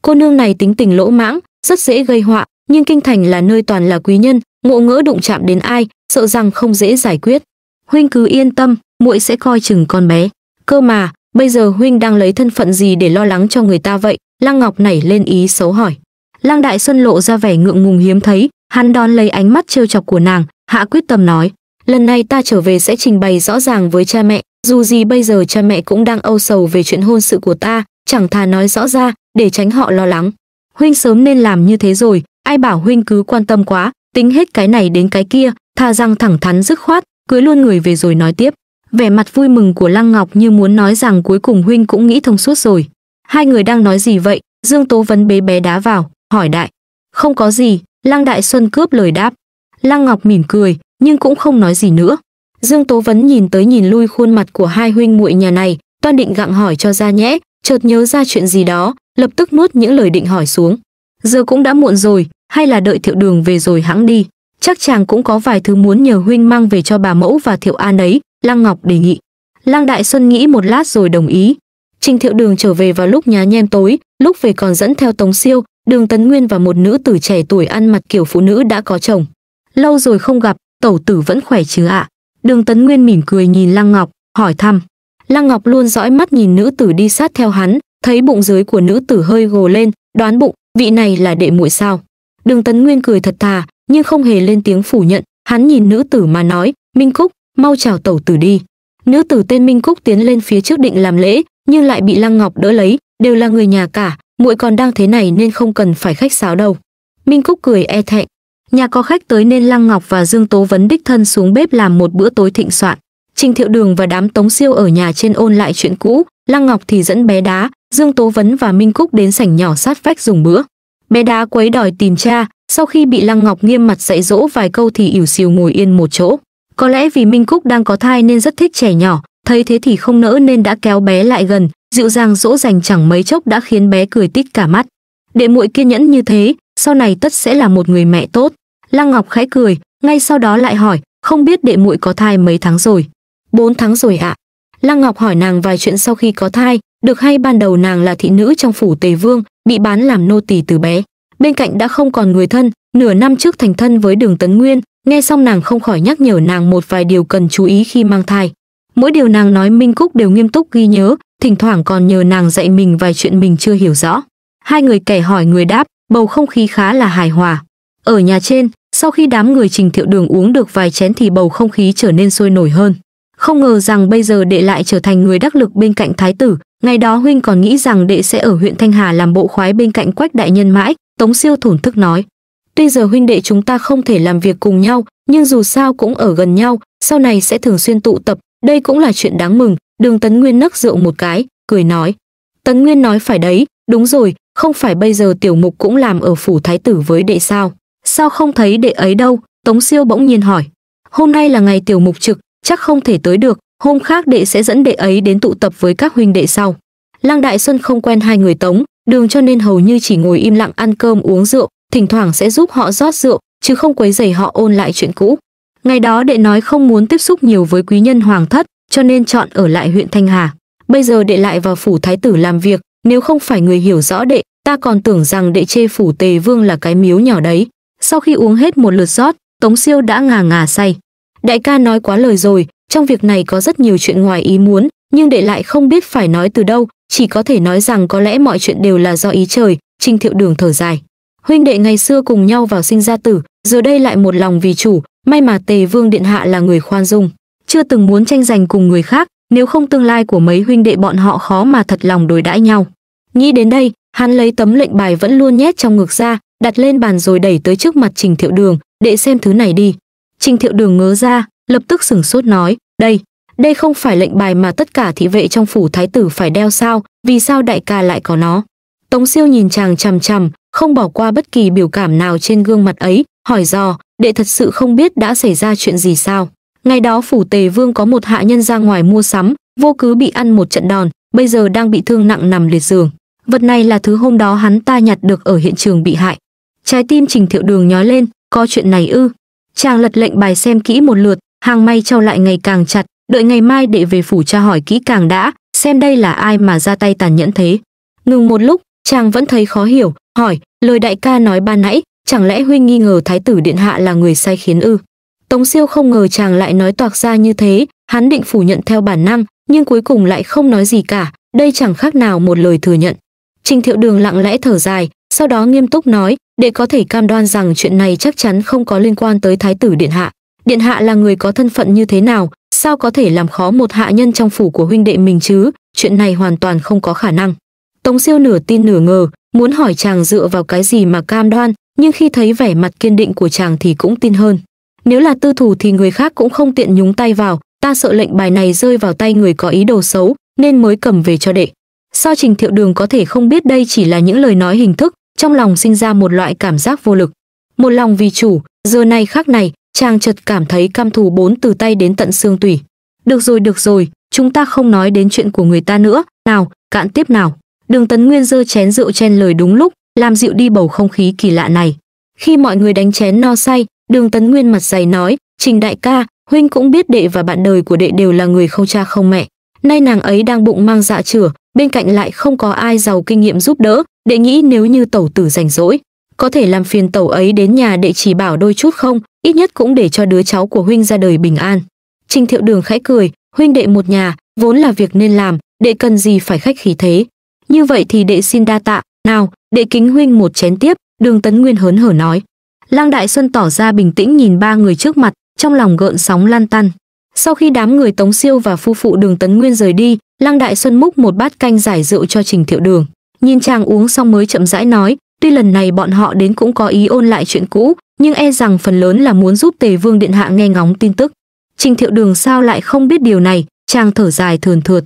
Cô nương này tính tình lỗ mãng, rất dễ gây họa, nhưng kinh thành là nơi toàn là quý nhân ngộ ngỡ đụng chạm đến ai sợ rằng không dễ giải quyết huynh cứ yên tâm muội sẽ coi chừng con bé cơ mà bây giờ huynh đang lấy thân phận gì để lo lắng cho người ta vậy lăng ngọc nảy lên ý xấu hỏi lăng đại xuân lộ ra vẻ ngượng ngùng hiếm thấy hắn đón lấy ánh mắt trêu chọc của nàng hạ quyết tâm nói lần này ta trở về sẽ trình bày rõ ràng với cha mẹ dù gì bây giờ cha mẹ cũng đang âu sầu về chuyện hôn sự của ta chẳng thà nói rõ ra để tránh họ lo lắng huynh sớm nên làm như thế rồi ai bảo huynh cứ quan tâm quá tính hết cái này đến cái kia tha rằng thẳng thắn dứt khoát cưới luôn người về rồi nói tiếp vẻ mặt vui mừng của lăng ngọc như muốn nói rằng cuối cùng huynh cũng nghĩ thông suốt rồi hai người đang nói gì vậy dương tố vấn bế bé đá vào hỏi đại không có gì lăng đại xuân cướp lời đáp lăng ngọc mỉm cười nhưng cũng không nói gì nữa dương tố vấn nhìn tới nhìn lui khuôn mặt của hai huynh muội nhà này toan định gặng hỏi cho ra nhẽ chợt nhớ ra chuyện gì đó lập tức nuốt những lời định hỏi xuống giờ cũng đã muộn rồi, hay là đợi thiệu đường về rồi hãng đi. Chắc chàng cũng có vài thứ muốn nhờ huynh mang về cho bà mẫu và thiệu an ấy, Lăng Ngọc đề nghị. Lăng Đại Xuân nghĩ một lát rồi đồng ý. Trình thiệu đường trở về vào lúc nhà nhem tối, lúc về còn dẫn theo Tống Siêu, Đường Tấn Nguyên và một nữ tử trẻ tuổi ăn mặc kiểu phụ nữ đã có chồng. Lâu rồi không gặp, tẩu tử vẫn khỏe chứ ạ? À? Đường Tấn Nguyên mỉm cười nhìn Lăng Ngọc, hỏi thăm. Lăng Ngọc luôn dõi mắt nhìn nữ tử đi sát theo hắn, thấy bụng dưới của nữ tử hơi gồ lên, đoán bụng vị này là đệ muội sao đường tấn nguyên cười thật thà nhưng không hề lên tiếng phủ nhận hắn nhìn nữ tử mà nói minh cúc mau chào tẩu tử đi nữ tử tên minh cúc tiến lên phía trước định làm lễ nhưng lại bị lăng ngọc đỡ lấy đều là người nhà cả muội còn đang thế này nên không cần phải khách sáo đâu minh cúc cười e thẹn nhà có khách tới nên lăng ngọc và dương tố vấn đích thân xuống bếp làm một bữa tối thịnh soạn trình thiệu đường và đám tống siêu ở nhà trên ôn lại chuyện cũ lăng ngọc thì dẫn bé đá Dương Tố Vấn và Minh Cúc đến sảnh nhỏ sát vách dùng bữa. Bé đá quấy đòi tìm cha, sau khi bị Lăng Ngọc nghiêm mặt dạy dỗ vài câu thì ỉu xìu ngồi yên một chỗ. Có lẽ vì Minh Cúc đang có thai nên rất thích trẻ nhỏ, thấy thế thì không nỡ nên đã kéo bé lại gần, dịu dàng dỗ dành chẳng mấy chốc đã khiến bé cười tít cả mắt. Để muội kiên nhẫn như thế, sau này tất sẽ là một người mẹ tốt. Lăng Ngọc khẽ cười, ngay sau đó lại hỏi, không biết đệ muội có thai mấy tháng rồi? Bốn tháng rồi ạ. À? Lăng Ngọc hỏi nàng vài chuyện sau khi có thai, được hay ban đầu nàng là thị nữ trong phủ tề vương bị bán làm nô tỳ từ bé bên cạnh đã không còn người thân nửa năm trước thành thân với đường tấn nguyên nghe xong nàng không khỏi nhắc nhở nàng một vài điều cần chú ý khi mang thai mỗi điều nàng nói minh cúc đều nghiêm túc ghi nhớ thỉnh thoảng còn nhờ nàng dạy mình vài chuyện mình chưa hiểu rõ hai người kẻ hỏi người đáp bầu không khí khá là hài hòa ở nhà trên sau khi đám người trình thiệu đường uống được vài chén thì bầu không khí trở nên sôi nổi hơn không ngờ rằng bây giờ đệ lại trở thành người đắc lực bên cạnh thái tử Ngày đó huynh còn nghĩ rằng đệ sẽ ở huyện Thanh Hà làm bộ khoái bên cạnh Quách đại nhân mãi, Tống Siêu thổn thức nói. Tuy giờ huynh đệ chúng ta không thể làm việc cùng nhau, nhưng dù sao cũng ở gần nhau, sau này sẽ thường xuyên tụ tập, đây cũng là chuyện đáng mừng. Đường Tấn Nguyên nấc rượu một cái, cười nói. Tấn Nguyên nói phải đấy, đúng rồi, không phải bây giờ tiểu mục cũng làm ở phủ thái tử với đệ sao? Sao không thấy đệ ấy đâu? Tống Siêu bỗng nhiên hỏi. Hôm nay là ngày tiểu mục trực, chắc không thể tới được, hôm khác đệ sẽ dẫn đệ ấy đến tụ tập với các huynh đệ sau lăng đại xuân không quen hai người tống đường cho nên hầu như chỉ ngồi im lặng ăn cơm uống rượu thỉnh thoảng sẽ giúp họ rót rượu chứ không quấy rầy họ ôn lại chuyện cũ ngày đó đệ nói không muốn tiếp xúc nhiều với quý nhân hoàng thất cho nên chọn ở lại huyện thanh hà bây giờ đệ lại vào phủ thái tử làm việc nếu không phải người hiểu rõ đệ ta còn tưởng rằng đệ chê phủ tề vương là cái miếu nhỏ đấy sau khi uống hết một lượt rót tống siêu đã ngà ngà say đại ca nói quá lời rồi trong việc này có rất nhiều chuyện ngoài ý muốn, nhưng để lại không biết phải nói từ đâu, chỉ có thể nói rằng có lẽ mọi chuyện đều là do ý trời, Trình Thiệu Đường thở dài. Huynh đệ ngày xưa cùng nhau vào sinh ra tử, giờ đây lại một lòng vì chủ, may mà Tề Vương điện hạ là người khoan dung, chưa từng muốn tranh giành cùng người khác, nếu không tương lai của mấy huynh đệ bọn họ khó mà thật lòng đối đãi nhau. Nghĩ đến đây, hắn lấy tấm lệnh bài vẫn luôn nhét trong ngực ra, đặt lên bàn rồi đẩy tới trước mặt Trình Thiệu Đường, để xem thứ này đi." Trình Thiệu Đường ngớ ra, lập tức sửng sốt nói, đây, đây không phải lệnh bài mà tất cả thị vệ trong phủ thái tử phải đeo sao, vì sao đại ca lại có nó? Tống siêu nhìn chàng chằm chằm, không bỏ qua bất kỳ biểu cảm nào trên gương mặt ấy, hỏi dò, đệ thật sự không biết đã xảy ra chuyện gì sao? Ngày đó phủ tề vương có một hạ nhân ra ngoài mua sắm, vô cứ bị ăn một trận đòn, bây giờ đang bị thương nặng nằm liệt giường. Vật này là thứ hôm đó hắn ta nhặt được ở hiện trường bị hại. Trái tim Trình Thiệu Đường nhói lên, có chuyện này ư? Chàng lật lệnh bài xem kỹ một lượt, hàng may trao lại ngày càng chặt, đợi ngày mai để về phủ cha hỏi kỹ càng đã, xem đây là ai mà ra tay tàn nhẫn thế. Ngừng một lúc, chàng vẫn thấy khó hiểu, hỏi, lời đại ca nói ban nãy, chẳng lẽ huynh nghi ngờ thái tử điện hạ là người sai khiến ư? Tống siêu không ngờ chàng lại nói toạc ra như thế, hắn định phủ nhận theo bản năng, nhưng cuối cùng lại không nói gì cả, đây chẳng khác nào một lời thừa nhận. Trình thiệu đường lặng lẽ thở dài, sau đó nghiêm túc nói, để có thể cam đoan rằng chuyện này chắc chắn không có liên quan tới thái tử điện hạ điện hạ là người có thân phận như thế nào sao có thể làm khó một hạ nhân trong phủ của huynh đệ mình chứ chuyện này hoàn toàn không có khả năng tống siêu nửa tin nửa ngờ muốn hỏi chàng dựa vào cái gì mà cam đoan nhưng khi thấy vẻ mặt kiên định của chàng thì cũng tin hơn nếu là tư thủ thì người khác cũng không tiện nhúng tay vào ta sợ lệnh bài này rơi vào tay người có ý đồ xấu nên mới cầm về cho đệ sao trình thiệu đường có thể không biết đây chỉ là những lời nói hình thức trong lòng sinh ra một loại cảm giác vô lực một lòng vì chủ giờ này khác này chàng chợt cảm thấy căm thù bốn từ tay đến tận xương tủy. Được rồi, được rồi, chúng ta không nói đến chuyện của người ta nữa, nào, cạn tiếp nào. Đường Tấn Nguyên dơ chén rượu chen lời đúng lúc, làm dịu đi bầu không khí kỳ lạ này. Khi mọi người đánh chén no say, Đường Tấn Nguyên mặt dày nói, Trình đại ca, huynh cũng biết đệ và bạn đời của đệ đều là người không cha không mẹ. Nay nàng ấy đang bụng mang dạ chửa, bên cạnh lại không có ai giàu kinh nghiệm giúp đỡ, đệ nghĩ nếu như tẩu tử rảnh rỗi, có thể làm phiền tẩu ấy đến nhà đệ chỉ bảo đôi chút không, ít nhất cũng để cho đứa cháu của huynh ra đời bình an trình thiệu đường khẽ cười huynh đệ một nhà vốn là việc nên làm đệ cần gì phải khách khí thế như vậy thì đệ xin đa tạ nào đệ kính huynh một chén tiếp đường tấn nguyên hớn hở nói lang đại xuân tỏ ra bình tĩnh nhìn ba người trước mặt trong lòng gợn sóng lan tăn sau khi đám người tống siêu và phu phụ đường tấn nguyên rời đi lang đại xuân múc một bát canh giải rượu cho trình thiệu đường nhìn chàng uống xong mới chậm rãi nói tuy lần này bọn họ đến cũng có ý ôn lại chuyện cũ nhưng e rằng phần lớn là muốn giúp Tề Vương điện hạ nghe ngóng tin tức. Trình Thiệu Đường sao lại không biết điều này, chàng thở dài thườn thượt.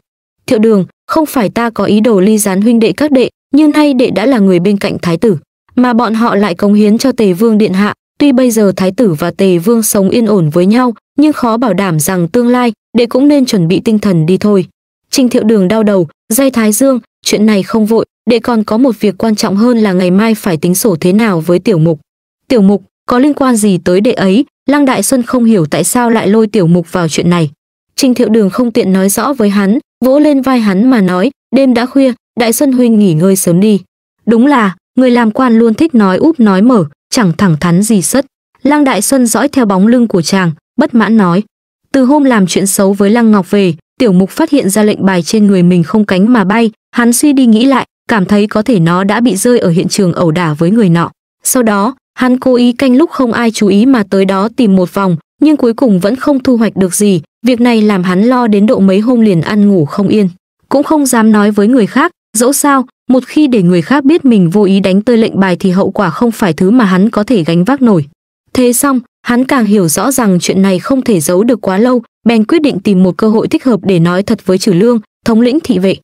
Thiệu Đường, không phải ta có ý đồ ly gián huynh đệ các đệ, nhưng nay đệ đã là người bên cạnh thái tử, mà bọn họ lại cống hiến cho Tề Vương điện hạ, tuy bây giờ thái tử và Tề Vương sống yên ổn với nhau, nhưng khó bảo đảm rằng tương lai, đệ cũng nên chuẩn bị tinh thần đi thôi. Trình Thiệu Đường đau đầu, dây Thái Dương, chuyện này không vội, đệ còn có một việc quan trọng hơn là ngày mai phải tính sổ thế nào với Tiểu Mục. Tiểu Mục, có liên quan gì tới đệ ấy lăng đại xuân không hiểu tại sao lại lôi tiểu mục vào chuyện này trình thiệu đường không tiện nói rõ với hắn vỗ lên vai hắn mà nói đêm đã khuya đại xuân huynh nghỉ ngơi sớm đi đúng là người làm quan luôn thích nói úp nói mở chẳng thẳng thắn gì sất lăng đại xuân dõi theo bóng lưng của chàng bất mãn nói từ hôm làm chuyện xấu với lăng ngọc về tiểu mục phát hiện ra lệnh bài trên người mình không cánh mà bay hắn suy đi nghĩ lại cảm thấy có thể nó đã bị rơi ở hiện trường ẩu đả với người nọ sau đó Hắn cố ý canh lúc không ai chú ý mà tới đó tìm một vòng, nhưng cuối cùng vẫn không thu hoạch được gì, việc này làm hắn lo đến độ mấy hôm liền ăn ngủ không yên. Cũng không dám nói với người khác, dẫu sao, một khi để người khác biết mình vô ý đánh tơi lệnh bài thì hậu quả không phải thứ mà hắn có thể gánh vác nổi. Thế xong, hắn càng hiểu rõ rằng chuyện này không thể giấu được quá lâu, bèn quyết định tìm một cơ hội thích hợp để nói thật với trừ Lương, thống lĩnh thị vệ.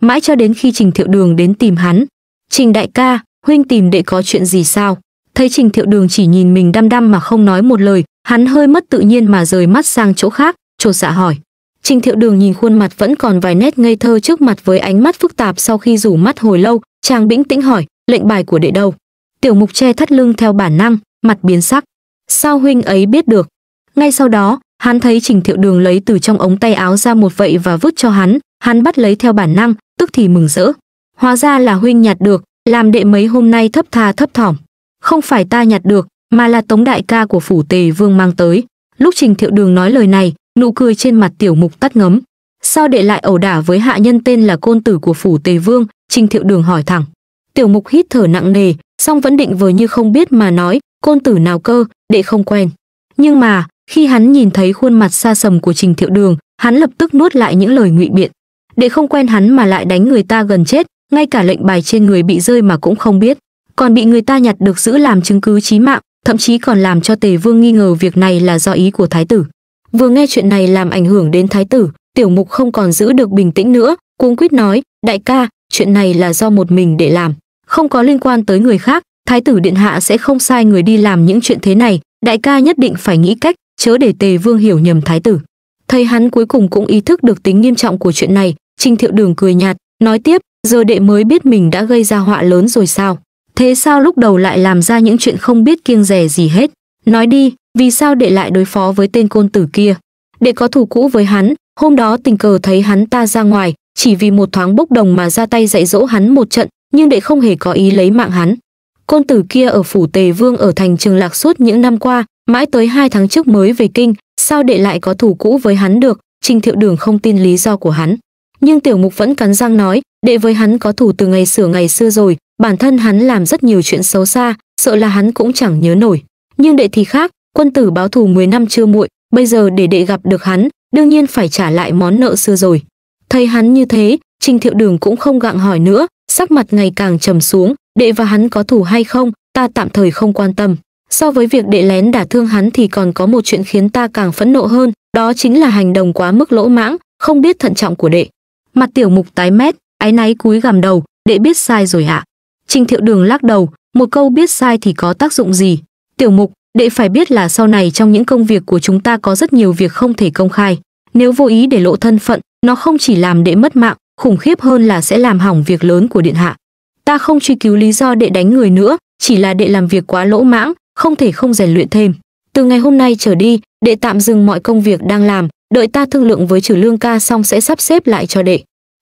Mãi cho đến khi Trình Thiệu Đường đến tìm hắn, "Trình đại ca, huynh tìm đệ có chuyện gì sao?" thấy Trình Thiệu Đường chỉ nhìn mình đăm đăm mà không nói một lời, hắn hơi mất tự nhiên mà rời mắt sang chỗ khác, chột dạ hỏi. Trình Thiệu Đường nhìn khuôn mặt vẫn còn vài nét ngây thơ trước mặt với ánh mắt phức tạp sau khi rủ mắt hồi lâu, chàng bĩnh tĩnh hỏi, lệnh bài của đệ đâu? Tiểu Mục che thắt lưng theo bản năng, mặt biến sắc. Sao huynh ấy biết được? Ngay sau đó, hắn thấy Trình Thiệu Đường lấy từ trong ống tay áo ra một vậy và vứt cho hắn, hắn bắt lấy theo bản năng, tức thì mừng rỡ. Hóa ra là huynh nhặt được, làm đệ mấy hôm nay thấp tha thấp thỏm không phải ta nhặt được, mà là tống đại ca của phủ tề vương mang tới. Lúc Trình Thiệu Đường nói lời này, nụ cười trên mặt tiểu mục tắt ngấm. Sao đệ lại ẩu đả với hạ nhân tên là côn tử của phủ tề vương, Trình Thiệu Đường hỏi thẳng. Tiểu mục hít thở nặng nề, song vẫn định vờ như không biết mà nói, côn tử nào cơ, đệ không quen. Nhưng mà, khi hắn nhìn thấy khuôn mặt xa sầm của Trình Thiệu Đường, hắn lập tức nuốt lại những lời ngụy biện. Đệ không quen hắn mà lại đánh người ta gần chết, ngay cả lệnh bài trên người bị rơi mà cũng không biết còn bị người ta nhặt được giữ làm chứng cứ chí mạng, thậm chí còn làm cho Tề Vương nghi ngờ việc này là do ý của thái tử. Vừa nghe chuyện này làm ảnh hưởng đến thái tử, Tiểu Mục không còn giữ được bình tĩnh nữa, cuống quýt nói, "Đại ca, chuyện này là do một mình để làm, không có liên quan tới người khác, thái tử điện hạ sẽ không sai người đi làm những chuyện thế này, đại ca nhất định phải nghĩ cách, chớ để Tề Vương hiểu nhầm thái tử." thấy hắn cuối cùng cũng ý thức được tính nghiêm trọng của chuyện này, Trình Thiệu Đường cười nhạt, nói tiếp, giờ đệ mới biết mình đã gây ra họa lớn rồi sao Thế sao lúc đầu lại làm ra những chuyện không biết kiêng rẻ gì hết? Nói đi, vì sao đệ lại đối phó với tên côn tử kia? Đệ có thù cũ với hắn, hôm đó tình cờ thấy hắn ta ra ngoài, chỉ vì một thoáng bốc đồng mà ra tay dạy dỗ hắn một trận, nhưng đệ không hề có ý lấy mạng hắn. Côn tử kia ở phủ Tề Vương ở thành Trường Lạc suốt những năm qua, mãi tới hai tháng trước mới về kinh, sao đệ lại có thù cũ với hắn được? Trình Thiệu Đường không tin lý do của hắn. Nhưng Tiểu Mục vẫn cắn răng nói, đệ với hắn có thù từ ngày sửa ngày xưa rồi, bản thân hắn làm rất nhiều chuyện xấu xa sợ là hắn cũng chẳng nhớ nổi nhưng đệ thì khác quân tử báo thù 10 năm chưa muội bây giờ để đệ gặp được hắn đương nhiên phải trả lại món nợ xưa rồi thấy hắn như thế trình thiệu đường cũng không gặng hỏi nữa sắc mặt ngày càng trầm xuống đệ và hắn có thù hay không ta tạm thời không quan tâm so với việc đệ lén đả thương hắn thì còn có một chuyện khiến ta càng phẫn nộ hơn đó chính là hành động quá mức lỗ mãng không biết thận trọng của đệ mặt tiểu mục tái mét áy náy cúi gằm đầu đệ biết sai rồi ạ à. Trình Thiệu Đường lắc đầu, một câu biết sai thì có tác dụng gì? Tiểu Mục, đệ phải biết là sau này trong những công việc của chúng ta có rất nhiều việc không thể công khai, nếu vô ý để lộ thân phận, nó không chỉ làm đệ mất mạng, khủng khiếp hơn là sẽ làm hỏng việc lớn của điện hạ. Ta không truy cứu lý do đệ đánh người nữa, chỉ là đệ làm việc quá lỗ mãng, không thể không rèn luyện thêm. Từ ngày hôm nay trở đi, đệ tạm dừng mọi công việc đang làm, đợi ta thương lượng với trừ lương ca xong sẽ sắp xếp lại cho đệ.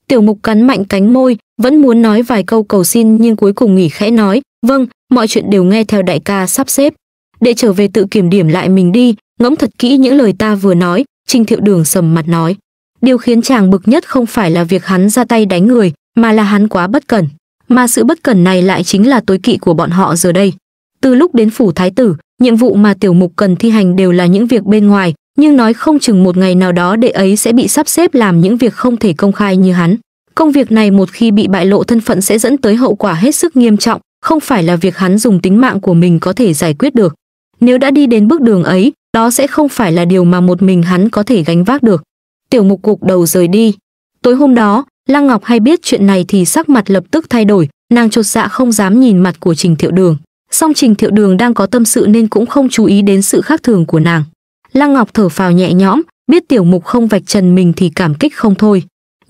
Tiểu mục cắn mạnh cánh môi, vẫn muốn nói vài câu cầu xin nhưng cuối cùng nghỉ khẽ nói, vâng, mọi chuyện đều nghe theo đại ca sắp xếp. Để trở về tự kiểm điểm lại mình đi, ngẫm thật kỹ những lời ta vừa nói, Trình Thiệu Đường sầm mặt nói. Điều khiến chàng bực nhất không phải là việc hắn ra tay đánh người, mà là hắn quá bất cẩn. Mà sự bất cẩn này lại chính là tối kỵ của bọn họ giờ đây. Từ lúc đến phủ thái tử, nhiệm vụ mà tiểu mục cần thi hành đều là những việc bên ngoài, nhưng nói không chừng một ngày nào đó đệ ấy sẽ bị sắp xếp làm những việc không thể công khai như hắn. Công việc này một khi bị bại lộ thân phận sẽ dẫn tới hậu quả hết sức nghiêm trọng, không phải là việc hắn dùng tính mạng của mình có thể giải quyết được. Nếu đã đi đến bước đường ấy, đó sẽ không phải là điều mà một mình hắn có thể gánh vác được. Tiểu mục cục đầu rời đi. Tối hôm đó, Lăng Ngọc hay biết chuyện này thì sắc mặt lập tức thay đổi, nàng chột dạ không dám nhìn mặt của Trình Thiệu Đường. Song Trình Thiệu Đường đang có tâm sự nên cũng không chú ý đến sự khác thường của nàng. Lăng Ngọc thở phào nhẹ nhõm, biết Tiểu Mục không vạch trần mình thì cảm kích không thôi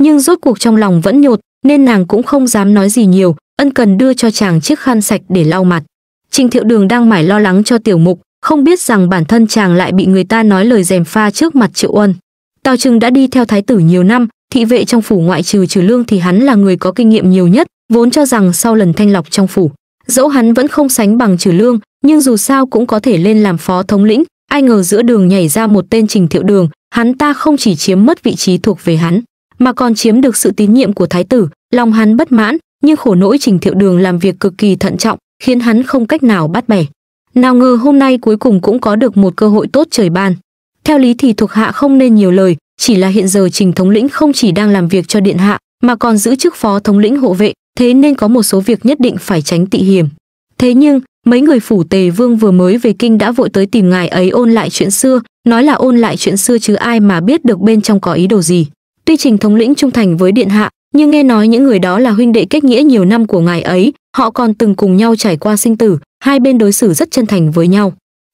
nhưng rốt cuộc trong lòng vẫn nhột nên nàng cũng không dám nói gì nhiều ân cần đưa cho chàng chiếc khăn sạch để lau mặt trình thiệu đường đang mải lo lắng cho tiểu mục không biết rằng bản thân chàng lại bị người ta nói lời dèm pha trước mặt triệu ân tào trừng đã đi theo thái tử nhiều năm thị vệ trong phủ ngoại trừ trừ lương thì hắn là người có kinh nghiệm nhiều nhất vốn cho rằng sau lần thanh lọc trong phủ dẫu hắn vẫn không sánh bằng trừ lương nhưng dù sao cũng có thể lên làm phó thống lĩnh ai ngờ giữa đường nhảy ra một tên trình thiệu đường hắn ta không chỉ chiếm mất vị trí thuộc về hắn mà còn chiếm được sự tín nhiệm của thái tử, lòng hắn bất mãn, nhưng khổ nỗi Trình Thiệu Đường làm việc cực kỳ thận trọng, khiến hắn không cách nào bắt bẻ. Nào ngờ hôm nay cuối cùng cũng có được một cơ hội tốt trời ban. Theo lý thì thuộc hạ không nên nhiều lời, chỉ là hiện giờ Trình thống lĩnh không chỉ đang làm việc cho điện hạ, mà còn giữ chức phó thống lĩnh hộ vệ, thế nên có một số việc nhất định phải tránh tị hiểm. Thế nhưng, mấy người phủ Tề Vương vừa mới về kinh đã vội tới tìm ngài ấy ôn lại chuyện xưa, nói là ôn lại chuyện xưa chứ ai mà biết được bên trong có ý đồ gì. Tuy Trình thống lĩnh trung thành với điện hạ, nhưng nghe nói những người đó là huynh đệ kết nghĩa nhiều năm của ngài ấy, họ còn từng cùng nhau trải qua sinh tử, hai bên đối xử rất chân thành với nhau.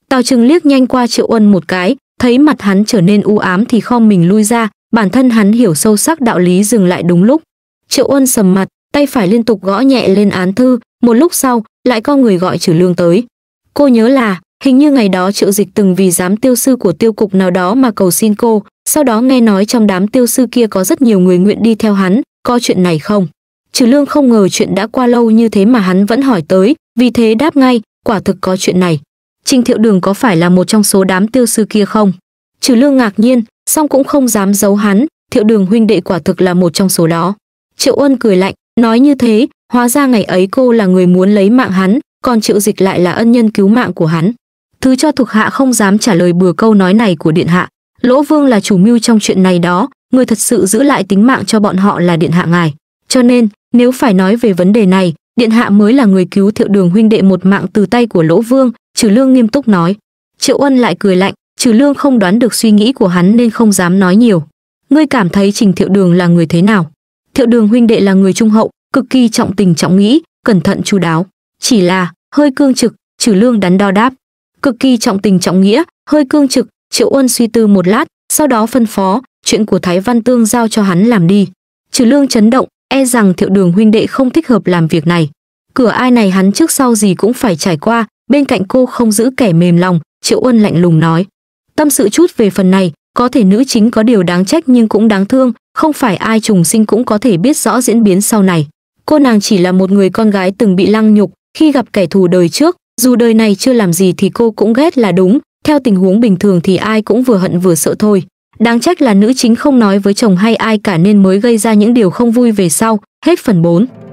Tào Trừng liếc nhanh qua Triệu Uân một cái, thấy mặt hắn trở nên u ám thì khom mình lui ra, bản thân hắn hiểu sâu sắc đạo lý dừng lại đúng lúc. Triệu Uân sầm mặt, tay phải liên tục gõ nhẹ lên án thư, một lúc sau, lại có người gọi Trử Lương tới. Cô nhớ là, hình như ngày đó Triệu Dịch từng vì dám tiêu sư của tiêu cục nào đó mà cầu xin cô, sau đó nghe nói trong đám tiêu sư kia có rất nhiều người nguyện đi theo hắn, có chuyện này không? Trừ Lương không ngờ chuyện đã qua lâu như thế mà hắn vẫn hỏi tới, vì thế đáp ngay, quả thực có chuyện này. Trình Thiệu Đường có phải là một trong số đám tiêu sư kia không? Trừ Lương ngạc nhiên, song cũng không dám giấu hắn, Thiệu Đường huynh đệ quả thực là một trong số đó. Triệu Ân cười lạnh, nói như thế, hóa ra ngày ấy cô là người muốn lấy mạng hắn, còn Triệu Dịch lại là ân nhân cứu mạng của hắn. Thứ cho thuộc hạ không dám trả lời bừa câu nói này của điện hạ, Lỗ Vương là chủ mưu trong chuyện này đó, người thật sự giữ lại tính mạng cho bọn họ là điện hạ ngài. Cho nên, nếu phải nói về vấn đề này, điện hạ mới là người cứu Thiệu Đường huynh đệ một mạng từ tay của Lỗ Vương, Trừ Lương nghiêm túc nói. Triệu Ân lại cười lạnh, Trừ Lương không đoán được suy nghĩ của hắn nên không dám nói nhiều. Ngươi cảm thấy Trình Thiệu Đường là người thế nào? Thiệu Đường huynh đệ là người trung hậu, cực kỳ trọng tình trọng nghĩa, cẩn thận chu đáo, chỉ là hơi cương trực, Trừ Lương đắn đo đáp. Cực kỳ trọng tình trọng nghĩa, hơi cương trực, triệu uân suy tư một lát sau đó phân phó chuyện của thái văn tương giao cho hắn làm đi trừ lương chấn động e rằng thiệu đường huynh đệ không thích hợp làm việc này cửa ai này hắn trước sau gì cũng phải trải qua bên cạnh cô không giữ kẻ mềm lòng triệu uân lạnh lùng nói tâm sự chút về phần này có thể nữ chính có điều đáng trách nhưng cũng đáng thương không phải ai trùng sinh cũng có thể biết rõ diễn biến sau này cô nàng chỉ là một người con gái từng bị lăng nhục khi gặp kẻ thù đời trước dù đời này chưa làm gì thì cô cũng ghét là đúng theo tình huống bình thường thì ai cũng vừa hận vừa sợ thôi. Đáng trách là nữ chính không nói với chồng hay ai cả nên mới gây ra những điều không vui về sau. Hết phần 4.